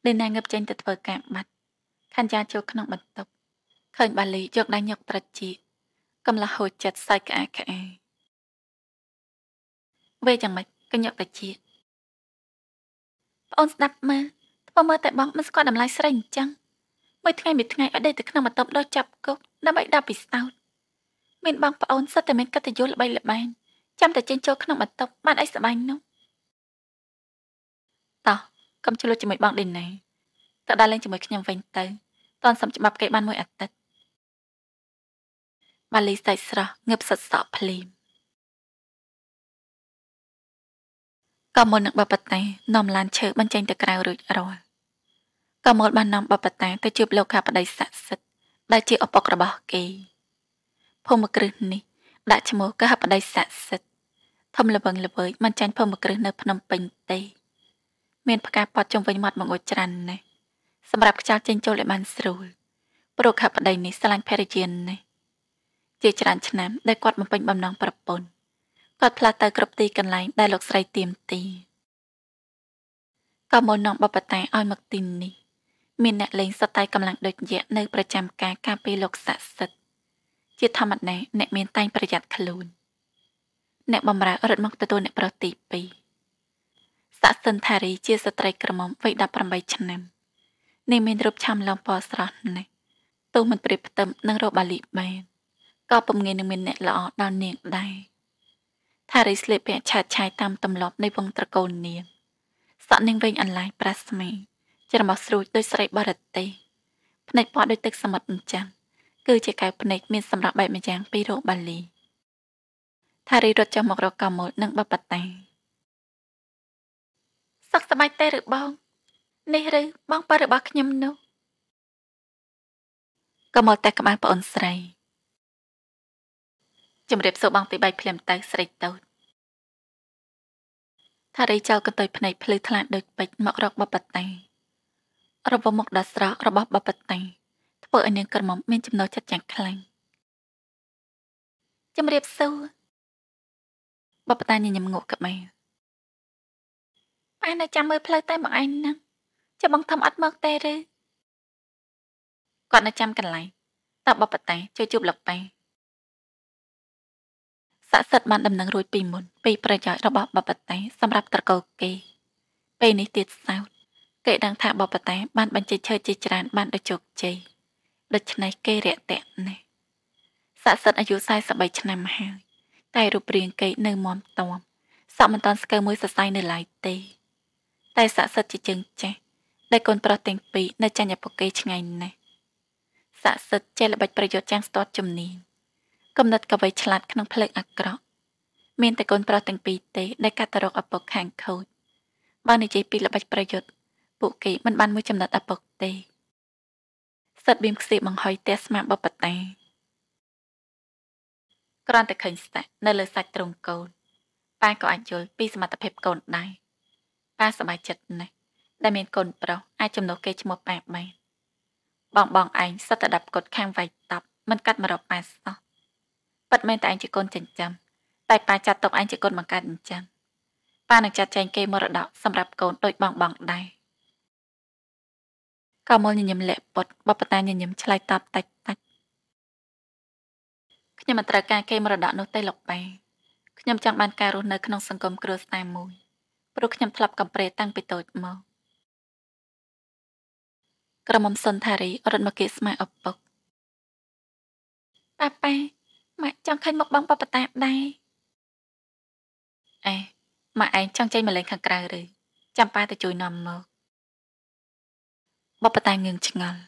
លីណាងឹបចេញទៅធ្វើការបាត់ខញ្ញាចូលក្នុងបន្ទប់ឃើញ បាលីយកដៃញឹកប្រជីកំឡោះហូចចិត្តសើចក្អាកក្អាយវេយ៉ាងម៉េចកញ្ញាប្រជីប្អូនស្ដាប់មើលធ្វើមើលតែបងមិនស្គាល់តម្លៃស្រីអញ្ចឹងមួយថ្ងៃមួយថ្ងៃឲ្យដេកទៅក្នុងបន្ទប់ដូចចាប់គុកដើម្បីដាប់ពីស្អោតមានបងប្អូនសិតតែមានកិត្តិយសល្បីល្បាញចាំតែចេញចូលក្នុងបន្ទប់បានអីសបាញ់នោះតោះកុំឆ្លោះជាមួយបងដេណេតើដើរលេងជាមួយខ្ញុំវិញទៅតន់សំច្បាប់គេបានមួយអាទិត្យម៉ាលីសាច់ស្រស់ងើបសិតសក់ភ្លាមក៏មុននឹងបបតេនាំឡានឈើបញ្ចេញទៅក្រៅរួចរាល់ក៏មូលបាននាំបបតេទៅជួបលោកខាប្តីស័ក្តិសិទ្ធដែលជាឪពុករបស់គេភូមិគ្រឹះនេះដាក់ឈ្មោះកហបដីស័ក្តិសិទ្ធធំល្វឹងល្វើយមិនចាញ់ភូមិគ្រឹះនៅភ្នំពេញទេមានផ្កាប៉តជុំវិញមាត់មកអួតច្រានណាស់សម្រាប់ខ្យល់ចេញចូលឲ្យបានស្រួលព្រោះកហបដីនេះស្រឡាញ់ភរិយានេះជាច្រើនឆ្នាំដែលគាត់បំពេញបំណងប្រពន្ធគាត់ផ្លាស់ទៅគ្រប់ទីកន្លែងដែលលោកស្រីទៀមទីក៏មកនាំបបតាឲ្យមកទីនេះមានអ្នកលេងសតៃកម្លាំងដូចយៈនៅប្រចាំការការពារលោកស័ក្តិសិទ្ធិជាធម្មតាអ្នក មានតែងប្រយ័ត្នខ្លួនអ្នកបំរើរត់មកទទួលអ្នកប្រុសទី2សាក់សិនថារីជាស្ត្រីក្រមុំវ័យ18ឆ្នាំនេះមានរូបឆាំឡងពណ៌ស្រស់ណាស់ទោះមិនប្រៀបផ្ទឹមនឹងរបាលីបានក៏ពំងាយនឹងមានអ្នកល្អដល់នាងដែរថារីស្លៀកពាក់ឆើតឆាយតាមទម្លាប់នៃវង្សត្រកូលនាងសក់នាងវិញអន្លាយប្រាស្មីច្រមុះស្រួចដោយស្រីបរទេសភ្នែកពណ៌ដោយទឹកសមុទ្រអញ្ចឹងគឺជាកែវភ្នែកមានសម្រាប់បែបម្យ៉ាងពីរោបាលីថារីរត់ចុះមករក កមលនិងបបតាសុខសប្បាយទេឬបង នេះឬបងប៉ារបស់ខ្ញុំនោះ កមលតែក្បាលប្អូនស្រីជំរាបសួរបងទីបៃភ្លាមទៅស្រីតូចថារីចោលកន្ទុយភ្នែកភ្លឺថ្លាដូចពេជ្រមករកបបតារវមុខដ៏ស្រស់របស់បបតាធ្វើឲ្យនាងក្រមុំមានចំណោទចិត្តយ៉ាងខ្លាំងជំរាបសួរបបតាញញឹមងក់ក្បែរប៉ែនៅចាំមើលផ្លូវតែមកឯងហ្នឹងចាំបងធំអត់មកទេឬគាត់នៅចាំកន្លែងតើបបតាជួយជួបលោកប៉ែសាក់សិតបានដំណឹងរួចពីមុនពីប្រយោជន៍របស់បបតាសម្រាប់ត្រកូលគេពេលនេះទៀតសោតគេដឹងថាបបតាបានបញ្ចេញឈើជាច្រើនបានដល់ជោគជ័យដូច្នេះគេរាក់ទាក់ណាស់ស័ក្តិសិទ្ធអាយុ43ឆ្នាំហើយ តែរូបរាងគេនៅមមតមសក់មិនតាន់ស្កើមួយសរសៃនៅឡើយទេ តែស័ក្តិសិទ្ធជាជើងចាស់ដែលកូនប្រុសទាំងពីរនៅចាញ់ឪពុកគេឆ្ងាយណាស់ស័ក្តិសិទ្ធចេះល្បិចប្រយុទ្ធចាំងស្ទាត់ជំនាញកំណត់កវីឆ្លាតក្នុងផ្លឹកអាក្រក់មានតែកូនប្រុសទាំងពីរទេដែលកាត់ទៅរកឪពុកខាងខូចបើនិយាយពីល្បិចប្រយុទ្ធពួកគេមិនបានមួយចំណិតឪពុកទេសិតប៊ីមខ្សៀបបង្ហុយផ្ទះស្មាបបតាគ្រាន់តែឃើញស្តាក់នៅលើសាច់ទ្រូងកូនប៉ាក៏អាចយល់ពីសមត្ថភាពកូនដែរប៉ាសប្បាយចិត្តណាស់ដែលមានកូនប្រុសអាចចំណុះគេឈ្មោះប៉ាបានបងបងឯងសត្វដាប់កត់ខាងវាយតប់មិនកាត់មករកប៉ាសោះប៉ិតមែនតែឯងជាកូនចិញ្ចឹមតែប៉ាចាត់ទុកឯងជាកូនបង្កើតអញ្ចឹងប៉ានឹងចាត់ចែងគេមរតកសម្រាប់កូនដូចបងបងដែរកមលញញឹមលាក់ពុតបបតាញញឹមឆ្លើយតបតាច់តាច់ខ្ញុំមិនត្រូវការគេមរតកនោះទេលោកប៉ែខ្ញុំចង់បានការរស់នៅក្នុងសង្គមគ្រួសារមួយព្រោះខ្ញុំធ្លាប់កំប្រេតាំងពីតូចមកក្រមុំសុនធារីរត់មកគៀកស្មាឪពុកប៉ាប៉ាម៉ាក់ចង់ឃើញមុខបងបបតាដែរអេម៉ាក់ឯងចង់ចេញមកលេងខាងក្រៅឬចាំប៉ាទៅជួយនាំមកបបតាងឿងឆ្ងល់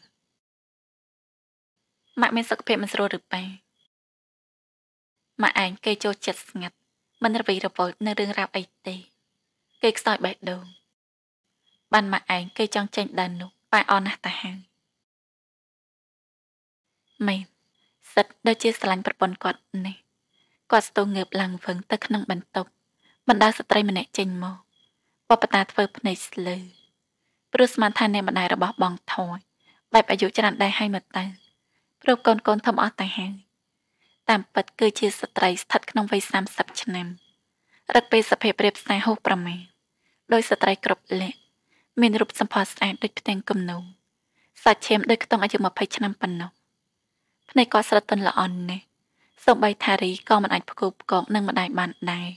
ម៉ាក់មានសុខភាពមិនស្រួលឬប៉ាម៉ាក់ឯងគេចូលចិត្តស្ងាត់មិនរវីរវល់នៅរឿងរ៉ាវអីទេ គេខ្សោយបេះដូង បានម៉ាក់ឯងគេចង់ចេញ ដើរនោះប៉ែអនណាស់តាហាងមែនសិតដូចជាស្រឡាញ់ប្រពន្ធគាត់ នេះគាត់ស្ទុះងើបឡើងវឹងទៅក្នុងបន្ទប់បណ្ដាស្ត្រីម្នាក់ចេញមកបបតាធ្វើភ្នែកស្លឺព្រោះស្មានថាអ្នកម្ដាយរបស់បងថយបែបអាយុច្រើនដែរហើយមកទៅព្រោះកូនកូនធំអស់តែហើយតាមពិតគឺជាស្ត្រីស្ថិតក្នុងវ័យ30ឆ្នាំរឹកពេលសភាពរៀបស្នេហ៍ហូបប្រមាដោយស្ត្រីគ្រប់លក្ខមានរូបសម្ផស្សស្អាតដូចផ្ទាំងគំនូសាច់ឈាមដូចខ្ទង់អាយុ20ឆ្នាំប៉ុណ្ណោះភ្នែកក៏ស្រទន់ល្អណាស់សូម្បីថារីក៏មិនអាចផ្គូផ្គងនឹងម្ដាយបានដែរ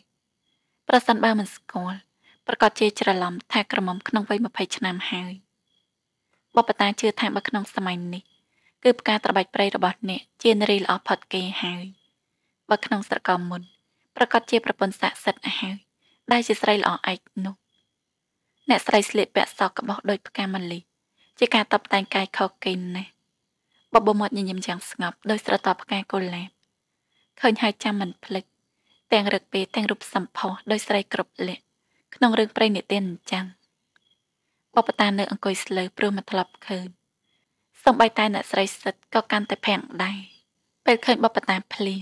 ប្រសិនបើមិនស្គាល់ប្រកាសជាច្រឡំថាក្រមុំក្នុងវ័យ20ឆ្នាំហើយបបតាជឿថាបើក្នុងសម័យនេះគឺផ្កាត្របែកព្រៃរបស់អ្នកជានារីល្អផុតគេហើយបើក្នុងស្រកមុនប្រកាសជាប្រពន្ធស័ក្តិសិទ្ធហើយដែលជាស្រីល្អឯកនោះអ្នកស្រីស្លៀកពាក់សក់ក្បោះដូចផ្កាម៉ាលីជាការតបតែងកាយខុសគេណាស់បបមាត់ញញឹមយ៉ាងស្ងប់ដោយស្រទាប់ផ្កាកុលាបឃើញហើយចាំមិនភ្លេចទាំងរឹកពេទាំងរូបសម្ផស្សដោយស្រីគ្រប់លក្ខក្នុងរឿងព្រេងនិទានអញ្ចឹងបបតានៅអង្គុយស្លើព្រោះមកធ្លាប់ឃើញសំបីតែអ្នកស្រីសិតក៏កាន់តែភាំងដែរពេលឃើញបបតាភ្លា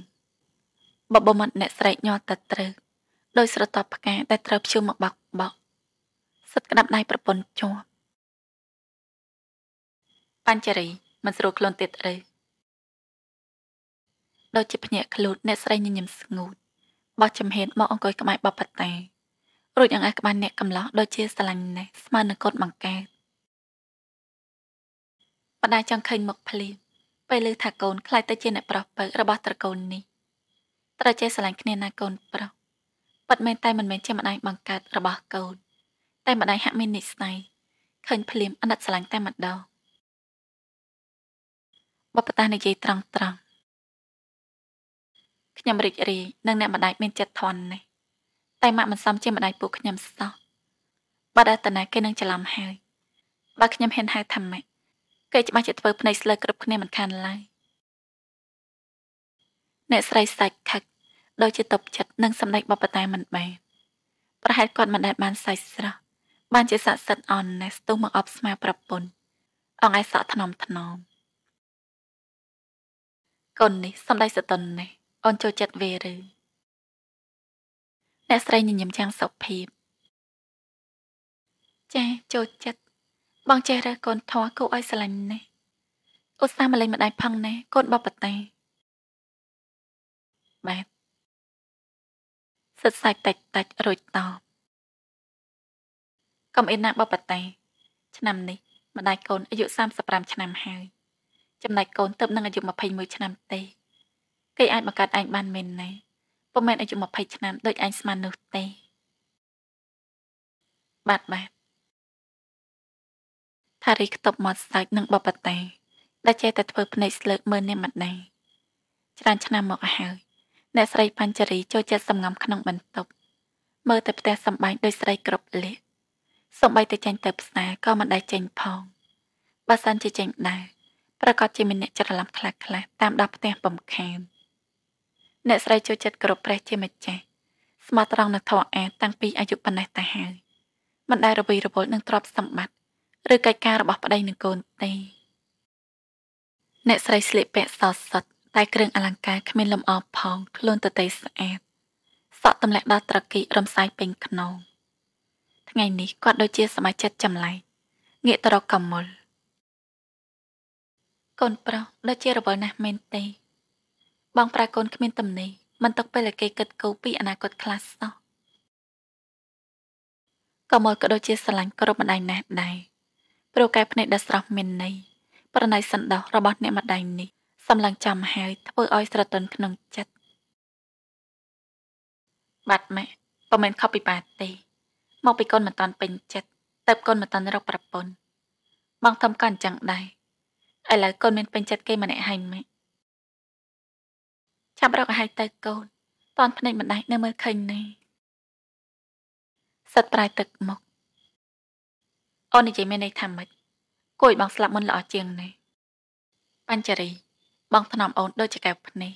មបបមាត់អ្នកស្រីញ័រតត្រូវដោយស្រទាប់ផ្កាដែលត្រូវភ្ជួរមកបោកបោកសិតក្តាប់ដៃប្រពន្ធជាប់បញ្ចរីមិនស្រួលខ្លួនទៀតឬដូចជាភ្នាក់ខ្លួនអ្នកស្រីញញឹមស្ងួតបោះចំហៀនមកអង្គុយក្បែរបបតារួចអង្អែលក្បាលអ្នកកំឡោះដូចជាស្រឡាញ់ណេះស្មើនឹងកូនបង្កើតបណ្ដាចង់ឃើញមុខភ្លាមពេលឮថាកូនខ្លាចទៅជាអ្នកប្រុសពៅរបស់ត្រកូលនេះ ត្រូវចេះស្រឡាញ់គ្នាណាកូនប្រុសពិតមែនតែមិនមែនជាម្ដាយបង្កើតរបស់កូនតែម្ដាយហាក់មាននិស្ស័យឃើញភ្លាមអណិតស្រឡាញ់តែម្ដងបបតានិយាយត្រង់ត្រង់ខ្ញុំរីករាយនឹងអ្នកម្ដាយមានចិត្តធន់ណាស់តែម៉ាក់មិនសមជាម្ដាយពួកខ្ញុំសោះបើដាតនាគេនឹងច្រឡំហើយបើខ្ញុំហ៊ានហៅថាម៉ាក់គេច្បាស់ជាធ្វើភ្នែកស្លើគ្រប់គ្នាមិនខានឡើយអ្នកស្រីសាច់ខឹកដូចជាតបចិត្តនិងសម្ដែងបបតាមិនបានប្រហែលគាត់មិនដែលបានសាច់ស្រស់បានជាស័ក្តិសិទ្ធអនណាស់ទុះមកអបស្មា ប្រពន្ធអងឯសក់ថ្នមថ្នមកូននេះសំដីសតុននេះអូនចូលចិត្តវាឬអ្នកស្រីញញឹមយ៉ាងសុភាពចាចូលចិត្តបងចេះរើសកូនធွာគូឲ្យស្រឡាញ់ណាស់ឧស្សាហ៍មកលេងម្ដាយផឹងណាស់កូនបបតាបាទសិតសាច់តិចតិចរួចតបកុំអីណាបបតាឆ្នាំនេះម្ដាយកូនអាយុ35ឆ្នាំហើយចំណែកកូនទៅនឹងអាយុ21ឆ្នាំទេ គេអាចបង្កើតឯងបានមែនណាស់ពុំមែនអាយុ20ឆ្នាំដូចឯងស្មាននោះទេបាទបាទថារីខ្ទប់មាត់សាច់និងបបតាដែលចេះតែធ្វើភ្នែកស្លើកមើលនាងម្ដាយច្រើនឆ្នាំមកហើយអ្នកស្រីបញ្ចរីចូលចិត្តសំងំក្នុងបន្ទប់មើលតែផ្ទះសម្បែងដោយស្រីគ្រប់លិះសំបីតែចាញ់ទៅផ្សារក៏មិនដែលចាញ់ផងបើសិនជាចាញ់ដែរប្រកាសជាមានអ្នកច្រឡំខ្លះខ្លះតាមដល់ផ្ទះបំខានអ្នកស្រីចូលចិត្តគោរពព្រះជាម្ចាស់ស្មោះត្រង់នឹងធម៌អាតាំងពីអាយុប៉ុណ្ណេះតែហើយមិនដែលរវីរវល់នឹងទ្រព្យសម្បត្តិឬកិច្ចការរបស់ប្តីនឹងកូនទេអ្នកស្រីស្លៀកពាក់សសុទ្ធតែគ្រឿងអលង្ការគ្មានលម្អផងខ្លួនទៅតែស្អាត សក់ទម្លាក់ដល់ត្រគីរំសាយពេញខ្នង ថ្ងៃនេះគាត់ដូចជាសមាជិកចម្លែកងាកទៅរកកមុលកូនប្រុសដូចជារវល់ណាស់មែនទេបងប្រាកូនគ្មានទំនេរមិនទុកពេលឲ្យគេគិតគូរពីអនាគតខ្លះសោះក៏មកក៏ដូចជាស្រឡាញ់គ្រប់ម្ដាយណាស់ដែរព្រោះកែភ្នែកដ៏ស្រស់មានន័យប្រណៃសន្តោសរបស់អ្នកម្ដាយនេះសម្លឹងចំហើយធ្វើឲ្យស្រទន់ក្នុងចិត្តបាត់ម៉ាក់ពុំមែនខុសពីប៉ាទេមកពីកូនមិនតាន់ពេញចិត្តតែកូនមិនតាន់រកប្រពន្ធបងធំក៏អញ្ចឹងដែរឥឡូវកូនមានពេញចិត្តគេម្នាក់ហើយម៉ាក់ចាប់រកឲ្យទៅកូនតន់ភ្នែកម្ដាយនៅមើលឃើញនេះសិតប្រៃទឹកមកអូននិយាយមានន័យថាម៉េចគួរឲ្យបងស្លាប់មុនល្អជាងនេះបញ្ចរី បងថ្នមអូនដូចជាកែវភ្នែក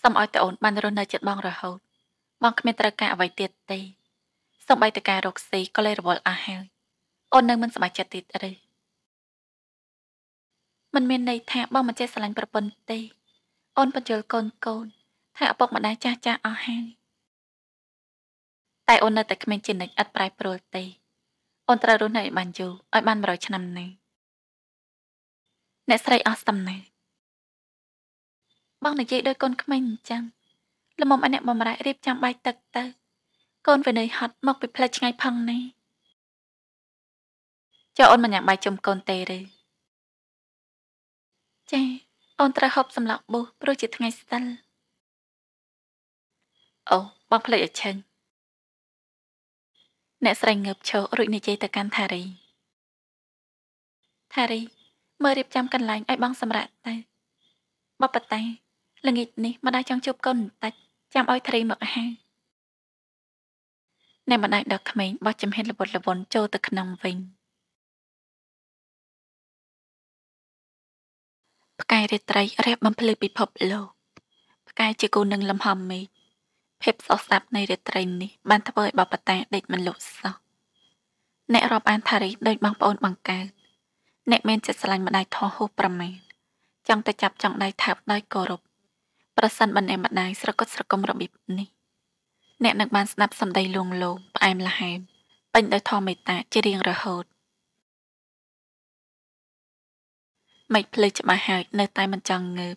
សូមឲ្យតើអូនបានរស់នៅចិត្តបងរហូត បងគ្មានត្រូវការអ្វីទៀតទេសូម្បីតែការរកស៊ីក៏លែងរវល់អស់ហើយអូននៅមិនសប្បាយចិត្តទៀតឬមិនមានន័យថាបងមិនចេះស្រឡាញ់ប្រពន្ធទេអូនបញ្យល់កូនកូនថាឪពុកម្ដាយចាស់ចាស់អស់ហើយតែអូននៅតែគ្មានចិត្តនិចឥតប្រែប្រួលទេ អូនត្រូវរស់នៅឲ្យបានយូរឲ្យបាន100ឆ្នាំណាអ្នកស្រីអស់សំណេះបងនិយាយដោយកូនក្មេងអញ្ចឹងល្មមឲ្យអ្នកបំរើរៀបចំបាយទឹកទៅ កូនវានៅហត់មកពីផ្លេចឆ្ងាយផឹងណាចុះអូនមិនញ៉ាំបាយជុំកូនទេឬចាអូនត្រូវហូបសម្លក់ប៊ូព្រោះជាថ្ងៃស្ទិលអូបងភ្លេចឲ្យឆេញអ្នកស្រីងើបឈររួចនិយាយទៅកាន់ថារីថារី មើលរៀបចំកន្លែងឲ្យបងសម្រាប់ទៅបបតៃល្ងាចនេះម្ដាយចង់ជួបកូនបន្តិចចាំឲ្យត្រីមកហៅអ្នកម្ដាយដល់ក្មេងបោះចំហៀនល្វត់ល្វន់ចូលទៅក្នុងវិញ។ផ្កាយរាត្រីរះបំភ្លឺពិភពលោកផ្កាយជាគូនឹងលំហមេឃភាពសោះស្ដាប់នៃរាត្រីនេះបានធ្វើឲ្យបបតាដេកមិនលក់សោះអ្នករាប់អានថារីដូចបងប្អូនបង្កើតអ្នកមានចិត្តស្រឡាញ់ម្ដាយធោះហូសប្រមាណចង់ទៅចាប់ចង់ដៃថើបដោយគោរពប្រសិនបើអ្នកម្ដាយស្រកត់ស្រកុំរបៀបនេះអ្នកនឹងបានស្ដាប់សម្ដីលួងលោមផ្អែមល្ហែមពេញដោយធម៌មេត្តាជារៀងរហូតមិនភ្លឺច្បាស់ហើយនៅតែមិនចង់ងើប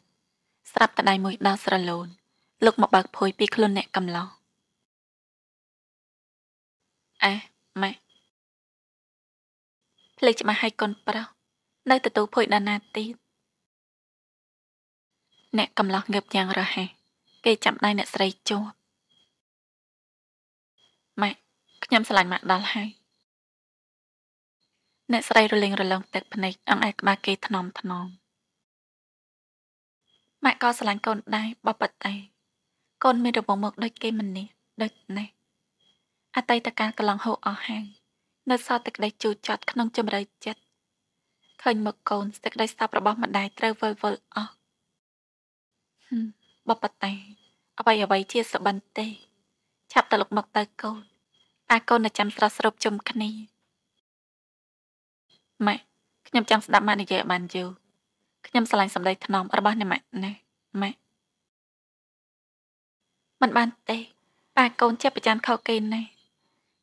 ស្រាប់តែដៃមួយដោះស្រលូន លោកមកបើកភួយ ពីខ្លួនអ្នកកំឡោះអះម៉ាក់ភ្លេចច្បាស់ហើយកូនប្រុសនៅទទួលភួយដាណាទៀតអ្នក កំឡោះងើបយ៉ាងរហ័សគេចាប់ដៃអ្នកស្រីជួបម៉ាក់ខ្ញុំឆ្លាញ់ម៉ាក់ដល់ហើយអ្នកស្រីរលេងរលងទឹកភ្នែកអង្អែលក្បាលគេថ្នមថ្នមម៉ាក់ក៏ស្រឡាញ់កូនដែរបបតៃកូនមានរបងមុខដូចគេម្នេះដូចនេះអតីតកាលកន្លងហូរអស់ហាងនៅសល់តែក្តីជូរចត់ក្នុងចម្រៃចិត្តឃើញមុខកូនស្ទឹកក្តីស្តាប់របស់ម្ដាយត្រូវវល់វល់អស់បបតៃអ្វីអ្វីជាសបិនទេឆាប់ទៅលុកមកទៅកូនអាកូននៅចាំស្រស់ស្រូបជុំគ្នាម៉ាក់ខ្ញុំចង់ស្ដាប់ម៉ាក់និយាយបានយូរខ្ញុំស្រឡាញ់សម្ដីថ្នមរបស់អ្នកម៉ាក់ណាម៉ាក់មិនបានទេប៉ាកូនចាប់ប្រចាំខោគេណា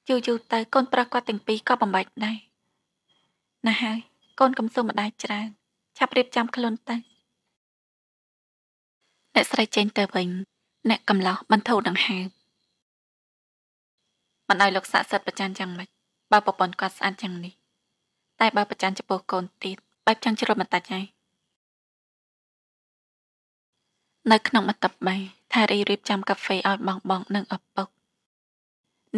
យូរយូរទៅកូន ប្រុសគាត់ទាំងពីរក៏បំបាច់ដែរណាហើយកូនកំសុំម្ដាយច្រើនឆាប់រៀបចំខ្លួនទៅអ្នកស្រីចេញទៅវិញអ្នក កំឡោះបន្ធូរដង្ហើមមិនឲ្យលោកសាក់សិតប្រច័នយ៉ាងម៉េចបើប្រពន្ធគាត់ស្អាតយ៉ាងនេះតែបើប្រច័ណ្ឌចំពោះកូនទៀតបែបចង់ជ្រុលបន្តិចហើយនៅក្នុងបន្ទប់បីថារីរៀបចំកាហ្វេឲ្យបងបងនិងឪពុក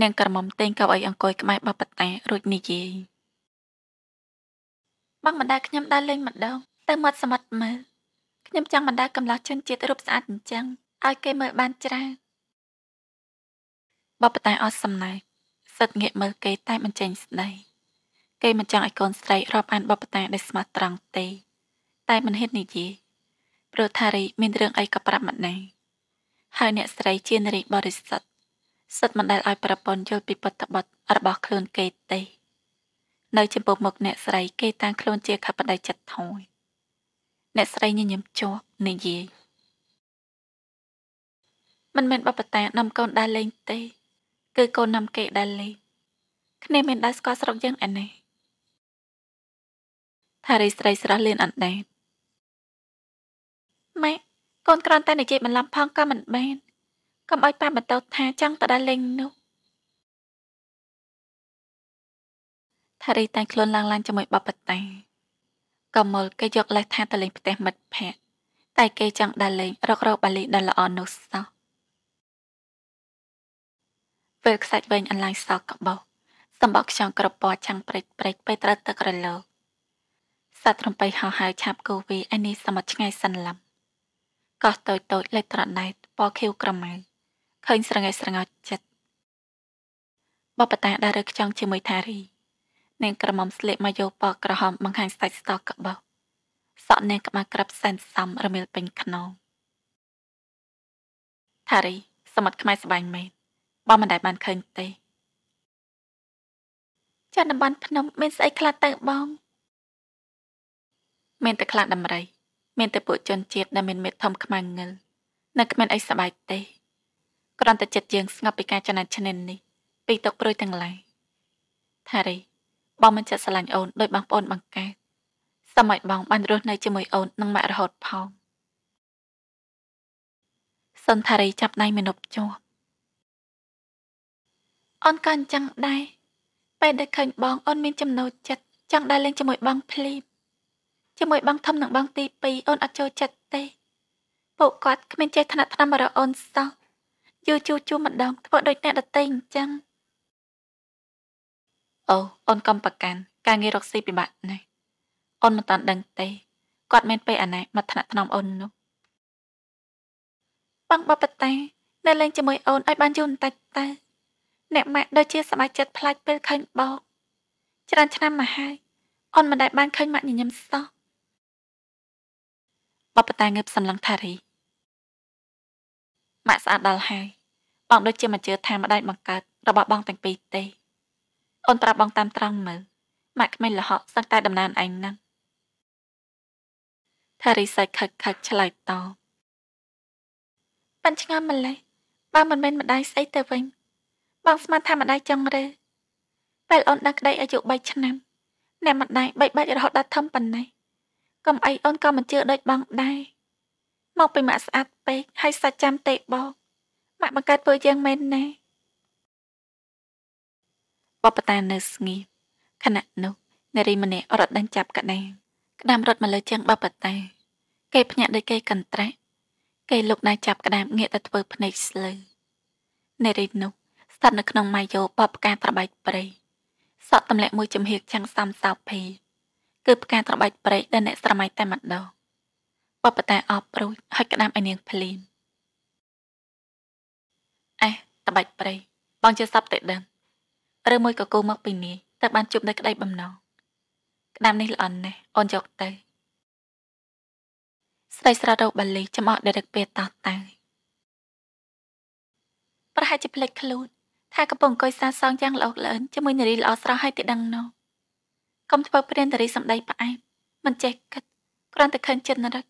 នាងក្រមុំទិញកៅអីអង្គុយក្បែរបបតារួចនិយាយបងបណ្ដាខ្ញុំដើរលេងម្ដងទៅមាត់សមុទ្រមើលខ្ញុំចង់បណ្ដាកម្លោះជនជាតិរូបស្អាតអញ្ចឹងឲ្យគេមើលបានច្រើនបបតាអត់សំណើសិតងាក មើលគេតែមិនចេញស្ដីគេមិនចង់ឲ្យកូនស្រីរាប់អានបបតាដែលស្មោះត្រង់ទេ តែមិនហ៊ាននិយាយព្រោះថារីមានរឿងអីក៏ប្រាប់មិនដែរហើយអ្នកស្រីជានារីបរិសុទ្ធសិតមិនដែលឲ្យប្រពន្ធយល់ពីបទបទរបស់ខ្លួនគេទេ នៅចំពោះមុខអ្នកស្រីគេតាំងខ្លួនជាខបដៃចិត្តថយអ្នកស្រីញញឹមជាប់និយាយមិនមែនបបតានាំកូនដើរលេងទេ គឺកូននាំគេដើរលេងគ្នាមានដើរស្គាល់ស្រុកយើងឯណេះថារីស្រីស្រស់លៀនអណ្ដែតម៉ែកូនគ្រាន់តែនិយាយបន្លំផងក៏មិនបានកុំឲ្យប៉ាបន្ទោសថាចង់ទៅដល់លេងនោះថារីតែខ្លួនឡើងឡើងជាមួយបបតាកមលគេយកលេសថាទៅលេងផ្ទះមិត្តភ័ក្តិតែគេចង់ដល់លេងរករកបាលីដល់ល្អនោះសោះពេលខ្សាច់វិញអនឡាញសោះកបោសំបកខ្យងក្រពណ៌ចាំងព្រិចព្រិចពេលត្រូវទឹករលោកសត្វរំបីហោះហើរឆាបគូវីឯនេះសមុទ្រឆ្ងាយសន្លឹមកោះតូចតូចលេចត្រដែតពណ៌ខៀវក្រមៅឃើញស្រងែស្រងោចចិត្តបបតាដែលរើខ្ចង់ជាមួយថារីនាងក្រមុំស្លៀកមកយោពណ៌ក្រហមបង្ហាញស្ដាច់ស្តកបោសក់នាងក្បាលក្រាប់សែនសំរមៀលពេញខ្នងថារីសមុទ្រខ្មែរស្បាញ់មែនបើមិនដែលបានឃើញទេចានតំបន់ភ្នំមានស្អីខ្លះទៅបងមានតែខ្លាដំរីមានតែពួកជនជាតិដែលមានមេធំខ្មៅងឹលនៅគ្មានអីសបាយទេគ្រាន់តែចិត្តយើងស្ងប់ពីការចំណាត់ឈ្នាននេះពីទុកព្រួយទាំងឡាយថារីបងមិនចិត្តស្រឡាញ់អូនដោយបងប្អូនបង្កើតសម័យបងបានរស់នៅជាមួយអូននិងម៉ាក់រហូតផងសុនថារីចាប់ដៃមាណពជាប់អូនក៏អញ្ចឹងដែរពេលដែលឃើញបងអូនមានចំណូលចិត្តចង់ដើរលេងជាមួយបងភ្លាមជាមួយបងធំនិងបងទី2អូនអត់ចូលចិត្តទេពួកគាត់គ្មានចេះថ្នាក់ថ្នាំរអូនសោះយូរជួជួម្ដង ធ្វើដូចអ្នកដតីអញ្ចឹងអូអូនកំប្រកាន់ការងាររកស៊ីពិបាកណាស់អូនមិនតាន់ដឹងទេគាត់មានពេលអាណែមកថ្នាក់ថ្នមអូននោះបងបបតានៅលេងជាមួយ អូនឲ្យបានយូរបន្តិចតើអ្នកម៉ាក់ដូចជាសមាជិកផ្លាច់ពេលឃើញបោកច្រើនឆ្នាំមកហើយអូនមិនដែលបានឃើញម៉ាក់ញញឹមសោះបបតាងើបសម្លឹងថារីម៉ាក់ស្អាតដល់ហើយ បងដូចជាមិនជឿថាម្ដាយបង្កើតរបស់បងទាំងពីរទេអូនប្រាប់បងតាមត្រង់មើលម៉ាក់ក្មេងលហកសឹងតែដំណានឯងហ្នឹងថារីសៃខឹកខឹកឆ្លើយតបប៉ាន់ឆ្ងល់ម្លេះបើមិនមែនម្ដាយស្អីទៅវិញបងស្មានថាម្ដាយចង់រើពេលអូនដឹងក្តីអាយុ3ឆ្នាំអ្នកម្ដាយបីបាច់រហូតដល់ធំប៉ុណ្ណេះកុំអីអូនក៏មិនជឿដូចបងដែរមកពីម៉ាក់ស្អាតពេកហើយសាច់ចាំទេបងម៉ាក់បង្កើតពើយើងមែនណាបបតានៅស្ងៀមខណៈនោះនារីម្នាក់រត់ដេញចាប់ក្តារក្តាមរត់មកលើជើងបបតាគេភ្ញាក់ដូចគេកន្ត្រាក់គេលុកដៃចាប់ក្តាម ងាកទៅធ្វើភ្នែកស្លឺនារីនោះស្ថិតនៅក្នុងម៉ាយោបបផ្កាត្របែកព្រៃសក់ទម្លាក់មួយចំហៀកចាំងសំសោភីគឺផ្កាត្របែកព្រែកដែលអ្នកស្រមៃតែម្ដងបបតែអបរួយហើយក្តាមឲ្យនាងភ្លាមអេះត្របែកព្រែកបងជាសັບតែដឹងឬមួយក៏គូមក ពីនាយតែបានជួបដោយក្តីបំណង ក្តាមនេះល្អណាស់អូនយកទៅស្រីស្រោរូបបាលីចាំអត់ដរិកពេលតោះតើប្រហែលជាភ្លេចខ្លួនថាកំពុងអង្គុយសាសងយ៉ាងល្អកលឿនជាមួយនារីល្អស្រស់ហើយទីដឹងនោះកុំធ្វើព្រានតារីសម្ដីផ្អែមមិនចេះគិតគ្រាន់តែខឹងចិត្តនរឹក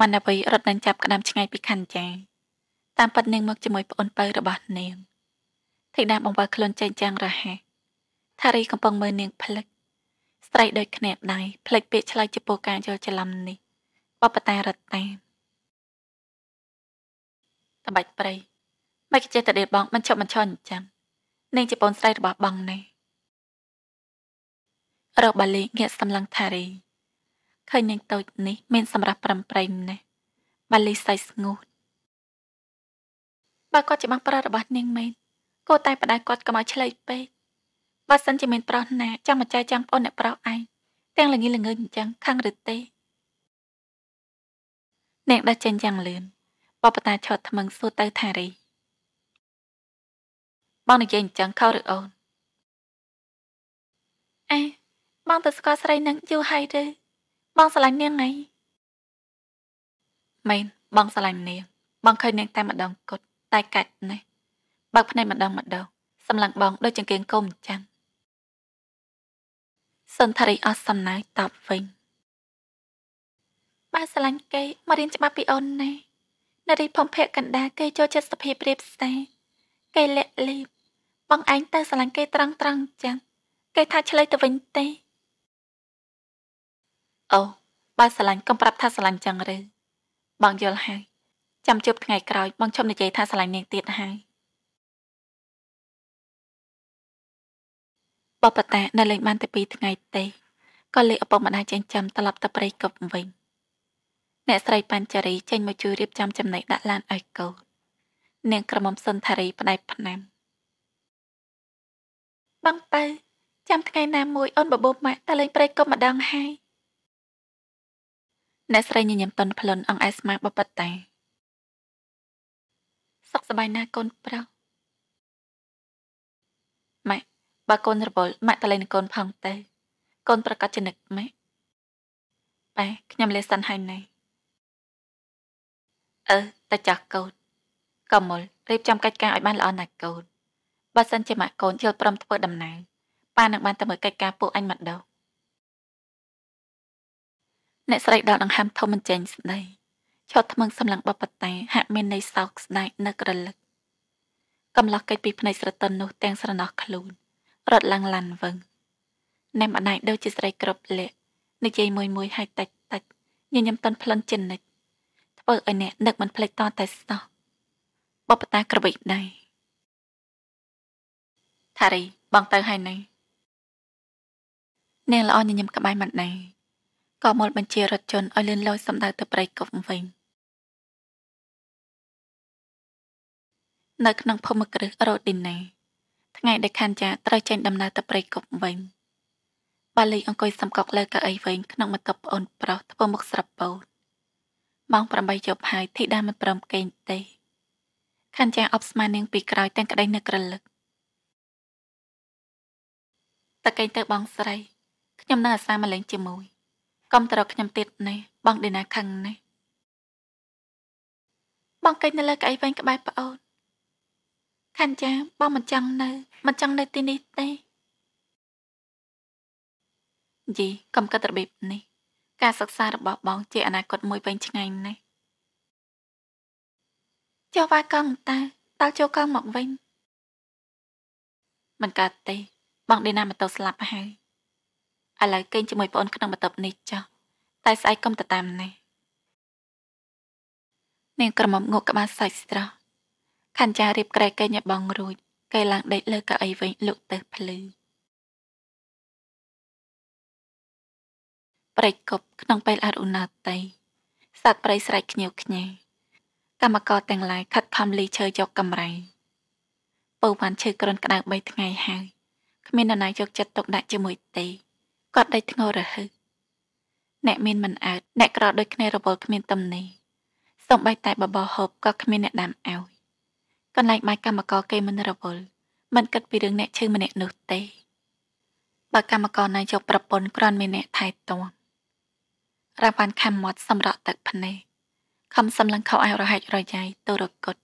មណ្ណវីរត់នឹងចាប់ក្តាមឆ្ងាយពីខណ្ឌចាតាមពិតនាងមកជាមួយប្អូនបើរបស់នាងធីតាបង្វើខ្លួនចេញចាំងរហ័សថារីកំពុងមើលនាងផ្លឹកស្រីដូចគ្នាដៃផ្លិចពាកឆ្លើយចំពោះការយល់ច្រឡំនេះបបតារត់តាមតបាច់ព្រៃមិនចេះតែដេកបងមិនឈប់មិនឈរអញ្ចឹងនាងជាប្អូនស្រីរបស់បងនេះរើបាលីងាកសម្លឹងថារីឃើញនាងតូចនេះមានសម្រាប់ប្រំប្រៃម្នេះបាលីសៃស្ងួតបើគាត់ជាបងប្រុសរបស់នាងមែនគួរតែបដៅគាត់កុំឲ្យឆ្លេចពេកបើសិនជាមានប្រុសណាចាំម្ចាយចាំប្អូនអ្នកប្រុសឯងទាំងល្ងីល្ងើអញ្ចឹងខឹងឬទេនាងដាច់ចេញយ៉ាងលឿនបបតាឆោតថ្មឹងសួរទៅថារីបងនិយាយអញ្ចឹងខុសឬអូនអេបងទៅស្គាល់ស្រីនឹងយូរហើយឬបងស្រឡាញ់នាងហីមែនបងស្រឡាញ់នាងបងឃើញនាងតែម្ដងគត់តែកាច់នេះបើកភ្នែកម្ដងម្ដងសម្លឹងបងដូចជាគៀងកុំចឹងសុនធារីអស់សំណើតបវិញបើស្រឡាញ់គេមករៀនច្បាប់ពីអូនណែនារីភំភៈកណ្ដាគេចូលចិត្តសភាពរៀបស្ទេគេលាក់លៀបបងឯងទៅស្រឡាញ់គេត្រង់ត្រង់ចឹងគេថាឆ្លើយទៅវិញទេអូបើស្រឡាញ់កុំប្រាប់ថាស្រឡាញ់ចឹងឬបងយល់ហើយចាំជប់ថ្ងៃក្រោយ បងឈប់និយាយថាស្រឡាញ់នាងទៀតហើយបបតានៅលេងបានតែ2ថ្ងៃទេក៏លេខឪពុកម្ដាយចិញ្ចឹមត្រឡប់ទៅព្រៃកប់វិញអ្នកស្រីប៉ាន់ចារី ចេញមកជួយរៀបចំចំណីដាក់ឡានឲ្យកូននាងក្រមុំសុនធារីផ្ដែផ្ណាំបងទៅចាំថ្ងៃណាមួយអូនបបោម៉ាក់ទៅលេងព្រៃកប់ម្ដងហើយអ្នកស្រីញញឹមប៉ុនផ្លុនអង្អែស្មាបបិតតាសុខសប្បាយណាកូនប្រុសម៉ាក់បើកូនរវល់ម៉ាក់តលេងនឹងកូនផងទៅកូនប្រកាសចនិកម៉ាក់ប៉ែខ្ញុំលេសិនហើយណែអឺតាចាស់កូនកុំលរៀបចំកិច្ចការឲ្យបានល្អណាស់កូនបើសិនជាម៉ាក់កូនជិលព្រមធ្វើដំណើរប៉ានឹងបានទៅមើលកិច្ចការពួកអញម្ដងអ្នកស្រីដល់ដង្ហើមធំមិនចេញស្ដីឈរថ្មឹងសម្លឹងបបតាហាក់មានន័យសោកស្ដាយនឹករលឹកកំឡោះកិច្ចពីភ្នែកស្រទន់នោះទាំងស្រណោះខ្លួនរត់ឡើងឡានវឹងណែមអណៃដូចជាស្រីគ្រប់លក្ខនិយាយមួយមួយហើយតិចតិចញញឹមតន់ផ្លិនចិននិចធ្វើឲ្យអ្នកនឹកមិនភ្លេចតតែស្ដោះបបតាក្រវិចដៃថារីបងទៅហើយណៃអ្នកល្អញញឹមក្បែរមិនណៃក៏មូលបញ្ជារថយន្តឲ្យលឿនលយសម្ដៅទៅព្រៃកប់វិញនៅក្នុងភូមិគ្រឹះរ៉ូឌីណេថ្ងៃដែលខាន់ចា ត្រូវចេញ ដំណើរទៅព្រៃកប់វិញបាលីអង្គុយសំកកលើកៅអីវិញក្នុងបន្ទប់ប្អូនប្រុសធ្វើមុខស្រពោតម៉ោង8យប់ហើយធីតាមិនព្រមគេងទេខាន់ចាអបស្មានាងពីក្រោយទាំងក្តីនឹករលឹកតកេងទៅបងស្រី ខ្ញុំនឹងអាសាមកលេងជាមួយកុំត្រកខ្ញុំទៀតនេះបងដេណាខឹងនេះបងកិច្ចនៅលើកៅអីវែងក្បែរប្អូនខណ្ឌចាបងមិនចង់នៅ មិនចង់នៅទីនេះទេយីកុំកាត់របៀបនេះ ការសិក្សារបស់បងជាអនាគតមួយវែងឆ្ងាយណាស់ចុះវាយកង់តាតើចូលកង់មកវិញមិនកើតទេ បងដេណាមកទៅស្លាប់ហើយឥឡូវគេងជាមួយប្អូនក្នុងបន្ទប់នេះចុះតែស្អែកកុំទៅតាមនេះនាងក្រមុំងក់ក្បាលសាច់ស្រស់ខញ្ចារៀបក្រែកេងឲ្យបងរួចគេឡើងដេកលើកៅអីវិញលុកទៅភ្លឺព្រៃកប់ក្នុងពេលអរុណាតីសត្វព្រៃស្រែកខ្ញៀវខ្ញែកម្មករទាំងឡាយខិតខំលីឈើយកកំរៃពៅបានឈឺក្រនក្តៅ3ថ្ងៃហើយ គ្មាននរណាយកចិត្តទុកដាក់ជាមួយទេគាត់ដេកធ្ងររហឹសអ្នកមានមិនអើតអ្នកក្រដូចគ្នារវល់គ្មានទំនេរសំបីតែបបោហូបក៏គ្មានអ្នកដាំឲ្យកន្លែងបាយកម្មករគេមិនរវល់មិនគិតពីរឿងអ្នកឈឺម្នាក់នោះទេបើកម្មករណាយកប្រពន្ធគ្រាន់មានអ្នកថែទាំរ៉ាវ៉ាន់ខំមាត់សម្រក់ទឹកភ្នែកខំសម្លឹងខោអាវរហែករយ៉ាយទៅរកត់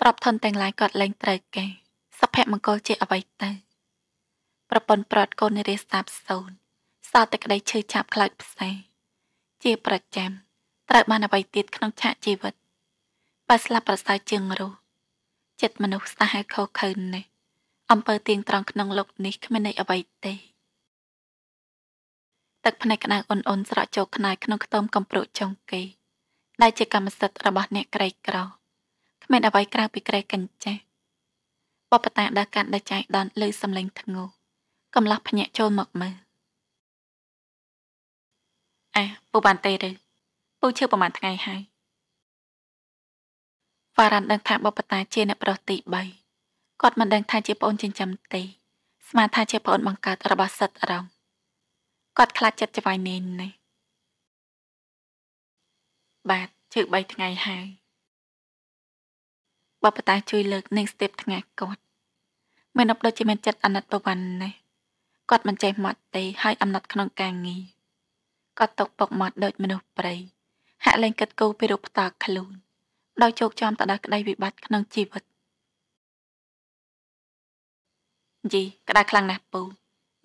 ទ្របធនទាំងឡាយគាត់លែងត្រូវគេសុភមង្គលជាអ្វីទៅប្រពន្ធប្រត់កូននារីសាបសូន្យសោតតែក្តីឈឺចាប់ខ្លោចផ្សេងជាប្រចាំត្រូវបានអ្វីទៀតក្នុងឆាកជីវិតបើស្លាប់ប្រសើរជាងរស់ចិត្តមនុស្សសាហាវខុសខើនេះ អំពើទៀងត្រង់ក្នុងលោកនេះគ្មានន័យអ្វីទេទឹកភ្នែកក្តៅអ៊ុនអ៊ុនស្រក់ចូលខ្នើយក្នុងខ្ទមកំប្រុចចុងគេ ដែលជាកម្មសិទ្ធិរបស់អ្នកក្រីក្រគ្មានអ្វីក្រៅពីក្រែកញ្ចាស់បបតាដើរកាន់ដចៃដនលើសំឡេងធ្ងោកំឡោះភ្ញាក់ចូលមកមើលអះពូបានទេទេពូឈឺប្រហែលថ្ងៃហើយវ៉ារ៉ាន់ដឹងថាបបតាជាអ្នកប្រុសទី3គាត់មិនដឹងថាជាប្អូនចិញ្ចឹមទេស្មានថាជាប្អូនបង្កើតរបស់សិទ្ធរងគាត់ខ្លាចចិត្តច្វាយនាងនេះបាទជឺ3ថ្ងៃហើយបបតាជួយលើកនិងស្ទាបថ្ងាគាត់មានអបដូចជាមានចិត្តអាណិតប្រវ័ននេះគាត់មិនចេះម៉ត់ទេ ហើយអំណត់ក្នុងការងារគាត់ຕົកពុកម៉ត់ដូចមនុស្សព្រៃហាក់លែងគិតគូរពីរូបផ្ទាល់ខ្លួនដោយជោគចំទៅដល់ក្តីវិបត្តិក្នុងជីវិតយីក្តៅខ្លាំងណាស់ពូ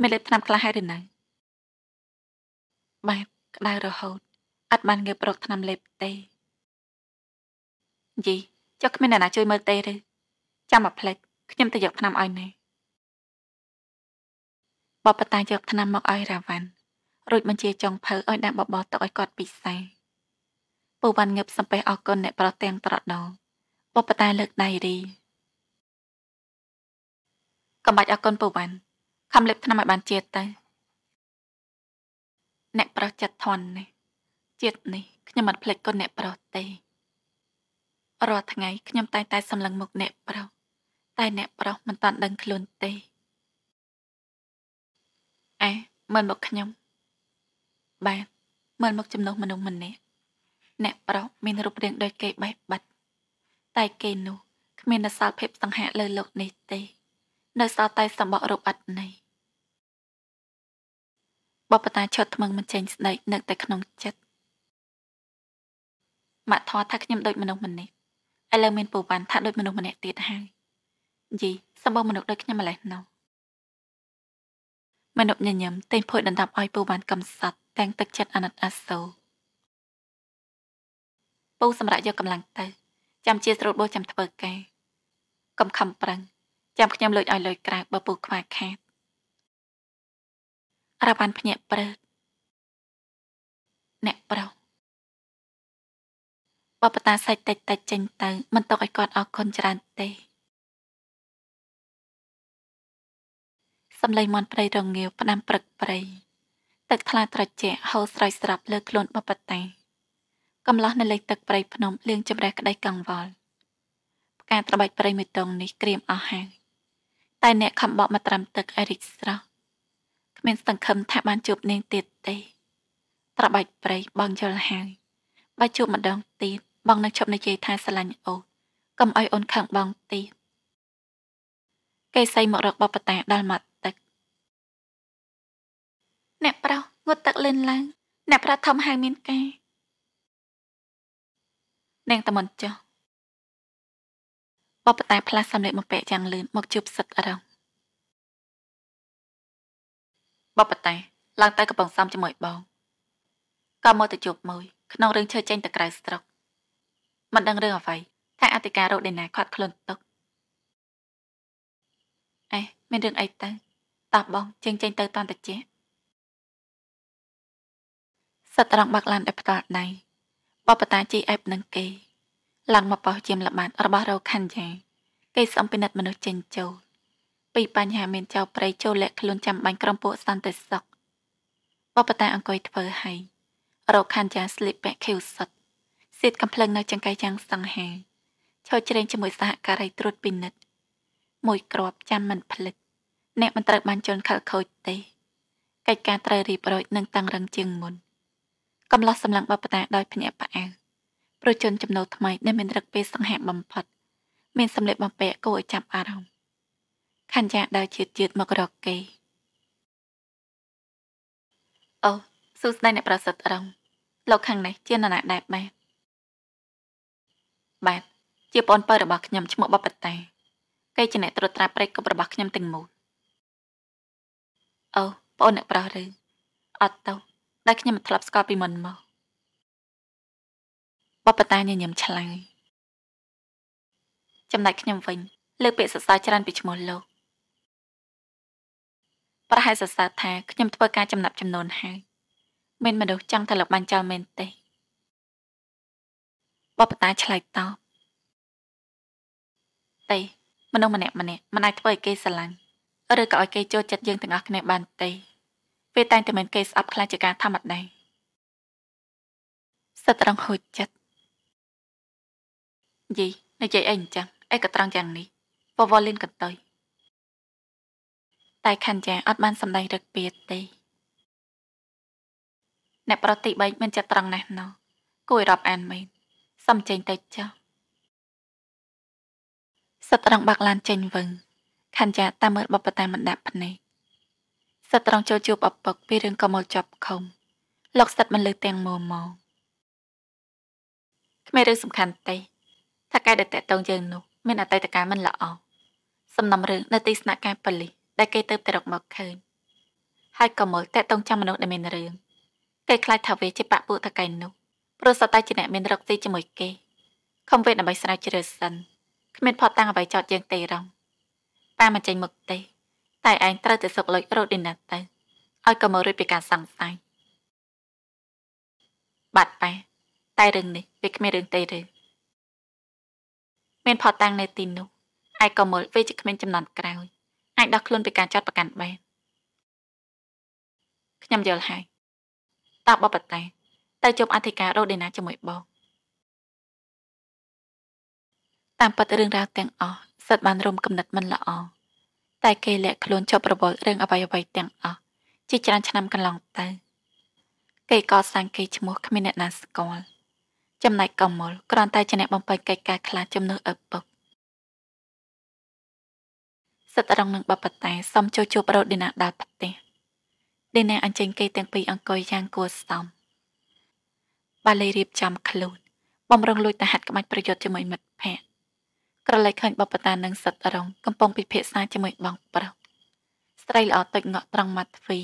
មានលេបថ្នាំខ្លះហើយឬនៅបែបក្តៅរហូត អត់បានងាយប្រកថ្នាំលេបទេយីចុះគ្មានអ្នកណាជួយមើលទេឬចាំមកផ្លេចខ្ញុំទៅយកថ្នាំឲ្យណែបបតាយកឆ្នាំមកឲ្យរាវ៉ាន់រួចបញ្ជាចុងភៅឲ្យដាក់បបោទឹកឲ្យគាត់ពិសេសពូវ៉ាន់ងឹបសំពះអរគុណអ្នកប្រុសទាំងត្រដងបបតាលើកដៃរីកំបាច់អរគុណពូវ៉ាន់ខំលេបឆ្នាំឲ្យបានជាតិទៅអ្នកប្រុសចិត្តធន់នេះជាតិនេះខ្ញុំមិនភ្លេចគុណអ្នកប្រុសទេរាល់ថ្ងៃខ្ញុំតែងតែសម្លឹងមុខអ្នកប្រុសតែអ្នកប្រុសមិនតាន់ដឹងខ្លួនទេអេមិនមកខ្ញុំ បាទមិនមកចំណុះមនុស្សម្នាក់អ្នកប្រុសមាន រូបរាងដូចគេបែបបាត់តែគេនោះ គ្មានសាលភាពសង្ហាលើលោកនេះទេនៅសល់តែសម្បករូបអត់នៃបបតាឈុតថ្មងមិនចេញ ស្ដីនឹកតែក្នុងចិត្តម៉ាក់ធរថាខ្ញុំដូចមនុស្សម្នាក់ឥឡូវមានពូវ៉ាន់ថាដូចមនុស្សម្នាក់ទៀតហើយយីសម្បោមនុស្សដូចខ្ញុំម្លេះនោះមនុស្សញញឹមទិញភួយដណ្ដប់ឲ្យពូបានកំសត់ទាំងទឹកចិត្តអាណិតអាសូរពូសម្រាប់យកកម្លាំងទៅចាំជាស្រួលបោះចាំធ្វើការកំខំប្រឹងចាំខ្ញុំលួចឲ្យលុយក្រៅបើពូខ្វះខាតរ៉ាបានភ្ញាក់ព្រឺតអ្នកប្រុសបបតាសាច់តិចតិចចេញទៅមិនຕົកឲ្យគាត់អរគុណច្រើនទេសំឡេងមន់ព្រៃរងាវផ្ដាំព្រឹកព្រៃទឹកថ្លាត្រជាក់ហូរស្រោចស្រាប់លើខ្លួនបបតាកំឡោះនៅលេខទឹកព្រៃភ្នំលឿងចម្រេះក្តីកង្វល់ផ្កាត្របាច់ព្រៃមួយតងនេះក្រៀមអស់ហើយតែអ្នកខំបក់មកត្រាំទឹកអរិចស្រស់គ្មានសង្ឃឹមថាបានជួបនាងទៀតទេ ត្របាច់ព្រៃបងយល់ហើយបើជួបម្ដងទៀតបងនឹងឈប់និយាយថាស្រឡាញ់អូនកុំឲ្យអូនខឹងបងទៀតគេសៃមករកបបតាដល់មកអ្នកប្រុសងូតទឹកលេនឡើងអ្នកប្រុសធំហៅមានការនាងតមន់ចុះបបតែផ្លាស់សម្លេចមកពាក់យ៉ាងលឿនមកជប់សឹកអរងបបតែ ឡើងទៅកំពង់សំជាមួយបងក៏មកទៅជប់មួយក្នុងរឿងឈើចេញទៅក្រៅស្រុកមិនដឹងរឿងអ្វីថាអធិការរកដេណាខាត់ខ្លួនទុកអេមានរឿងអីទៅតោះបងចេញចេញទៅតន់តាជាសត្រង់បាក់ឡានដោយផ្ទាល់ដៃបបតាជីអែបនឹងគេ ឡើងមកប៉ោះជាមល្បាតរបស់រោខណ្ឌយ៉ាគេសំពិនិត្យមនុស្សចេញចូលពីបញ្ហាមានចៅប្រៃចូលលាក់ខ្លួនចាំបាញ់ក្រុមពួកសន្តិសុខបបតាអង្គុយធ្វើហើយរោខណ្ឌយ៉ាស្លៀកពាក់ខៀវសុទ្ធសៀតកំភ្លឹងនៅចង្កៃចាំងសង្ហាឈរជ្រែងជាមួយសហការីត្រួតពិនិត្យមួយក្របចាំមិនផ្លិចអ្នកមិនត្រូវបានជន់ខលខូចទេកិច្ចការត្រូវរៀបរយនិងតឹងរឹងជាងមុនកំឡោះសម្លឹងបបតាដោយភ្នាក់ផ្អើប្រជជនចំណូលថ្មីដែលមានរឹកពេសង្ហាបំផុតមានសម្លេចបំពាក់គួរឲ្យចាប់អារម្មណ៍ខញ្ជាដើរជាតិជាតិមករកគេអូសួស្ដីអ្នកប្រសិទ្ធរងលោកខាងនេះ ជានរណាដែរបាទបាទជាបងបើរបស់ខ្ញុំឈ្មោះបបតាគេជាអ្នកត្រួតត្រាព្រៃគប់របស់ខ្ញុំទាំងមូលអូបងអ្នកប្រុសឬអត់ទៅដែលខ្ញុំមិនធ្លាប់ស្គាល់ពីមុនមកបបតាញញឹមឆ្លើយចំណែកខ្ញុំវិញ លើពាក្យសរសើរច្រើនពីឈ្មោះលោកប្រហែលសរសើរថាខ្ញុំធ្វើការចំណាប់ចំនួនហើយមានមនុស្សចង់ទៅលបបានចោលមែនទេបបតាឆ្លើយតបទេមនុស្សម្នាក់ម្នាក់មិនអាចធ្វើឲ្យគេស្រឡាញ់ឬក៏ឲ្យគេចូលចិត្តយើងទាំងអស់គ្នាបានទេវាតែងតែមានគេស្អប់ខ្លាចជាការធម្មតាសិតត្រង់ហូចចិត្តយីនិយាយអីអញ្ចឹងអីក៏ត្រង់យ៉ាងនេះពវលិនកន្ទុយតែខណ្ឌយ៉ាងអត់បានសម្ដែងរឹកពីទេអ្នកប្រតិបែកមានចិត្តត្រង់ណាស់ណោះគួររាប់អានមែនសំចេញទៅចុះសិតត្រង់បាក់ឡានចេញវិញខណ្ឌយ៉ាតាមមើលបបតាមិនដាក់ភ្នែកសិតត្រង់ចូលជួបអពឹកពីរឿងក៏មកចាប់ខំលោកសិតមិនលើទាំងមើលមកគ្មានរឿងសំខាន់ទេថាកែដែលតេតងយើងនោះមានអតីតកាលមិនល្អសំណុំរឿងនៅទីស្នាក់ការប៉ូលីសដែលគេទៅទៅរកមកឃើញហើយក៏មើលតេតងចាំមនុស្សដែលមានរឿងគេខ្លាចថាវាជាបាក់ពួកថកែនោះព្រោះសតតែជាអ្នកមានរកស៊ីជាមួយគេខំវេដើម្បីស្រាវជ្រាវសិនគ្មានផតតាំងអ្វីចោតយើងទេរងប៉ាមិនចេញមុខទេតែឯងត្រូវតែសុកលុយរត់នេះណាទៅឲ្យកុំមករួចពីការសង្ស័យបាត់បែ តែរឿងនេះវាគ្មានរឿងទេទេមានផតាំងនៅទីនោះឯកមលវាជាគ្មានចំណន់ក្រោយអាចដោះខ្លួនពីការចាត់ប្រកាន់បានខ្ញុំយល់ហើយតបបបតែទៅជួបអធិការរ៉ូដេណាជាមួយបងតាមពិតរឿងរ៉ាវទាំងអស់សិតបានរុំគំនិតមិនល្អតែគេលាក់ខ្លួនជាប់រវល់រឿងអ្វីៗទាំងអស់ជាច្រើនឆ្នាំកន្លងទៅគេកសាងគេឈ្មោះគ្មានអ្នកណាស្គាល់ចំណែកកមលគ្រាន់តែជាអ្នកបំពេញកិច្ចការខ្លះជំនួសឪពុកសិទ្ធរងនឹងបបតែសុំចូលជួបរ៉ូឌីណាដល់ផ្ទះឌីណាអញ្ជើញគេទាំងពីរអង្គុយយ៉ាងគួរសមបាលីរៀបចំខ្លួនបំរុងលួចទៅហាត់ក្បាច់ប្រយុទ្ធជាមួយមិត្តភ័ក្តិក្រឡេកឃើញបបតានិងសិតរងកំពុងពិភាក្សាជាមួយបងប្រុសស្រីល្អតិចងក់ត្រង់មាត់ទ្វី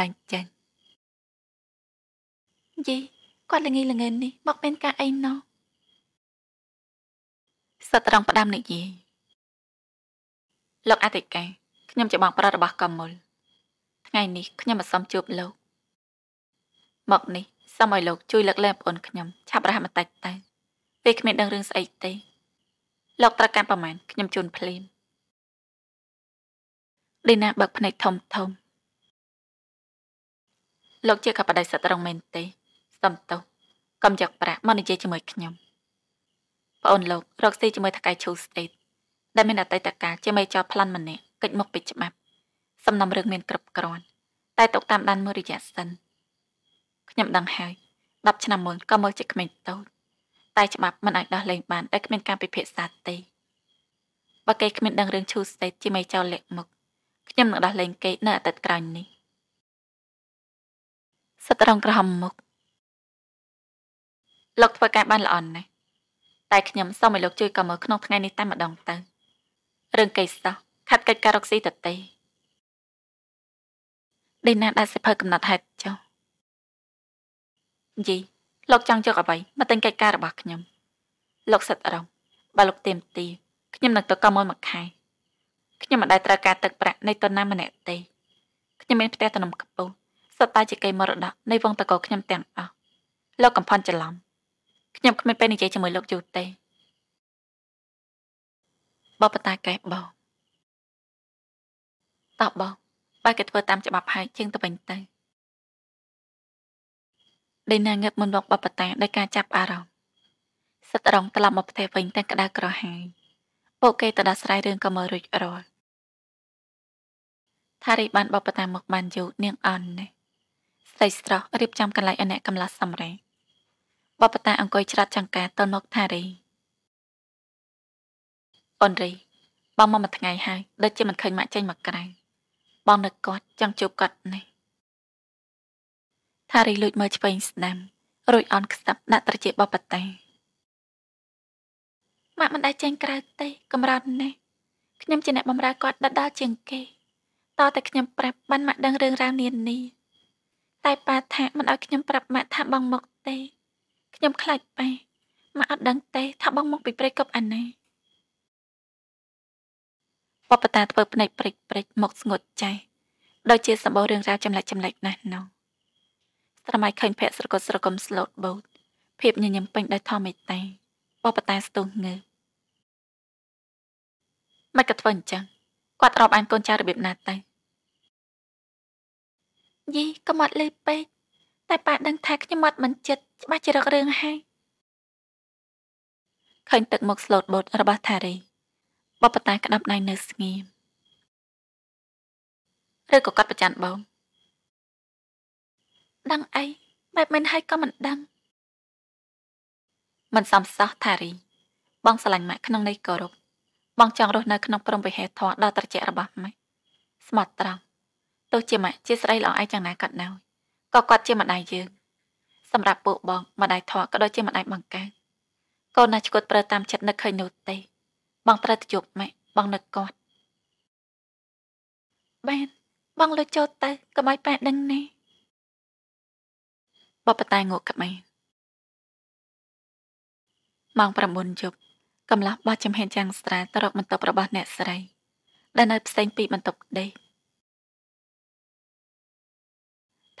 ឡើងចេញយីគាត់ល្ងីល្ងិននេះមកមានការអីណោះសិតរងផ្ដាំនិយាយលោកអតិកាខ្ញុំជាបងប្រុសរបស់កមុលថ្ងៃនេះខ្ញុំមកសុំជួបលោកមកនេះសុំឲ្យលោកជួយលើកលែងប្អូនខ្ញុំឆាប់រហ័សបន្តិចទៅពេលគ្មានដឹងរឿងស្អីទេលោកត្រូវការប្រមាណខ្ញុំជូនភ្លាមលីណាបើកភ្នែកធំធំលោកជាកបដិសត្រង់មែនទេសំតោកុំយកប្រាក់មកនិយាយជាមួយខ្ញុំប្អូនលោករកស៊ីជាមួយថកៃឈូស្ទេតដែលមានអតីតកាលជាមេចោផ្លាន់ម្នាក់កិច្ចមុខពីច្បាប់សំណុំរឿងមានគ្រប់គ្រាន់តែຕົកតាមដានមួយរយៈសិនខ្ញុំដឹងហើយ10ឆ្នាំមុនក៏មើលជាក្មេងតូចតែច្បាប់មិនអាចដោះលែងបានដោយគ្មានការពិភាក្សាទេបើគេគ្មានដឹងរឿងឈូស្ទេតជាមេចៅលាក់មុខខ្ញុំនឹងដោះលែងគេនៅអាទិត្យក្រោយនេះសិទ្ធិរងក្រហមមុខលោកធ្វើការបានល្អណាស់តែខ្ញុំសូមឲ្យលោកជួយកម្មមើលក្នុងថ្ងៃនេះតែម្ដងទៅរឿងកេសោះ ខាត់កិច្ចការរកស៊ីតទេដេណាដាក់សិភើកំណត់ហេតុចុះយីលោកចង់យកអ្វីមកទិញកិច្ចការរបស់ខ្ញុំលោកសិតរំបើលោកទៀមទីខ្ញុំនឹងទៅកម្មមុនមួយខែខ្ញុំមិនដែលត្រូវការទឹកប្រាក់នៃតណាម្នាក់ទេខ្ញុំមានផ្ទះតំណកំពូលសុទ្ធតែជាកេរមរតកនៃវងតកោខ្ញុំទាំងអស់លោកកំផាន់ច្រឡំខ្ញុំគ្មានពេលនិយាយជាមួយលោកយូរទេបបតាកេះបងតោះបងបើគេធ្វើតាមច្បាប់ហើយជាងទៅវិញទៅដែលណាងឹបមុនមកបបតាដោយការចាប់អារម្មណ៍សិតរងត្រឡប់មកផ្ទះវិញទាំងក្តៅក្រហាយពួកគេទៅដោះស្រាយរឿងកុំរួចរាល់ថារីបានបបតាមកបានយូរនាងអន់នេះស្រីស្រស់រៀបចំកន្លែងអអ្នកកម្លាសម្រេចបបតាអង្គុយច្រត់ចង្ការទៅមកថារីអូនរីបងមកមួយថ្ងៃហើយដូចជាមិនឃើញម៉ាក់ចេញមកក្រៅបងនឹកគាត់ចង់ជួបគាត់នេះថារីលួចមើលឆ្វេងស្ដាំរួចអន់ខ្សាប់ដាក់ត្រជាបបតាម៉ាក់មិនដែលចេញក្រៅទេកំរត់ណាស់ខ្ញុំជាអ្នកបំរើគាត់ដិតដល់ជាងគេតតែខ្ញុំប្រាប់បានម៉ាក់ដឹងរឿងរ៉ាវនានាតែប៉ាថាមិនឲ្យខ្ញុំប្រាប់ម៉ាក់ថាបងមកទេខ្ញុំខ្លាចប៉ាម៉ាក់អត់ដឹងទេថាបងមកពីព្រៃកប់អាណាបបតាធ្វើភ្នែកព្រិចព្រិចមកស្ងួតចៃដូចជាសម្បូររឿងរ៉ាវចម្លែកចម្លែកណាស់នោះស្រមៃឃើញភ័ក្រស្រកត់ស្រកំស្លូតបូតភាពញញឹមពេញដោយធម្មតាបបតាស្ទុះងើបមិនក៏ធ្វើអញ្ចឹងគាត់រាប់អាន កូនចៅរបៀបណាទៅយីក៏មកលេពេកតែប៉ាដឹងថាខ្ញុំមកមិនចិត្តច្បាស់ជ្រឹករឿងហើយឃើញទឹកមុខស្លូតបូតរបស់ថារីបបតាក្តាប់ដៃនៅស្ងៀមឬក៏គាត់ប្រច័ណ្ឌបងដឹងអីបែបមិនហើយក៏មិនដឹងមិនសំសោះថារី បងស្រឡាញ់ម៉ាក់ក្នុងន័យគោរពបងចង់រស់នៅក្នុងព្រំវិហារធម៌ដ៏ត្រជាក់របស់ម៉ាក់ស្មោះត្រង់ទោះជាម៉ាក់ជាស្រីល្អឯយ៉ាងណាក៏ដោយក៏គាត់ជាម្ដាយយើងសម្រាប់ពួកបងម្ដាយធម៌ក៏ដូចជាម្ដាយបង្កើតកូនណាស់ឈុតប្រើតាមចិត្តនឹកឃើញនោះទេ បង ត្រូវទៅជួបម៉ាក់បងនឹកគាត់បានបងលើចូលទៅកុំឲ្យប៉ែដឹងណាបបតែងក់ក្មេងម៉ោង9យប់កំឡោះបោះចំហៀងចាំងស្រាទៅរកបន្ទប់របស់អ្នកស្រីដែលនៅផ្សេងពីបន្ទប់ដេក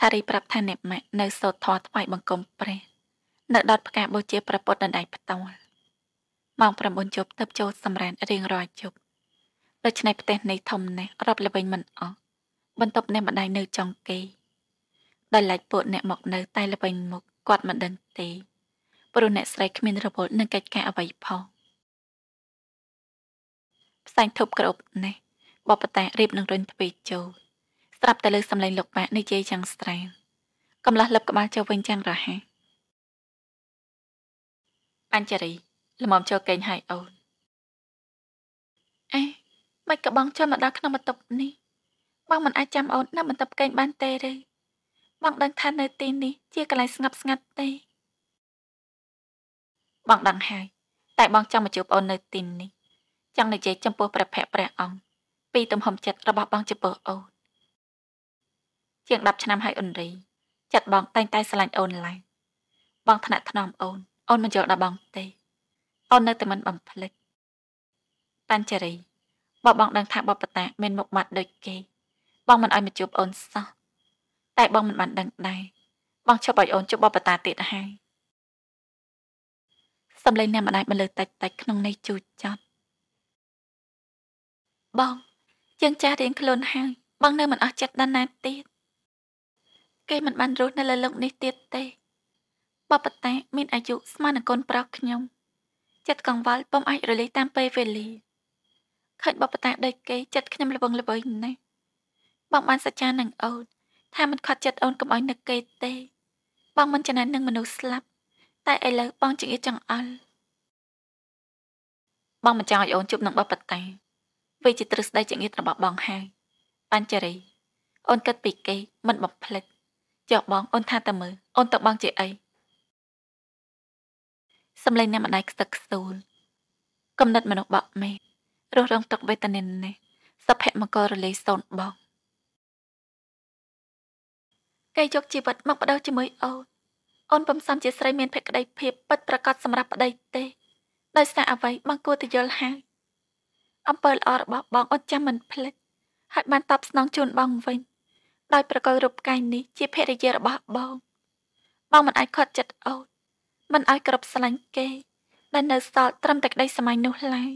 ថារីប្រាប់ថាអ្នកម៉ាក់នៅសូត្រធរថ្វាយបង្គំព្រះនៅដុតផ្កាបូជាប្រពុតដណ្ដៃផ្ទាល់ម៉ោង9យប់ទៅចូលសម្រានរៀងរាល់យប់ដូច្នេះផ្ទះនេះធំណាស់រាប់ល្វែងមិនអស់បន្ទប់នេះម្ដាយនៅចុងគេដោយឡែកពួកអ្នកមកនៅ តែល្បីមុខគាត់មិនដឹងទេ ព្រោះអ្នកស្រីគ្មានរវល់នឹងកិច្ចការអ្វីផងផ្សែងធប់ក្រប់នេះបបតារៀបនឹងរុញទ្វេចូលស្រាប់តែលើសំឡេងលោកប៉ានិយាយយ៉ាងស្រាលកំឡោះលឹបក្បាលចូលវិញយ៉ាងរហ័សបញ្ចរីល្មមចូលកេងហើយអូនអេមិនក៏បងចូលមកដល់ក្នុងបន្ទប់នេះបងមិនអាចចាំអូននៅបន្ទប់កេងបានទេឬបងដឹងថានៅទីនេះជាកន្លែងស្ងប់ស្ងាត់ទេបងដឹងហើយតែបងចង់មកជួបអូននៅទីនេះចង់និយាយចំពោះព្រះភ័ក្ត្រព្រះអង្គពីទំហំចិត្តរបស់បងចំពោះអូនជាង10ឆ្នាំហើយអូនរី ចិត្តបងតែងតែស្រឡាញ់អូនឡើងបងថ្នាក់ថ្នមអូនអូនមិនយល់ដល់បងទេ អូននៅតែមិនបំភ្លេចបញ្ចរីបើបងដឹងថាបបតាមានមុខមាត់ដូចគេ បងមិនអោយមកជួបអូនសោះតែបងមិនបានដឹងដែរបងឈប់ឲ្យអូនជួបបបតាទៀតហើយសំឡេងអ្នកម្ដាយបន្លឺតិចតិចក្នុងន័យជូចចត់បងយើងចាស់រៀងខ្លួនហើយបង នៅមិនអស់ចិត្តដល់ណាទៀតគេមិនបានរស់នៅលើលោកនេះទៀតទេបបតាមានអាយុស្មើនឹងកូនប្រុសខ្ញុំចិត្តកង្វល់ពុំអាចរលីតាមពេលវេលាឃើញបបតាដូចគេចិត្តខ្ញុំល្វឹងល្វើយណាស់បងបានសច្ចានឹងអូនថាមិនខត់ចិត្តអូនកុំឲ្យនឹកគេទេ បងមិនចំណាននឹងមនុស្សស្លាប់ តែឥឡូវបងចង្អៀតចង្អល់បងមិនចង់ឲ្យអូនជួបនឹងបបតាវាជាទ្រឹស្ដីចង្អៀតរបស់បងហើយបញ្ចរី អូនគិតពីគេ មិនបំភ្លេចចុះបងអូនថាតើមើលអូនទៅបងជាអីសំឡេងអ្នកម្ដាយខ្សឹកខ្សួលគំនិតមនុស្សបាក់មេរស់រងទុកវេទនានេះសុភមង្គលរលីសូនបងគេយកជីវិតមកបដោះជាមួយអូនអូនពំសំជាស្រីមានភក្តីភាពពិតប្រាកដសម្រាប់ប្តីទេដោយសារអ្វីបងគួរតែយល់ហើយអំពើល្អរបស់បងអត់ចាំមិនភ្លេចហើយបានតបស្នងជូនបងវិញដោយប្រកលរូបកាយនេះជាភរិយារបស់បង បងមិនអាចខត់ចិត្តអូនមិនឲ្យក្របស្លាញ់គេដែលនៅសល់ត្រឹមតែក្តីសម្លាញ់នោះឡើយ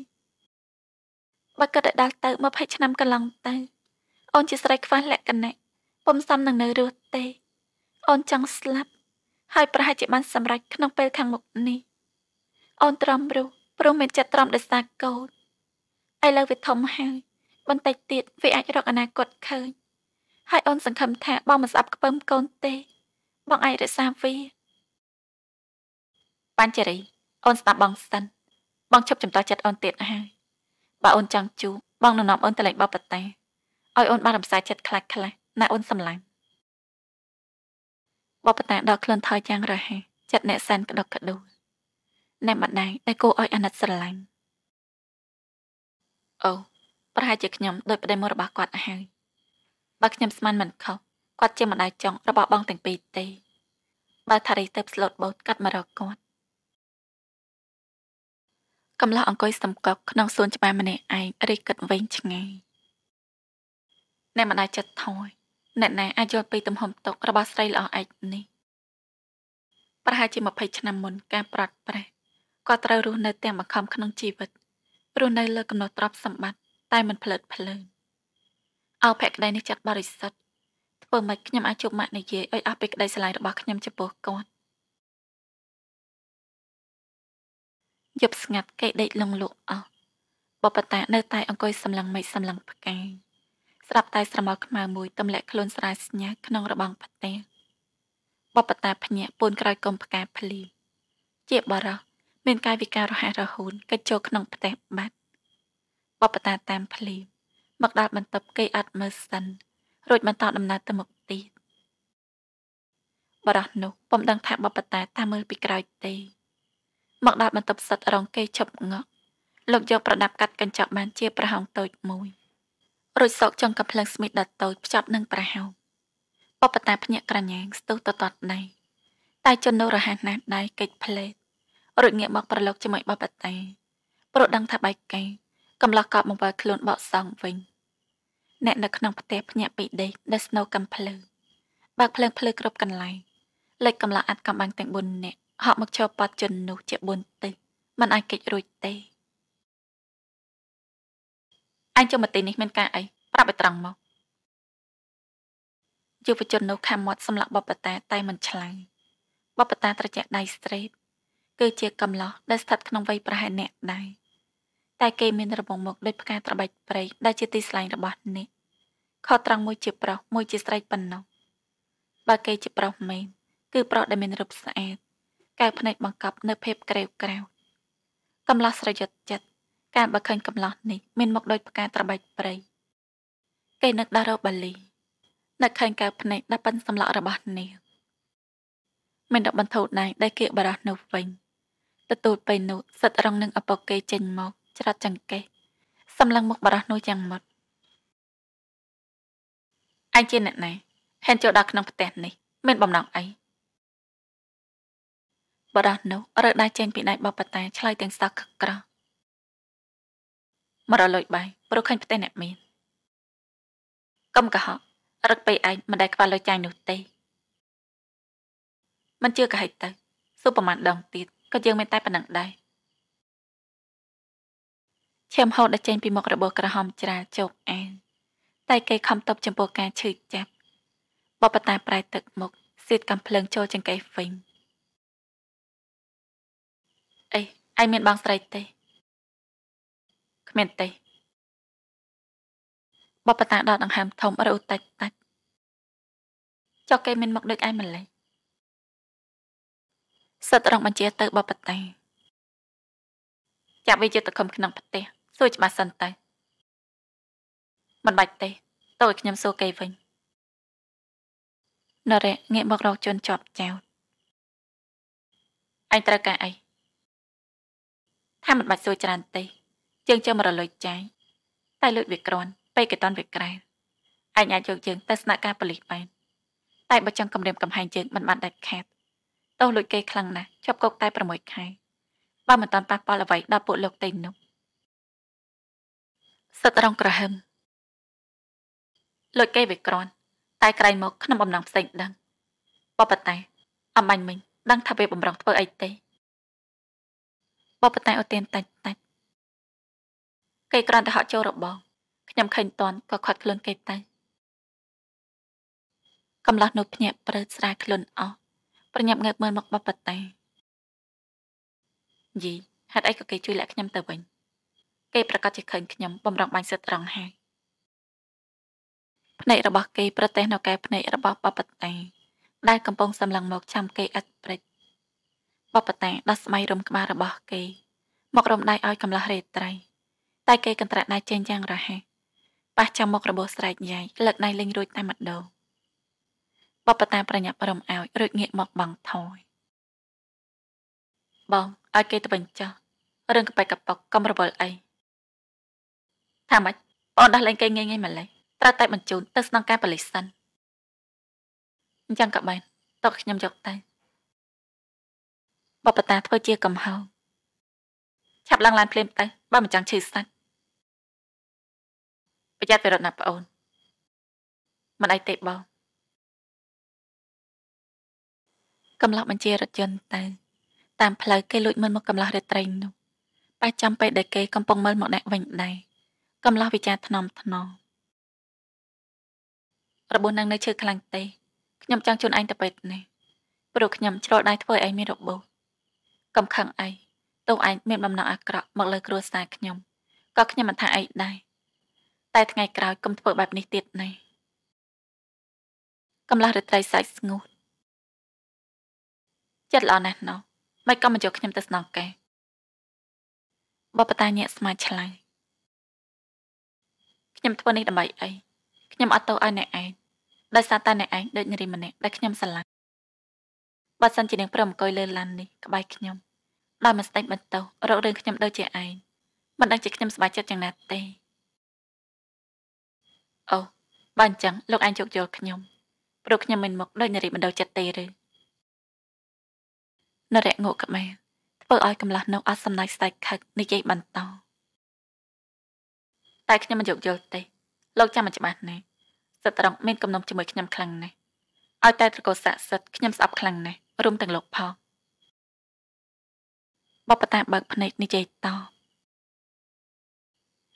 បើគិតដល់ទៅ20ឆ្នាំកន្លងទៅអូនជាស្រីខ្វះលក្ខណៈពុំសមនឹងនៅរស់ទេ អូនចង់ស្លាប់ ហើយប្រហែលជាបានសម្រេចក្នុងពេលខាងមុខនេះ អូនត្រមរុះព្រោះមានចិត្តត្រមដោយសារកូនឥឡូវវាធំហើយបន្តិចទៀតវាអាចរកអនាគតឃើញហើយអូនសង្ឃឹមថាបងមិនស្អប់ខ្ពើមកូនទេ បងអាចរក្សាវាបានជរីអូនស្ដាប់បងសិនបងឈប់ចំតោះចិត្តអូនទៀតហើយបើអូនចង់ជួបបងនឹងនាំអូនទៅលេងបបតាឲ្យអូនបានរំសាយចិត្តខ្លះខ្លះណាអូនសម្លាញ់បបតាដល់ក្លិនថយចាំងរហ័សចិត្តអ្នកសែនក្តុកក្តួលអ្នកម្ដាយដែលគូឲ្យអាណិតស្រឡាញ់អូប្រហែលជាខ្ញុំដោយប្តីមករបស់គាត់ហើយបើខ្ញុំស្មានមិនខុសគាត់ជាម្ដាយចុងរបស់បងទាំងពីរទេ បើថារីទៅស្លូតបូតកាត់មករកគាត់កំឡោះអង្គុយសំកប់ក្នុងសួនច្បារម្នាក់ឯងរីកគិតវែងឆ្ងាយអ្នកម្ដាយចិត្តថយអ្នកណាអាចយល់ពីទំហំទុករបស់ស្រីល្អឯកនេះប្រហែលជា20ឆ្នាំមុនការប្រាត់ប្រេះគាត់ត្រូវរស់នៅទាំងបង្ខំក្នុងជីវិតរស់នៅលើកំណត់ទ្រព្យសម្បត្តិតែមិនផ្លិតផ្លើងអោភក្តីនេះចាត់បរិសុទ្ធធ្វើម៉េចខ្ញុំអាចជួបម៉ាក់និយាយឲ្យអស់ពីក្តីស្រឡាញ់របស់ខ្ញុំចំពោះគាត់យប់ស្ងាត់គេដេកលងលក់អស់បបតានៅតែអង្គុយសម្លឹងមេឃសម្លឹងផ្កាយស្រាប់តែស្រមោលខ្មៅមួយទម្លាក់ខ្លួនស្រាយស្ញះក្នុងរបងផ្ទះបបតាភញាពូនក្រោយគុំផ្កាភ្លីជាបរោះមានកាយវិការរហ័សរហូនកិច្ចចូលក្នុងផ្ទះបាត់បបតាតាមភ្លី មកដល់បន្ទប់គេអត់មើលសិនរួចបន្តដំណើរទៅមុខទៀតបរោះនោះពុំដឹងថាបបតាតាមមើលពីក្រោយទេ មកដល់បន្ទប់សិតរងគេឈប់ងក់លោកយកប្រដាប់កាត់កញ្ចក់បានជាប្រហោងតូចមួយ។រួចសោកចំកាភ្លើងស្មីដតូចភ្ជាប់នឹងប្រហោងបបតាភ្នាក់ក្រញាងស្ទុះទៅតតណៃតែជននោះរហ័សណាស់ដៃកិច្ចផ្លេតរួចងាកមកប្រឡូកជាមួយបបតាព្រោះដឹងថាបែកកែកំឡោះកប់បង្វិលខ្លួនបកសងវិញអ្នកនៅក្នុងផ្ទះភ្នាក់ពីដេកដែលស្នូកំភ្លើបើកភ្លើងភ្លឺគ្រប់កន្លែងលេចកំឡោះអាត់កំបាំងទាំង4នាក់ហក់មកឈរប៉ាត់ជននោះជា4ទិសមិនអាចកិច្ចរួចទេអញចូលមកទីនេះមានការអីប្រាប់ឲ្យត្រង់មកយុវជននោះខំមាត់សម្លាក់បបតាតែមិនឆ្លើយបបតាត្រជាក់ដៃស្រេតគឺជាកំឡោះដែលស្ថិតក្នុងវ័យប្រហែលអ្នកដែរតែគេមានរបងមុខដូចផ្កាត្របែកព្រៃដែលជាទីស្លែងរបស់នេះខត្រង់មួយជាប្រុសមួយជាស្រីប៉ុណ្ណោះបើគេជាប្រុសមែនគឺប្រុសដែលមានរូបស្អាតកៅភ្នែកបង្កប់នៅភេបក្រេវក្រៅកំឡោះស្រយុតចិត្តការបើឃើញកំឡោះនេះមានមុខដូចផ្កាត្របែកព្រៃគេនឹកដល់រ៉ូបាលីនឹកឃើញកៅភ្នែកដល់ប៉ិនសម្លក់របស់នាងមានរកបន្ធូតណៃដែលគេបារោះនៅវិញទទួលពេលនោះសិតរងនឹងអពុកគេចេញមកច្រត់ចង្កេះសម្លឹងមុខបារោះនោះយ៉ាងមុតឯងជាអ្នកណាហេតុចូលដល់ក្នុងផ្ទះនេះមានបំណងអីបារោះនោះរើដៃចេញពីដៃបបតាឆ្លើយទាំងសោះខឹកក្រោះមករលុយបាយព្រោះឃើញផ្ទះអ្នកមានកុំកុហករឹកពេកឯងមិនដែលខ្វះលុយចាយនោះទេមិនជឿក៏ហិចទៅស៊ូប្រមាណដងទៀតក៏យើងមានតែប៉ុណ្ណឹងដែរឈាមហូរដែលចេញពីមុខរបបក្រហមច្រាលជោកអានតែគេខំតបចំពោះការឈឺចាប់ បបតាប្រែ ទឹកមុខសៀតកំភ្លើងចូលចង្កេះវិញអេឯងមានបងស្រីទេគ្មានទេបបតាដកដង្ហើមធំរឧតិចតាច់ចុះគេមានមកដូចឯម្លេះសិតរងបញ្ជាទៅបបតាចាប់វាជាតខំក្នុងផ្ទះសួរច្បាស់សិនទៅមិនបាច់ទេទៅឲ្យខ្ញុំសួរគេវិញណរ៉េងាកមករកជនជាប់ចោតឯងត្រូវការអីថាមិនបាច់សួរច្រើនទេយើងចាំរលួយចាយតែលួចវាក្រាន់ពេកកេតនវាក្រែឯងអាចយកយើងទៅស្នាក់ការប៉ូលីសបានតែបើចង់គម្រាមកំហែងយើងមិនបានដាច់ខាតទោះលួចគេខ្លាំងណាស់ជាប់គុកតែ6ខែបើមិនតាន់ប៉ះពាល់អ្វីដល់ពួកលោកតេននោះសិទ្ធរងក្រហឹមលួចគេវាក្រាន់តែក្រែងមកក្នុងបំណងផ្សេងដឹង បបតែអំបញ្ញមិញដឹងថាវាបំរងធ្វើអីទេបបតែអូទៀនតាច់តាច់គេគ្រាន់តែហក់ចូលរបងខ្ញុំឃើញតន់ក៏ខាត់ខ្លួនគេទៅកំឡោះនោះភ្ញាក់ព្រើតស្រាខ្លួនអស់ប្រញាប់ងើបមើលមកបបតាយីហេតុអីក៏គេជួយលាក់ខ្ញុំទៅវិញគេ ប្រកាសជាឃើញខ្ញុំបំរងបាញ់សិតត្រង់ហើយភ្នែករបស់គេ ប្រទេសនៅកែភ្នែករបស់បបតាដែលកំពុងសម្លឹងមកចាំ គេឥតព្រិចបបតាដោះស្មៃរំក្បាលរបស់គេ មករំដាយឲ្យកំឡោះរេត្រីតែគេកន្ត្រាក់ដៃចេញយ៉ាងរហ័សប៉ះចាំមុខរបូស្រែកយាយលើកដៃលេងរួចតែម្ដងបបតាប្រញាប់រំអោយរួចងាកមកបងថយបងឲ្យគេទៅវិញចុះរឿងកប៉ែកកប៉ុកកំរវល់អីថាម៉េចអូនដោះលែងគេងាយងាយម្លេះត្រូវតែបញ្ជូនទៅស្នងការបលិសិនអញ្ចឹងក៏បានតោះខ្ញុំយកទៅបបតាធ្វើជាកំហោងឆាប់ឡើងឡានភ្លាមទៅបើមិនចង់ឈឺសាច់ប្រយ័ត្នវារត់ណាប្អូនមិនអីទេបងកំឡោះបញ្ជារថយន្តទៅតាមផ្លូវគេលួចមើលមកកំឡោះរាត្រីនោះប៉ះចាំពេលដែលគេកំពុងមើលមកអ្នកវិញដែរកំឡោះវិចារថ្នមថ្នមរបួសនឹងនៅឈឺខ្លាំងទេខ្ញុំចង់ជូនឯងទៅពេទ្យនេះព្រោះខ្ញុំជ្រុលដៃធ្វើឲ្យឯងមានរបួសកំខឹងឯងទោះឯងមានបំណងអាក្រក់មកលើគ្រួសារខ្ញុំក៏ខ្ញុំមិនថាអីដែរតែថ្ងៃក្រោយកុំធ្វើបែបនេះទៀតណាកំឡះរត្រីសាច់ស្ងួតចិត្តល្អណាស់ណោះមិនក៏មិនយកខ្ញុំទៅស្នងកែបបតាញាក់ស្មាឆ្លៅខ្ញុំធ្វើនេះដើម្បីអីខ្ញុំអត់ទៅឲ្យអ្នកឯងដោយសារតែអ្នកឯងដូចនារីម្នាក់ដែលខ្ញុំស្រឡាញ់បើសិនជានាងព្រមអង្គុយលើឡាននេះក្បែរខ្ញុំដោយមិនស្ដេចបន្តោរករឿងខ្ញុំដូចជាឯងមិនដឹងជាខ្ញុំសប្បាយចិត្តយ៉ាងណាទេអូបើអញ្ចឹងលោកអញជោគយល់ខ្ញុំព្រោះខ្ញុំមិនមកដោយនារីបណ្ដោះចិត្តទេឬនរៈងក់ក្បែរធ្វើឲ្យកំឡោះនោះអត់សំណាយស្ដែកខឹកនិយាយបន្ត តែខ្ញុំមិនយកយល់ទេលោកចាំមិនច្បាស់ណាស់ស្ត្រង់មានកំណុំជាមួយខ្ញុំខ្លាំងណាស់ឲ្យ តែត្រកោស័កសិទ្ធខ្ញុំស្អប់ខ្លាំងណាស់រួមទាំងលោកផងបបតាបើកភ្នែកនិយាយត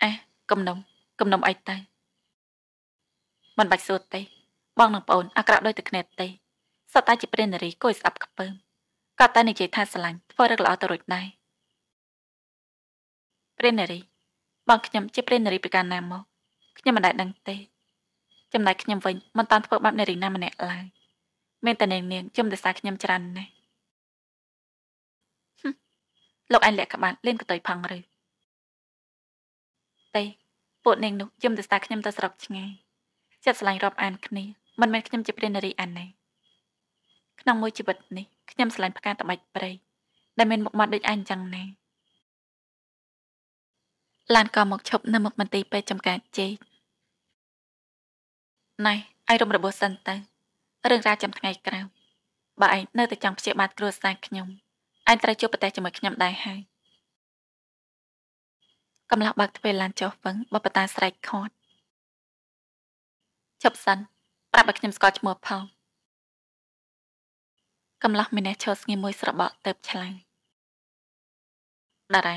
អេកំណុំកំណុំអីទៅមិនបាច់សួរទេបងនិងប្អូនអាក្រក់ដូចតែគ្នាទេសត្វតែជាព្រានារីគួរស្អប់ខ្ពើមគាត់តែនិយាយថាស្រឡាញ់ធ្វើរឹកល្អទៅរួចដែរព្រានារីបងខ្ញុំជាព្រានារីពីកាលណាមកខ្ញុំមិនដែលដឹងទេចំណែកខ្ញុំវិញមិនតាន់ធ្វើបែបនារីណាម្នាក់ឡើយមានតែនាងនាងជុំដោយសារខ្ញុំច្រើនណាស់លោកឯងលាក់ក្បាតលេងកតុយផង់ឬទេពួកនាងនោះយំទៅស្ដាខ្ញុំទៅស្រុកឆ្ងាយចិត្តស្រឡាញ់រាប់អានគ្នាមិនមែនខ្ញុំជាព្រានារីអានទេក្នុងមួយជីវិតនេះខ្ញុំស្រឡាញ់ផ្កាតបាច់ព្រៃដែលមានមុខមាត់ដូចអញចឹងណាឡានក៏មកឈប់នៅមុខមន្ទីរពេទ្យចំការជេកណៃឯងរំរបួសសិនទៅរឿងរ៉ាវចាំថ្ងៃក្រោយបើឯងនៅតែចង់ព្យាបាលគ្រួសារខ្ញុំឯងត្រូវជួបប្រទេសជាមួយខ្ញុំដែរហើយកំឡោះបើកទ្វារឡានចុះវិញបបតាស្រែកខត់ឈប់សិនប្រាប់ឲ្យខ្ញុំស្គាល់ឈ្មោះផងកំឡោះមីនេះឈរស្ងៀមមួយស្របក់ទៅឆ្លាំងតារ៉េ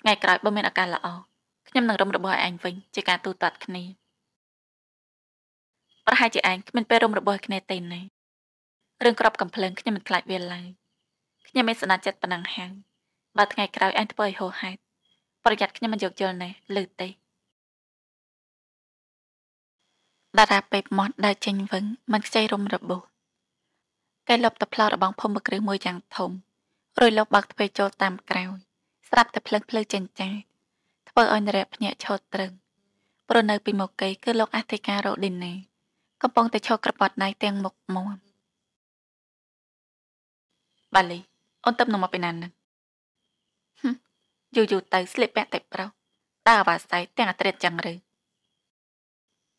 ថ្ងៃក្រោយបើមានឱកាសល្អខ្ញុំនឹងរំរបួសឲ្យឯងវិញជាការទូទាត់គ្នាប្រហែលជាឯងគ្មានពេលរំរបួសគ្នាទេណារឿងក្របកំភ្លើងខ្ញុំមិនខ្លាចវាឡើយខ្ញុំមានសណ្ដាចិត្តប៉ុណ្ណឹងហើយបើថ្ងៃក្រោយឯងធ្វើឲ្យហោហែតប្រយ័ត្នខ្ញុំមិនយកយល់ណែលើទេតារាពេបម៉ត់ដើរចេញវិញមិនខ្ចីរំរបួសគេលបតផ្លោរបស់ភូមិគ្រឹះមួយយ៉ាងធំរួចលបបាក់ទ្វេចូលតាមក្រោយស្រាប់តែភ្លឹងភ្លឺចិញ្ចាចធ្វើឲ្យនរៈភ្នាក់ឈរត្រឹងព្រោះនៅពីមុខគេគឺលោកអធិការរ៉ូឌីនីកំពុងតែឈរក្រពត់ដៃទាំងមុខមាត់បាលីអូនទៅនឹងមកពីណានឹងយូរយូរទៅស្លៀកពាក់តែប្រុសតើអាវ៉ាសៃទាំងអត្រិតចឹងឬ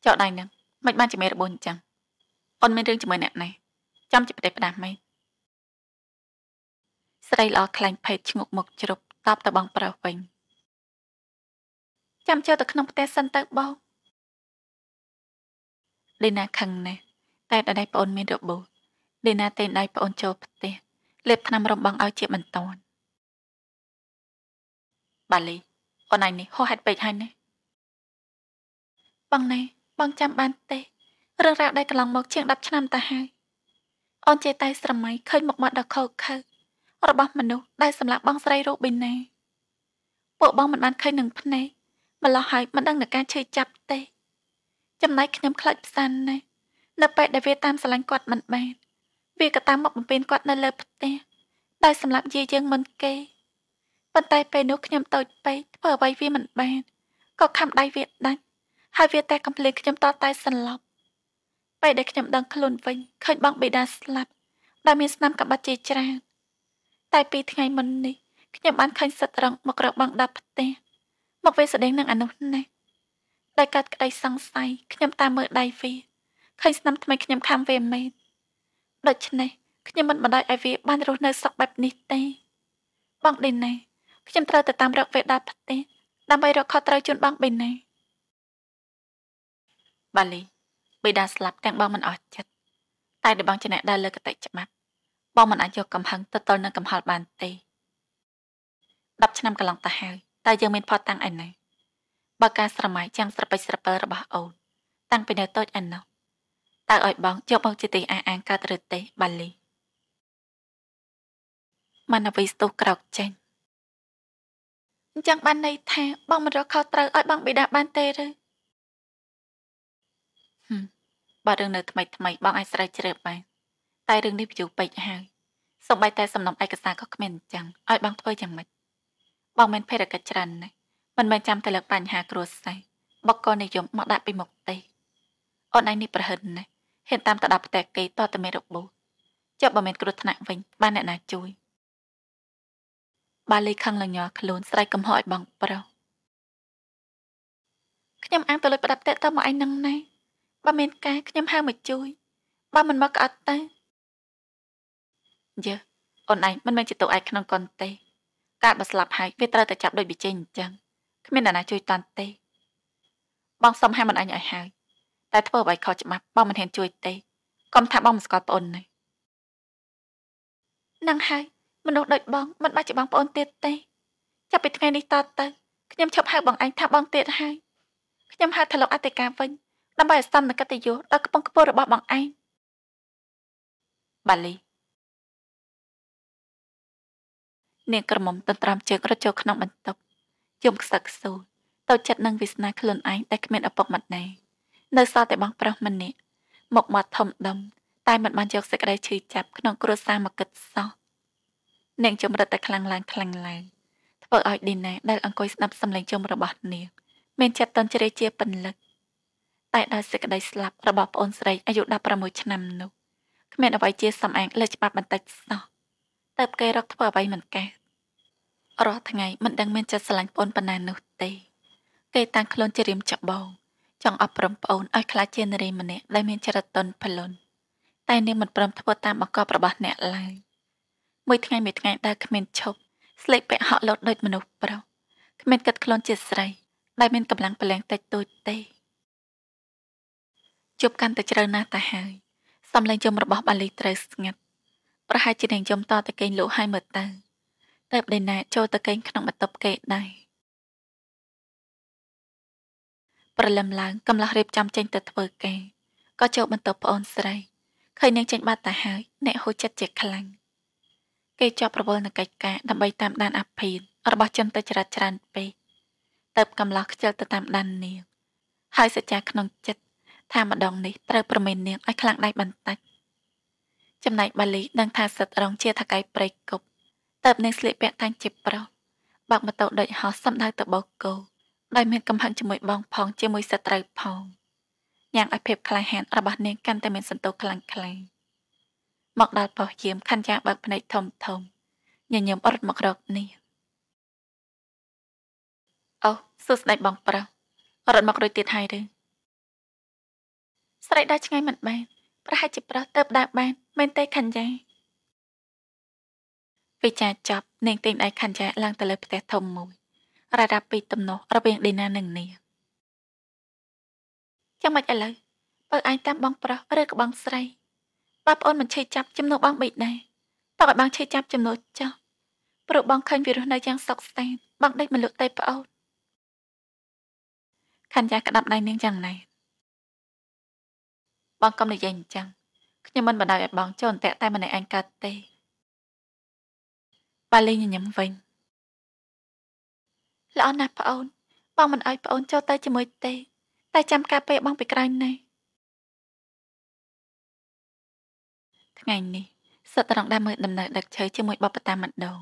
ចោលដៃនឹងមិនបានជាមេរបួសអញ្ចឹងអូនមានរឿងជាមួយអ្នកណាចាំជាប្រទេសផ្ដាស់មិនស្រីល្អខ្លាញ់ភេទឈ្ងក់មុខជ្រប់តបទៅបង ប្រុសវិញចាំចូលទៅក្នុង ផ្ទះសិនទៅបងលីណាខឹងណាស់តែដដៃប្អូនមានរបួសលីណាតែងដៃប្អូនចូលផ្ទះលេបថ្នាំរំបងឲ្យជាបន្ទាន់បាលីអូនឯងនេះហោះហេតុពេកហើយណាបងណែបងចាំបានទេរឿងរ៉ាវដែលកន្លងមកជាង10ឆ្នាំទៅហើយអូនចេះតែស្រមៃឃើញមុខមាត់ដ៏ខូចខើរបស់មនុស្សដែលសម្លាប់បងស្រីរូប៊ីណាពួកបងមិនបានឃើញនឹងភ្នែកម្លោះហើយមិនដឹងនឹងការឈឺចាប់ទេ ចំណែកខ្ញុំខ្លាចផ្សានណាស់នៅពេលដែលវាតាមស្រឡាញ់គាត់មិនបាន វាក៏តាមមកបំពេញគាត់នៅលើផ្ទះដោយសម្លាប់យាយយើងមុនគេប៉ុន្តែពេលនោះខ្ញុំតូចពេកធ្វើអ្វីវាមិនបានក៏ខំដៃវាដាច់ហើយវាតែកំភ្លេងខ្ញុំតតែសន្លប់ពេលដែលខ្ញុំដឹងខ្លួនវិញឃើញបងបេដាស្លាប់ដែលមានស្នាមកបាត់ជាច្រើនតែពីថ្ងៃមុននេះខ្ញុំបានឃើញសិតរង មករកបងដាប់ផ្ទះមកវាស្ដេងនឹងអានោះណាស់ដែលកាត់ក្តី សង្ស័យខ្ញុំតាមមើលដៃវាឃើញស្នាមថ្មីខ្ញុំខំវាមែនដូច្នេះខ្ញុំមិនបណ្ដោយឲ្យវាបានរស់នៅសុខបែបនេះទេបងដេណាខ្ញុំត្រូវទៅតាមរកវាដាប់ផ្ទះដើម្បីរកខុសត្រូវជូនបងបេណាបាលីបិតាស្លាប់ទាំងបងមិនអស់ចិត្តតែដែលបងចេះដើរលើកតិច្បាប់បងមិនអាចយកកំហឹងទៅទល់នឹងកំហល់បានទេ10ឆ្នាំកន្លងទៅហើយតើយើងមានផតតាំងឯណាបើការស្រមៃចាំស្រពេចស្រពិលរបស់អូនតាំងពីនៅតូចឯណោះតើឲ្យបងយកបងជាទីអះអាងកើតឬទេបាលីម៉ានវីស្ទុះក្រោកចេញអញ្ចឹងបានន័យថាបងមិនរកខុសត្រូវឲ្យបងបិតាបានទេឬបើរឿងនៅថ្មីថ្មីបងអាចស្រាវជ្រាវបានតែរឿងនេះវាយូរពេកហើយសូម្បីតែសំណុំឯកសារក៏គ្មានអញ្ចឹងឲ្យបងធ្វើយ៉ាងម៉េចបងមានភេរកិច្ចច្រើនណាស់មិនមែនចាំតែលើកបញ្ហាគ្រួសារបុគ្គលនិយមមកដាក់ពីមុខទេអូនឯងនេះប្រហិនណាស់ហ៊ានតាមទៅដល់ផ្ទះគេតតែមានរបួសចុះបើមាន គ្រោះថ្នាក់វិញបានអ្នកណាជួយបាលីខឹងលញ័រខ្លួន ស្រែកកំហកឲ្យបងប្រុសខ្ញុំអាងទៅលុយប្រដាប់តេតទៅមកឯងនឹងណែបើមានការខ្ញុំហៅមកជួយបើមិនមកក្អត់ទេយើអូនឯងមិនមែនជាតូចឯងក្នុងកុនទេកាលបើស្លាប់ហើយវាត្រូវតែចាប់ដូចបិជិញអញ្ចឹងគ្មានអ្នកណាជួយតាន់ទេបងសុំហៅមិនអញឲ្យហើយតែធ្វើឲ្យខុសច្បាប់បងមិនហ៊ានជួយទេកុំថាបងមិនស្គាល់ប្អូនណានឹងហើយមនុស្សដូចបងមិនបាច់ជាបងប្អូនទៀតទេចាប់ពីថ្ងៃនេះតទៅខ្ញុំឈប់ហៅបងឯងថាបងទៀតហើយខ្ញុំហៅថាលោកអតិកាវិញដើម្បីស្ដាំនឹងកតញ្ញូដល់កំពង់ខ្ពស់របស់បងឯងបាលីនាងក្រមុំទន្ទ្រាំជើងរត់ចូលក្នុងបន្ទប់យំខ្សឹកខ្សួលទៅចិត្តនឹងវាសនាខ្លួនឯងតែគ្មានឪពុកម្ដាយនៅសល់តែបងប្រុសម្នាក់មកមាត់ធំដុំតែមិនបានយកសេចក្តីឈឺចាប់ក្នុងគ្រួសារមកគិតសោះនាងចម្រិតតែខ្លាំងឡើងខ្លាំងឡើងធ្វើឲ្យឌីណាដែលអង្គុយស្ដាប់សម្លេងជុំរបស់នាងមានចិត្តតន់ជ្រេជ្រះពន្លឹកតែដោយសេចក្តីស្លាប់របស់ប្អូនស្រីអាយុ16ឆ្នាំនោះគ្មានអ្វីជាសំអាងលើច្បាប់បន្តិចសោះតែគេរកធ្វើអ្វីមិនកើតរាល់ថ្ងៃមិនដឹងមានចិត្តស្រឡាញ់ប្អូនប៉ុណ្ណានោះទេគេតាំងខ្លួនជារៀមច្បងចង់អប់រំប្អូនឲ្យខ្លាចជានារីម្នាក់ដែលមានចរិតទន់ផ្លន់តែនាងមិនព្រមធ្វើតាមបង្គាប់របស់អ្នកឡើយមួយថ្ងៃមួយថ្ងៃដើរគ្មានឈប់ស្លេកពាក់ហក់លោតដូចមនុស្សប្រុសគ្មានគិតខ្លួនជាស្រីដែលមានកម្លាំងពលំតិចតួចទេជប់កាន់តែជ្រៅណាស់ទៅហើយសំឡេងយំរបស់បាលីត្រូវស្ងាត់ប្រហែលជានាងយំតតែគេងលក់ហើយមើលទៅតែបដិណាចូលទៅគេង ក្នុងបន្ទប់គេដែរប្រលឹមឡើងកំឡោះរៀបចំចេញទៅធ្វើការក៏ចូលបន្ទប់ប្អូនស្រីឃើញនាងចេញបាត់ទៅហើយអ្នកហូចចិត្តជាខ្លាំងគេជាប់ប្រវល់នឹងកិច្ចការដើម្បីតាមដានអភិនរបស់ជនទៅចរិតច្រើនពេកតើបកំឡោះខ្ជិលទៅតាមដាននាងហើយសច្ចាក្នុងចិត្តថាម្ដងនេះត្រូវប្រមេនាងឲ្យខ្លាំងដៃបន្តិចចំណែកបាលីដឹងថាសិតរងជាថកៃប្រៃគប់តើបនាងស្លៀកពាក់តាំងជាប្រុសបាក់ម៉ូតូដូចហោះសំដៅទៅបោកគោដោយមានកំហឹងជាមួយបងផងជាមួយសិត្រូវផងញ៉ាំងឲ្យភាពក្លាហានរបស់នាងកាន់តែមានសន្ទុះខ្លាំងខ្លាំងមកដល់ប៉ុស្តិ៍យាមខណ្ឌយ៉ាបើកភ្នែកធំធំញញឹមអត់មករកនេះអូសួស្ដីបងប្រុសរត់មករួចទៀតហើយឬស្រីដើរឆ្ងាយមិនបានប្រហែលជាប្រុសទៅដើរបានមែនទេខញ្ញាវិចារចប់នាងទិញដៃខញ្ញាឡើងទៅលើផ្ទះធំមួយរ៉ារ៉ាពីទំនោះរវាងឌីណានិងនាងចាំមិនឥឡូវបើអញតាមបងប្រុសឬក៏បងស្រីបងប្អូនមិនឈឺចាប់ចំនួនបងបីដែរតើឲ្យបងឈឺចាប់ចំនួនចោះព្រោះបងឃើញវារស់នៅយ៉ាងសោកស្ដាយបងដេកមិនលក់ទេប្អូនខញ្ញាក្តាប់ដៃនាងយ៉ាងណែនបងកុំនិយាយអញ្ចឹងខ្ញុំមិនបណ្ដោយឲ្យបងចូលអន្ទាក់តែម្នាក់ឯងកើតទេប៉ាលីញញឹមវិញល្អណាស់ប្អូនបងមិនឲ្យប្អូនចូលទៅជាមួយទេ តែចាំការពេលបងពីក្រោយនេះថ្ងៃនេះសិតត្រង់ដើរមើលដំណើរដឹកឈើជាមួយបបតាម្ដង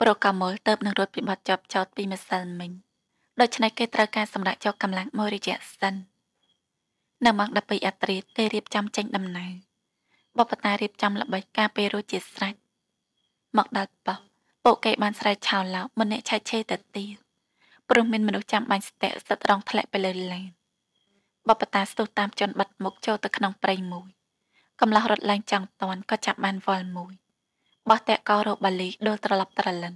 ប្រកាមលទៅនឹងរត់ពីបាត់ចប់ចោតពីម្សិលមិញដូច្នេះគេត្រូវការសម្រាប់ចោះកម្លាំងមួយរយៈសិន។នៅម៉ោង12អត្រាគេរៀបចំចេញដំណើរបបតារៀបចំល្បិចការពេលរួចជាស្រេចមកដល់ប៉ោះពួកគេបានស្រែកឆោឡោម្នាក់ឆែកឆេរទៅទៀតព្រោះមានមនុស្សចាំបាញ់ស្ទាក់ស្ទឹករងធ្លាក់ទៅលើឡានបបតាស្ទុះតាមជនបាត់មុខចូលទៅក្នុងព្រៃមួយ កំឡោះរត់ឡើងចង់តាន់ក៏ចាប់បានវល់មួយបោះតាក់កោរបាលីដួលត្រឡប់ត្រលិន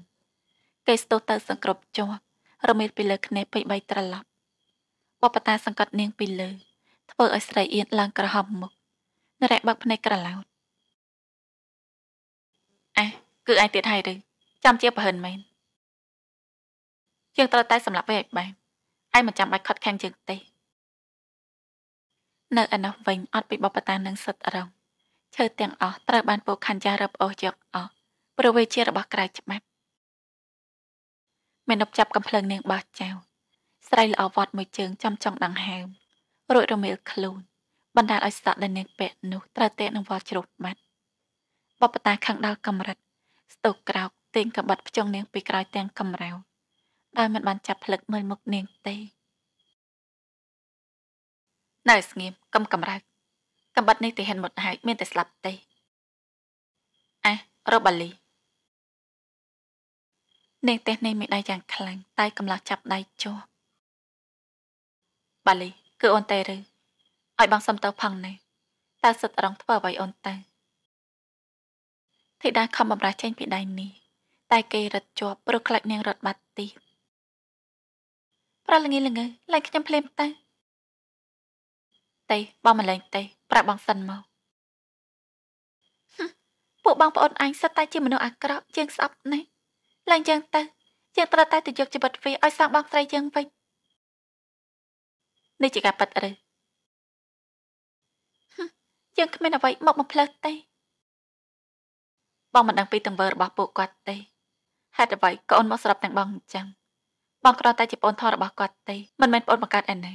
គេស្ទុះទៅសង្គ្រប់ជាប់រមៀតពីលើគ្នេពេកបីត្រឡប់បបតាសង្កត់នាងពីលើធ្វើឲ្យស្រីអៀនឡើងក្រហមមុខនារ៉ែបើកភ្នែកក្រឡោតអេគឺឯងទៀតហើយឬចាំជាប្រហិនមែនជាងត្រូវតែ សម្រាប់វាឲ្យបែបឯងមិនចាំបាច់ខត់ ខាំងជាងទេនៅឯនោះវិញអត់ពីបបតានឹងសិតរងឈើទាំងអស់ត្រូវបានពូខណ្ឌចារឹបអូសយកអស់ព្រោះវាជារបស់ក្រៅច្បាប់មេនប់ចាប់កំភ្លើងនាងបោះចៅស្រីល្អវត្តមួយជើងចំចំដង្ហើមរួចរមៀលខ្លួនបណ្ដាលឲ្យស្តក់ដែលនាងពាក់នោះត្រូវតែនឹងវល់ជ្រុះបាត់បបតាខាងដល់កំរិត ស្ទុកក្រោកទិញកបាត់ផ្ចុងនាងពីក្រោយទាំងកំរៅដោយមិនបានចាប់ផ្លឹកមើលមុខនាងទេនៅស្ងៀមកុំកំរៅកំបាត់នេះទីហិនមុតហើយ មានតែស្លាប់ទេអះរបលីនាងទេនេះមានដៃយ៉ាងខ្លាំងតែកំឡោះចាប់ដៃជាប់បាលីគឺអូនទេឬឲ្យបងសុំទៅផឹងនេះតើសិតរងធ្វើអ្វីអូនទៅធីតាខំបំរះចេញពីដៃនេះតែគេរត់ជាប់ព្រោះខ្លាចនាងរត់បាត់ទីប្រល្ងីល្ងើឡើងខ្ញុំភ្លាមតើតេបងមិនលែងតេប្រាប់បងសិនមកពួកបងប្អូនអញសិតតែជាមនុស្សអាក្រក់ជាងស្អប់ណាស់ឡើងយ៉ាងទៅជាងត្រូវតែទៅយកជីវិតវាឲ្យសាងបងស្រីជាងវិញនេះជាការប៉ັດឬយើងគ្មានអ្វី មកបំផ្លើសទេបងមិនដឹងពីទង្វើរបស់ពួកគាត់ទេហេតុអ្វីកូនមកស្រាប់ទាំង បងអញ្ចឹងបងគ្រាន់តែ ជាប្អូនធររបស់គាត់ទេមិនមែនប្អូនបង្កើតអីណា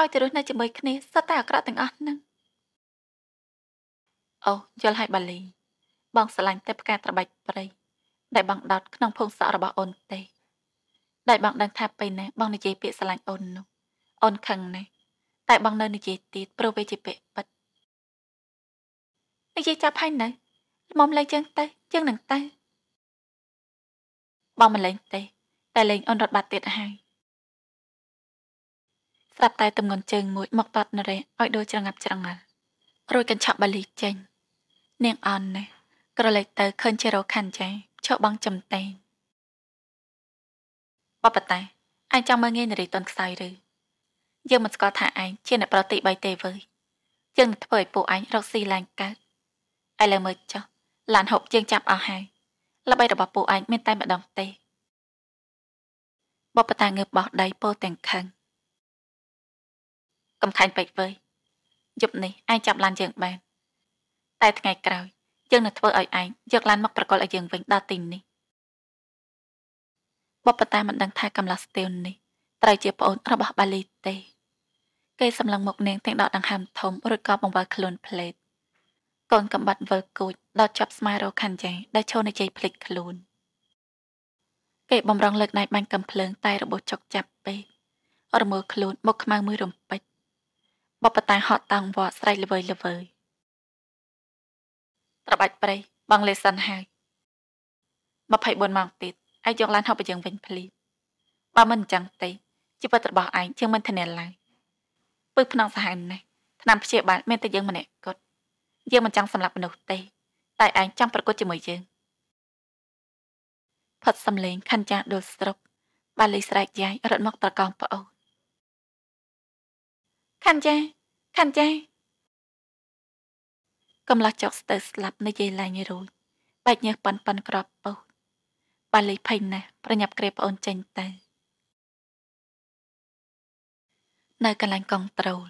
ឲ្យទៅរស់នៅជាមួយគ្នាសុទ្ធតែអាក្រក់ទាំងអស់ហ្នឹងអូយល់ហើយបាលី បងស្រឡាញ់តែផ្កាត្របែកព្រៃដែលបងដោតក្នុងភូមិសក់របស់អូនទេដែលបងដឹងថាពេលនេះបងនិយាយពាក្យស្រឡាញ់អូននោះអូនខឹងណាស់តែបងនៅនិយាយទៀតព្រោះវាជាពាក្យប៉ិតនិយាយចាប់ហើយនៅមុំលេងជើងទៅជើងនឹងទៅបងមិនលេងទេតែលេងអូនរត់បាត់ទៀតហើយស្រាប់តែទំងន់ជើងមួយមកតតនរេឲ្យដូចច្រងាប់ច្រងល់រួចកញ្ឆប់បាលីចេញនាងអន់ណាស់ក្រឡេកទៅឃើញជារោខាន់ចាឈប់បងចំតែងបបតាអញចង់មើលងាយនារីតុនខ្សោយឬយើងមិនស្គាល់ថាអញជាអ្នកប្រតិបីទេវើយយើងនឹងធ្វើឲ្យពួកអញរកស៊ីឡើងកើតឥឡូវមើលចុះឡានហុកយើងចាប់អស់ហើយល្បិរបស់ពួកអញមានតែម្ដងទេបបតាងើបបោះដៃពោទាំងខឹងកំខាញ់ពេកវើយយប់នេះអញចាប់ឡានយើងបាន តែថ្ងៃក្រោយយើងនឹងធ្វើឲ្យឯងយកឡានមកប្រកល់ឲ្យយើងវិញដល់ទីនេះក៏ប៉ុន្តែមិនដឹងថាកំឡាស្ទីលនេះត្រូវជាប្អូនរបស់បាលីទេគេសម្លឹងមុខនាងទាំងដកដង្ហើមធំឬក៏បង្វិលខ្លួនផ្លេតកូនកំបាត់វិលគូចដល់ចាប់ស្មារោខាន់ចៃដែលឈរនៅជ័យភ្លេចខ្លួនគេបំរងលើកដៃបាញ់កំភ្លើង តែរបូចចុកចាប់ពេករមើលខ្លួន មុខខ្មៅមួយរំពេចបបតាហត់តាំងវត្តស្រែកល្វើយល្វើយត្របាច់ប្រៃបងលេសិនហើយ24ម៉ោងទៀតឯងយកឡានហោះបើយើងវិញភ្លាមបើមិនអញ្ចឹងទេជីវិតរបស់ឯងជាងមិនធានាឡើយពឹសភ្នំសាហាវណាស់ឆ្នាំព្យាបាលមានតែយើងម្នាក់គត់យើងមិនចង់សម្លាប់មនុស្សទេ តែឯងចង់ប្រកួតជាមួយយើងផាត់សំលេងខាន់ចាស់ដូចស្រុក បាលីស្រែកយាយរត់មកត្រកោមប្អូនខាន់ចាស់ខាន់ចាស់កំឡោះចុកស្ទើរស្លាប់នៅយាយឡាញរួយបែកញើសប៉ាន់ប៉ាន់ក្របពោះប៉ាលីភ័យណាស់ប្រញាប់ក្រេបប្អូនចេញទៅនៅកន្លែងកងត្រូល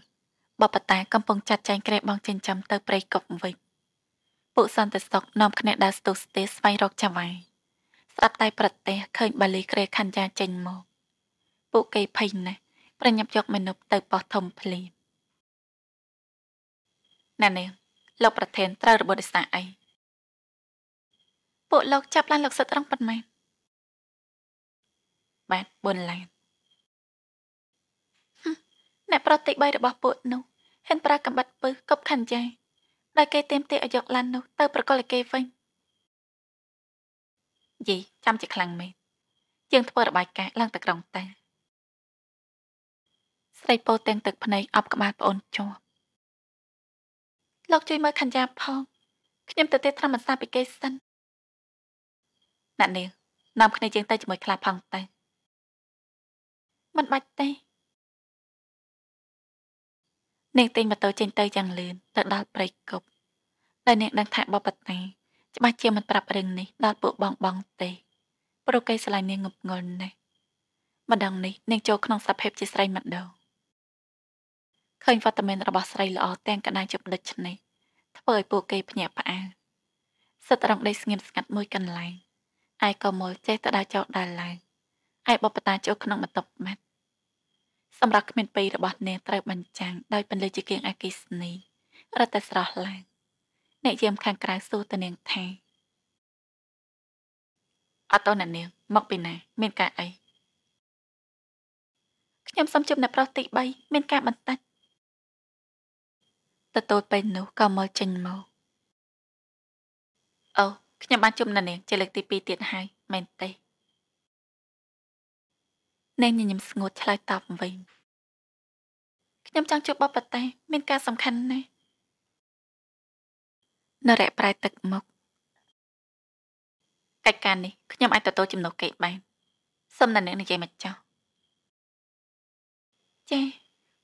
បបតាកំពុងចាត់ចែងក្រែបងចិញ្ចឹមទៅព្រៃកប់វិញពួកសន្តិសុខនាំគ្នាដើរស្ទុះស្ទះស្វែងរកចៅវាយស្ដាប់តែប្រទេសឃើញបាលីក្រេខណ្ឌយ៉ាចេញមកពួកគេភ័យណាស់ប្រញាប់យកមនុស្សទៅប៉ោះធំភ្លាមណែនាងលោកប្រធានត្រូវរបបដិសាអីពួកលោកចាប់ឡានលោកសិតរងប៉ុន្មានបាន4ឡានអ្នកប្រតិបីរបស់ពួកនោះហ៊ានប្រើកំបិតពឹសគប់ខណ្ឌចាដែលគេទៀមទាឲ្យយកឡាននោះទៅប្រកល់ឲ្យគេវិញយីចាំជាខ្លាំងមែនយើងធ្វើរបាយការណ៍ឡើងទៅក្រុងតាស្រីពោទាំងទឹកភ្នែកអប់ក្បាលប្អូនជាប់លោកជួយមើលខញ្ញាផងខ្ញុំទៅទេត្រមសាពីគេសិនណាស់នេះនាំគ្នាយើងទៅជាមួយខ្លា ផងតាមិនបាច់ទេនាងទិញម៉ូតូចេញទៅយ៉ាងលឿនទៅដល់ព្រៃគប់ដែលនាងដឹងថាបបតាច្បាស់ជាមិនប្រាប់រឿងនេះដល់ពួកបងបងទេព្រោះគេឆ្លាញ់នាងងប់ងល់ណាស់ម្ដងនេះនាងចូលក្នុងសភាព ជាស្រីម្ដងឃើញវត្តមានរបស់ស្រីល្អទាំងកណ្ដាលជប់ដិចនេះធ្វើឲ្យពួកគេភ្ញាក់ផ្អើលសិតរងដេកស្ងៀមស្ងាត់មួយកន្លែងឯក៏មល់ចេះទៅដល់ចោលដល់ឡើងឯបបតាចូលក្នុងបន្ទប់ម៉ាត់សម្រាប់គ្មានពីរបស់អ្នកត្រូវបញ្ចាំងដោយពន្លឺជាគៀងអគិសនីរត់តែស្រស់ឡើងអ្នកយាមខាងក្រៅសួរទៅនាងថាអត់តនាងមកពីណាមានការអីខ្ញុំសុំជួបអ្នកប្រុសទី3មានការបន្តិចទទួលពេលនោះក៏មកចេញមកអូខ្ញុំបានជួបនាងជាលើកទី2ទៀតហើយមែនទេនាងញញឹមស្ងួតឆ្លើយតបវិញខ្ញុំចង់ជួបបបប្រទេសមានការសំខាន់ណាស់នរៈប្រែទឹកមកកិច្ចការនេះខ្ញុំអាចទទួលចំណុះគេបានសូមតែនាងនិយាយមកចោះចា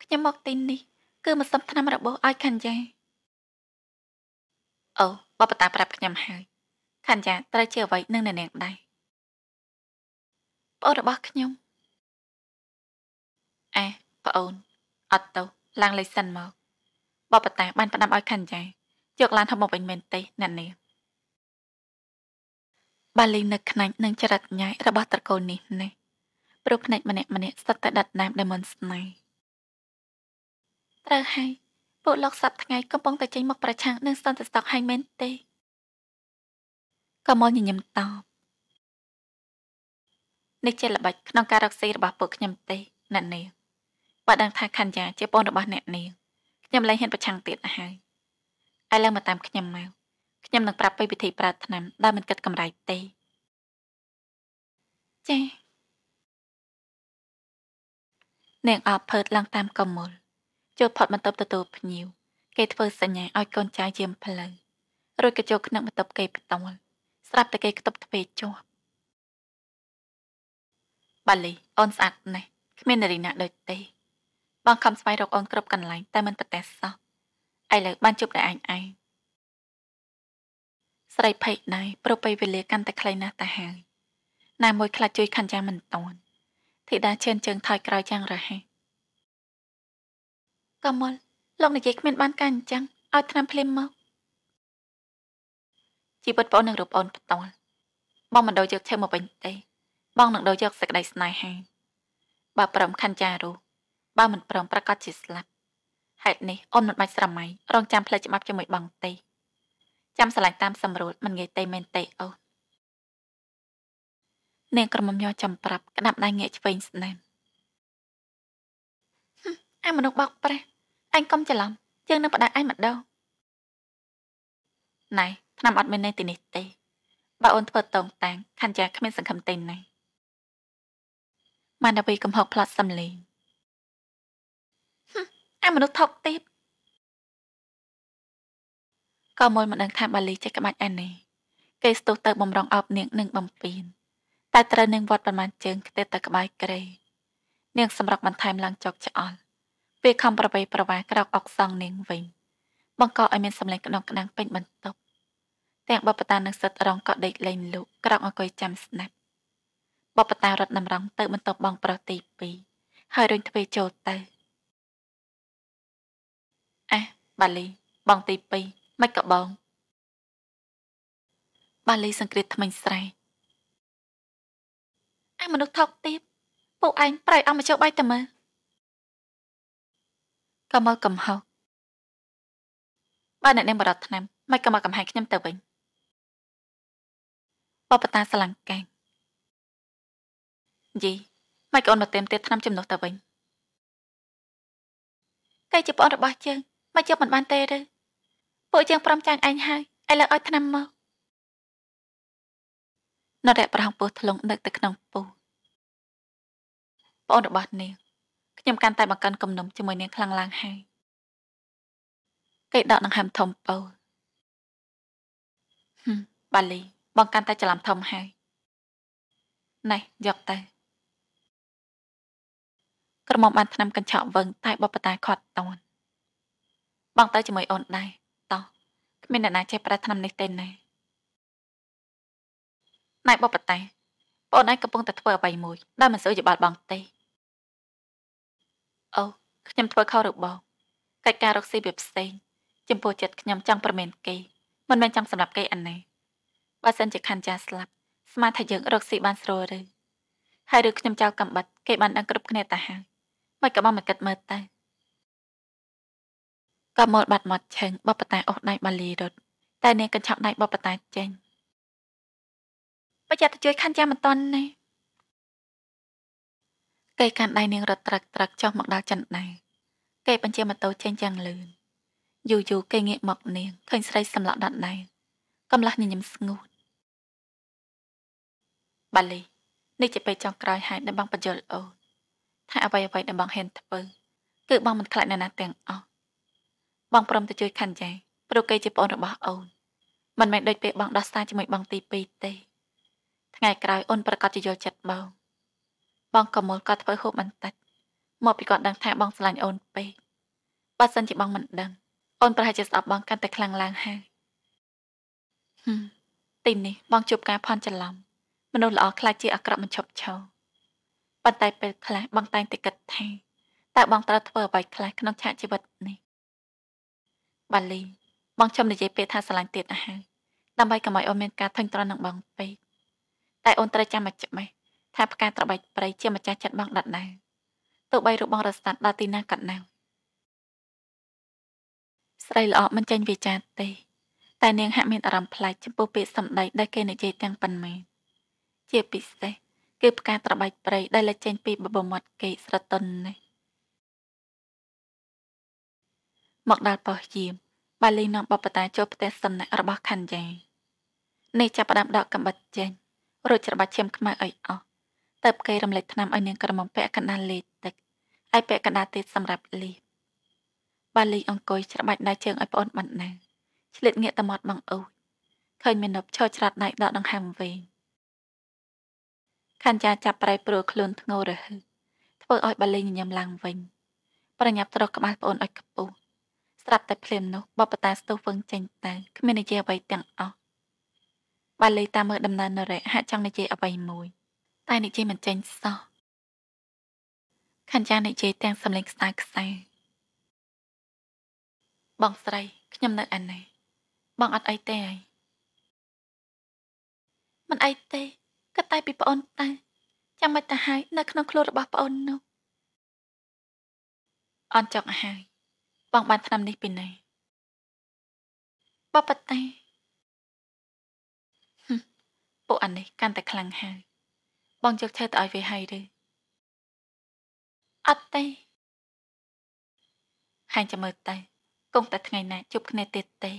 ខ្ញុំមកទីនេះ គឺមកសុំឆ្នាំរបស់ឲ្យខណ្យ៉ាអូបបតាប្រាប់ខ្ញុំហើយខណ្យ៉ាត្រូវជាអ្វីនឹងនាងដែរប្អូនរបស់ខ្ញុំអេប្អូនអត់ទៅឡើងលេខសិនមកបបតាបាន ផ្ដាំឲ្យខាន់ចាយកឡានធំមកវិញមែនទេណានេះបាលីនឹកខ្នាញ់នឹងចរិតញ៉ៃរបស់ត្រកូលនេះនេះ ព្រោះភ្នែកម្នាក់ម្នាក់ស្ទើរតែដាត់ណាមដែលមិនស្នេហ៍ត្រូវហើយពួកលោកសັບថ្ងៃកំពុងតែចេញមកប្រឆាំងនឹងសន្តិសុខហើយមែនទេក៏មកញញឹមតបនេះជាល្បិចក្នុងការរកស៊ីរបស់ពួកខ្ញុំទេណានេះបើដឹងថាខណ្ឌយ៉ាជាប្អូនរបស់អ្នកនាងខ្ញុំលែងហ៊ានប្រឆាំងទៀតហើយឥឡូវមកតាមខ្ញុំមកខ្ញុំនឹងប្រាប់ពីវិធី ប្រើថ្នាំដែលមិនគិតកម្រៃទេចា៎នាងអបផើតឡើងតាមកមលចូលផុតបន្ទប់ទទួលភ្ញៀវគេធ្វើសញ្ញាឲ្យកូនចៅយាមផ្លូវរួចក៏ចូលក្នុងបន្ទប់គេផ្ទាល់ស្រាប់តែគេខ្ទប់ទ្វេជាប់បាលីអូនស្អាតណាស់គ្មាននារីណាដូចទេបងខំស្វែងរកអូនគ្រប់កន្លែងតែមិនប្រទេសសោះឥឡូវបានជួបតែឯងឯងស្រីភ័យណៃប្រពៃវេលាកាន់តែខ្លីណាស់តាហើយណាមួយ ខ្លាចជួយខាន់យ៉ាងមិនតន់ធីតាឈានជើងថយក្រោយយ៉ាងរហ័សកមលលោកនិយាយគ្មាន បាន ការអញ្ចឹងឲ្យឆ្នាំភ្លាមមកជីវិតបងនឹងរបងផ្ទាល់បងមិនដូរយកឈើមកវិញទេបង នឹងដូរយកសេចក្តីស្នេហាបើប្រំខាន់ចារោះបើមិនប្រឹងប្រកាសជាស្លាប់ហេតុនេះអូនមិនបាច់ស្រមៃរងចាំផ្លូវច្បាប់ជាមួយបងទេចាំស្រឡាញ់តាមសម្រួលមិនងាយទេមែនទេអូននាងក្រមុំញ័រចំប្រាប់ក្តាប់ដៃងាកឆ្វេងស្នាមអាមនុស្សបោកប្រាស់អញកុំច្រឡំយើងនឹងបដៅអញម្ដងណៃឆ្នាំអត់មាននៅទីនេះទេ បើអូនធ្វើតងតាំងខាន់ចាគ្មានសង្ឃឹមទេណៃម៉ានដាវីកំហុសផ្លាត់សំលេងឯមនុស្សថោកទេពក៏មួយមិនដឹងថាបាលីចេះក្បាច់ឯនេះគេស្ទុះទៅបំរងអប់នាងនឹងបំពេញតែត្រូវនឹងវត្តប្រមាណជើងខ្ទេចទៅក្បាយក្រេនាងសម្រុកបន្ថែមឡើងចុកឆ្អល់ពេលខំប្រវេប្រវាក្រោកអុកសងនាងវិញ បង្កឲ្យមានសម្លេងក្តុកក្តាំងពេញបន្ទប់ទាំងបបតានិងសិទ្ធរងក៏ដេកលេងលក់ក្រោកអង្គុយចាំស្នាប់ បបតារត់តម្រង់ទៅបន្ទប់បងប្រុសទី2ហើយរុញទ្វេចូលទៅបាលីបងទី2មិនក៏បង បាលីសង្គ្រាមថ្មិញស្រែអាមនុស្សថោកទាបពួកឯងប្រៃអង្គមជ្ឈបាយតែមើលក៏មកកំហុសបើអ្នកនាងបរតឆ្នាំមិនក៏មកកំហែងខ្ញុំទៅវិញបបតាស្លាំងកែងយីមិនក៏អូនមកเต็มទៀតឆ្នាំជំនួសទៅវិញគេជាប្អូនរបស់ជើងមកយកមិនបានទេឬពួកយើងព្រមចាញ់ឯងហើយឥឡូវឲ្យឆ្នាំមកនរៈប្រហងពោះធ្លុងដឹកទៅក្នុងពោះប្អូនរបស់នាងខ្ញុំកាន់តែបង្កើនគំនុំជាមួយនាងខ្លាំងឡើងហើយគេដកដង្ហើមធំពោលហឹមបាលី បងកាន់តែច្រឡំធំហើយណេះយកទៅក្រមុំបានឆ្នាំកញ្ឆក់វឹងតែបបតាខាត់តន់បងទៅជាមួយអូនដែរតោះគ្មានអ្នកណាចេះប្រាថ្នានេះទេណែណែបបតៃបងឯងកំពុងតែធ្វើអ្វីមួយដែលមិនសូវជាបាល់បងទេអូខ្ញុំធ្វើខុសឬបងកិច្ចការរកស៊ីវាផ្សេងចំពោះចិត្តខ្ញុំចង់ប្រមានគេមិនមែនចង់សម្រាប់គេអាណែបើសិនជាខណ្ឌចាស្លាប់ស្មានថាយើងរកស៊ីបានស្រួលឬហើយឬខ្ញុំចៅកំបិតគេបានដឹងគ្រប់គ្នាតាហើយមិនក៏បងមិនគិតមើលទៅក៏មោលបាត់មាត់ឆឹងបបតាអូសដៃបាលីរត់តែនាងកញ្ឆក់ដៃបបតាចេញប្រយ័ត្នជួយខាន់យ៉ាងមិនតន់ណាគេកាន់ដៃនាងរត់ត្រឹកត្រឹកចុះមកដល់ចន្ទដៃគេបញ្ជាម៉ូតូចេញយ៉ាងលឿនយូរយូរគេងាកមកនាងឃើញស្រីសម្លាក់ដដៃកំឡាស់ញញឹមស្ងួតបាលីនេះជាពេលចង់ក្រោយហេតុដែលបងបញ្យលអូនថាអ្វីអ្វីដែលបងហ៊ានធ្វើគឺបងមិនខ្លាចអ្នកណាទាំងអស់បងព្រមទៅជួយខាន់ចាព្រោះគេជាប្អូនរបស់អូនមិនមែនដូចពេលបងដោះស្រាយជាមួយបងទី2ទេ ថ្ងៃក្រោយអូនប្រកាសជាយល់ចិត្តបងបងកមលក៏ធ្វើហូបបន្តិចមកពីគាត់ដឹងថាបងស្រឡាញ់អូនពេកបើសិនជាបងមិនដឹង អូនប្រហែលជាស្ដាប់បងកាន់តែខ្លាំងឡើងហើយទីនេះបងជួបការផន់ច្រឡំមនុស្សល្អខ្លាចជាអាក្រក់មិនឈប់ឈរប៉ុន្តែពេលខ្លះបងតែងតែគិតថាតើបងត្រូវធ្វើអ្វីខ្លះក្នុងឆាកជីវិតនេះបាលីបងខ្ញុំនិយាយពេកថាស្រឡាញ់ទៀតណាហើយដើម្បីកុំឲ្យអូនមានការធឹងទ្រាន់នឹងបងពេកតែអូនត្រូវចាំមកច្បាស់ថាផ្កាត្របែកប្រៃជាម្ចាស់ចិត្តបងដាត់ណាទោះបីរូបបងរស្តាត់ដល់ទីណាក៏ណាស្រីល្អមិនចាញ់វាចាទេ តែនាងហាក់មានអារម្មណ៍ប្លែកចំពោះពាក្យសម្ដីដែលគេនិយាយទាំងប៉ុន្មានជាពិសេសគឺផ្កាត្របែកប្រៃដែលលេចចេញពីបបមាត់គេស្រទន់នេះមកដល់ប៉ុស្តិ៍យាមបាលីនាំបបតាចូលផ្ទះសំណាក់របស់ខណ្ឌយ៉ានេះចាប់ផ្ដើមដកកំបិតចេញរួចច្របាច់ឈាមខ្មៅឲ្យអស់តើបគេរំលែកឆ្នាំឲ្យនាងក្រមុំពាក់កណ្ដាលលេខទឹកឲ្យពាក់កណ្ដាលទេសម្រាប់លីបាលីអង្គុយច្របាច់ដៃជើងឲ្យប្អូនបណ្ណាឆ្លៀតងាកតាមត់បងអូចឃើញមាណពឈរច្រាត់ដៃដកដង្ហើមវិញខណ្ឌយ៉ាចាប់ប្រៃព្រួលខ្លួនធ្ងររហឹធ្វើឲ្យបាលីញញឹមឡើងវិញ ប្រញាប់ត្រោះក្បាលប្អូនឲ្យខ្ពស់ស្រាប់តែភ្លាមនោះបបតាស្ទុះវឹងចេញទៅគ្មាននិយាយអ្វីទាំងអស់បាលីតាមើលដំណើរនរៈហាក់ចង់និយាយអ្វីមួយ តែនិយាយមិនចេញសោះខណ្ឌចានិយាយទាំងសំឡេងខ្សៅខ្សៅបងស្រីខ្ញុំនៅឯនេះបងអត់អីទេហើយមិនអីទេក៏តែពីប្អូនតាចាំមិនតាហើយនៅក្នុងខ្លួនរបស់ប្អូននោះអន់ចង់ហើយបងបានឆ្នាំនេះពីណីបបតាពួកអានេះកាន់តែខ្លាំងហើយ បងយកឈើទៅឲ្យវាហើយឬអត់ទេហាញចាំមើលទៅគង់តែថ្ងៃណាជួបគ្នាទៀតទេ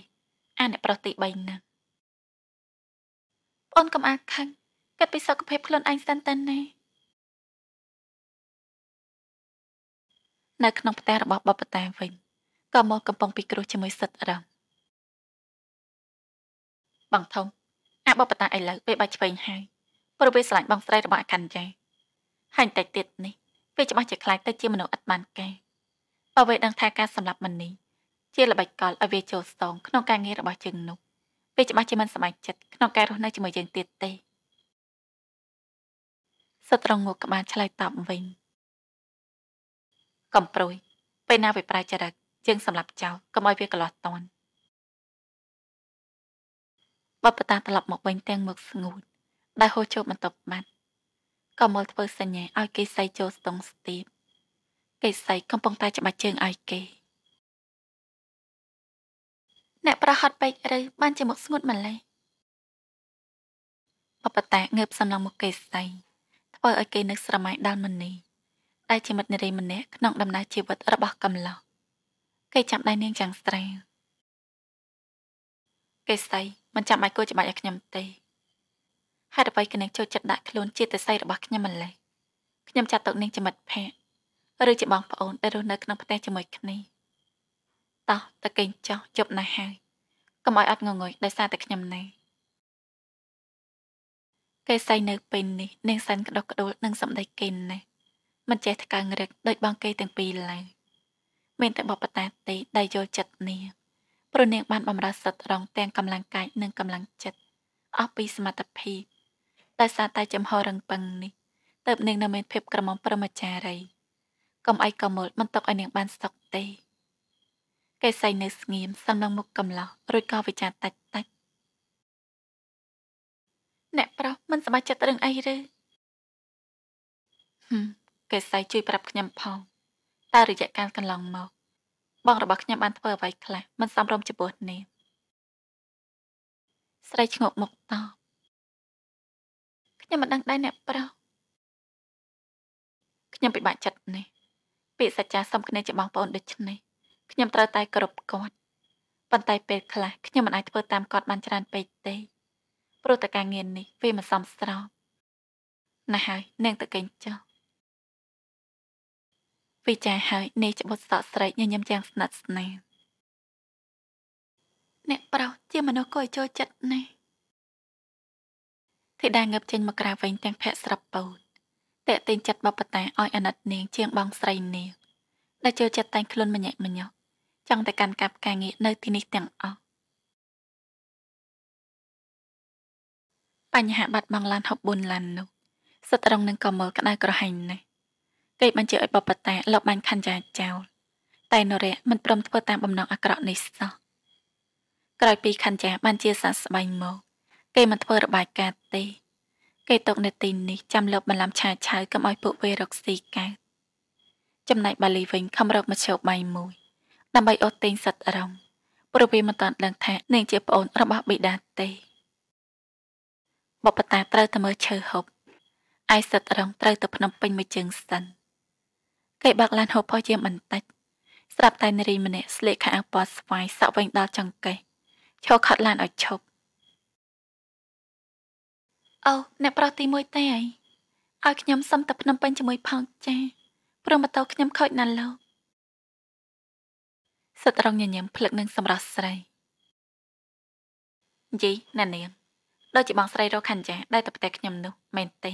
អាអ្នក ប្រុសទី3នឹងបងកំអាខឹងគិតពីសុខភាពខ្លួនឯងស្ទើរតែណានៅក្នុងផ្ទះរបស់បបតាវិញក៏មកកំពុងពិគ្រោះជាមួយសិទ្ធិរឹងបងធំអាបបតាឥឡូវពេលបាច់ឆ្វេងហើយព្រោះវាស្រឡាញ់បងស្រីរបស់អកញ្ញាហើយតែទៀតនេះវាច្បាស់ជាខ្លាចទៅជាមនុស្សឥតបានគេបើវាដឹងថាការសម្លាប់មនីជាល្បិចកលឲ្យវាចូលស្ទងក្នុងការងាររបស់ជើងនោះវាច្បាស់ជាមិនសប្បាយចិត្តក្នុងការរស់នៅជាមួយយើងទៀតទេសត្រងងក់ក្បាលឆ្លើយតបវិញកំប្រួយពេលណាវាប្រាចរិតយើងសម្រាប់ចោលកុំឲ្យវាកន្លោះតន់បបតាត្រឡប់មកវិញទាំងមកស្ងួតដែលហូរចូលបន្ទប់បាត់ក៏មកធ្វើសញ្ញាឲ្យគេសៃចូលស្ទង់ស្ទាបគេសៃកំពុងតែច្បាច់ជើងឲ្យគេអ្នកប្រហត់ពេកឬបាន ជាមកស្ងួតម្ល៉េះបបតាងើបសំឡងមកគេសៃធ្វើឲ្យគេនឹកស្រមៃដល់មនីដែលជាមិត្តនារីម្នាក់ក្នុងដំណើរជីវិតរបស់កំឡោះគេចាប់ដៃនាងយ៉ាងស្រាលគេស្ដីមិនចាំបាច់គួរច្បាច់ឲ្យខ្ញុំទេហេតុអ្វីក៏នាងចូលចិត្តដាក់ខ្លួនជាទិស័យរបស់ខ្ញុំម្ល៉េះខ្ញុំចាត់ទុកនាងជាមិត្តភក្តិឬជាបងប្អូនដែលរស់នៅក្នុងផ្ទះជាមួយគ្នាតោះតើគេចោះជប់ណាស់ហើយកុំឲ្យអត់ងងុយដោយសារតែខ្ញុំណាគេសៃនៅពេលនេះនាងសានក្តុកក្តួលនឹងសម្ដីគេណាស់មិនចេះថ្កើងរឹកដោយបងគេទាំងពីរឡើយមានតែបបតាទេដែលយល់ចិត្តនាងព្រោះនាងបានបំរើសិទ្ធរងទាំងកម្លាំងកាយនិងកម្លាំងចិត្តអស់ពីសមត្ថភាពដោយសារតែចំហររឹងប៉ឹងនេះទៅនាងនៅមានភាពក្រមុំប្រមចារីកុំអីកុំមូលមិនຕົកឲ្យនាងបានស្ទុកទេ កេសីនៅស្ងៀមសំឡឹងមុខកំឡោះរួចក៏វិចារតាច់តាច់អ្នកប្រុសមិនសប្បាយចិត្តរឿងអីឬហឹមកេសីជួយប្រាប់ខ្ញុំផងតើរយៈកាលកន្លងមកបងរបស់ខ្ញុំបានធ្វើអ្វីខ្លះមិនសមរម្យចំពោះនាងស្រីឈ្ងក់មុខតបខ្ញុំមិនដឹងដែរអ្នកប្រុសខ្ញុំពិបាកចិត្តនេះ ពាក្យសច្ចាសុំគ្នាជាបងប្អូនដូច្នេះខ្ញុំត្រូវតែគោរពគាត់ប៉ុន្តែពេលខ្លះខ្ញុំមិនអាចធ្វើតាមគាត់បានច្រើនពេកទេព្រោះតែការងារនេះវាមិនសមស្របណាស់ហើយនាងទៅគេងចុះពេលចាស់ហើយនេះច្បុតសក់ស្រែកញញឹមយ៉ាងស្និទ្ធស្នាលអ្នកប្រុសជាមនុស្សគួរឲ្យចូលចិត្តណាស់ធីតាងើបចេញមកក្រៅវិញ ទាំងភ័ក្រស្រពោតតែកទិញចិត្តបបតាឲ្យអាណិតនាង ជាងបងស្រីនាងដែលចូលចិត្តតែងខ្លួនម្ញាក់ម្ញោះចង់តែកាន់កាប់ការងារនៅទីនេះទាំងអស់បញ្ហាបាត់បង់ឡាន64ឡាននោះស្ត្រង់នឹងក៏មើលក្តៅក្រហាញណាស់គេបញ្ជាឲ្យបបតាលបបានខណ្ឌយាចោលតែនរៈមិនព្រមធ្វើតាមបំណងអាក្រក់នេះសោះក្រោយពីខណ្ឌយាបានជាសះស្បើយមកគេមិនធ្វើរបាយការណ៍ទេ គេຕົកនៅទីនេះចាំលបបន្លំឆាឆៅកុំឲ្យពួកវេរកស៊ីកើតចំណែកបាលីវិញខំរកមធ្យោបាយមួយ ដើម្បីអូសទាញសិទ្ធិរងព្រោះវាមិនតាន់ដឹងថានាងជាប្អូនរបស់បិតាទេបបតាត្រូវតែមើលឈើហប់ឯសិទ្ធិរងត្រូវទៅភ្នំពេញមួយជើងសិនគេបើកឡានហូបផុសជាបន្តិចស្រាប់តែនារីម្នាក់ស្លេកខាងពណ៌ស្វាយសក់វិញដល់ចង្កេះឈរខត់ឡានឲ្យឈប់អូអ្នកប្រុសទី1ទេអីឲ្យខ្ញុំសុំទៅភ្នំពេញជាមួយផងចាព្រមម៉ូតូខ្ញុំខូចណាស់លោកសិតរងញញឹមភ្លឹកនឹងសម្រាប់ស្រីយីណានាងដូចជាបងស្រីរកខੰចាដែលទៅផ្ទះខ្ញុំនោះមែនទេ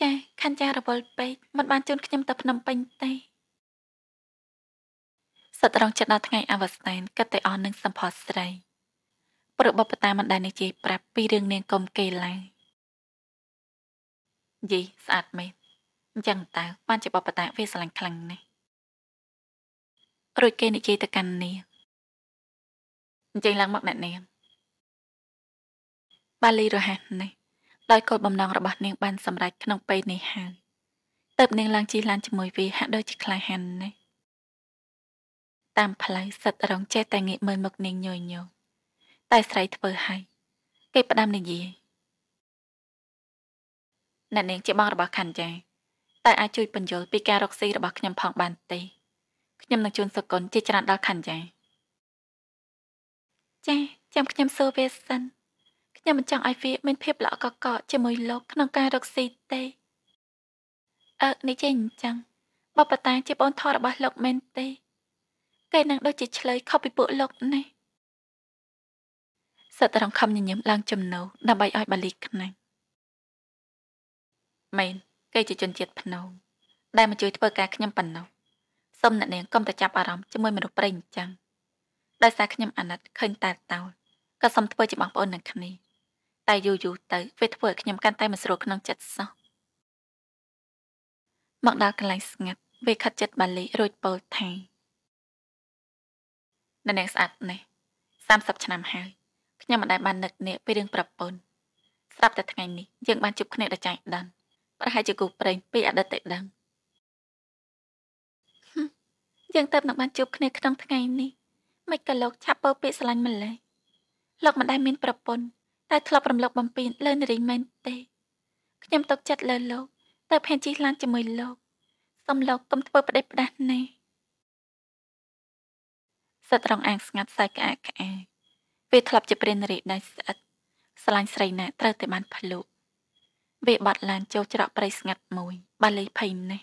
ចាខណ្ឌចារវល់ពេកមិនបានជូនខ្ញុំទៅភ្នំពេញទេសិតរងចិត្តដល់ថ្ងៃអវស្សានគិតតែអស់នឹងសម្ផស្សស្រីព្រោះបបតាមិនដែលនិយាយប្រាប់ពីរឿងនាងកុំគេឡើយយីស្អាតមែនអញ្ចឹងតើបានជាបបតាវាស្រឡាញ់ខ្លាំងណាស់រួចគេនិយាយទៅកាន់នាងអញ្ចឹងឡើងមកអ្នកនាងបាលីរហ័សនេះដោយគោលបំណងរបស់នាងបាន សម្រេចក្នុងពេលនេះហើយតើបនាងឡើងជិះឡានជាមួយវាហាក់ដូចជាក្លាហានណាស់តាមផ្លូវសិតរងចេះតែងាកមើលមុខនាងញយញយតែស្រីធ្វើហើយគេផ្ដាំនាងយាយអ្នកនាងជាបងរបស់ខាន់ចាតើអាចជួយបញ្យល់ពីការរកស៊ីរបស់ខ្ញុំផង បានទេខ្ញុំនឹងជូនសកុនជាច្រើនដល់ខាន់ចាចាចាំខ្ញុំសួរវាសិនខ្ញុំមិនចង់ឲ្យវាមានភាពល្អកកកជាមួយលោក ក្នុងការរកស៊ីទេអឺនេះចេះអញ្ចឹងបបតាជាបងធររបស់ លោកមែនទេគេនឹងដូចជាឆ្លើយខុសពីពួកលោកនេះសិតរងខំញញឹមឡើងចំណូលដើម្បីឲ្យបាលីខ្នាញ់មែនគេជាជនជាតិភ្នំដែលមកជួយធ្វើការខ្ញុំប៉ុណ្ណោះសូមអ្នកនាងកុំតែចាប់អារម្មណ៍ជាមួយមនុស្សប្រេងអញ្ចឹងដោយសារខ្ញុំអាណិតឃើញតែតោលក៏សូមធ្វើជាបងប្អូននឹងគ្នាតែយូរយូរទៅវាធ្វើឲ្យខ្ញុំកាន់តែមិនស្រួលក្នុងចិត្តសោះមកដល់កន្លែងស្ងាត់វាខិតចិត្តបាលីរួចពោលថានៅនាងស្អាតនេះ30ឆ្នាំហើយខ្ញុំមិនដែលបាននឹកនេះពីរឿងប្រពន្ធស្រាប់តែថ្ងៃនេះយើងបានជួបគ្នាដល់ចែកដឹងប្រហែលជាគូប្រេងពីអតីតដឹងយើងទៅនឹងបានជួបគ្នាក្នុងថ្ងៃនេះមិនក៏លោកឆាប់ពោពាក្យស្រឡាញ់ម្លេះលោកមិនដែលមានប្រពន្ធតែធ្លាប់រំលឹកបំពេញលើនារីមែនទេខ្ញុំຕົកចិត្តលើលោកតែផែនជីឡានជាមួយលោក សំលោកកុំធ្វើប្រដេះផ្ដាស់ណែសិតរងអាងស្ងាត់សាយក្អាកក្អាយវាធ្លាប់ជាព្រានារីដៃស្អិត ស្លាញ់ស្រីណា ត្រូវតែបានភ្លុកវាបាត់ឡាន ចូលច្រកព្រៃស្ងាត់មួយបាលលីភ័យនេះ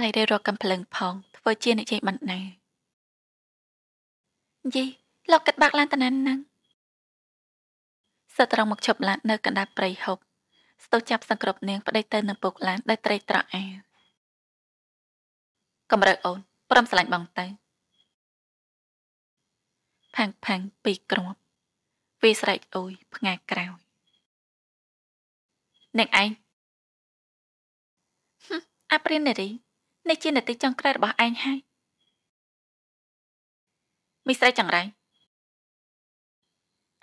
ដៃរេរកកំភ្លើងផង ធ្វើជានិយាយបណ្ណាយីលោកកាត់បាក់ឡានតាណានហ្នឹងសិតត្រង់មកឈប់ឡាននៅកណ្ដាលព្រៃហុកស្ទុះចាប់សង្គ្រប់នាងប្តីទៅនឹងពុកឡានដែលត្រេកត្រអាលកម្រើកអូនព្រមស្រឡាញ់បងទៅផាំងផាំងពីរគ្រាប់វាស្រែកអួយផ្ងាក្រោយនឹងឯងអាព្រិននារីនេះជានាទីចុងក្រោយរបស់ឯងហើយមីស្រីចង្រៃ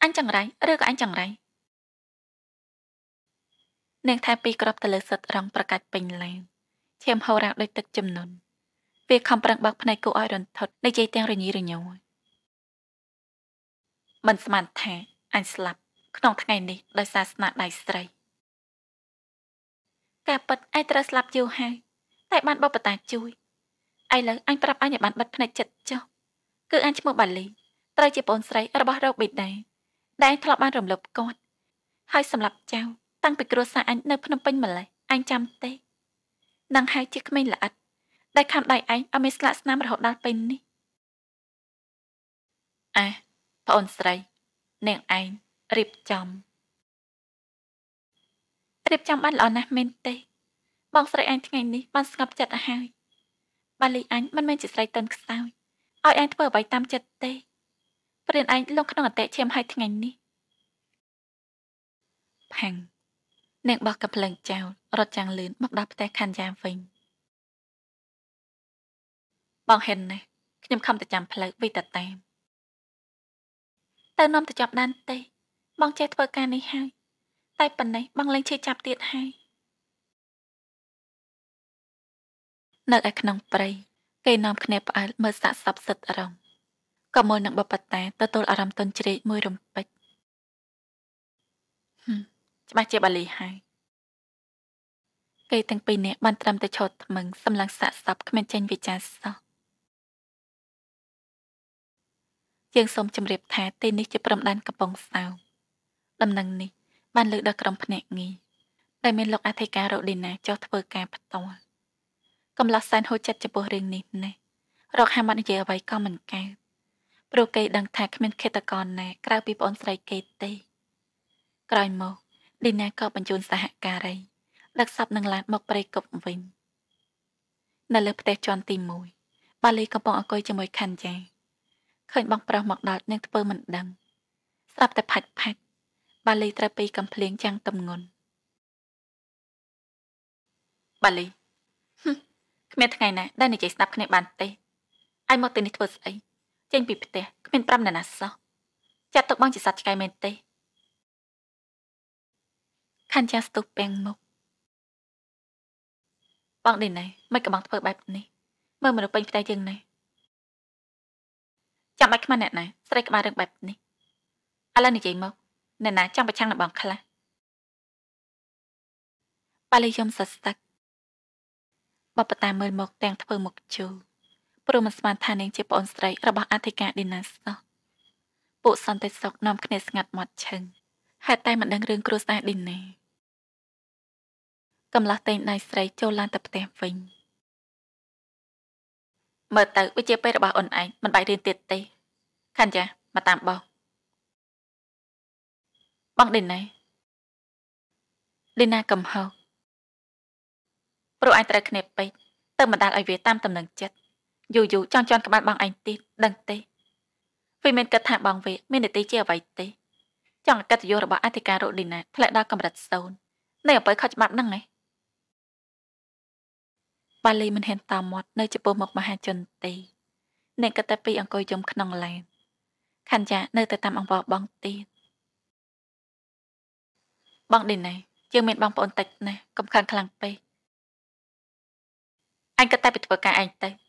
អញចង្រៃឬក៏អញចង្រៃនាងថែពីក្របទៅលើសិតរង ប្រកាច់ពេញលែងឈាមហូររ៉ាដូចទឹកជំនន់វាខំប្រឹងបើកភ្នែកគូឲ្យរន្ធត់និយាយទាំងរញីរញោមិនស្មានថាអញស្លាប់ ក្នុងថ្ងៃនេះ ដោយសារស្នាដៃស្រីការពិតឯត្រូវស្លាប់យូរហើយតែបានបបតាជួយឥឡូវអញប្រាប់អញឲ្យបានបិទភ្នែកចិត្តចុះគឺអញឈ្មោះបាលីត្រូវជាប្អូនស្រីរបស់រោគបេដាដែលធ្លាប់បានរំលោភគាត់ហើយសម្រាប់ចៅតាំងពីគ្រួសារអញនៅភ្នំពេញម្លេះអញចាំទេនឹងហើយជាក្មេងល្អិតដែលខំដៃឯងឲ្យមានស្លាកស្នាមរហូតដល់ពេលនេះអះប្អូនស្រី នាងឯងរៀបចំរៀបចំបានល្អណាស់មែនទេ បងស្រីអញថ្ងៃនេះបានស្ងប់ចិត្តហើយបាលីអញមិនមែនជាស្រីតឹងខ្សោយឲ្យអញធ្វើអ្វីតាមចិត្តទេព្រានឯងលងក្នុងអតិឈាមហើយថ្ងៃនេះផាំងនាងបោះកំភ្លើងចោលរត់ចាំងលឿនមកដល់ផ្ទះខាន់យ៉ាវិញបងហិនណាខ្ញុំខំតែចាំផ្លូវវិតតាមទៅនាំទៅចាប់ដានទេបងចេះធ្វើការនេះហើយតែ ប៉ុណ្ណេះបងលែងឈឺចាប់ទៀតហើយនៅឯក្នុងព្រៃគេនាំគ្នាផ្អើលមើលសាកសពសិតរងក៏មួយនឹងបបតាទទួលអារម្មណ៍ទន់ជ្រេកមួយរំពេចច្បាស់ជាបាលីហើយគេទាំងពីរនាក់បានត្រាំតែឈរថ្មឹងសម្លឹងសាកសពគ្មានចេញវិចារសោះយើងសូមជម្រាបថាទីនេះជាព្រំដែនកំពង់សោមដំណឹងនេះ បានលើកដល់ក្រុមភ្នាក់ងារដែលមានលោកអធិការរ៉ូឌីណាចុះធ្វើការផ្ទាល់កំឡោះសែនហូចចិត្តចំពោះរឿងនេះណារកហាមាត់និយាយអ្វីក៏មិនកើតព្រោះគេដឹងថាគ្មានឃាតករណាក្រៅពីប្អូនស្រីគេទេក្រោយមកឌីណាក៏បញ្ជូនសហការីដឹកសពនឹងឡានមកព្រៃកប់វិញនៅលើផ្ទះជាន់ទី1បាលីកំពុងអង្គុយជាមួយ ខាន់យ៉ាឃើញបងប្រុសមកដល់នឹងធ្វើមិនដឹងស្រាប់តែផាច់ផាច់បាលី ត្រូវពីកំភ្លៀងចាំងតំងន់បាលីគ្មានថ្ងៃណាដែលនិយាយស្ដាប់គ្នាបានទេឯងមកទីនេះធ្វើស្អីចេញពីផ្ទះគ្មាន ប្រាប់អ្នកណាសោះចាត់ទុកបងជាសត្វឆ្កែមែនទេខណ្ឌចាស្ទុះពេងមុខបងនេះណែមិនក៏បងធ្វើបែបនេះ មើលមនុស្សពេញផ្ទះជាងនេះចាំបាច់ខ្មាស់អ្នកណាស្រីក្បាលរឿងបែបនេះឥឡូវនិយាយមកអ្នកណាចង់ប្រឆាំងនឹងបងខ្លះបាលីយំសស្ទឹកបបតាមើលមក ទាំងធ្វើមុខជូរព្រមស្មានថានាងជាប្អូនស្រីរបស់អធិការឌីណាសនោះពួកសន្តិសុខនាំគ្នាស្ងាត់មាត់ឈឹងហេតុតែមិនដឹងរឿងគ្រួសារឌីណាកំឡោះតែងដៃស្រីចូលឡានទៅផ្ទះវិញមើលទៅវាជាពេលរបស់អូនឯងមិនបាច់រៀនទៀតទេ ខាន់ចាមកតាមបងបងឌីណាឌីណាកំហុសព្រោះឯងត្រូវគ្នាពេកទៅមិនដាល់ឲ្យវាតាមតំណែងចិត្តយូយូចង់ជន់ក្បាលបងឯងទៀតដឹងទេវាមិនគិតថាបងវាមាននីតិជាអ្វីទេចង់អកតញ្ញូរបស់អធិការរ៉ូឌីណាធ្លាក់ដល់កម្រិតសូន្យនៃអពើខុសច្បាប់ហ្នឹងឯងបាលីមិនហ៊ានតាមមាត់ នៅចំពោះមុខមហាជនទេអ្នកកតាពីអង្គុយយំក្នុងឡានខណ្ឌចានៅតែតាមអង្វរបងទៀតបងឌីណៃជាងមានបងប្អូនតិចណាស់កំខានខ្លាំងពេកអញក៏តែពីធ្វើការឯងទៅ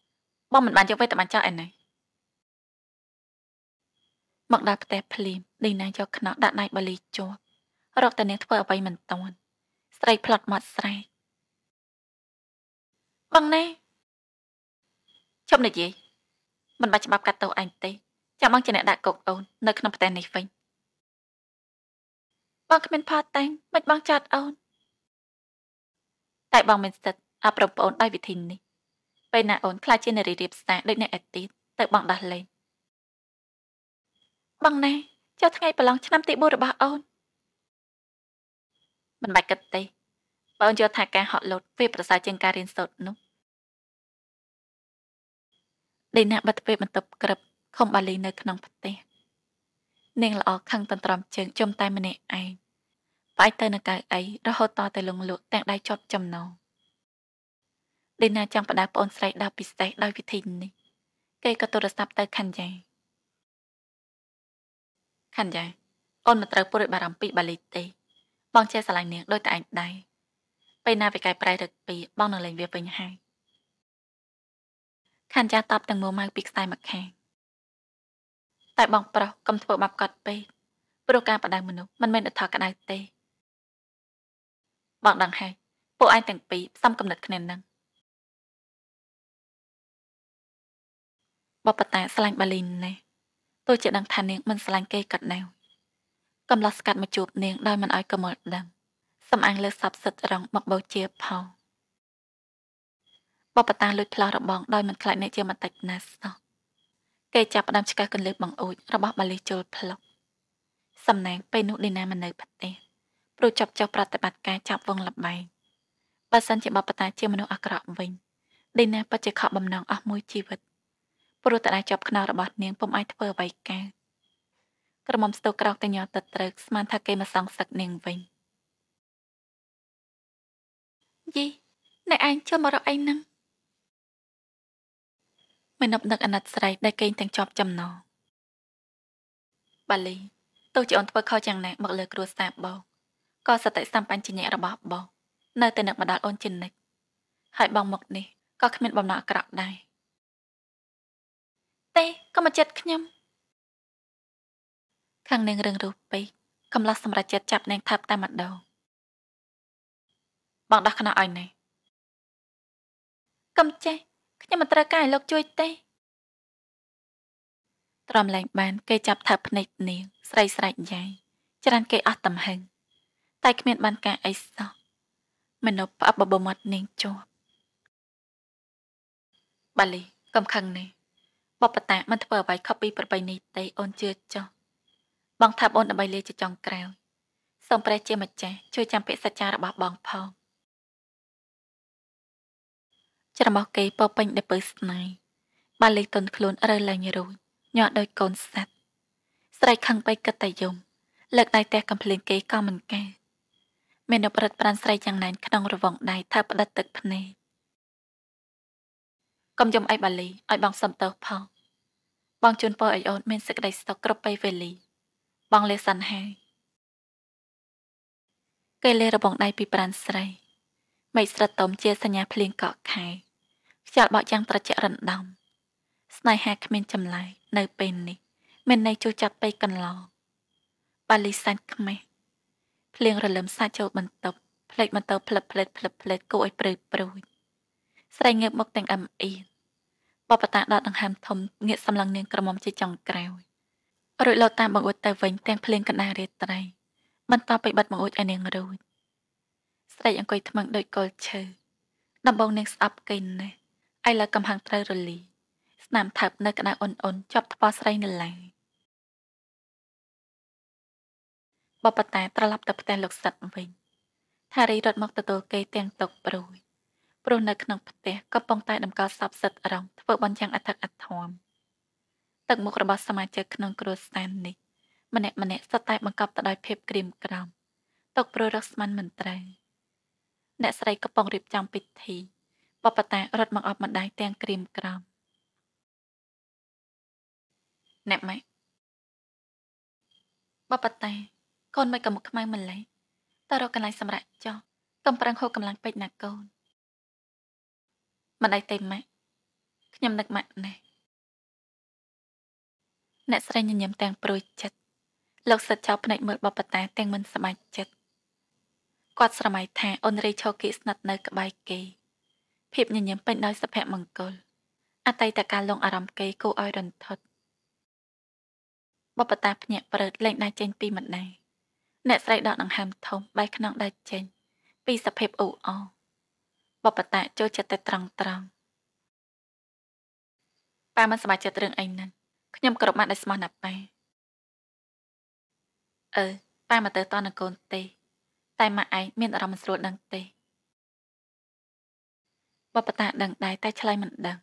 បងមិនបានយកវេទបញ្ចោឯណេះមកដល់ផ្ទះភ្លាមដេញនាងយកខ្នោដាក់ដៃបលីជាប់រកតានាងធ្វើអ្វីមិនតន់ស្រីផ្លត់មាត់ស្រែកបងណែជុំនិយាយមិនបាច់ច្បាប់កាត់ទោសឯងទេចាំបងជាអ្នកដាក់គុកអូននៅក្នុងផ្ទះនេះវិញបងគ្មានផតតែងមិនបងចាត់អូនតែបងមានសិទ្ធិអប្រពន្ធអូនដោយវិធីនេះពេលណាអូនខ្លាចជានារីរៀបស្តាដូចអ្នកអតីតទៅបងដោះលែងបងណាចូលថ្ងៃប្រឡងឆ្នាំទី4របស់អូនមិនបាច់គិតទេបងយល់ថាការហត់លត់វា ប្រសើរជាងការរៀនសូត្រនោះដេណាបាត់ពេលបន្ទប់ក្រឹបខំបាលីនៅក្នុងផ្ទះនាងល្អខឹងតន្ទ្រាំជើងជុំតែម្នាក់ឯងបាយទៅនៅកៅអីរហូតតទៅលងលក់ទាំងដៃជាប់ចំណងលីណាចង់បដៅប្អូនស្រីដល់ពិសេសដោយវិធីនេះ គេក៏ទូរស័ព្ទទៅខណ្ឌយ៉ាខណ្ឌយ៉ាអូនមិនត្រូវព្រួយបារម្ភពីបាលីទេ បងចេះស្រឡាញ់នាងដោយតែឯងដែរពេលណាវិក័យប្រៃរឹកពីបងនឹងលែងវាវិញហើយខណ្ឌយ៉ាតបទាំងមួម៉ៅពីខ្សែមកខាងតែបងប្រុសកុំធ្វើបាបគាត់ពេកព្រោះការបដៅមនុស្សមិនមែនអធរក្តៅទេបងដឹងហើយពួកឯងទាំងពីរផ្សំកំណត់គ្នានឹងបបតាស្លាញ់បាលីនេះទោះជាដឹងថានាងមិនស្លាញ់គេក៏នៅកំឡោះស្កាត់មកជួបនាងដោយមិនឲ្យកុំលដឹងសំអាងលើសັບសិទ្ធរងមកបោជាផងបបតាលួចផ្លោះរបងដោយមិនខ្លាចអ្នកជាមតិណាសោះគេចាប់ផ្ដើមឆ្កាស់កន្លឹះបង្អួចរបស់បាលីជុលផ្លុកសំណាងពេលនោះឌីណាមិននៅផ្ទះព្រោះចាប់ចោះប្រតិបត្តិការចាប់វងលបែងបើសិនជាបបតាជាមនុស្សអាក្រក់វិញឌីណាពិតជាខកបំណងអស់មួយជីវិត។ព្រោះតារាជាប់ខ្នងរបស់នាងពុំអាចធ្វើអ្វីកើតក្រមុំស្ទុះក្រោកទៅញ័រទឹកត្រូវស្មានថាគេមកសងសឹកនាងវិញយីអ្នកឯងចូលមករកអីហ្នឹងមនុស្សនឹកអាណិតស្រីដែលគេងទាំងជាប់ចំណងបាលីទោះជាអូនធ្វើខុសយ៉ាងណាមកលើគ្រួសារបងក៏សតិសម្បញ្ញៈរបស់បងនៅតែនឹកម្ដាលអូនចិនិចហើយបងមកនេះក៏គ្មានបំណងអាក្រក់ដែរទេក៏មកចិត្តខ្ញុំខាងនាងរឹងរូបពេកកំឡោះសម្រាប់ចិត្តចាប់នាងថាប់តែម្ដងបងដោះខ្នោះឲ្យណែកំចេះខ្ញុំមិនត្រូវការឲ្យលោកជួយទេត្រំលែងបានគេចាប់ថាភ្នែកនាងស្រីស្រែកយ៉ៃច្រើនគេអស់តំហឹងតែគ្មាន បានការអីសោះមនុស្សផ្អប់បបមាត់នាងជាប់បាលីកំខឹងនេះបបតាមិនធ្វើអ្វីខុសពីប្របីនេះទេអូនជឿចុះបងថាបងអូនដើម្បីលេជាចុងក្រោយសូមព្រះជាម្ចាស់ជួយចាំពាក្យសច្ចារបស់បងផងច្រមុះគេពោពេញដោយពើស្នេហ៍បាលលេតុនខ្លួនរើឡើងរួចញ័រដោយកូនសัตว์ស្រីខឹងបែកកតយមលើកដៃទះកំភ្លើងគេក៏មិនកែមានអប្រិតប្រានស្រីយ៉ាងណែនក្នុងរវងដៃថាផ្ដិតទឹកភ្នែកកុំយំអីបាលីឲ្យបងសំទោសផងបងជូនពរឲ្យអូនមានសេចក្តីសុខគ្រប់ពេលវេលាបងលេសាន់ហើយគេលេរបងដៃពីប្រានស្រីមេឃស្រទំជាសញ្ញា ភ្លៀងកក់ខែខ្យល់បក់យ៉ាងត្រជាក់រណ្ដំ ស្នេហាគ្មាន ចម្លើយនៅ ពេលនេះមានន័យជួចចាត់ពេកកន្លងបាលីសាន់ខ្មេះភ្លៀងរលឹមសាច់ចូលបន្ទប់ផ្លេចបន្ទោផ្លិបផ្លេតផ្លិបផ្លេតគួរឲ្យព្រឺព្រួយស្រីងើបមកទាំងអឹមអៀនបបតាដកដង្ហើមធំងាកសម្លឹងនាងក្រមុំជាចុងក្រោយរួចលោតតាមបង្អួចទៅវិញទាំងភ្លៀងកណ្ដាលរាត្រីបន្តទៅបិទបង្អួចឲ្យនាងរួចស្រីអង្គុយថ្មឹងដូចកុលឈើដំបងនាងស្អប់គេណាស់ឥឡូវកំហាំងត្រូវរលី ស្នាមថើបនៅក្តៅអ៊ុនអ៊ុនជាប់ថ្ពាល់ស្រីនៅឡើយបបតាត្រឡប់ទៅផ្ទះលោកសិតវិញ ថារីរត់មកទទួលគេទាំងຕົកព្រួយព្រោះនៅក្នុងផ្ទះក៏ប៉ុន្តែតម្កល់សពសិទ្ធអរងធ្វើបន់យ៉ាងអធិកអធមទឹកមុខរបស់សមាជិកក្នុងគ្រួសារនេះម្នាក់ម្នាក់សុទ្ធតែបង្កប់ទៅដោយភាពក្រៀមក្រំຕົកព្រោះរកស្មានមិនត្រូវអ្នកស្រីកំពុងរៀបចំពិធីបបតារត់មកអបម្ដាយទាំងក្រៀមក្រំអ្នកម៉ែបបតាកូនមិនកំខ្មៅមិនឡេតើរកកន្លែងសម្រាប់ចោះកំប្រឹងហូបកម្លាំងពេកណាកូនមិនអីទេម៉ាក់ខ្ញុំនឹកម៉ាក់ណាស់អ្នកស្រីញញឹមទាំងព្រួយចិត្តលោកសិតចោលភ្នែកមើលបបតាទាំងមិនសប្បាយចិត្តគាត់ស្រមៃថាអូនរីឈោគីស្និទ្ធនៅក្បែរគេភាពញញឹមពេញដោយសុភមង្គលអតីតកាលលងអារម្មណ៍គេគូឲ្យរន្ធត់បបតាភ្ញាក់ព្រើតលេងដៃចេញពីម្ដាយអ្នកស្រីដកដង្ហើមធំបែកខ្នងដៃចេញ ពីសភាពអ៊ូអរបបតាចូលចិត្តតែត្រង់ត្រង់ប៉ាមិនសមាជិករឿងអីហ្នឹងខ្ញុំគ្រប់ម៉ាត់ដែលស្មោះណាប៉ាអឺប៉ាមកទៅតនកូនទេ តែម៉ាក់ឯងមានអារម្មណ៍មិនស្រួលដឹងទេបបតាដឹងដែរតែឆ្លើយមិនដឹង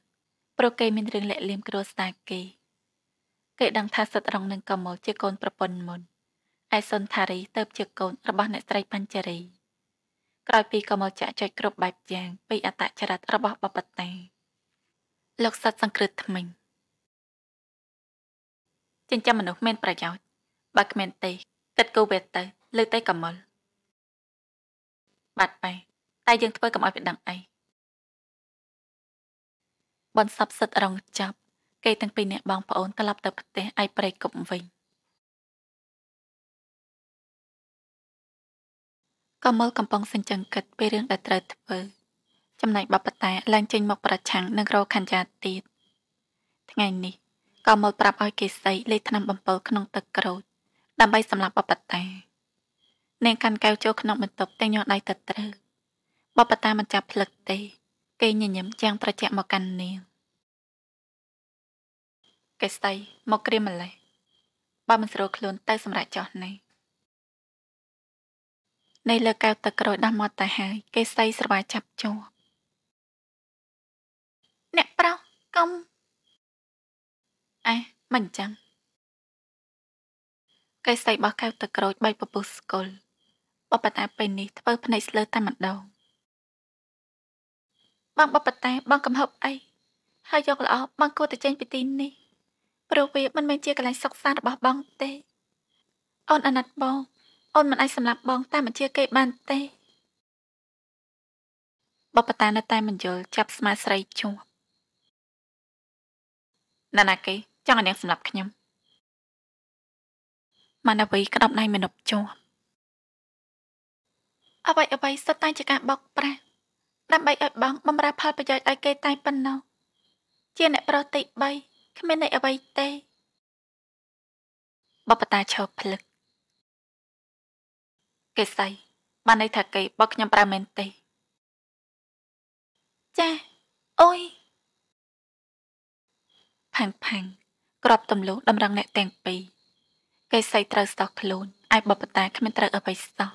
ព្រោះគេមានរឿងលាក់លៀមគ្រួសារគេ គេដឹងថាសិតរងនឹងកមលជាកូនប្រពន្ធមុនឯសុនថារីទៅជាកូន របស់អ្នកស្រីបញ្ចរីក្រោយពីកមលចៈចុចគ្រប់បែបយ៉ាងពីអតចរិតរបស់បបតាលោកសត្វសង្គ្រឹតថ្មិញចិញ្ចឹមមនុស្សមាន ប្រយោជន៍បើគ្មានទេទឹកគូវាទៅលើតែកមលបាត់បែតែយើងធ្វើកុំឲ្យវាដឹងអីបន្សពសិតរងចាប់គេទាំងពីរអ្នកបងប្អូនត្រឡប់ទៅផ្ទះឯប្រៃគប់វិញក៏មើលកំពុងសញ្ជឹងគិតពីរឿងដែលត្រូវធ្វើចំណែកបបតាឡើងចេញមក ប្រឆាំងនឹងរោខញ្ញាទៀតថ្ងៃនេះក៏មកប្រាប់ឲ្យគេស្អីលេខឆ្នាំបំពល់ក្នុងទឹកក្រូច ដើម្បីសម្លាប់បបតានាងកាន់កែវចូលក្នុងបន្ទប់តែញាស់ដៃទៅត្រូវបបតាមិនចាប់ផ្លឹកទេ គេញញឹមយ៉ាងត្រជាក់មកកាន់នាងគេស្អីមកគ្រាមម្លេះបើមិនស្រួលខ្លួនទៅសម្រាប់ចោះនេះនៅលើកែវទឹកក្រូចដោះមាត់ទៅហើយគេសៃស្រវាចាប់ជាប់អ្នកប្រុសកុំអេមិនចឹងគេសៃបោះកែវទឹកក្រូចបែកពពុះស្គល់បបតាពេលនេះធ្វើភ្នែកស្លើតែម្ដងបងបបតាបង កំហុសអី ហើយយកល្អបងគួរតែចេញពីទីនេះព្រោះវាមិនមែនជាកន្លែងសិក្សារបស់បងទេ អូនអាណិតបងអូនមិនអាចសម្លាប់បងតាមបញ្ជាគេបានទេបបតានៅតែមិនយល់ចាប់ស្មាស្រីជួបណានាគេចង់ឲ្យនាងសម្លាប់ខ្ញុំម៉ាណាវីក្តោបដៃមនុបជួបអបៃអបៃសុទ្ធតែជាការបោកប្រាស់ដើម្បីឲ្យបងបំរើផលប្រយោជន៍ឲ្យគេតែប៉ុណ្ណោះជាអ្នកប្រតិ3គ្មាននៃអ្វីទេ បបតាឈប់ភ្លឹកគេស្អីបានន័យថាគេបើខ្ញុំប្រើមែនទេចាអូយផាំងផាំងក្របទម្លុះតម្រង់អ្នកទាំងពីរគេស័យត្រូវស្ដោះខ្លួនឯបបតាគ្មានត្រូវ អ្វីសោះ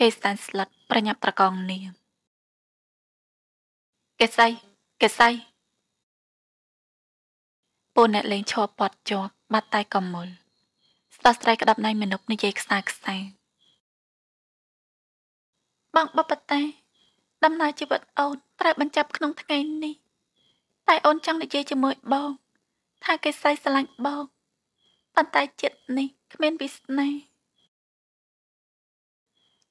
គេស្ដានស្លុតប្រញាប់ត្រកងនាងគេស័យគេស័យពូអ្នកលេងឈរពត់ជាប់បាត់តែកមុលស្ដោះស្រីក្តាប់ណៃមនុស្សនិយាយខ្សែខ្សែបងបបតាដំណើរជីវិតអូនត្រូវបញ្ចប់ក្នុងថ្ងៃនេះតែអូនចង់និយាយជាមួយបង ថាគេសៃស្រឡាញ់បងប៉ុន្តែចិត្តនេះគ្មានវាសនា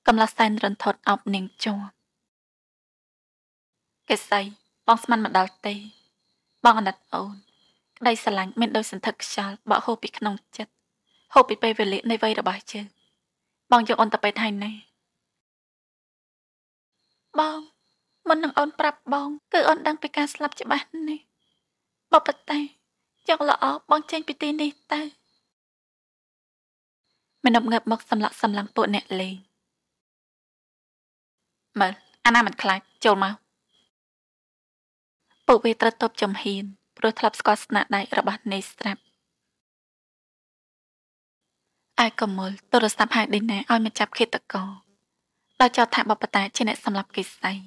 កំឡាសែនរន្ធត់អប់នាងជាប់គេសៃបងស្មានមិនដល់ទេ បងអណិតអូនក្តីស្រឡាញ់មានដូចសន្ធឹកខ្យល់បក់ហូរពីក្នុងចិត្តហូរពីពេលវេលានៃវ័យរបស់យើងបងយកអូនទៅពេទ្យហើយណាបងមុននឹងអូនប្រាប់បងគឺអូនដឹងពីការស្លាប់ច្បាស់នេះបបតាយកល្អបងចេញពីទីនេះទៅមនពងើបមកសម្លាក់សម្លាំងពួកអ្នកលេងមើលអាណាមិនខ្លាចចូលមកពួកវាត្រូវតបចំហ៊ាន ព្រោះធ្លាប់ស្គាល់ស្នាដៃរបស់នេស្ត្រាប់ឯកមលទូរស័ព្ទហៅឌីណាឲ្យមកចាប់ឃាតករដោយចោទថាបបតាជាអ្នកសម្លាប់គេស័យ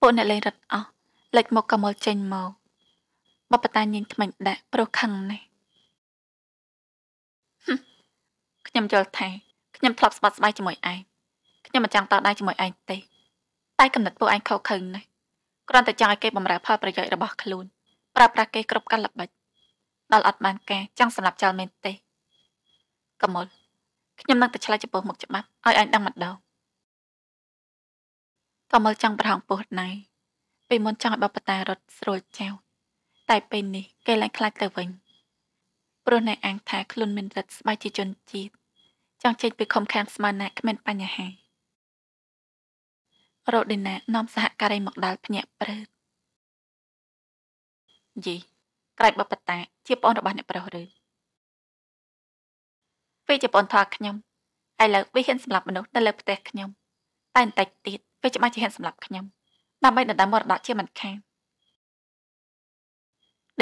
ពួកអ្នកលេងរត់អស់លេចមកកមលចេញមកបបតាញញថ្មិញដាក់ប្រុសខឹងណាស់ខ្ញុំយល់ថាខ្ញុំធ្លាប់ស្បាត់ស្បាយជាមួយឯងខ្ញុំមិនចង់តដៃជាមួយឯងទេតែកំណត់ពួកឯងខុសខឹងណាស់គ្រាន់តែចង់ឲ្យគេបំរើផលប្រយោជន៍របស់ខ្លួន ប្រើប្រាស់គេគ្រប់កាលល្បិចដល់អត់បានការចង់សម្រាប់ចោលមែនទេកមលខ្ញុំនឹងទៅឆ្លើយចំពោះមុខច្បាប់ឲ្យឯងដឹងម្ដងក៏មើលចង់ប្រហោងពោះណៃពេលមុនចង់ឲ្យបបតារត់ស្រួលចៅតែពេលនេះគេឡើងខ្លាចទៅវិញ ព្រោះអ្នកអង្គថាខ្លួនមានរិទ្ធស្បែកជាជនជាតិចង់ចេញពីខំខានស្មានណាគ្មានបញ្ហារ៉ូឌីណានាំសហការីមកដល់ភ្នាក់ព្រឺតយីក្រែកបបតាជាប្អូនរបស់អ្នកប្រុសឬវាជាប្អូនធွာខ្ញុំឥឡូវវាហ៊ានសម្លាប់មនុស្សនៅលើផ្ទះខ្ញុំតែបន្តិចទៀតពេលច្បាស់ជាហ៊ានសម្លាប់ខ្ញុំដើម្បីដណ្ដើមមរតកជាមិនខាន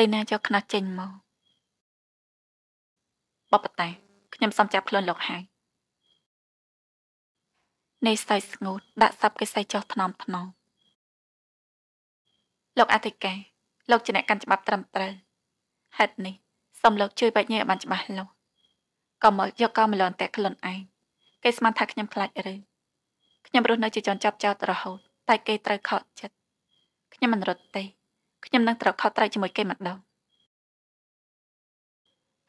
ដេណាយកខ្នោះចេញមកបបតាខ្ញុំសំចាប់ខ្លួនលោកហើយនៃសៃស្ងួតដាក់សាប់គេសៃចោះថ្នមថ្នងលោកអធិការលោកជាអ្នកកាន់ច្បាប់ត្រឹមត្រូវហេតុនេះសូមលោកជួយបញ្ញាឲ្យបានច្បាស់លាស់កុំមកយកកោមលន់តែខ្លួនឯងគេស្មានថាខ្ញុំខ្លាចឬខ្ញុំរស់នៅជាជនចាប់ចោតរហូតតែ គេត្រូវខកចិត្តខ្ញុំមិនរត់ទេខ្ញុំនឹងត្រូវខុសត្រូវជាមួយគេម្ដង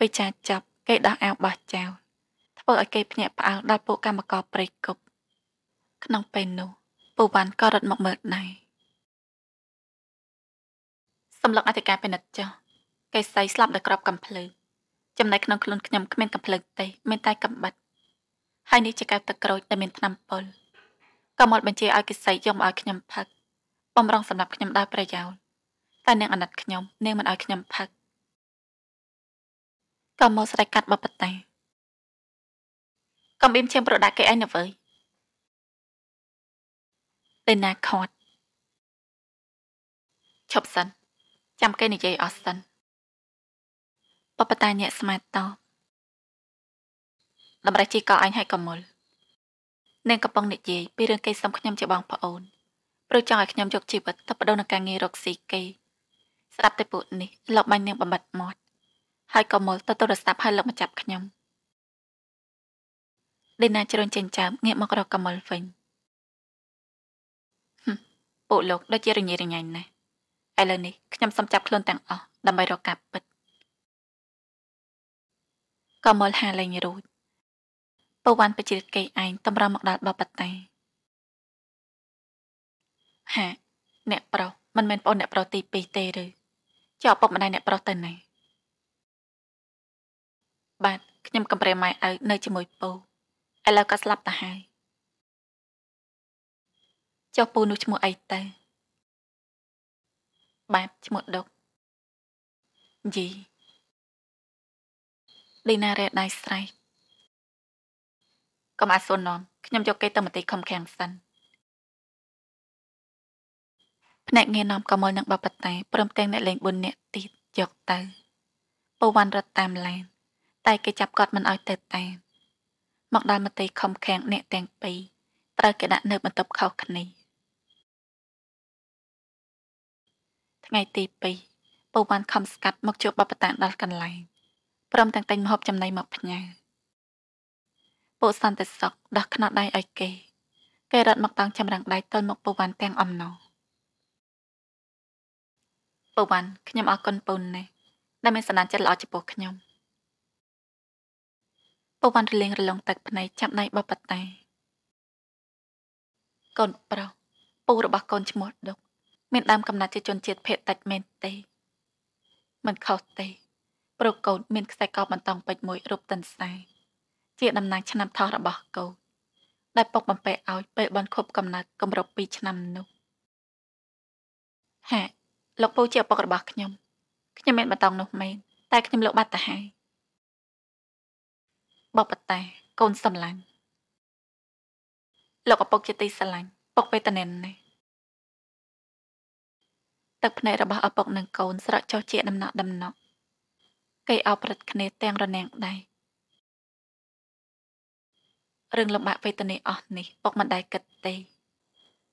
វិចារចាប់គេដោះអាវបោះចោលធ្វើឲ្យគេភ្ញាក់ផ្អើលដល់ពួកកម្មករព្រៃគប់ក្នុងពេលនោះពូវ៉ាន់ក៏រត់មកមើលដែរសម្លឹកអធិការពិនិត្យចុះគេសៃស្លាប់ដោយក្របកំភ្លើងចំណែកក្នុងខ្លួនខ្ញុំគ្មានកំភ្លើងទេ មានតែកំបិតហើយនេះជាកៅទឹកក្រូចដែលមានថ្នាំពុលក៏មកបញ្ជាឲ្យគេសីយកមកឲ្យខ្ញុំផឹកបំរុងសម្រាប់ខ្ញុំដែរប្រយោជន៍តែនាងអាណិតខ្ញុំនាងមិនឲ្យខ្ញុំផឹកក៏មកស្រែកកាត់បបតាកំបៀមឈាមប្រដាក់គេឯងណាវើយលេណាខត់ឈប់សិនចាំគេនិយាយអស់សិនបបតាញាក់ស្មាតតតម្រេះជីកោអញឲ្យកមុលនាងកំពុងនិយាយពីរឿងគេសុំខ្ញុំជាបងប្អូនព្រោះចង់ឲ្យខ្ញុំយកជីវិតទៅបដូរនឹងការងាររកស៊ីគេស្ដាប់តែពួកនេះលបបាញ់នាងបំបត្តិមាត់ហើយក៏មើលទៅទូរស័ព្ទហើយលឹកមកចាប់ខ្ញុំដេណាជ្រុញចិញ្ចាមងាកមករកកមលវិញពួកលោកដូចជារញ៉េរញ៉ៃណាស់ឥឡូវនេះខ្ញុំសុំចាប់ខ្លួនទាំងអស់ដើម្បីរកការពិតកមលហាលែងរួចពវ័នបជាកេឯងតម្រូវមកដល់បបតាហាអ្នកប្រុសមិនមែនប្អូនអ្នកប្រុសទី2ទេឬចុះឪពុកម្ដាយអ្នកប្រុសទៅណាបាទខ្ញុំកំប្រែម៉ែឪនៅជាមួយពូឥឡូវក៏ស្លាប់ទៅហើយចុះពូនោះឈ្មោះអីទៅបាទឈ្មោះដុកយីលីណារ៉េដៃស្រែកកុំអាស៊ុននខ្ញុំយកគេទៅមន្ទីរខំខាំងសិនភ្នាក់ងារនាំកមលនិងបបតែព្រមទាំងអ្នកលេង4នាក់ទៀតយកទៅពវ័នរត់តាមឡានតែគេចាប់គាត់មិនឲ្យទៅតាមមកដល់មន្ទីរខំខាំងអ្នកទាំងពីរត្រូវគេដាក់នៅបន្ទប់ខុសគ្នាថ្ងៃទី2ពវ័នខំស្កាត់មកជួបបបតាដល់កន្លែងព្រមទាំងតែងមហូបចំណីមកផ្ញើពួកសន្តិសុខដោះខ្នោះដៃឲ្យគេគេរត់មកតាំងចម្រាំងដៃទល់មុខពវ័នទាំងអំណងពវ័នខ្ញុំអរគុណពូនណាស់ដែលមានសណ្ដានចិត្តល្អចំពោះខ្ញុំពវ័នរលេងរលងទឹកភ្នែកចាប់ដៃបបតាកូនប្រុសពូរបស់កូនឈ្មោះដុកមានដើមកំណត់ជាជនជាតិភេតតិចមែនទេ មិនខុសទេ ប្រកោតមានខ្សែកកបន្តពេជ្រមួយរូបតន្សាយជាដំណាងឆ្នាំថោះរបស់កូនដែលពុកបំពេឲ្យ ពេលបនខប់កំណត់គម្រប់2ឆ្នាំនោះហាលោកពូជាឪពុករបស់ខ្ញុំខ្ញុំមានបន្តង់នោះមែនតែខ្ញុំលោកបាត់ទៅហើយបបតាកូនសំឡាញ់លោកឪពុកជាទីស្រឡាញ់ពុកវេទនាណាស់ទឹកភ្នែករបស់ឪពុកនិងកូន ស្រក់ចុះជាដំណក់ដំណក់គេអោបប្រិតគ្នាទាំងរនាំងដៃរឿងលំបាកវេទនាអស់នេះពុកមិនដែលគិតទេ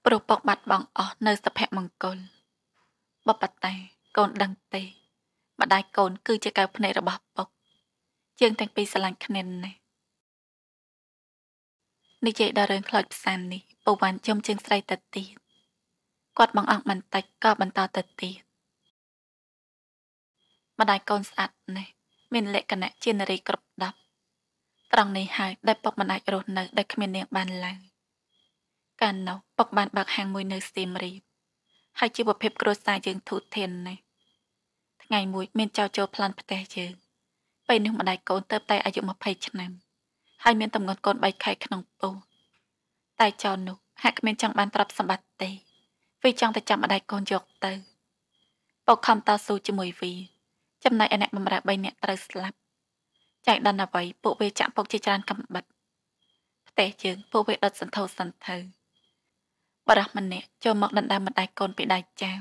ព្រោះពុកបាត់បង់អស់នៅសុភមង្គលបបតែកូនដឹងទេ ម្ដាយកូន គឺជាកៅភ្នែករបស់ពុកជាងទាំងពីរស្រឡាញ់គ្នានេះនិយាយដល់រឿងខ្លោចផ្សាននេះពូវ៉ាន់ជុំជើងស្រីទៅទៀតគាត់បងអង្គបន្តិចក៏បន្តទៅទៀតម្ដាយកូនស្អាតនេះមានលក្ខណៈជានារីគ្រប់ត្រង់នេះហើយដែលពុកមិនអាចរស់នៅដែលគ្មាននាងបានឡើយកាលនោះពុកបានបើកហាងមួយនៅសៀមរាបហើយជីវភាពគ្រួសារយើងធូរធានណាស់ថ្ងៃមួយមានចៅចូលប្លន់ផ្ទះយើងពេលនោះម្ដាយកូនទៅតែអាយុ20ឆ្នាំហើយមានតំណត់កូន3ខែក្នុងពោះតែចៅនោះហាក់គ្មានចង់បានទ្រព្យសម្បត្តិទេវាចង់តែចាំម្ដាយកូនយកទៅពុកខំតស៊ូជាមួយវាចំណែកឯអ្នកបម្រើ3នាក់ត្រូវស្លាប់ចែកដឹងអ្វីពួកវាចាក់ពុកជាច្រើនកំបិតផ្ទះជើងពួកវាដុតសន្ធោសន្ធៅបរះម្នាក់ចូលមកដណ្ដើមម្ដាយកូនពីដៃចៅ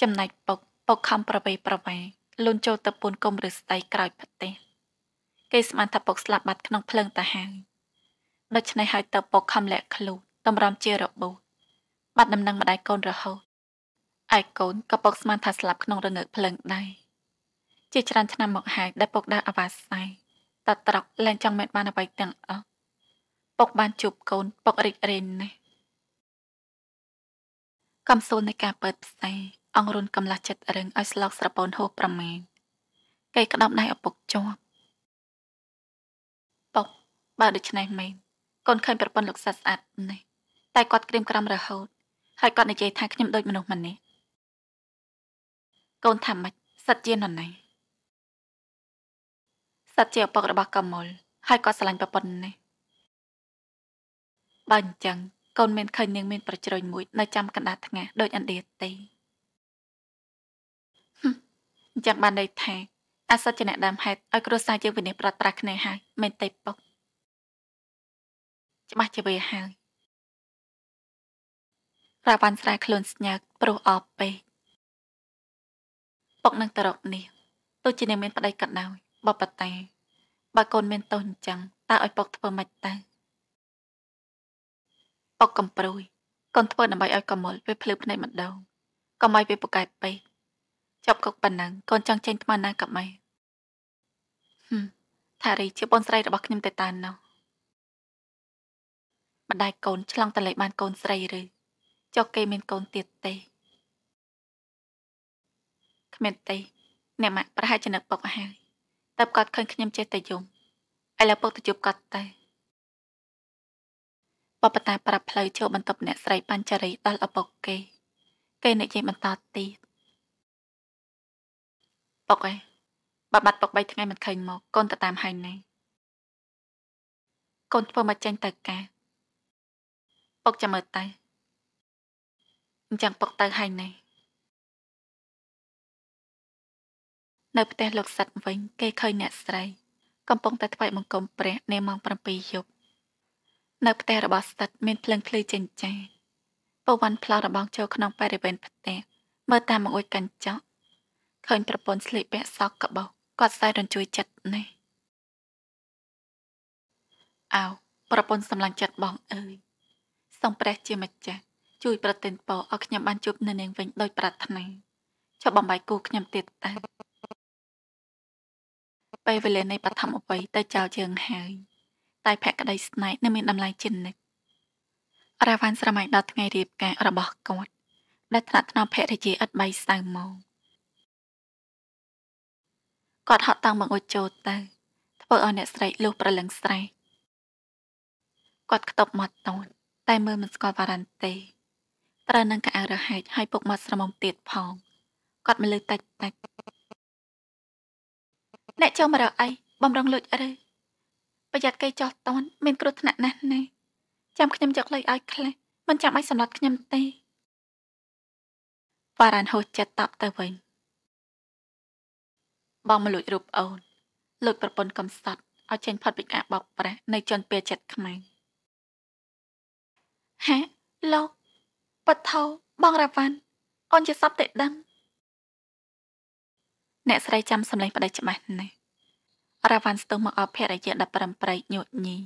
ចំណែកពុកពុកខំប្រវេប្រវាលូនចូលទៅពូនគុំឬស្ដីក្រោយផ្ទះគេស្មានថាពុកស្លាប់បាត់ក្នុងភ្លើងតាហាងដូច្នេះហើយទៅពុកខំលាក់ឃ្លូតម្រាំជារបួសបាត់ដំណឹងម្ដាយកូនរហូតឯកូនក៏ពុកស្មានថាស្លាប់ក្នុងរងើកភ្លើងដែរជាច្រើនឆ្នាំមកហើយដែលពុកដើរអវាស័យតត្រកលែងចង់មិនបានអ្វីទាំងអស់ពុក បានជួបកូនពុករីករាយណាស់កំសួលនៃការបើកផ្សែងអង្រុនកំឡាស់ចិត្តរឹងឲ្យស្លោកស្រពូនហូបប្រមាណគេក្តោបដៃឪពុកជាប់ពុកបើដូច្នេះមែនកូនឃើញប្រពន្ធលោកសាស្អាតនេះតែគាត់ក្រៀមក្រំរហូត ហើយគាត់និយាយថាខ្ញុំដូចមនុស្សម្នាក់កូនថាម៉េចសិតជានរណាសិតជាឪពុករបស់កមលហើយគាត់ស្រឡាញ់ប្រពន្ធនេះបើអញ្ចឹងកូនមានឃើញនាងមានប្រជ្រញមួយ នៅចាំកណ្ដាលថ្ងាសដូចអណ្ដៀតទេអញ្ចឹងបានន័យថាអាសិតជាអ្នកដើមហេតុឲ្យគ្រួសារយើងវិនិច្ឆ័យប្រត់ប្រាស់គ្នាហើយមិនទេពុកច្បាស់ជាវាហើយរ៉ាវ៉ាន់ស្រែខ្លួនស្ញើព្រោះអបពេកពុកនឹងទៅរកនេះទោះជានាងមានប្តីក៏ដោយបបតាបើកូន មានទោសអញ្ចឹងតើឲ្យពុកធ្វើម៉េចទៅពុកកំប្រួយកូនធ្វើដើម្បីឲ្យកមុលវាភ្លឺភ្នែកម្ដងកុំឲ្យវាពូកែពេកចាប់គុកប៉ុណ្ណឹងកូនចង់ចេញថ្មណាក៏មិនហឹមថារីជាបងស្រីរបស់ខ្ញុំតែតាននោះម្ដាយកូន ឆ្លងតលេបានកូនស្រី ឬចុះគេមានកូនទៀតទេគ្មានទេ អ្នកម៉ាក់ប្រហែលជានឹកពុកហើយតើបគាត់ឃើញខ្ញុំចេះតែយំឥឡូវពុកទៅជួបគាត់ទៅបបតាប្រាប់ផ្លូវចូលបន្ទប់អ្នកស្រីបញ្ចរីដល់ឪពុកគេ គេនិយាយបន្តទៀតពុកឯងបបាត់ពុក3ថ្ងៃមិនឃើញមកកូនទៅតាមហើយណែកូនធ្វើមកចេញទៅការពុកចាំមើលតើអញ្ចឹងពុកទៅហើយណែនៅផ្ទះលោកសិតវិញគេឃើញអ្នកស្រីកំពុងតែថ្វាយបង្គំព្រះនាម៉ោង7យប់នៅផ្ទះរបស់ស្ដិតមានភ្លើងភ្លឺចិញ្ចាពវ័នផ្លោរបងចូលក្នុងបរិវេណផ្ទះមើលតាមមកអួយកញ្ចក់ឃើញប្រពន្ធស្លៀកពាក់សក់កបោគាត់ស្ដាយរញ្ជួយចិត្តណាស់អោប្រពន្ធសម្លាញ់ចិត្តបងអើយសូមព្រះជាម្ចាស់ជួយប្រទិនពរឲ្យខ្ញុំបានជួបនៅនាងវិញ ដោយ ប្រាថ្នាចុះបំបាយគូខ្ញុំទៀតតើពេលវេលានៃបឋមអវ័យទៅចោលយើងហើយ តែភក្តីស្នេហ៍នៅមានតម្លៃជានិច្ចរ៉ាវ៉ាន់ស្រមៃដល់ថ្ងៃរៀបការរបស់គាត់ដែលថ្នាក់ថ្នមភរិយាឥតបៃសៅមកគាត់ហត់តាំងបង្អួចចូលទៅ ធ្វើឲ្យអ្នកស្រីលុះប្រលឹងស្រែកគាត់ខ្ទប់មាត់តូនតែមើលមិនស្គាល់វ៉ារ៉ាន់ទេត្រូវនឹងកៅរហែកឲ្យពុកមាត់ស្រមុំទៀតផងគាត់មិនលើតាច់តាច់អ្នកចូលមករកអីបំរុងលួចឬប្រយ័ត្នគេចោះតន់មានគ្រោះថ្នាក់ណាស់ណែចាំខ្ញុំយកលុយឲ្យខ្លះមិនចាំបាច់សម្លាប់ខ្ញុំទេវ៉ារ៉ានហូចចិត្តតបទៅវិញបងមកលួចរូបអូនលួចប្រពន្ធកំសត់ឲ្យចេញផុតពីការបោកប្រាស់នៅជន់ពេលចិត្តខ្មៅហាលោកបថោបងរ៉ាវ៉ាន់អូនជាសពតែដឹងអ្នកស្រីចាំសម្លេងប្តីច្បាស់ណាស់រ៉ាវ៉ាន់ស្ទុះមកអបភរិយា17ប្រែកញូញី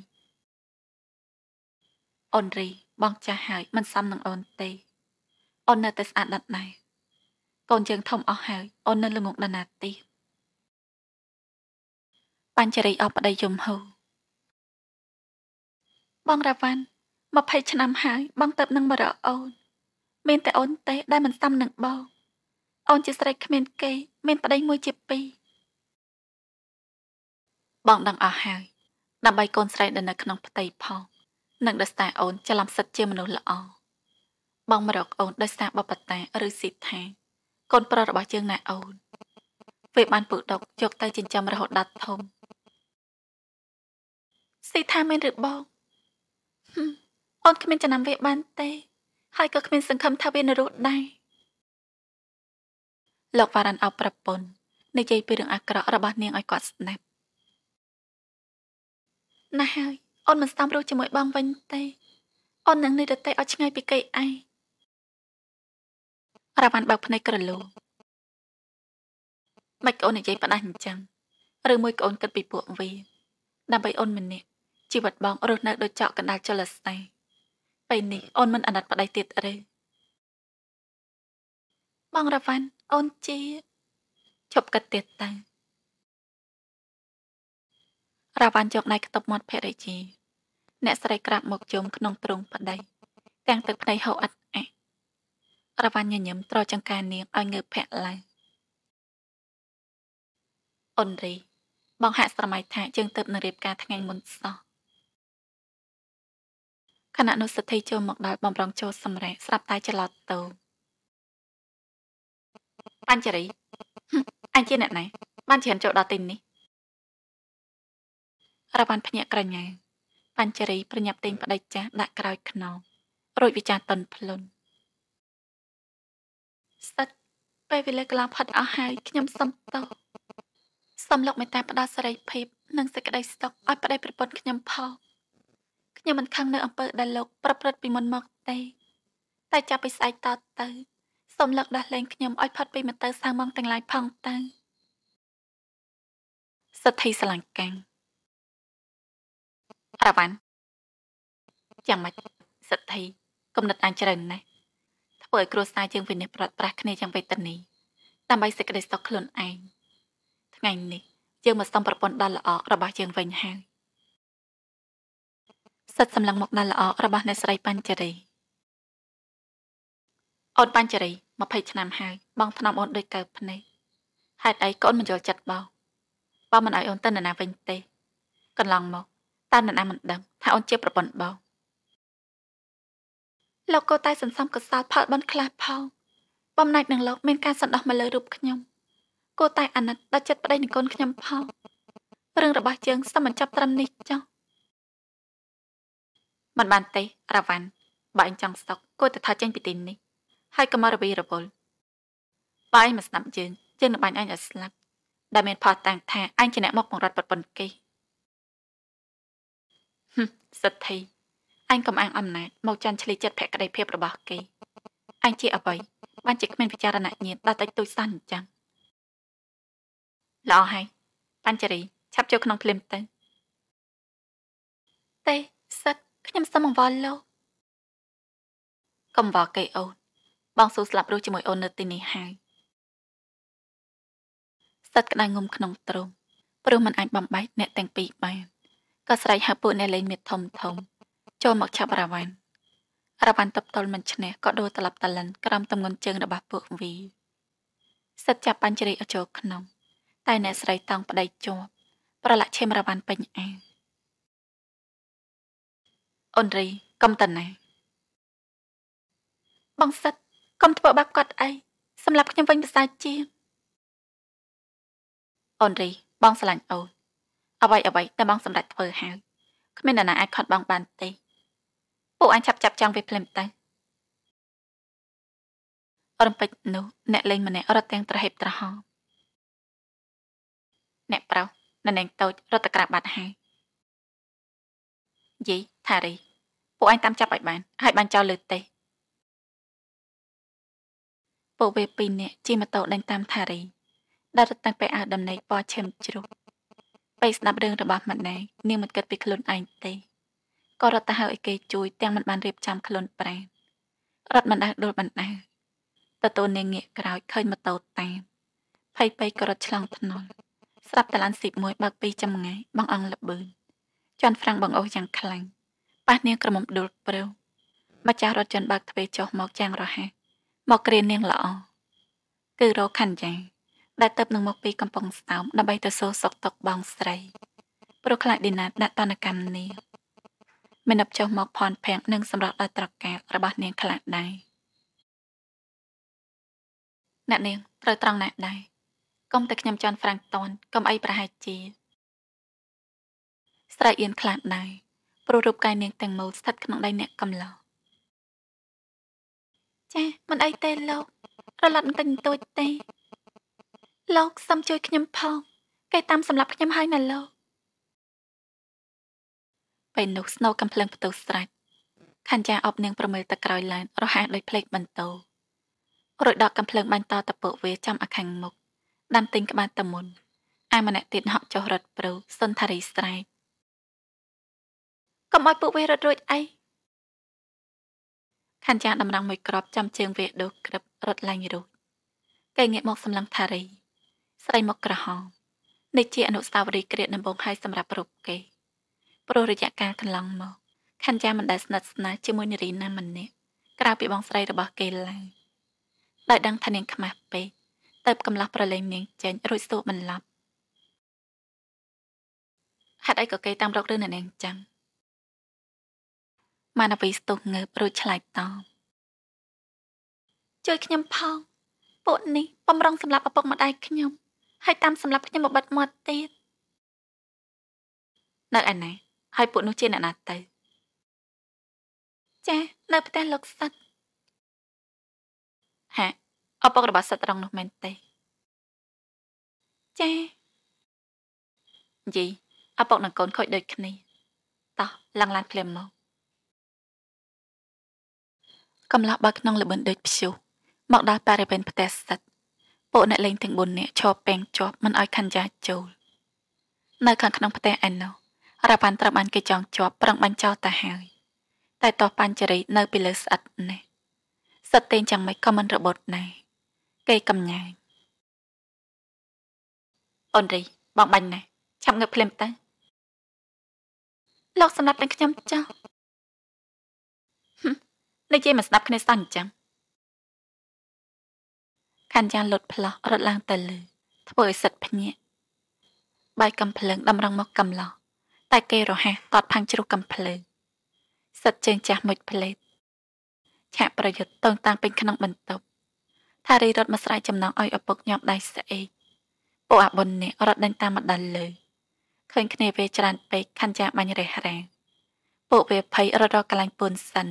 អូនរីបងចាស់ហើយមិនសមនឹងអូនទេអូននៅតែស្អាតដិតដែរកូនជើងធំអស់ហើយអូននៅល្ងងដណាទៀតបញ្ចរីអបប្តីយំហូបងរ៉ាវ៉ាន់20ឆ្នាំហើយបងទៅនឹងមរអូនមានតែអូនទេដែលមិនសមនឹងបងអូនជាស្រីគ្មានគេមានប្តីមួយជាពីរបងដឹងអស់ហើយដើម្បីកូនស្រីដែលនៅក្នុងផ្ទៃផង នឹងដស្តាអូនច្រឡំសិតជាមនុស្សល្អ បងមករកអូនដោយសារបបតាឬស៊ីថាកូនប្រុសរបស់យើងណែអូនពេលបានពុះដុកយកទៅចិញ្ចឹមរហូតដល់ធំស៊ីថាមែនឬបងអូនគ្មានចំណាំវាបានទេ ហើយក៏គ្មានសង្ឃឹមថាវានៅរស់ដែរលោកវ៉ារ៉ាន់អោបប្រពន្ធនិយាយពីរឿងអាក្រក់របស់នាងឲ្យគាត់ស្ដាប់ណាស់ហើយអូនមិនស្ដាំរស់ជាមួយបងវិញទេអូននឹងនៅរទេឲ្យឆ្ងាយពីគេឯងរ៉ាវ៉ាន់បើកភ្នែកក្រលោមិនអូននិយាយផ្ដាស់អញ្ចឹងឬមួយកូនគិតពីពួកវាដើម្បីអូនម្នាក់ជីវិតបងរស់នៅដោយចောက်កណ្ដាលចលស្ទេពេលនេះអូនមិនអាណិតប្តីទៀតឬបងរវ៉ាន់អូនជាឈប់កាត់ទៀតតារវ៉ាន់យកដៃខ្ទប់មាត់ភរិយាអ្នកស្រីក្រាបមកជុំក្នុងទ្រង់ប្តីទាំងទឹកភ្នែកហូរអិតអាក់រវ៉ាន់ញញឹមត្រចង្ការនាងឲ្យងើបភាក់ឡើងអូនរីបងហាក់ស្រមៃថា ជើងទៅនឹងរៀបការថ្ងៃមុនសោះគណៈនុស្សិទ្ធិចូលមកដល់បំរុងចូលសម្រេចស្រាប់តែច្រឡត់ទៅបញ្ចរីអញជាអ្នកណាបានច្រានចូលដល់ទីនេះរបានភ្ញាក់ក្រញ៉ៅបញ្ចរីប្រញាប់ទិញប្តីចាស់ដាក់ក្រោយខ្នងរួចវិចារតន់ភ្លុន ស្ដេចពេលវេលាកន្លងផុតអស់ហើយខ្ញុំសុំទោសសុំលោកមេត្តាផ្ដល់សេរីភាពនិងសេចក្តីសុខឲ្យប្តីប្រពន្ធខ្ញុំផងខ្ញុំមិនខឹងនៅអំពើដែលលោកប្រព្រឹត្តពីមុនមកទេ តែចាប់ពីស្អែកតទៅសូមលើកដោះលែងខ្ញុំឲ្យផុតពីមតើសាងបងទាំងឡាយផងទៅសិទ្ធិស្លាំងកាំងរ៉ាវ៉ាន់យ៉ាងម៉េចសិទ្ធិគំនិតអញច្រើនណាស់ធ្វើឲ្យគ្រួសារយើងវិនិច្ឆ័យប្រត់ប្រាស់គ្នាយ៉ាងវេទនាដើម្បីសេចក្តីសុខខ្លួនឯងថ្ងៃនេះយើងមកសុំប្រពន្ធដ៏ល្អរបស់យើងវិញហើយសិទ្ធសម្លឹងមកដល់ល្អរបស់អ្នកស្រីបញ្ចរីអូនបញ្ចរី20ឆ្នាំហើយបងថ្នមអូនដូចកើភ្នែកហេតុអីកូនមិនយល់ចិត្តបងបងមិនឲ្យអូនទៅនរណាវិញទេ កន្លងមកតើនរណាមិនដឹង ថាអូនជាប្រពន្ធបងលោកក៏តែសន្សំកសលផលបនខ្លះផងបំណាច់នឹងលោកមានការសន្តោសមកលើរូបខ្ញុំគួរតែអាណិតដល់ចិត្តប្តីនឹងកូនខ្ញុំផងរឿងរបស់យើងសូមបញ្ចប់ត្រឹមនេះចុះមិនបានទេរ៉ាវ៉ាន់បើអញចង់សុខគួរតែថយចេញពីទីនេះហើយកុំរវីរវល់បាយមកស្ដាប់យើងយើងនឹងបាញ់អញឲ្យស្លាប់ដែលមានផោះតាំងថាអញជាអ្នកមកបង្រត់បប៉ុនគេហឹមសិទ្ធិអញកំអាងអំណាចមកចាន់ឆ្លីចិត្តភក្តីភាពរបស់គេអញជាអ្វីបានជាគ្មានពិចារណញាណដល់តែទូចសានអញ្ចឹងល្អហើយបញ្ចរីឆាប់ចូលក្នុងភ្លាមទៅទេសិតខ្ញុំសុំអង្វរលោកកំវល់គេអូនបងស៊ូស្លាប់រស់ជាមួយអូននៅទីនេះហើយសិតក្តៅងុំក្នុងទ្រុងព្រោះมันអាចបំបែកអ្នកទាំងពីរបានក៏ស្រែកហៅពួកអ្នកលេងមៀតធំធំ ចូលមកឆាប់រវ៉ាន់រវ៉ាន់តបតល់មិនឈ្នះក៏ដូរត្រឡប់តលិនក្រោមទម្ងន់ជើងរបស់ពួកវីសិតចាប់បញ្ជ្រាយឲ្យចូលក្នុង តែអ្នកស្រីតង់ប្តីជាប់ប្រឡាក់ឈាមរវ៉ាន់ពេញអាងអូនរីកំតណាបងសិតកុំធ្វើបាបគាត់អីសម្រាប់ខ្ញុំវិញប្រសើរជាងអូនរីបងស្រឡាញ់អូនអ្វីអ្វីតែបងសម្រេចធ្វើហើយគ្មាននរណាអាចខាត់បងបានទេ ពួកអញចាប់ចាប់ចង់វាភ្លាមទៅរំពេចនោះអ្នកលេងម្នាក់រត់ទាំងត្រហេបត្រហោអ្នកប្រុសនៅនឹងតូចរត់ទៅក្រាបបាត់ហើយយីថារីពួកអញតាមចាប់ឲ្យបាន ហើយបានចោលលើទេពួកវាពីរនាក់ជិះម៉ូតូដេញតាមថារីដែលរត់តាំងពីអាដំណេកពណ៌ឈឹមជ្រុះពេលស្ដាប់រឿងរបស់ម៉ាណែនាងមិនគិតពីខ្លួនឯងទេក៏រត់ទៅហៅឲ្យគេជួយទាំងមិនបានរៀបចំខ្លួនប្រាណរត់មិនដាស់ដុលបណ្ដាទទួលនាងងាកក្រោយឃើញម៉ូតូតាមភ័យពេកក៏រត់ឆ្លងថ្នល់ស្រាប់តឡានស៊ីបមួយបើកពីចម្ងាយបងអង្គលបឿនជន់ហ្វ្រាំងបងអូសយ៉ាងខ្លាំងប៉ះនាងក្រមុំដុលព្រៅម្ចាស់រថយន្តបើកទ្វារចុះមកយ៉ាងរហ័សមកគ្រានាងល្អ គឺរកខណ្ឌយ៉ាងដែលទៅនឹងមកពីកំពង់ស្តោមដើម្បីទៅសូសុកតុកបងស្រី ព្រោះខ្លាចឌីណាដាក់តនកម្មនាងមិនប់ចុះមកផនផាំងនិងសម្រាប់ដល់ត្រកាករបស់នាងខ្លាចដែរអ្នកនាងត្រូវត្រង់ណាស់ដែរកុំតែខ្ញុំចន់ហ្វ្រាំងតនកុំអីប្រហែលជាស្រីអៀនខ្លាចដែរព្រោះរូបកាយនាងទាំងមូលស្ថិតក្នុងដៃអ្នកកំឡោះចាមិនអីទេលោករលត់មិនតែទួចទេ លោកសុំជួយខ្ញុំផងគេតាម សម្រាប់ខ្ញុំហើយណាលោកពេលនោះស្នូកំភ្លើងផ្ទុះស្រាច់ខណ្ឌចាអប់នាងប្រមើលទឹកក្រោយឡើងរហ័សដោយផ្លេកបន្តោរួចដកកំភ្លើងបាញ់តតពុកវាចំអាខាំងមុខដាំទិញក្បាលតមុនអា ម្នាក់ទៀតហក់ចុះរត់ប្រូសុនធារីស្រែកកុំឲ្យពួកវារត់រួចអីខណ្ឌចាស់តម្រង់មួយក្របចំជើងវាដូសក្រឹបរត់ឡើងរួចគេងាកមកសម្លឹងថារី ស្រីមកក្រហមនេះជាអនុស្សាវរីយ៍គ្រាដំបូងហើយសម្រាប់រូបគេព្រោះរយៈកាលកន្លងមកខណ្ឌចាស់មិនដែលស្និទ្ធស្នាលជាមួយនារីណាម្នាក់ក្រៅពីបងស្រីរបស់គេឡើយដោយដឹងថានាងខ្មាស់ពេកតើបកំឡោះប្រឡែងនាងចេញរួចសួរបន្លប់ហេតុអីក៏គេតាមរករឿងនាងចឹងម៉ាណាវីស្ទុះងើបរួចឆ្លើយតបជួយខ្ញុំផងពួកនេះ បំរុងសម្រាប់ឪពុកម្ដាយខ្ញុំហើយតាមសម្រាប់ខ្ញុំមកបាត់មាត់ទៀតនៅឯណាហើយពួកនោះជាអ្នកណាទៅចានៅផ្ទះលោកសិតហាឪពុករបស់សិតរងនោះមែនទេចាយីឪពុកនិងកូនខូចដូចគ្នាតោះឡើងឡានភ្លាមមកកំឡោះបើក្នុងល្បិនដូចព្យុះមកដល់បរិវេណផ្ទះសិតពួកអ្នកលេងទាំង4នាក់ឈរពេងជាប់មិនឲ្យខណ្ឌយ៉ាចូល នៅខាងក្នុងផ្ទះឯណោះរ៉ាវ៉ាន់ត្រូវបាន គេចងជាប់ប្រឹងបាញ់ចោលតាហើយ តែតោះប៉ាន់ចរិយនៅពីលើស្អិតនេះសិតទេយ៉ាងម៉េចក៏មិនរបត់ដែរគេកំញាញអូនរីបងបាញ់ណាឆាប់ងើបភ្លាមទៅលោកសំឡាប់នឹងខ្ញុំចោះដូចជាមិនស្ដាប់គ្នាសោះអញ្ចឹងខណ្ឌយ៉ាងលុតផ្លោះរត់ឡើងទៅលើធ្វើឲ្យសិតភញាក់បាយកំភ្លើងតម្រង់មកកំឡោះតែគេរហ័សតតផាំងជ្រុះកំភ្លើងសិតជើងចាស់មុជផ្លេត ឆាកប្រយុទ្ធតឹងតាំងពេញក្នុងបន្ទប់ថារីរត់មកស្រ័យចំណងឲ្យឪពុកញាប់ដៃស្អេកពួកអាបុននេះរត់ដេញតាមម្ដិលលើឃើញគ្នាវាច្រើនពេកខណ្ឌចាស់បាញ់រេះរាំងពួកវាភ័យរត់រកកន្លែងពូនសិន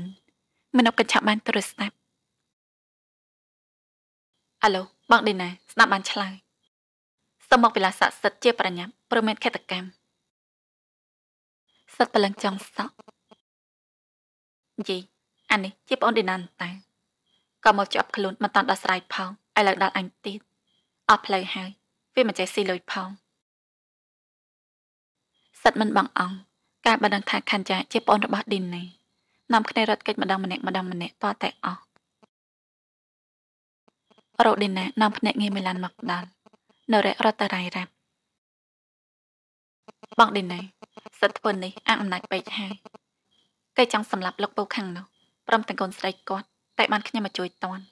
មនុស្សកញ្ឆក់បានទូរស័ព្ទអាឡូបងដេណាស្ដាប់បានឆ្លើយសូមមកវិឡាស័ក្តិសិទ្ធជា ប្រញាប់ប្រមេតខិតកម្មសិទ្ធប្រលឹងចង់សក់យីអានេះជាប្អូនដេណាតាក៏មកជាប់ខ្លួនមិនតាន់ដោះស្រាយផងឥឡូវដល់អញទៀតអស់ផ្លូវហើយ វាមិនចេះស៊ីលុយផងសិតមិនបងអង្គការបណ្ដឹងថាខណ្ឌចា ជាប្អូនរបស់ឌីននេះនាំគ្នារត់គេចម្ដងម្នាក់ម្ដងម្នាក់តតែអស់រ៉ូឌីណានាំភ្នាក់ងារមីឡាន មកដល់នៅរ៉េរត់តារ៉ៃរ៉ាប់បងឌីណាសិតធ្វើនេះអាអំណាចពេកហើយគេចង់សម្លាប់លោកពូខាងនោះព្រមទាំងកូនស្រីគាត់តែបានខ្ញុំមកជួយតន់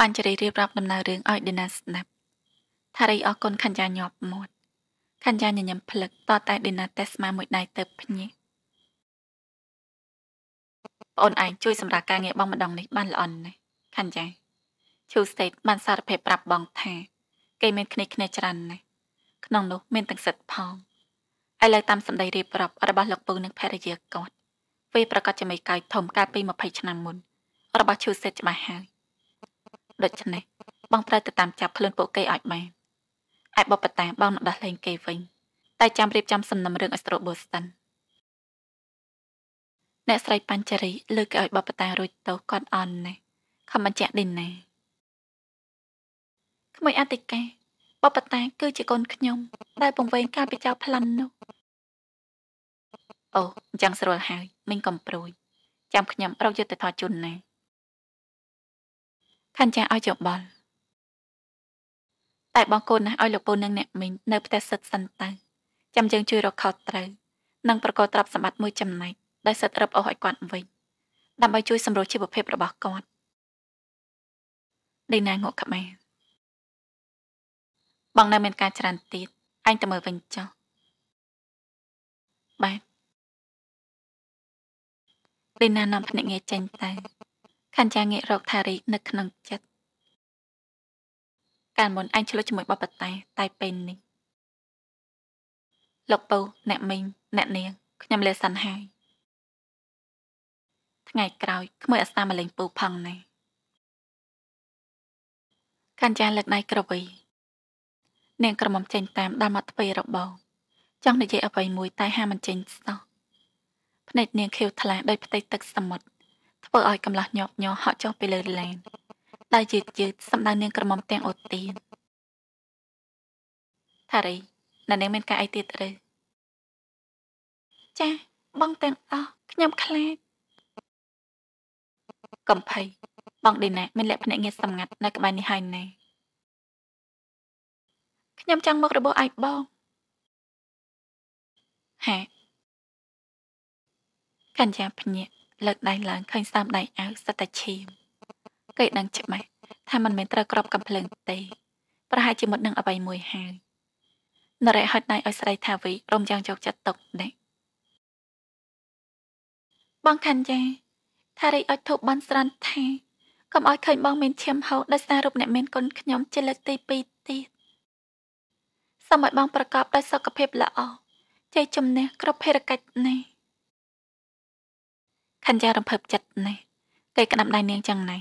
បញ្ជរីរៀបរាប់ដំណើររឿងឲ្យឌីណាស្ដាប់ថារីអរគុណខញ្ញាញាប់មាត់ខញ្ញាញញឹមភ្លឹកតតែឌីណាតែស្មើមួយដៃទៅភ្ញាក់អូនឯងជួយសម្រាប់ការងារបងម្ដងនេះបានល្អណាស់ខាន់ចាឈូស្តេតបានសារភាពប្រាប់បងថា គេមានគ្នាគ្នាច្រើនណាស់ក្នុងនោះមានទាំងសិទ្ធផងឥឡូវតាមសម្ដីរៀបរាប់របស់លោកពូនិងភរិយាគាត់វាប្រកាសជាមេកាយធំកាលពី20ឆ្នាំមុនរបស់ឈូសេតច្បាស់ហើយដូច្នេះបងត្រូវទៅតាមចាប់ខ្លួនពួកគេឲ្យបានឯបបតាបងនឹងដោះលែងគេវិញតែចាំរៀបចំសំណុំរឿងឲ្យស្រួលបូស្តិនអ្នកស្រីប៉ាន់ចរីលើកឲ្យបបតារួចទៅគាត់អន់ណាស់ខំបញ្ជាក់ដេញណាក្មួយអតិកាបបតាគឺជាកូនខ្ញុំដែលពង្វែងការពិចោប្លន់នោះអូអញ្ចឹងស្រួលហើយ មិញកំប្រួយចាំខ្ញុំរកយុទ្ធធរជុនណាខណ្ឌចាស់ឲ្យចបល់តែបងកូនណាស់ឲ្យលោកពូនឹងអ្នកមិញនៅផ្ទះសិតសិនទៅចាំយើងជួយរកខុសត្រូវនិងប្រកបទ្រព្យសម្បត្តិមួយចំណែកដោយសិតរឹបអូសឲ្យគាត់វិញដើម្បីជួយសម្រួលជីវភាពរបស់គាត់ដេណាងក់ក្បែរបងនៅមានការច្រើនទៀតអញទៅមើលវិញចុះបាទដេណានាំភ្នាក់ងារចេញទៅខណ្ឌចាងាករកថារីនៅក្នុងចិត្តកាលមុនអញឆ្លោះជាមួយបបតែតែពេលនេះលោកពៅអ្នកមីងអ្នកនាងខ្ញុំលាសិនហើយថ្ងៃក្រោយក្មួយអាសាមកលេងពូផង់នេះកញ្ញាលើកដៃក្រវីនាងក្រមុំចេញតាមដល់មាត់ទ្វាររបោចង់និយាយអ្វីមួយ តែហាមិនចេញសោះភ្នែកនាងខៀវថ្លាដោយផ្ទៃទឹកសមុទ្រ ធ្វើឲ្យកំឡាស់ញាប់ញ័រហក់ចុះពីលើលែងដែលយឺតយឺតសម្ដៅនាង ក្រមុំទាំងអូទីនថារីណានាងមានការអីទៀតឬចាបងទាំងអស់ខ្ញុំខ្លាចកំភៃបងដេណាមាន លក្ខណៈងារសម្ងាត់នៅក្បែរនេះហើយណែខ្ញុំចង់មករបស់ឯងបងហេកញ្ញាភ្ញាក់លើកដៃឡើងឃើញសាមដៃអាវសិតតែឈាមគេដឹងច្បាស់ថាมันមិនត្រូវក្របកំភ្លើងទេ ប្រហែលជាមុតនឹងអ្វីមួយហើយ នរ៉េហត់ដៃឲ្យស្រីថាវីរំយ៉ាងយកចិត្តទុកដែរបងខញ្ញាថារីអុជធូបបានស្រន់ថាកុំឲ្យឃើញបង មានឈាមហូរដោយសាររូបអ្នកមានគុណខ្ញុំជាលើកទី2ទៀតសូមឲ្យបង ប្រកបដោយសុខភាពល្អជ័យជំនះគ្រប់ភារកិច្ចនេះខញ្ញារំភើបចិត្តណាស់គេក្តាប់ដៃនាងចឹងណែ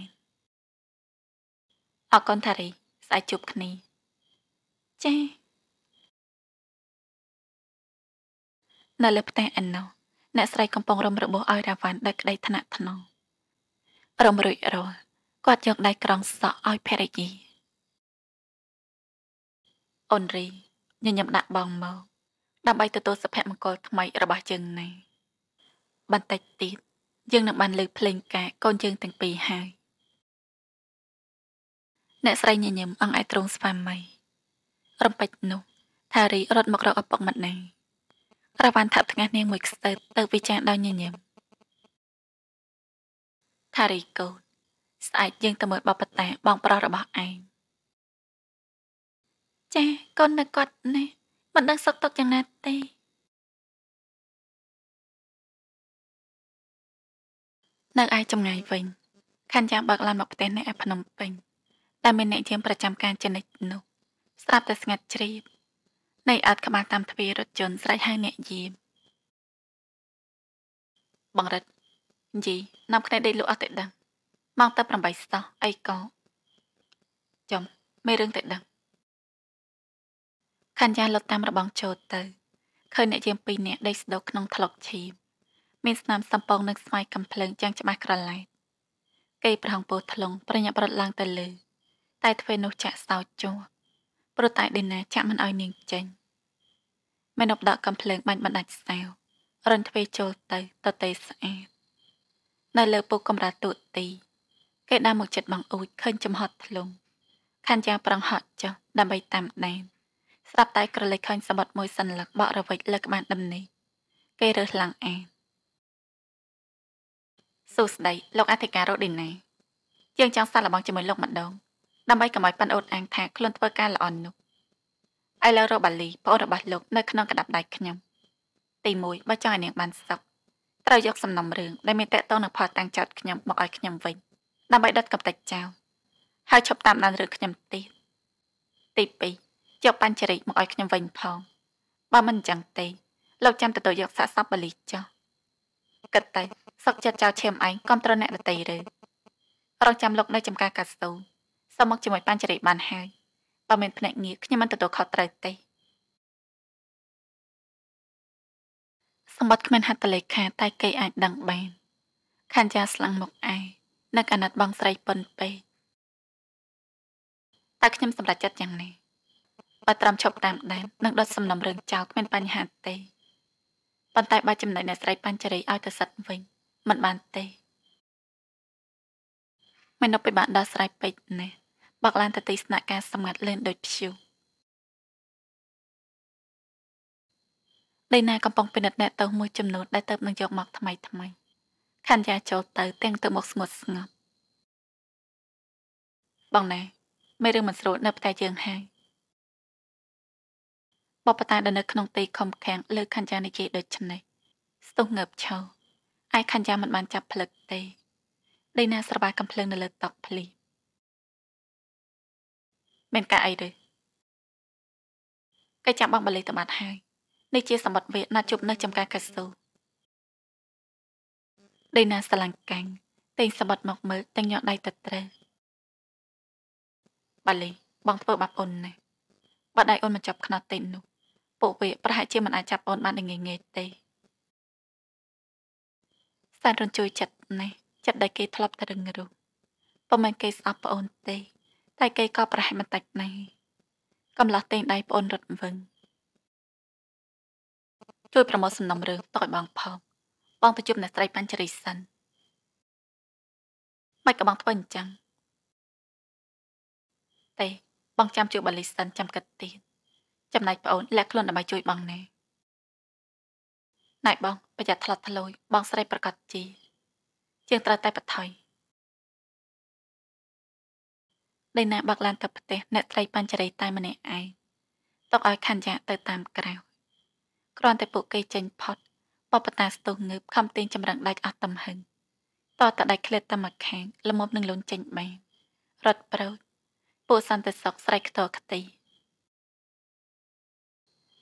អរគុណថារីស្អែកជួបគ្នាចា៎នៅលើផ្ទះអែនណោះអ្នកស្រីកំពុងរំរបួសឲ្យរ៉ាវ៉ាន់ដោយក្តីថ្នាក់ថ្នងរំរួចរាល់គាត់យកដៃក្រងសក់ឲ្យភរិយាអូនរីញញឹមដាក់បងមកដើម្បីទទួលសុភមង្គលថ្មីរបស់យើងនេះបន្តិចទៀតយើងនឹងបានលើកភ្លេងការកូនយើងទាំងពីរហើយអ្នកស្រីញញឹមអង្អែត្រង់ស្វាមី រំពេចនោះថារីរត់មករកឪពុកម្នាក់ត្រូវបានថាប់ថ្ងាសនាងមួយខ្សឹបទៅវិចារដោយញញឹមថារីកូនស្អែកយើងទៅមើលបបតាបង ប្រុសរបស់ឯងចាកូននៅគាត់ណាមិនដឹងសុខទុក្ខយ៉ាងណាទេនៅឯចម្ងាយវិញខណ្ឌយ៉ាងបើកឡានមកផ្ទះអ្នកឯភ្នំពេញតែមានអ្នកជាងប្រចាំការចនិចនោះស្រាប់តែស្ងាត់ជ្រាបនៃអត្តក្បាលតាមទ្វាររថយន្តស្រែកហៅអ្នកយាមបង្រិតយីនាំគ្នាដេកលក់អត់តែដឹងម៉ោងតែ8សោះអីក៏ចំមេរឿងតែដឹងកញ្ញាលត់តាមរបងចូលទៅឃើញអ្នកយាមពីរនាក់ដេកស្ដុកក្នុងថ្លុកឈីមមានស្នាមសំពងនិងស្វាយកំភ្លើងយ៉ាងច្បាស់ក្រឡែតគេប្រហងពោះថ្លុងប្រញាប់រត់ឡើងទៅលើ តែទ្វេនោះចាក់សោចជោះព្រោះតែដេណាចាក់មិនឲ្យនាងចេញមែនប់ដកកំភ្លើងបាញ់បណ្ដាច់ស្អាវរិនទ្វេចូលទៅតតេស្អាតនៅលើពុកកំរាទូទីគេដើរមកចិត្តបងអ៊ូចឃើញចំហត់ធ្លុង ខាន់យ៉ាងប្រងហត់ចុះដើម្បីតាមដានស្រាប់តែក្រឡេកឃើញសម្បត្តិមួយសន្លឹកបក់រវិចលើក្បាលដំណេកគេរើសឡើងអានសួស្តីលោកអធិការរ៉ូឌីណាយើងចង់សាកល្បងជាមួយលោកម្ដងដើម្បីកុំឲ្យប៉ិនអូនអាងថាខ្លួនធ្វើការល្អន់នោះឥឡូវរបាលីប្អូនរបស់លោក នៅក្នុងកដាប់ដៃខ្ញុំទី1បើចង់ឲ្យនាងបានសុខត្រូវយកសំណុំរឿងដែលមានតកតងនឹងផលតាំងចោតខ្ញុំមកឲ្យខ្ញុំវិញដើម្បីដុតកំទេចចោលហើយឈប់តាមដានរឿងខ្ញុំទៀតទី2យកបញ្ចរិកមកឲ្យខ្ញុំវិញផងបើមិនអញ្ចឹងទេលោកចាំទទួលយកសាកសពបលីចោះគិតតែសុកចិត្តចោលឈាមឯងគ្រប់ត្រអ្នកដតីឬរងចាំលោកនៅចំការកាស៊ូសូមមកជាមួយបានចរិយបានហើយបើមានភ្នាក់ងារខ្ញុំមិនទទួលខុសត្រូវទេសម្បត្តិគ្មានហត្ថលេខាតែគេអាចដឹងបានខណ្ឌជាស្លឹងមុខឯងនឹកអាណិតបងស្រីប៉ុនពេកតែខ្ញុំសម្រេចចិត្តយ៉ាងនេះបើត្រាំឈប់តាមដែននឹងដុតសំណុំរឿងចោលគ្មានបញ្ហាទេប៉ុន្តែបើចំណែកអ្នកស្រីបញ្ចរីឲ្យទៅសិតវិញមិនបានទេមិននៅពិបាកដោះស្រាយពេកណាស់បើកឡានទៅទីស្នាក់ការសម្ងាត់លឿនដូចព្យុះដីណាកំពុងពិនិត្យអ្នកទៅមួយចំនួនដែលទៅនឹងយកមកថ្មីថ្មីខណ្ឌយ៉ាចូលទៅទាំងទៅមកស្ងួតស្ងប់បងណែមេរឿងមិនស្រួលនៅផ្ទះយើងហើយបបតាដែលនៅក្នុងទីខំខាំងលើខណ្ឌយ៉ានិយាយដូចនេះស្ទុះងើបឈរឯខណ្ឌយ៉ាមិនបានចាប់ផ្លឹកទេដីណាស្របាកំភ្លើងនៅលើតុកភ្លីមានការអីទេគេចាំបងបលីទៅបាត់ហើយ នេះជា សម្បត្តិវេណាត់ជប់នៅចំការកាសូដេណាស្លាំងកាំងទិញសម្បត្តិមកមើលតែញ័រដៃទៅត្រូវបាលីបង ធ្វើបាបអូនណាបើដៃអូនមិនចាប់ខ្នោតទេនោះពួកវាប្រហែលជាមិនអាចចាប់អូនបានងាយងាយទេសានរនជួយចិត្តណាស់ចិត្តដែលគេធ្លាប់តែរឹងរូសប៉ុន្មានគេស្អប់ប្អូនទេតែគេក៏ប្រហែលមិនតិចណែកំឡោះទេដៃប្អូនរត់វិញជួយប្រមូលសំណុំរឿងតឲ្យបងផងបងទៅជួបអ្នកស្រីបញ្ចរីសិនមិនក៏បងធ្វើអញ្ចឹងតែបងចាំជួបបលីសិនចាំគិតទៀតចំណែកប្អូនលាក់ខ្លួនដើម្បីជួយបងណែណៃបងប្រយ័ត្នថ្លត់ថ្លួយបងស្រី ប្រកាសជីជាងត្រូវតែបថយដីណាបាក់ឡានទៅផ្ទះអ្នកថ្លៃបញ្ចរីតែម្នាក់ឯងទុកឲ្យខញ្ញាទៅតាមក្រៅគ្រាន់តែពួកគេចេញផុតបបតាស្ទុះងើបខំទាញចម្រឹងដាច់អស់ទំហឹងតតដាច់ឃ្លាតតែមកខាងលមប់នឹងលូនចេញបានរត់ប្រូចពួកសន្តិសុខស្រែកខ្ទរខ្ទី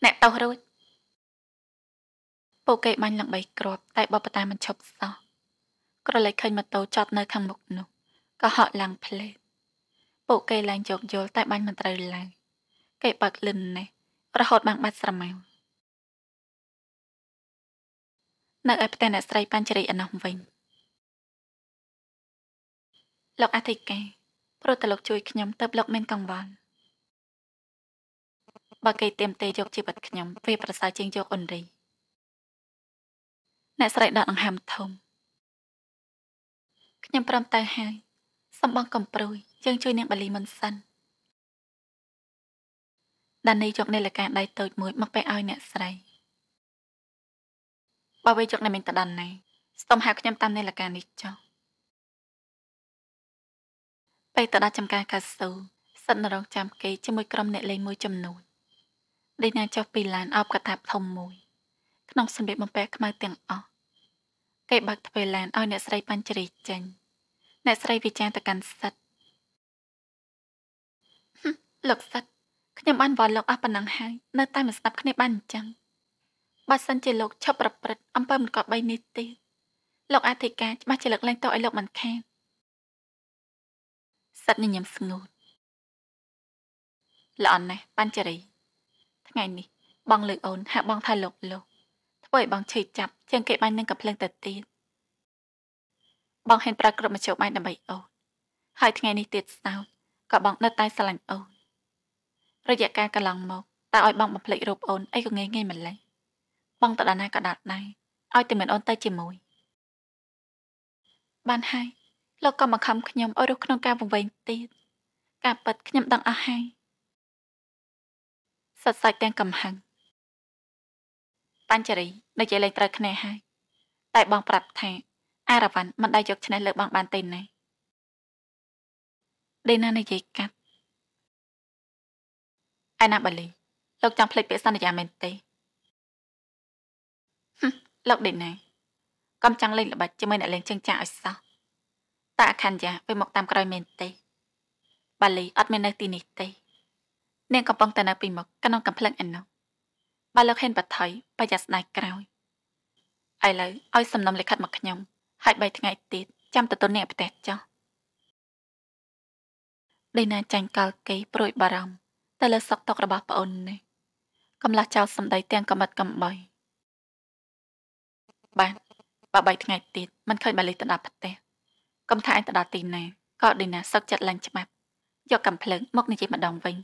អ្នកតោះរួចពួកគេបាញ់ឡើងបីគ្រាប់តែបបតាមិនឈប់សោះក្រឡេកឃើញម៉ូតូចតនៅខាងមុខនោះក៏ហក់ឡើងភ្លេតពួកគេឡើងជោគយល់តែបាញ់មិនត្រូវឡើយគេបើកលិននេះរហូត បានបាត់ស្រមោលនៅឯផ្ទះអ្នកស្រីប៉ាន់ជ្រីអណោះវិញលោកអធិការព្រោះតលោកជួយខ្ញុំទៅលោកមានកង្វល់បើគេទៀមទេយកជីវិតខ្ញុំ វាប្រសើរជាងយកអ៊ុនរីអ្នកស្រីដកដង្ហើមធំខ្ញុំព្រមទៅហើយសំបងកំប្រួយយើងជួយនាងបាលីមុនសិនដានីជុកនាឡិកាដៃតូចមួយមកពេលឲ្យអ្នកស្រីបើវាជុកនាមានតដានីស្ទុំហៅខ្ញុំតាមនាឡិកានេះចុះពេលទៅដល់ចំការកាស៊ូសិនរងចាំគេជាមួយក្រុមអ្នកលេងមួយចំនួនដេណាចុះពីឡានអបកថាធំមួយក្នុងសម្ភារបំពែខ្មៅទាំងអស់គេបើកទ្វារឡានឲ្យអ្នកស្រីប៉ាន់ជ្រីចេញអ្នកស្រីវិចារទៅកាន់សិទ្ធលោកសិតខ្ញុំបានវល់លោកអស់ប៉ុណ្ណឹងហើយនៅតែមិនស្ដាប់គ្នាបានអញ្ចឹងបើសិនជាលោកឈប់ប្រព្រឹត្តអំពើមិនគប្បីនេះទេលោកអធិការ ច្បាស់ជាលើកលែងទោសឲ្យលោកមិនខានសិតញញឹមស្ងួតល្អណាស់បានចរី ថ្ងៃនេះ បងលើកអូនហាក់បងថាលោកលោកធ្វើឲ្យបងឈឺចាប់ជាងគេបាញ់នឹងកំភ្លើងទៅទៀតបងហ៊ានប្រើគ្រប់មធ្យោបាយដើម្បីអូនហើយថ្ងៃនេះទៀតសោតក៏បងនៅតែស្រឡាញ់អូនរយៈកាលកន្លងមកតើឲ្យបងបំភ្លេចរូបអូនអីក៏ងាយងាយមិនលេះបងទៅដល់ណាក៏ដាល់ដែរឲ្យតែមិនអូនទៅជាមួយបានហើយលោកក៏មកខំខ្ញុំឲ្យរស់ក្នុងការវង្វេងទៀតការប៉ັດខ្ញុំដឹងអស់ហើយសត់សាច់ទាំងកំហឹងបញ្ចរីនៅជាលេងត្រូវគ្នាហើយ តែបងប្រាប់ថាអារ៉ាវ៉ាន់មិនដែលយកឈ្នះលើបងបានទេណាដេណានិយាយកាត់ឯណាបាលី លោកចង់ភ្លេចពាក្យសន្យាមែនទេលោកដេកណាកំចាំងលេងល្បិចជាមួយអ្នកលេងជើងចាឲ្យសោះតាអខញ្ញាពេលមកតាមក្រោយមែនទេបាលីអត់មាននៅ ទីនេះទេនាងកំពុងតែនៅពីមុខក្នុងកំភ្លឹងឯណោះបើលោកហ៊ានបថុយបញ្ញាស្ដាយក្រោយឥឡូវឲ្យសំណុំលិខិតមកខ្ញុំហើយ3ថ្ងៃទៀតចាំទទួលអ្នកផ្ទះចោះដេណាចាញ់កលកេព្រួយបារម្ភទៅលើសក់តុករបស់ប្អូននេះកំឡោះចោលសម្ដីទាំងកំបិតកំបីបាទបើបីថ្ងៃទៀតមិនឃើញបាលីទៅដល់ផ្ទះកំថាឯងទៅដល់ទីណាក៏ដូចណាសឹកចិត្តឡើង ច្បាប់យកកំភ្លើងមកនិយាយម្ដងវិញ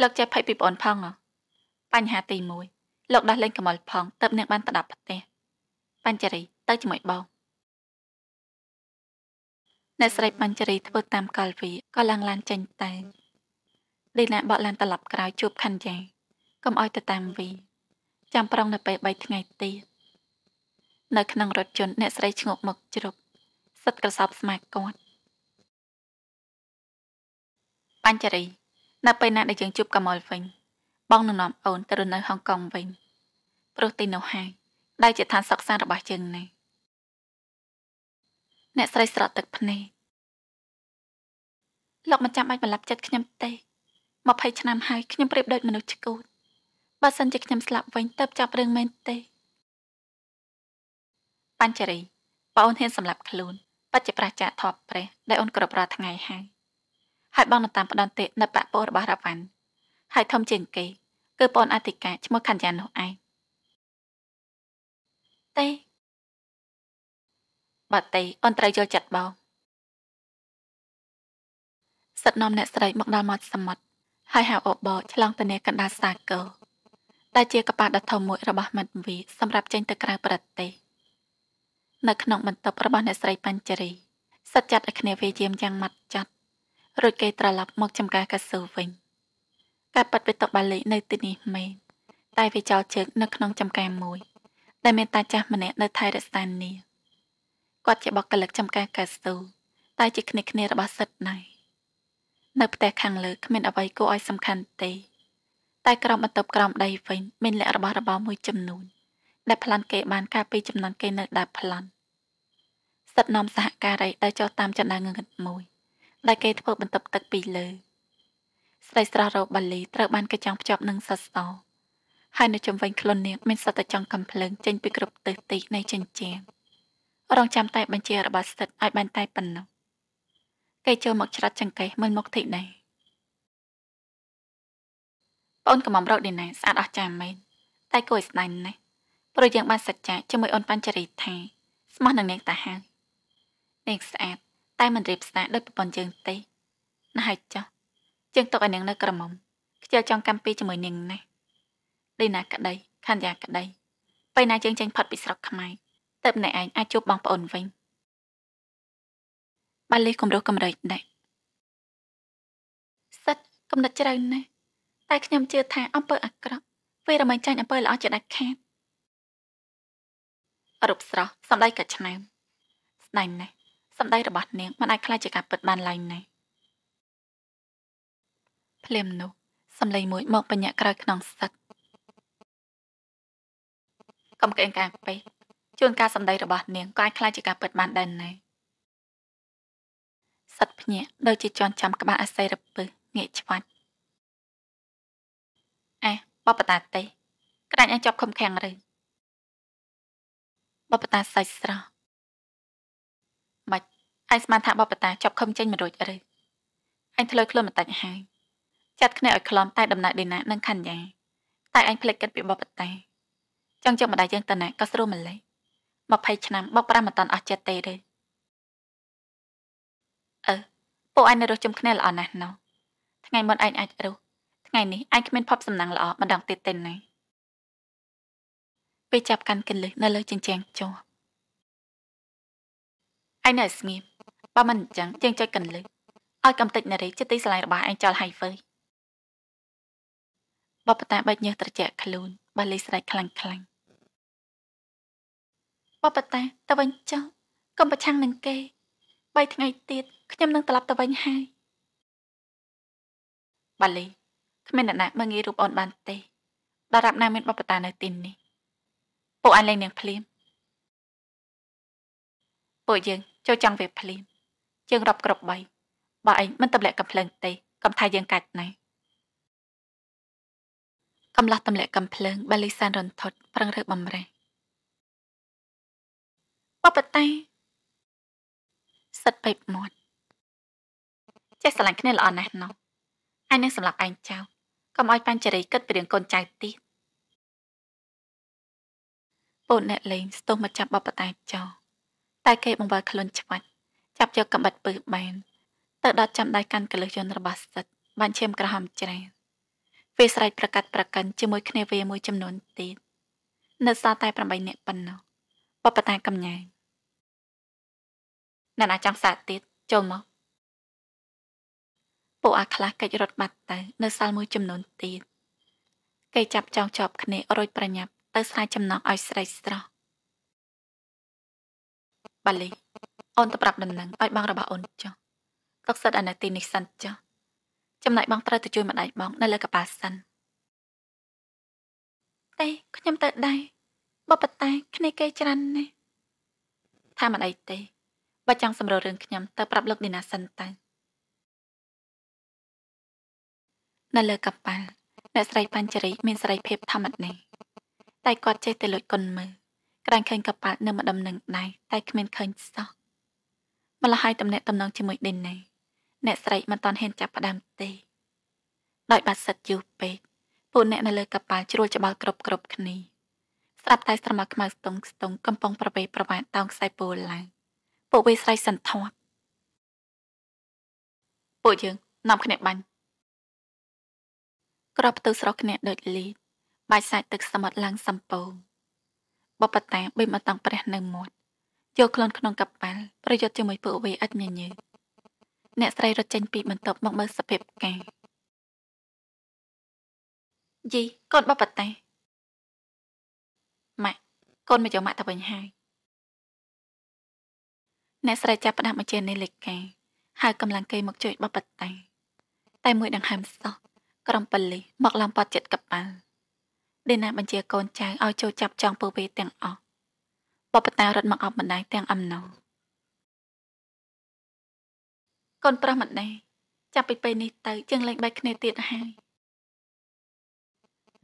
លោកចេះភ័យពីប្អូនផងបញ្ហាទី1លោកដោះលែងកមលផងទៅនឹងបានទៅដល់ផ្ទះបញ្ចរីទៅជាមួយបងអ្នកស្រីបញ្ចរីធ្វើតាមកាលវាក៏ឡើងឡានចេញតែលីណាបកឡានត្រឡប់ក្រោយជួបខាន់យ៉ាងកុំឲ្យទៅតាមវីចាំប្រងនៅពេល3ថ្ងៃទៀតនៅ ក្នុងរថយន្តអ្នកស្រីឈ្ងក់មកជ្រប់សិតក្រសោបស្មាគាត់បញ្ចរីនៅពេលណាដែលយើងជួបកមលវិញបងនឹងនាំអូនទៅរស់នៅហុងកុងវិញព្រោះទីនោះហើយដែលជាឋានសិក្សារបស់យើងណាស់អ្នកស្រីស្រក់ទឹកភ្នែកលោកមិនចាំបាច់បន្លប់ចិត្តខ្ញុំទេ20ឆ្នាំហើយខ្ញុំប្រៀបដូចមនុស្សឆ្កួតបើសិនជាខ្ញុំស្លាប់វិញតើបចាប់រឿងមែនទេបញ្ចរីបើអូនហ៊ានសម្លាប់ខ្លួន បច្ចុប្បន្នចាក់ធប់ព្រះដែលអូនគ្រប់រាល់ថ្ងៃហើយ ហើយបងនៅតាមផ្ដន្ទានៅបាក់ពោរបស់រ៉ាវ៉ាន់ហើយធំជាងគេគឺបងអធិការឈ្មោះខណ្ឌយ៉ានោះឯងទេបាទទេអូនត្រូវយកចិត្តបងសិតនាំអ្នកស្រីមកដល់មាត់សមុទ្រហើយហៅអូបឆ្លងទៅអ្នកកណ្ដាលសាគរដែលជាកប៉ាល់ដ៏ធំមួយរបស់មាត់វីសម្រាប់ចេញទៅក្រៅប្រទេសនៅក្នុងបន្ទប់របស់អ្នកស្រីបញ្ចរីសិតចាត់ឲ្យគ្នាវាយាមយ៉ាងម៉ត់ចត់រួចគេត្រឡប់មកចំការកាស៊ូវិញការប៉ັດវិតុបាលីនៅទីនេះមែនតែវាចោលជើងនៅក្នុងចំការមួយ ដែលមានតាចាស់ម្នាក់នៅថៃ រស្តានីគាត់ជាបុគ្គលិកចំការកាស្ទូតែជាគ្នាគ្នារបស់សិទ្ធណៃនៅផ្ទះខាងលើគ្មានអ្វីគួរឲ្យសំខាន់ទេតែក្រោមបន្ទប់ក្រោមដីវិញមានលក្ខរបស់របរមួយចំនួនដែលប្លន់គេបានការពីចំនួនគេនៅដែលប្លន់សិទ្ធនាំសហការីដែលចុះតាមចណ្ដាងងឹតមួយដែលគេធ្វើបន្ទប់ទឹកពីលើស្រីស្រស់រ៉ូបាលីត្រូវបានគេចង់ភ្ជាប់នឹងសសរហើយនៅជុំវិញខ្លួននាងមានសត្វតែចង់កំភ្លើងចេញពីគ្រប់ទិសទីនៃចិញ្ចៀងរងចាំតែបញ្ជារបស់ស្ថិតឲ្យបានតែប៉ុណ្ណោះគេចូលមកច្រត់ចង្កេះមើលមុខធីណែបងកំមរកឌីណែស្អាតអស់ចាមែនតែគួរឲ្យស្ដាយណាស់ព្រោះយើងបានសច្ចាជាមួយអូនបញ្ចរីថាស្មោះនឹងនាងតាហើយនាងស្អាតតែមិនរៀបស្ដាដោយប្រពន្ធយើងទេណាស់ហើយចុះយើងទុកឲ្យនាងនៅក្រមុំខ្ជិលចង់កម្មពីជាមួយនាងណាស់ឌីណាក្ដីខណ្ឌយ៉ាក្ដីពេលណាយើងចេញផុតពីស្រុកខ្មែរទៅម្នាក់ឯងអាចជួបបងប្អូនវិញបាលីគម្រោះកម្រេចដែរសិតកំណត់ជ្រៅណាស់តែខ្ញុំជឿថាអំពើអាក្រក់វារមែងចាញ់អំពើល្អជាដាច់ខាតរូបស្រស់សម្ដីកាច់ឆ្នាំស្ដែងណាស់សម្ដីរបស់នាងមិនអាចខ្លាចជាការពិតបានឡើយណាស់ភ្លាមនោះ សម្លេងមួយមកបញ្ញាក់ក្រោយខ្នងសឹកកំកែងកាងពេកជួនការសម្ដីរបស់នាងក៏អាចខ្លាចជាការពិតបានដែរណែសត្វភ្ញាក់ដូចជាជន់ចាំក្បាលអស័យរពឹសងាកឆ្វាច់អេបបតាទេ ក្រាញ់អាចជាប់ខំខាំងឬបបតាសាច់ស្រស់មិនឯងស្មានថាបបតាជាប់ខំចេញមិនរួចឬឯងធ្លើខ្លួនបន្តិចហើយចាត់គ្នាឲ្យខ្លំតែដំណើរដេណានិងខញ្ញាតែឯងភ្លេចគិតពីបបតាចង់ជើងម្ដាយយើងតាណាក៏ស្រួលម្លេះ20ឆ្នាំបុកប្រាំមិនតាន់អស់ចិត្តទេទេអឺពួកឯងនៅរស់ជុំគ្នាល្អណាស់ណោះថ្ងៃមុនឯងអាចរស់ថ្ងៃ នេះឯងគ្មានភ័ព្វសំណាងល្អម្ដងទៀតទេណាពេលចាប់កាន់កិនលឹះនៅលើជញ្ជាំងជាប់ឯងនៅស្ងៀមបើមិនអញ្ចឹងជាងចុចកិនលឹះឲ្យកំតិចនារីចិត្តទីស្រឡាញ់របស់ឯងចោលហើយវើយបបតាបែកញើសត្រជាក់ខ្លួនបើលេងស្រែកខ្លាំងខ្លាំងបបតាទៅវិញចុះកុំប្រឆាំងនឹងគេ3ថ្ងៃទៀតខ្ញុំនឹងត្រឡប់ទៅវិញហើយបាលីគ្មានអ្នកណាមើងងាយរូបអូនបានទេដល់រាប់ណាមានបបតានៅទីនេះ ពួកអញលែងនាងភ្លាមពួកយើងចូលចង់វាភ្លាមជើងរាប់គ្រប់3បើឯងមិនទម្លាក់កំភ្លើង ទេកុំថាយើងកាច់ណាកំឡោះទម្លាក់កំភ្លើងបាលីសានរន្ធត់ប្រឹងរើបំរេះបបតាសិតបែបមាត់ចេះស្រឡាញ់គ្នាល្អណាស់នោះឯនឹងសម្រាប់ឯងចៅកុំឲ្យប៉ាន់ចរិយគិតពីរឿងកូនចៅទៀតពូនអ្នកលេងស្ទុះមកចាប់បបតាចោតែគេបង្វិលខ្លួនឆ្វាច់ចាប់យកកំបិតពឹសបែនទៅដុតចាំដៃកាន់កលឹះយន្តរបស់សិតបានឈាមក្រហមច្រែវាស្រែកប្រកាសប្រកិនជាមួយគ្នាវាមួយចំនួនទៀតនៅសល់តែ8នាក់ប៉ុណ្ណោះបបតាកំញ៉ែងណានាចង់សាកទៀត ចូលមកពួកអាខ្លះកិច្ចរត់បាត់ទៅនៅសាលមួយចំនួនទៀតគេចាប់ចងជាប់គ្នារួចប្រញាប់ទៅស្រាយចំណងឲ្យស្រីស្រស់បាលីអូនទៅប្រាប់ដំណឹងឲ្យបងរបស់អូនចុះទុកសិតអានៅទីនេះសិនចុះចំណែកបង ត្រូវទៅជួយម្ដាយបងនៅលើកប៉ាល់សិនតែខ្ញុំទៅដែរបបតាគ្នាគេច្រើនណាស់ថាមិនអីទេបើចង់សម្រួលរឿងខ្ញុំទៅប្រាប់លោកឌីណាសិនទៅនៅលើកប៉ាល់អ្នកស្រីប៉ាន់ជរី មានសេរីភាពធម្មតាតែគាត់ចេះតែលួចគុណមើលក្រែងឃើញកប៉ាល់នៅម្ដុំនឹងដែរតែ គ្មានឃើញសោះម្ល៉េះហើយតំណែងតំណងជាមួយដេនណេអ្នកស្រីមិនតាន់ហ៊ានចាប់ផ្ដើមទេដោយបាត់សិតយូរពេកពួកអ្នកនៅលើកប៉ាល់ជ្រួលច្បល់គ្រប់គ្រប់គ្នាស្រាប់តែស្រមោចខ្មៅស្ទង់ស្ទង់កំពុងប្រវេប្រវាតោងខ្សែពោលឡើងពួកវាស្រ័យសន្ធាប់ពួកយើងនាំគ្នាបាញ់ក្របទៅស្រកគ្នាដូចលីតបាយសាច់ទឹកសមុទ្រឡើងសំពងបបតាបិមអតង់ព្រះនៅមាត់យកខ្លួនក្នុងកប៉ាល់ប្រយុទ្ធជាមួយពួកវាឥតញញើអ្នកស្រីរត់ចេញពីបន្ទប់មកមើលសភាពការយីកូនបបតាកូនមកយកម៉ាក់ទៅវិញហើយអ្នកស្រីចាប់ផ្ដើមមកជានៃលេខាហៅកម្លាំងគេមកជួយបបតាតែមួយដង្ហើមសោះក្រុមប៉ូលីសមកឡំប៉ាត់ចិត្តកប៉ាល់ដេណាបញ្ជាកូនចៅឲ្យចូលចាប់ចងពើវេទាំងអស់បបតារត់មកអបម្ដាយទាំងអំណងកូនប្រុសម្ដាយចាប់ពីពេលនេះទៅជាងលែងបែកគ្នាទៀតហើយ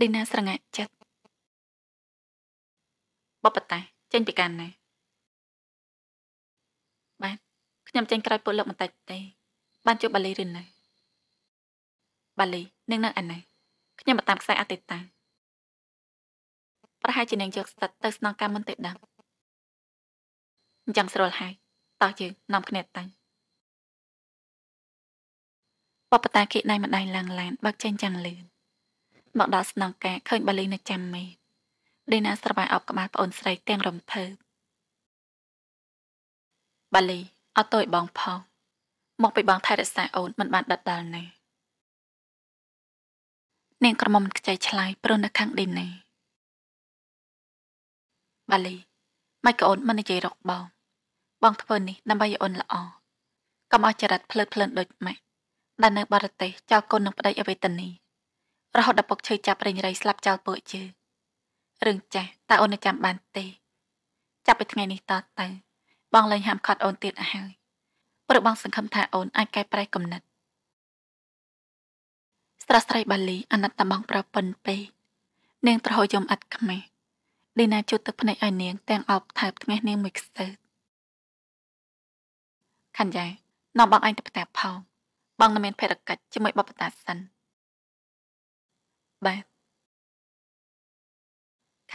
ដេណា ស្រងាត់ចិត្តបបតាចេញពីកាន់ណាបាទខ្ញុំចេញក្រោយពួកលោកបន្តិចទេ បានជួបបាលីឬនៅបាលីនឹងនៅឯណាខ្ញុំមកតាមខ្សែអតិតាប្រហែលជានឹងយកស្ទឹកទៅស្នងការមុនទេដល់អញ្ចឹងស្រួលហើយ តោះយើងនាំគ្នាតាំងបបតាគិណៃម្ដាយឡើងឡានបើក ចេញចាំងលឿនមកដល់ស្នងការឃើញបាលីនៅចាំមេដេណាស្រវាយអប់ក្បាលប្អូនស្រីទាំងរំភើបបាលីអត់ទៅបងផងមកពីបងថែរក្សាអូនមិនបានដិតដល់ណានាងក្រមុំខ្ចីឆ្លើយព្រោះនៅខាងដេណាបាលីមិនក៏អូនមិននិយាយរកបងបង ធ្វើនេះដើម្បីឲ្យអូនល្អកុំអស់ចរិតភ្លើតភ្លើនដូចម៉ាក់ដែលនៅបរទេសចោលគុណនឹងប្តីអវេទនីរហូតដល់ពុកឈឺចាប់រេងរៃស្លាប់ចោលពួកជើងរឿងចាស់តើអូននៅចាំបានទេចាប់ពីថ្ងៃនេះតទៅបងលែងហាមឃាត់អូនទៀតហើយព្រោះបងសង្ឃឹមថាអូនអាចកែប្រែគំនិតស្រស់ស្រីបាលីអាណិតតាបងប្រពន្ធពេកនាងត្រហោយំអត់ខ្មាស់ឌីណាជូតទឹកភ្នែកឲ្យនាងទាំងអប់ថើបថ្ងាសនាងមួយខ្សឹបខណ្ឌយ៉ានាំបងអញទៅផ្ទះផងបងនៅមានភារកិច្ចជាមួយបបតាសិនបាទ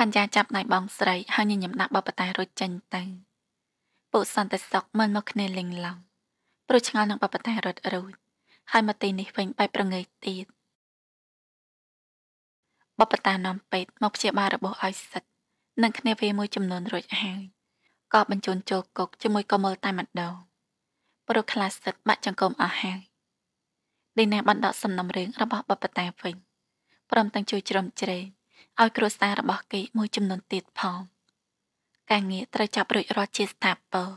ខញ្ញាចាប់ដៃបងស្រីហើយញញឹមដាក់បបតែរួចចេញទៅពួកសន្តិសុខមិនមកគ្នាលេងឡំព្រោះឆ្ងល់នឹងបបតែរត់រួចហើយមកទីនេះវិញបែបប្រងើយទៀតបបតានាំពេទ្យមកព្យាបាលរបួសឲ្យសិតនឹងគ្នាវាមួយចំនួនរួចហើយក៏បញ្ជូនចូលគុកជាមួយកុមលតែម្ដងព្រោះខ្លាសិតបាក់ចង្គមអស់ហើយឌីណាបានដកសំណុំរឿងរបស់បបតាវិញព្រមទាំងជួយជ្រោមជ្រែងឲ្យគ្រួសាររបស់គេ មួយចំនួនទៀតផងការងារត្រូវចាប់រួចរាល់ជាស្ថាពរ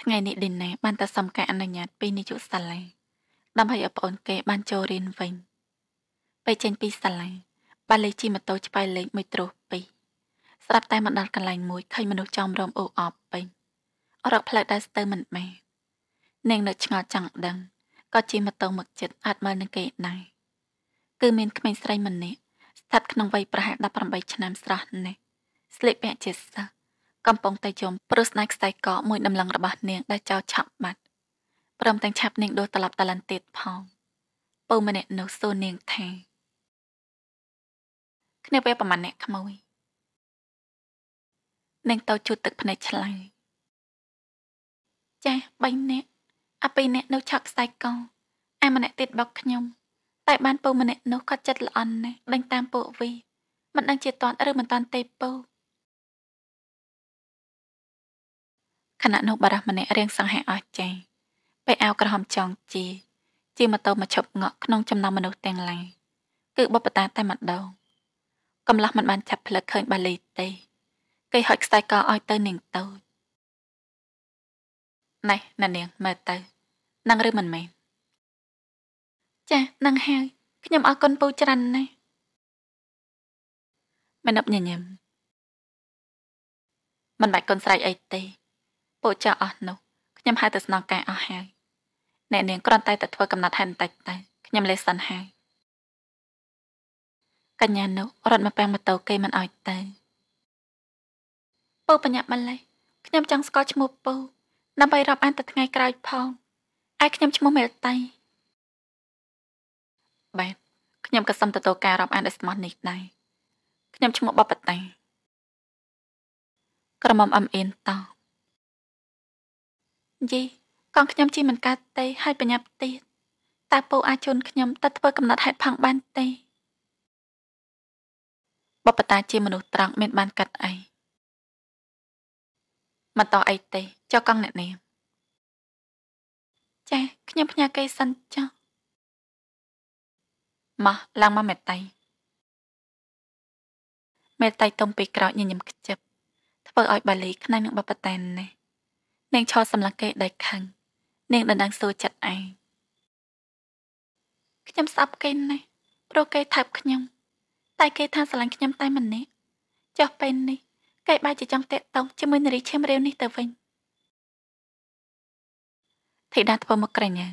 ថ្ងៃនេះឌីណាបានតែសុំការអនុញ្ញាត ពីនាយកសាលាដើម្បីឲ្យប្អូនគេបានចូលរៀនវិញពេលចេញពីសាលាបានលេខជិះម៉ូតូឆ្បើលេខមួយត្រុសពីរស្រាប់តែមកដល់កន្លែងមួយឃើញមនុស្សចំរោមអ៊ូអបពេញរកផ្លូវដែលស្ទើរមិនបាននាងនៅឆ្ងល់ចង់ដឹងក៏ជិះម៉ូតូមកចិត្តអាចមើលនឹងគេដែរគឺមានក្មេងស្រីម្នាក់ស្ថិតក្នុងវ័យប្រហែល18ឆ្នាំស្រស់នេះស្លៀកពាក់ជាសិស្សកំពុងតែយំព្រោះស្នាយខ្សែកមួយដំឡឹងរបស់នាងដែលចោលឆាប់បាត់ព្រមទាំងឆាប់នាងដូរត្រឡប់ទៅឡានទៀតផងពូម្នាក់នោះសួរនាងថាគ្នាពេលប្រហែលអ្នកក្មួយនាងទៅជូតទឹកភ្នែកឆ្លៃចាស់3នាក់អា2នាក់នៅ ឆាប់ខ្សែកអាម្នាក់ទៀតបោកខ្ញុំតែបានពូម្នាក់នោះគាត់ចិត្តល្អន់ណាស់ដេញតាមពួកវីមិនដឹងជាតន់ឬមិនតន់ទេពូខណៈនោះបារះម្នាក់រៀងសង្ហែអស់ចាពេលអាវក្រហមចងជាជាម៉ូតូមកឈប់ងក់ក្នុងចំណោមមនុស្សទាំងឡាយគឺបបតាតែម្ដងកំឡោះមិនបានចាប់ផ្លឹកឃើញបាលីទេគេហុចខ្សែកឲ្យទៅនាងតូចណេះណានាងមើលទៅនឹងឬមិនមែនចានឹងហើយខ្ញុំអរគុណពូច្រើនណាស់មណពញញឹមមិនបាច់កូនស្រែកអីទេ ពូចៅអស់នោះខ្ញុំហៅទៅស្នងការអស់ហើយអ្នកនាងគ្រាន់តែទៅធ្វើកំណត់ហែនតិចតែខ្ញុំលេសសិនហើយកញ្ញានោះរត់មកប៉ាំងម៉ូតូគេមិនអោយទៅពូបញ្ញាប់ម្លេះខ្ញុំចង់ស្គាល់ឈ្មោះពូដើម្បីរាប់អានទៅថ្ងៃក្រោយផងឯខ្ញុំឈ្មោះមេលតៃបាទខ្ញុំក៏សូមទទួលការរាប់អានដោយស្មោះនេះដែរខ្ញុំឈ្មោះបបតាក្រមុំអឹមអៀនតបយីកងខ្ញុំជីមិនកើតទេ ហើយបញ្ញាប់ទៀតតើពូអាចជូនខ្ញុំទៅធ្វើ កំណត់ហេតុផងបានទេបបតាជាមនុស្សត្រង់មានបានកាត់អីមកតអីទេចុះកងអ្នកនាងចាខ្ញុំផ្ញើគេសិនចុះម៉ោះឡើងមកមេតៃមេតៃទុំពីក្រោយញញឹមខ្ជិបធ្វើឲ្យបាលីខ្នែងនឹងបបតែននេះនាងឈរសម្លឹងគេដោយខឹងនាងដណ្ដឹងសួរចិត្តឯងខ្ញុំស្អប់គេណាស់ព្រោះគេថើបខ្ញុំតែ គេថាស្រឡាញ់ខ្ញុំតែម្នាក់ចុះពេលនេះគេបែរជាចង់តាក់ទងជាមួយនារីឈាមរាវនេះទៅវិញធីតាធ្វើមកក្រញ៉ា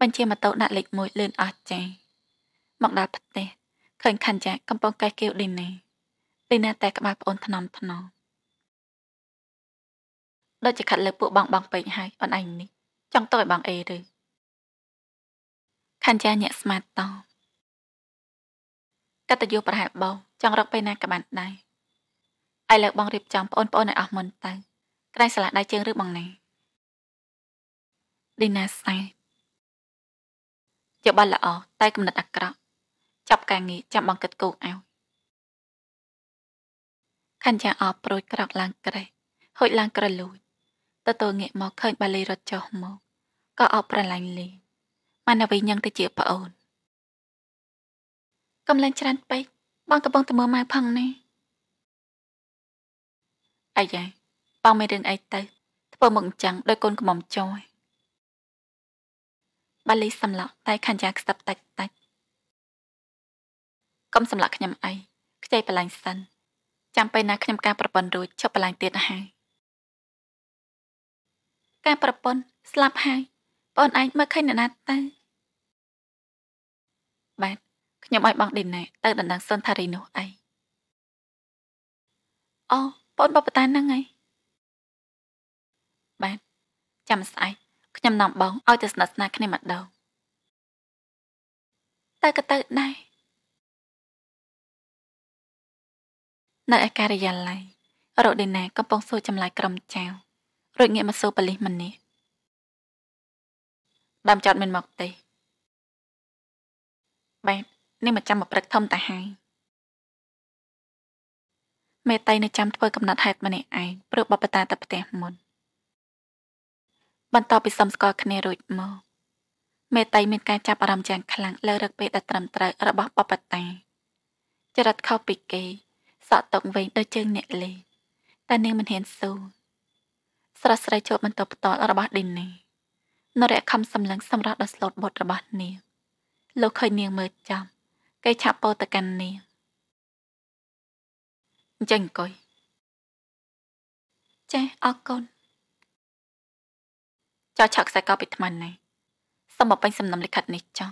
បញ្ជាម៉ូតូដាក់លេខ1លឿនអស់ចា៎មកដល់ផ្ទះឃើញខណ្ឌយ៉ាកំពុងកេះកេវឌីនីពីណាតែក្បាលប្អូនថ្នមថ្នមដូចជាខាត់លើពួកបងបងពេកហើយអូនឯងនេះចង់ទៅឲ្យបងអេឬខណ្ឌយ៉ាញាក់ស្មាតតកតយុប្រហែលបងចង់រកពេលណាក៏បានដែរឥឡូវបងរៀបចំប្អូនប្អូនឲ្យអស់មុនទៅក្រែងសាលាដៃជើងឬបងណាឌីណាសែនជាបាល់ល្អតែគំនិតអាក្រក់ចាប់ការងារចាំបង្កិតគោកអោខញ្ញាអបប្រូចក្រោកឡើងក្រេះហូចឡើងក្រលួចទទួលងាកមកឃើញបាលីរត់ចុះមកក៏អបប្រឡាញ់លីម៉ានអ្វីញ៉ឹងទៅជាប្អូនកំលែងច្រានពេកបងកំពុងតែមើលម៉ៅផងនេះអាយ៉ាបងមានរឿងអីទៅធ្វើមកអញ្ចឹងដោយកូនកំមចោបាលីសំឡក់តែខញ្ញាខ្សឹបតាច់តាច់កុំសម្លាក់ខ្ញុំអីខ្ចីបលាញ់សិនចាំពេលណាខ្ញុំការប្រពន្ធរួចឈប់បលាញ់ទៀតហើយការប្រពន្ធស្លាប់ហើយបងឯងមើលឃើញអ្នកណាទៅបាទខ្ញុំឲ្យបងឌីណែទៅដណ្ដឹងសុនថារីនោះអីអូបងបបតាហ្នឹងឯងបាទចាំស្អែកខ្ញុំនាំបងឲ្យទៅស្និទ្ធស្នាលគ្នាម្ដងតើក៏ទៅដែរនៅឯការិយាល័យរដូណាកំពុងសួរចម្លើយក្រុមចៅរួចងាកមកសួរបលិសម្នាក់ដើមចោតមិនមកទេបែបនេះមកចាំមកព្រឹកធំតាហើយមេតៃនៅចាំធ្វើកំណត់ហេតុម្នាក់ឯងព្រោះបបតាទៅផ្ទះមុនបន្ទាប់ពីសំស្គាល់គ្នារួចមកមេតៃមានការចាប់អារម្មណ៍យ៉ាងខ្លាំងលើ រឹកពេកដែលត្រឹមត្រូវរបស់បបតាចរិតខុសពីគេសក់តុកវិញដូចជើងអ្នកលេងតែនាងមិនហ៊ានស៊ូស្រស់ស្រីជួបបន្តផ្ទាល់របស់ឌីនីនរៈខំសម្លឹងសម្រាប់ដល់ស្លូតបុតរបស់នាងលោកឃើញនាងមើលចំគេឆាប់ពោទៅកាន់នាងអញ្ចឹងអង្គុយចាស់អរគុណចោះឆាក់ខ្សែកពីថ្មនេះសូមមកពេញសំណុំលិខិតនេះចោះ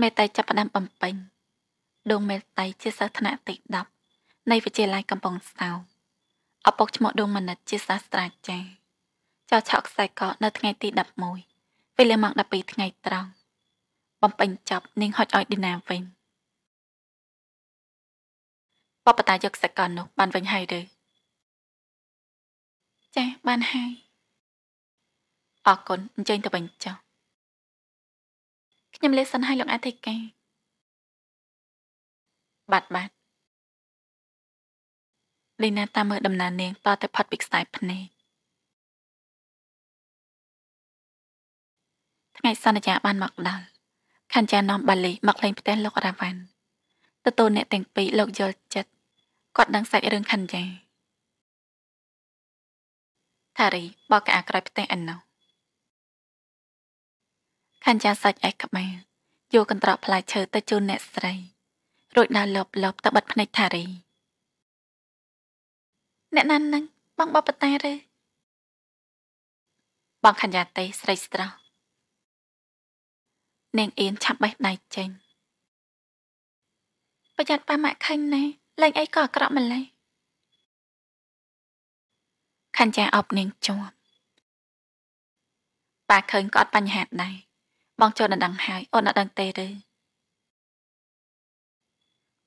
មេតៃចាប់ផ្ដើមបំពេញដូងមេតៃជាសិស្សថ្នាក់ទី10នៃវិទ្យាល័យកំពង់ស្តោងឪពុកឈ្មោះដូងមនិតជាសាស្ត្រាចារ្យចោឆក់ខ្សែកនៅថ្ងៃទី11ពេលម៉ោង12ថ្ងៃត្រង់បំពេញចប់នាងហុចឲ្យឌីណាវិញបបតាយកខ្សែកនោះ បានវិញហើយឬចាស់បានហើយអរគុណអញ្ជើញទៅវិញចុះខ្ញុំលេសសិនឲ្យលោកអធិការបាទបាទលីណាតាមមើលដំណើរនាងតតែផុតពីខ្សែភ្នែកថ្ងៃសន្យាបាន មកដល់ខញ្ចានាំបាលីមកលេង ផ្ទះលោករ៉ាវ៉ាន់ទទួលអ្នកទាំងពីរលោកយល់ចិត្តគាត់ដឹងសាច់រឿងខញ្ចាថារីបកអាក្រោយផ្ទះអណ្ណោះខញ្ចាសាច់ឯកក្បាលយកកន្ត្រកផ្លែឈើទៅជូនអ្នកស្រីរួចដើរលបលបទៅបិទភ្នែកថារីអ្នកណានឹងបងបបតាទេបងខញ្ញាទេស្រីស្រស់នាងអៀនឆាប់បេះដៃចេញ ប្រយ័ត្នប៉ាម៉ាក់ខេញណែលេងអីក៏អាក្រក់ម្ល៉េះខញ្ញាអប់នាងជាប់ប៉ាឃើញក៏អត់បញ្ហាដែរបងចូលដណ្ដឹងហើយអូនអត់ដឹងទេឬ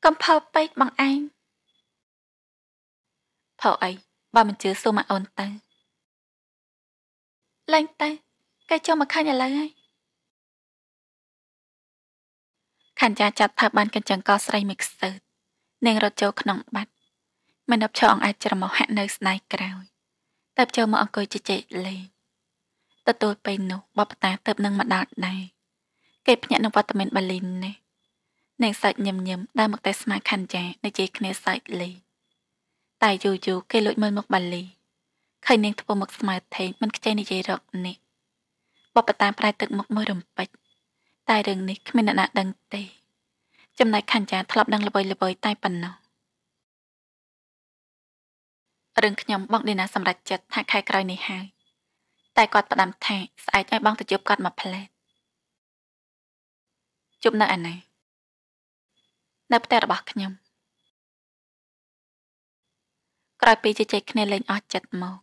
កំភើពេកបងឯងផៅអីបើមិនជឿសូមឲ្យអូនទៅលែងទៅគេចូលមកខាញ់ឥឡូវហើយខញ្ញាចាត់ថាបានកញ្ចឹងកស្រីមួយខ្សឺតនាងរត់ចូលក្នុងបាត់មិនដប់ឈរអង្អាចច្រមុះហាក់នៅស្នាយក្រោយតែចូលមកអង្គុយជជែកលេងទទួលពេលនោះបបតាទៅនឹងមកដល់ដែរគេភ្ញាក់នឹងវត្តមានបាលីនេះនិងសាច់ញឹមញឹមដើរមកតែស្មាខាន់ចានៅជ័យគ្នាសាច់លីតែយូរយូរគេលួចមើលមកបាលីឃើញនាងធ្វើមកស្មើថេងមិនខ្ចីនិយាយរកនេះ បបតាប្រែទឹកមកមើលរំពេចតែរឿងនេះគ្មានអ្នកណាដឹងទេ ចំណែកខាន់ចាធ្លាប់ដឹងល្បីល្បីតែប៉ុណ្ណោះរឿងខ្ញុំបងឌីណាសម្រាប់ចិត្តថាខែក្រោយនេះហើយតែគាត់ផ្ដាំថាស្អែកឲ្យបងទៅជួបគាត់មកផ្លែជួបនៅឯណានៅផ្ទះរបស់ខ្ញុំក្រោយពីជជែកគ្នាលេងអស់ចិត្តមក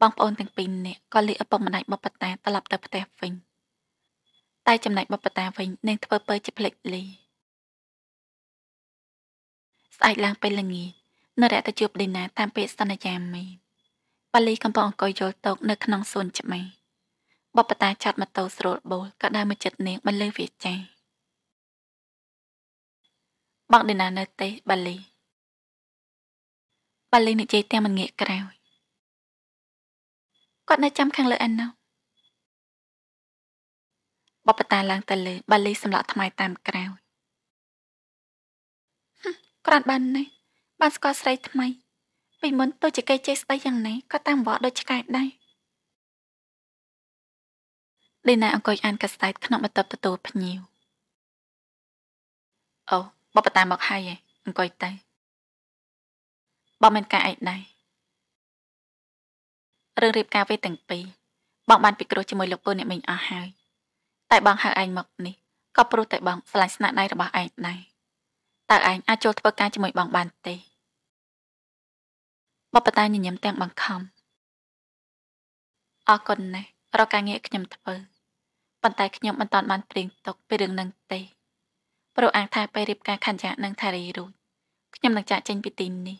បងប្អូនទាំងពីរនាក់ក៏លាឪពុកម្ដាយបបតាត្រឡប់ទៅផ្ទះវិញតែចំណែកបបតាវិញនាងធ្វើពើជាភ្លេចលីស្អែកឡើងពេលល្ងាចនៅរយៈទៅជួបឌីណាតាមពេលសន្យាមីប៉ាលីកំពុងអង្គុយយល់តោកនៅក្នុងសួនច្បារបបតាចាត់ម៉ូតូស្រួលបូលក៏ដើរមកចិត្តនាងបន្លឺវាចាស់បងដេណានៅទេបាលីបាលីនិយាយតែមិនងាកក្រោយគាត់នៅចាំខាងលើអានណោបបតាឡើងទៅលើបាលីសម្លាក់ថ្មៃតាមក្រៅក្រាន់បាននេះ បានស្គាល់ស្រីថ្មី ពីមុនទៅជាគេចេះស្ដីយ៉ាងណាក៏តាមវត្តដូចឆ្កែដែរដេណាអង្គុយអានកាសែតក្នុងបន្ទប់ទទួលភ្ញៀវអូបបតាមកហើយឯងអង្គុយទៅបងមានការអីដែររឿងរៀបការវេទាំងពីរបងបានពិគ្រោះជាមួយលោកពូអ្នកមីងអស់ហើយតែបងហៅឯងមកនេះក៏ព្រោះតែបងឆ្លាញ់ស្នាដៃរបស់ឯងដែរតើឯងអាចចូលធ្វើការជាមួយបងបានទេបបតាញញឹមទាំងបង្ខំអរគុណណាស់រកការងារខ្ញុំធ្វើប៉ុន្តែខ្ញុំមិនតាន់បានព្រៀងទុកពីរឿងនឹងទេប្រូអាងថាពេលរៀបការខណ្ឌយ៉ានឹងថារីរួចខ្ញុំនឹងចាក់ចេញពីទីនេះ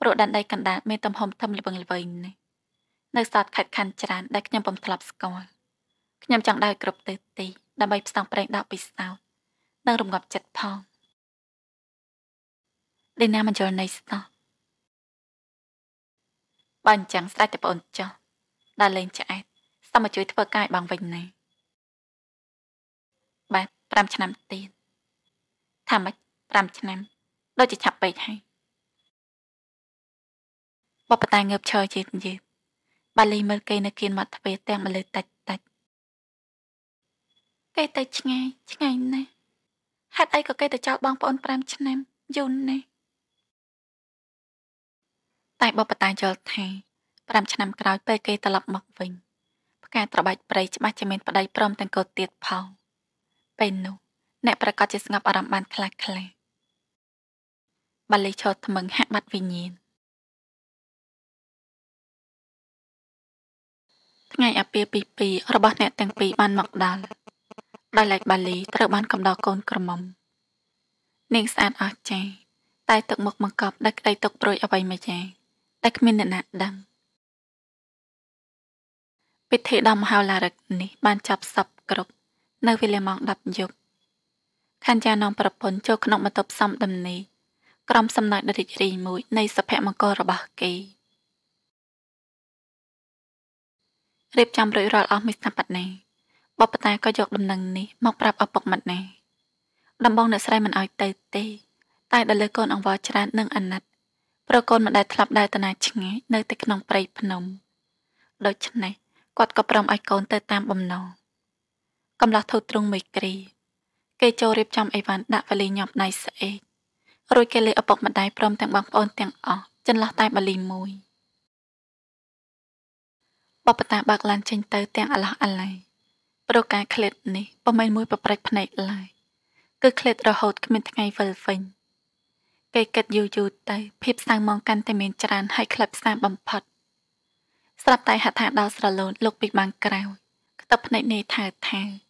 ប្រូដានដៃកណ្ដាលមានទំហំធំល្វឹងល្វើយនេះនៅសតខិតខណ្ឌច្រើនដែលខ្ញុំពំធ្លាប់ស្គាល់ខ្ញុំចង់ដើរគ្រប់ទិសទីដើម្បីផ្សងប្រេងដកពីសោតនិងរងាប់ចិត្តផងដេណាមិនយល់នៃស្ទោះបើអញ្ចឹងស្ដេចតែប្អូនចុះដល់លេងឆ្អែតសូមមកជួយធ្វើការឲ្យបងវិញណាបាទ5ឆ្នាំទៀតថាម៉េច5ឆ្នាំដូចជាឆាប់ពេកហើយបបតាងើបឈរជាយឺតបាលីមើលគេនៅគៀនមាត់ទ្វារទាំងមកលើតាច់តាច់គេទៅឆ្ងាយឆ្ងាយណាស់ហេតុអីក៏គេទៅចោលបងប្អូន5ឆ្នាំយូរណាស់តែបបតាយល់ថា5ឆ្នាំក្រោយពេលគេត្រឡប់មកវិញផ្កាត្របាច់ព្រៃច្បាស់ជាមានប្តីព្រមទាំងកូនទៀតផងពេលនោះអ្នកប្រកាសជាស្ងប់អារម្មណ៍បានខ្លះខ្លះបាលីឈរថ្មឹងហាក់បាត់វិញ្ញាណថ្ងៃអាពាហ៍ពិពាហ៍របស់អ្នកទាំងពីរបានមកដល់ដោយឡែកបាលីត្រូវបានកំដរកូន ក្រមុំនាងស្អាតអស្ចារ្យតែទឹកមុខបង្កប់ដោយក្តី ទុកព្រួយអ្វីមួយយ៉ាងតែគ្មានអ្នកណាដឹងពិធីដ៏មហោឡារឹកនេះ បានចាប់សពគ្រប់នៅវេលាម៉ោង10យប់ខញ្ញានាំប្រពន្ធចូលក្នុងបន្ទប់សំដំណីក្រុមសំណាក់ដ៏រីករាយមួយនៃសុភមង្គលរបស់គេរៀបចំរួចរាល់អស់មួយស្ថាបនាបបតាក៏យក ដំណឹងនេះមក ប្រាប់ឪពុកម្ដាយដំបងអ្នកស្រីមិនអោយទៅទេ តែដល់លើកូនអង្វរច្រើននិងអាណិត ប្រកូនមិនដែលធ្លាប់ដើរតាណាឆ្ងាយនៅតែក្នុងព្រៃភ្នំដូច្នេះគាត់ក៏ព្រមឲ្យកូន ទៅតាមបំណង កំឡោះធូតទ្រង់មួយគ្រីគេចូលរៀបចំអីវ៉ាន់ដាក់វ៉ាលីញាប់ណៃស្អេករួចគេលេឪពុកម្ដាយព្រមទាំងបងប្អូនទាំងអស់ចន្លោះតែវ៉ាលីមួយបបតាបើកឡាន ចេញទៅទាំងអឡោះអាល័យព្រោះការឃ្លាតនេះពុំមែនមួយប្រព្រឹត្តភ្នែកឡើយគឺឃ្លាតរហូតគ្មានថ្ងៃវិលវិញគេគិតយូរយូរទៅភាពសាំងមកកាន់តែមានច្រើនហើយក្លឹបសាមបំផុតស្រាប់តែហថាដល់ស្រលូនលោកពីបាំងក្រៅខ្ទប់ភ្នែកនាយថៅថៅ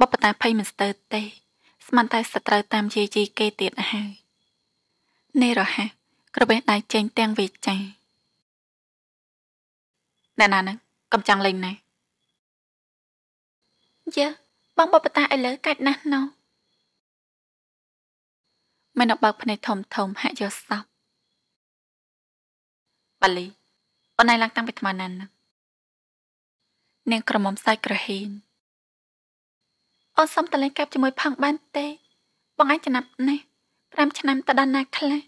បបតាភ័យមិនស្ទើរទេស្មានតែសត្រូវតាមយាយជីគេទៀតហើយនេះរហ័សក្របេះដៃចេញទាំងវាចាអ្នកណានឹងកំចាំងលេងណាយើបងបបតាឥឡូវកាច់ណាស់ណោះមិនបើកភ្នែកធំធំហាក់យកសពបាលីអូនឯងឡើងតាំងពីថ្មណាននាងក្រមុំសាច់ក្រហីនអូនសុំតលេងកាប់ជាមួយផងបានទេ បងអាចចំណាប់ណាស់5ឆ្នាំតដល់ណាខ្លះ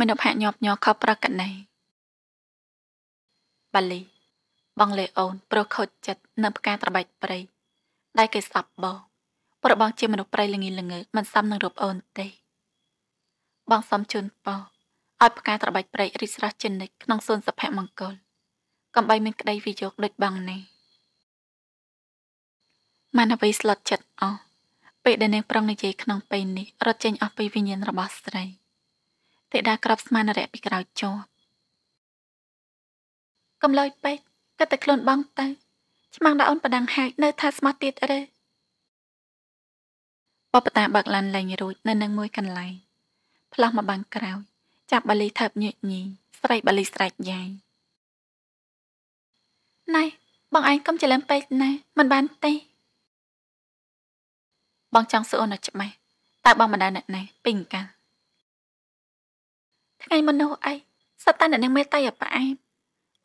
មនុស្សហាក់ញាប់ញ័រខុសប្រកណីបាលីបងលេអូនប្រុសខូចចិត្តនៅផ្កាត្របែកព្រៃដែលគេស្អប់បងប្របងជាមនុស្សព្រៃល្ងីល្ងើមិនសមនឹងរូបអូនទេបងសុំជូនពរឲ្យផ្កាត្របែកព្រៃរីកស្រស់ជានិច្ចក្នុងសួនសុភមង្គលកំបីមានក្តីវិយោគដូចបង នេះមានអ្វីស្លុតចិត្តអស់ពេលដែលនាងប្រុងនិយាយក្នុងពេលនេះរត់ចេញអស់ពីវិញ្ញាណរបស់ស្រី ទេដាក្របស្មារតីពីក្រោយជាប់កំឡ ாய் ពេកគិតតែខ្លួនបងទៅឆ្មាំងដល់អូនប្រដាំងហែកនៅថាស្មោះទៀតរេបបតាបើកឡានលែងរួចនៅនឹងមួយកន្លែងផ្លោះមកបាំងក្រោយចាប់បាលីថើបញឹកញីស្រីបាលីស្រែកយ៉ាយណៃបងឯងកុំច្រឡំពេកណាមិនបានទេបងចង់សួរអូនណាច្បាស់តើបងមិនដែរអ្នកណាពេញកាលថ្ងៃមុននោះអីសត្វតែអ្នកនឹងមេតៃអប៉ែម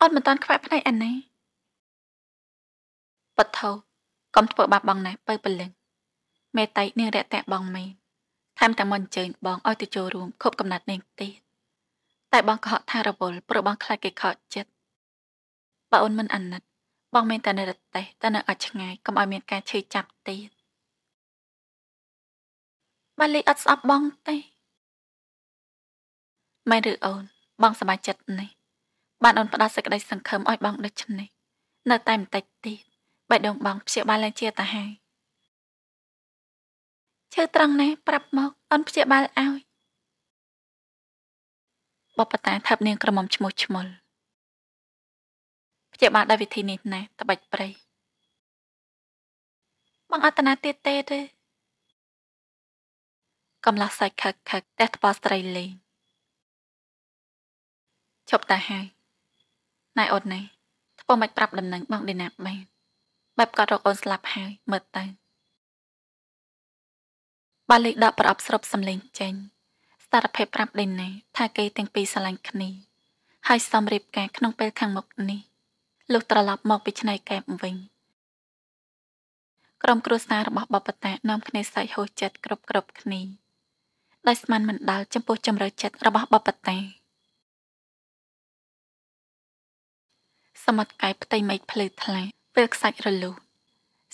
អូនមិនតាន់ខ្វែកផ្នែកអាណាបថោកុំធ្វើបាបបងណាបើព្រលឹងមេតៃនាងរយៈតែបងមេថែមទាំងមកអញ្ជើញបងឲ្យទៅចូលរួមខົບកំណត់នាងទៀតតែបងកុហកថារវល់ព្រោះបងខ្លាចគេខកចិត្តបើអូនមិនអាណិតបងមានតែនៅរទេសតែនៅអត់ឆ្ងាយកុំឲ្យមានការឈឺចាប់ទៀតម៉ាលីអត់ស្អប់បងទេម៉ែឬអូនបងសប្បាយចិត្តនេះបានអូនផ្ដល់សេចក្តីសង្ឃឹមឲ្យបងដូច្នេះនៅ តែបន្តិចទៀតបែដងបងព្យាបាលឡើងជាតាហើយឈឺត្រង់ណាប្រាប់មកអូនព្យាបាលឲ្យ បបតាថាប់នាងក្រមុំឈ្មោះឈ្មលព្យាបាលដោយវិធីនេះណាត្បាច់ព្រៃបងអត្តនាទៀតទេទេកំឡោះសាច់ខឹកខឹកតែត្បល់ស្រីលេងឈប់តាហើយណៃអត់ណៃធ្វើមិនប្រាប់ដំណឹងបងដេណាបានបែបក៏រកអូនស្លាប់ហើយមើលទៅបាលលេខ10ប្រអប់ស្រុបសំលេងចេញសារភាពប្រាប់ដេណាថាគេទាំងពីរស្រឡាញ់គ្នាហើយសំរៀបការ ក្នុងពេលខាងមុខនេះលុះត្រឡប់មកពីឆ្នៃកែបវិញក្រុមគ្រួសាររបស់បបតានាំគ្នាសៃហោចិត្តគ្រប់គ្រប់គ្នាដោយស្មានមិនដល់ចំពោះចម្រើចិត្តរបស់បបតាសមុទ្រកាយផ្ទៃមេឃភ្លឺថ្លាពេលខ្សាច់រលូត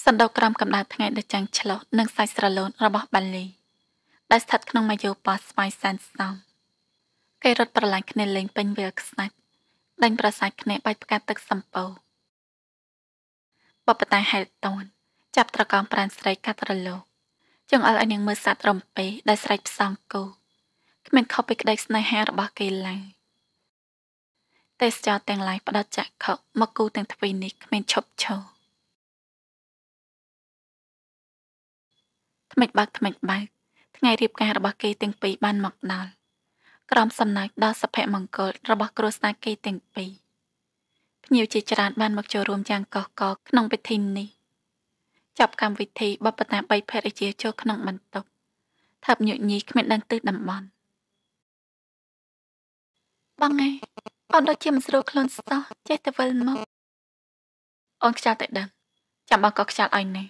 សណ្ដោក្រំកម្ដៅថ្ងៃដ៏ចាំងឆ្លុះនិងសាច់ស្រលូនរបស់បាលី ដែលស្ថិតក្នុងមយោប៉ស្វាយសែនសំគេរត់ប្រឡាញ់គ្នាលេង ពេញវាលខ្សាច់ដេញប្រសាច់គ្នាបាច់ផ្កាទឹកសំពោបបតាហេតុតូនចាប់ត្រកងប្រានស្រីកាត់រលោកចង្អុលឲ្យនាងមើលសัตว์រំពេដែលស្រែកផ្សំគូគ្មានខុសពីក្តីស្នេហារបស់គេឡើយទេសចរទាំងឡាយផ្ដោតចាក់ខុសមកគូទាំងទ្វីនេះគ្មានឈប់ឈរថ្មិចបើកថ្មិចបើកថ្ងៃរៀបការរបស់គេទាំងពីរបានមកដល់ក្រុមសំណាក់ដល់សុភមង្គលរបស់គ្រួសារគេទាំងពីរភ្ញៀវជាច្រើនបានមកចូលរួមយ៉ាងកុះករក្នុងពិធីនេះប់កម្មវិធីបបតាបីភរិយាចូលក្នុងបន្ទប់ថាប់ញុញីគ្មានដឹងទិសតំបន់បងឯងអត់ដូចជាមិនស្រួលខ្លួនសោះចេះតែវិលមកអូនខ្យល់តែដឹងចាំបងក៏ខ្យល់ឲ្យនេះ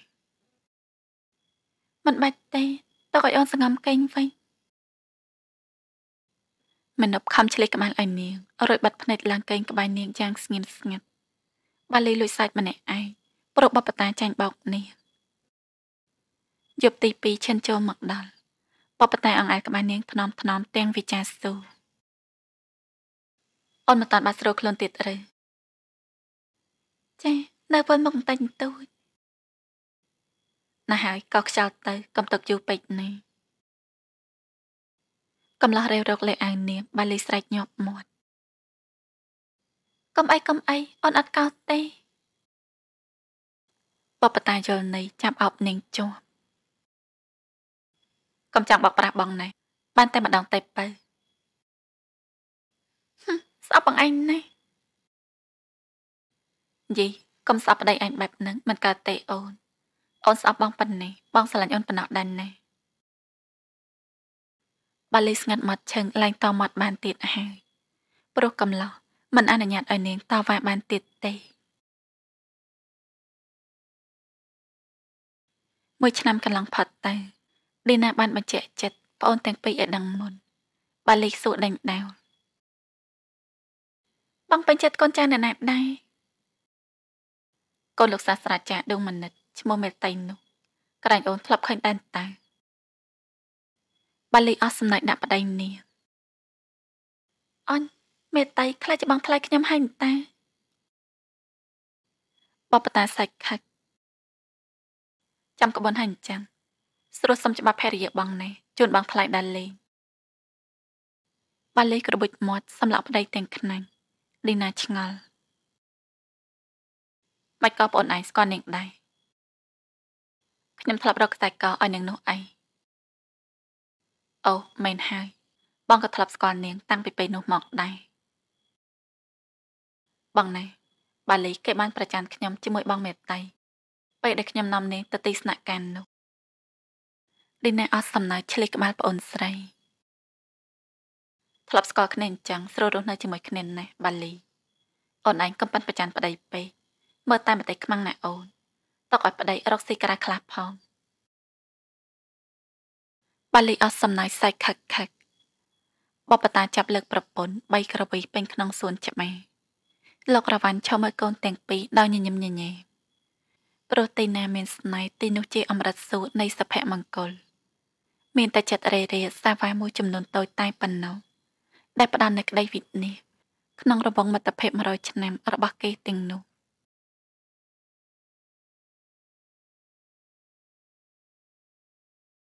មិនបាច់ទេតើឲ្យអូនសង្ងំកេងវិញមិនប់ខំឆ្លេះក្បាលឲ្យនាងរួចបាត់ភ្នែកឡើងកេងក្បែរនាងយ៉ាងស្ងៀមស្ងាត់បាលីលួចសាច់ម្នាក់ឯងរបស់បតាចាញ់បោកនេះយប់ ទី2ឈិនចូលមកដល់បបតាអង្អែលក្បែរនាងភ្នំភ្នំទាំងវិចាសូអូនមិនតាន់បានស្រួលខ្លួនទៀតឬចានៅពេលមកបន្តិចបន្តួចណាស់ហើយក៏ខ្យល់ទៅ កំទុកយូរពេកនេះកំឡោះរេវរកលេអាវនាង បានលេស្រែកញាប់មាត់កុំអីកុំអីអូនអត់កោតទេបបតាយល់ន័យចាប់អប់នាងជាប់កំចាំងបោកប្រាស់បងណែបានតែម្ដងតែបើស្អប់បងឯងណែយីកុំស្អប់ប្តីឯងបែបហ្នឹងមិនកើតទេអូនអូនស្អប់បងប៉ុណ្ណេះបងស្រឡាញ់អូនប៉ុណ្ណោះដែរណែបាលីស្ងាត់មាត់ឈឹងឡើងតមាត់បានទៀតហើយព្រោះកំឡោះមិនអនុញ្ញាតឲ្យនាងតវ៉ាបានទៀតទេមួយឆ្នាំកន្លងផុតទៅឌីណាបានបញ្ជាក់ចិត្តប្អូនទាំងពីរឲ្យដឹងមុនបើលេខសួរដេញដោលបងពេញចិត្តកូនចាស់នៅណាដែរកូនលោកសាស្ត្រាចារ្យដងមនិត ឈ្មោះមេតៃនោះក្រែងអូនធ្លាប់ឃើញដែរតាបើលេខអស់សំណាច់ដាក់ប្តីនេះអញមេតៃខ្លាចច្បងថ្លៃខ្ញុំហើយតាបបតាសាច់ខឹកចាំក្បួនហើយអញ្ចឹងស្រួតសុំច្បាប់ភរិយាបងណែជូនបងផ្លៃដាលេងបាលេក្របិចមាត់សម្លាក់ប្តីទាំងខ្នាញ់ឌីណាឆ្ងល់បាច់ក៏បងឯងស្គាល់នាងដែរខ្ញុំធ្លាប់រកខ្សែកឲ្យនាងនោះឯងអូមែនហើយបងក៏ធ្លាប់ស្គាល់នាង តាំងពីពេលនោះមកដែរបងណែបាលីគេបានប្រច័នខ្ញុំជាមួយ បងមេតៃពេលដែលខ្ញុំនាំនាងទៅទីស្នាក់ការនោះឌីណែអស់សំណើឆ្លៀសក្បាលប្អូនស្រីធ្លាប់ស្គាល់គ្នាអញ្ចឹងស្រួលរស់នៅជាមួយគ្នាណាស់បាលីអូនឯងកំប៉ុនប្រច័នប្តីពេកមើលតែមតិខ្មាំងណាអូនទុកឲ្យប្តីរកស៊ីក្រៅខ្លះផងបាលីអស់សំណើសែកខឹកខឹកបបតាចាប់លើកប្រពន្ធបីក្រវីពេញក្នុងសួនច្បារលោករវ៉ាន់ឈរមើលកូនទាំងពីរដោយញញឹមញញែមព្រោះទីណាមានស្នៃ ទីនោះជាអមរិតសួរនៃសុភមង្គលមានតែចិត្តរេរាសាវ៉ាមួយចំនួនតូចតែប៉ុណ្ណោះដែលផ្ដល់នូវក្តីវិនិច្ឆ័យក្នុងរបងមិត្តភាព100ឆ្នាំរបស់គេទាំងនោះ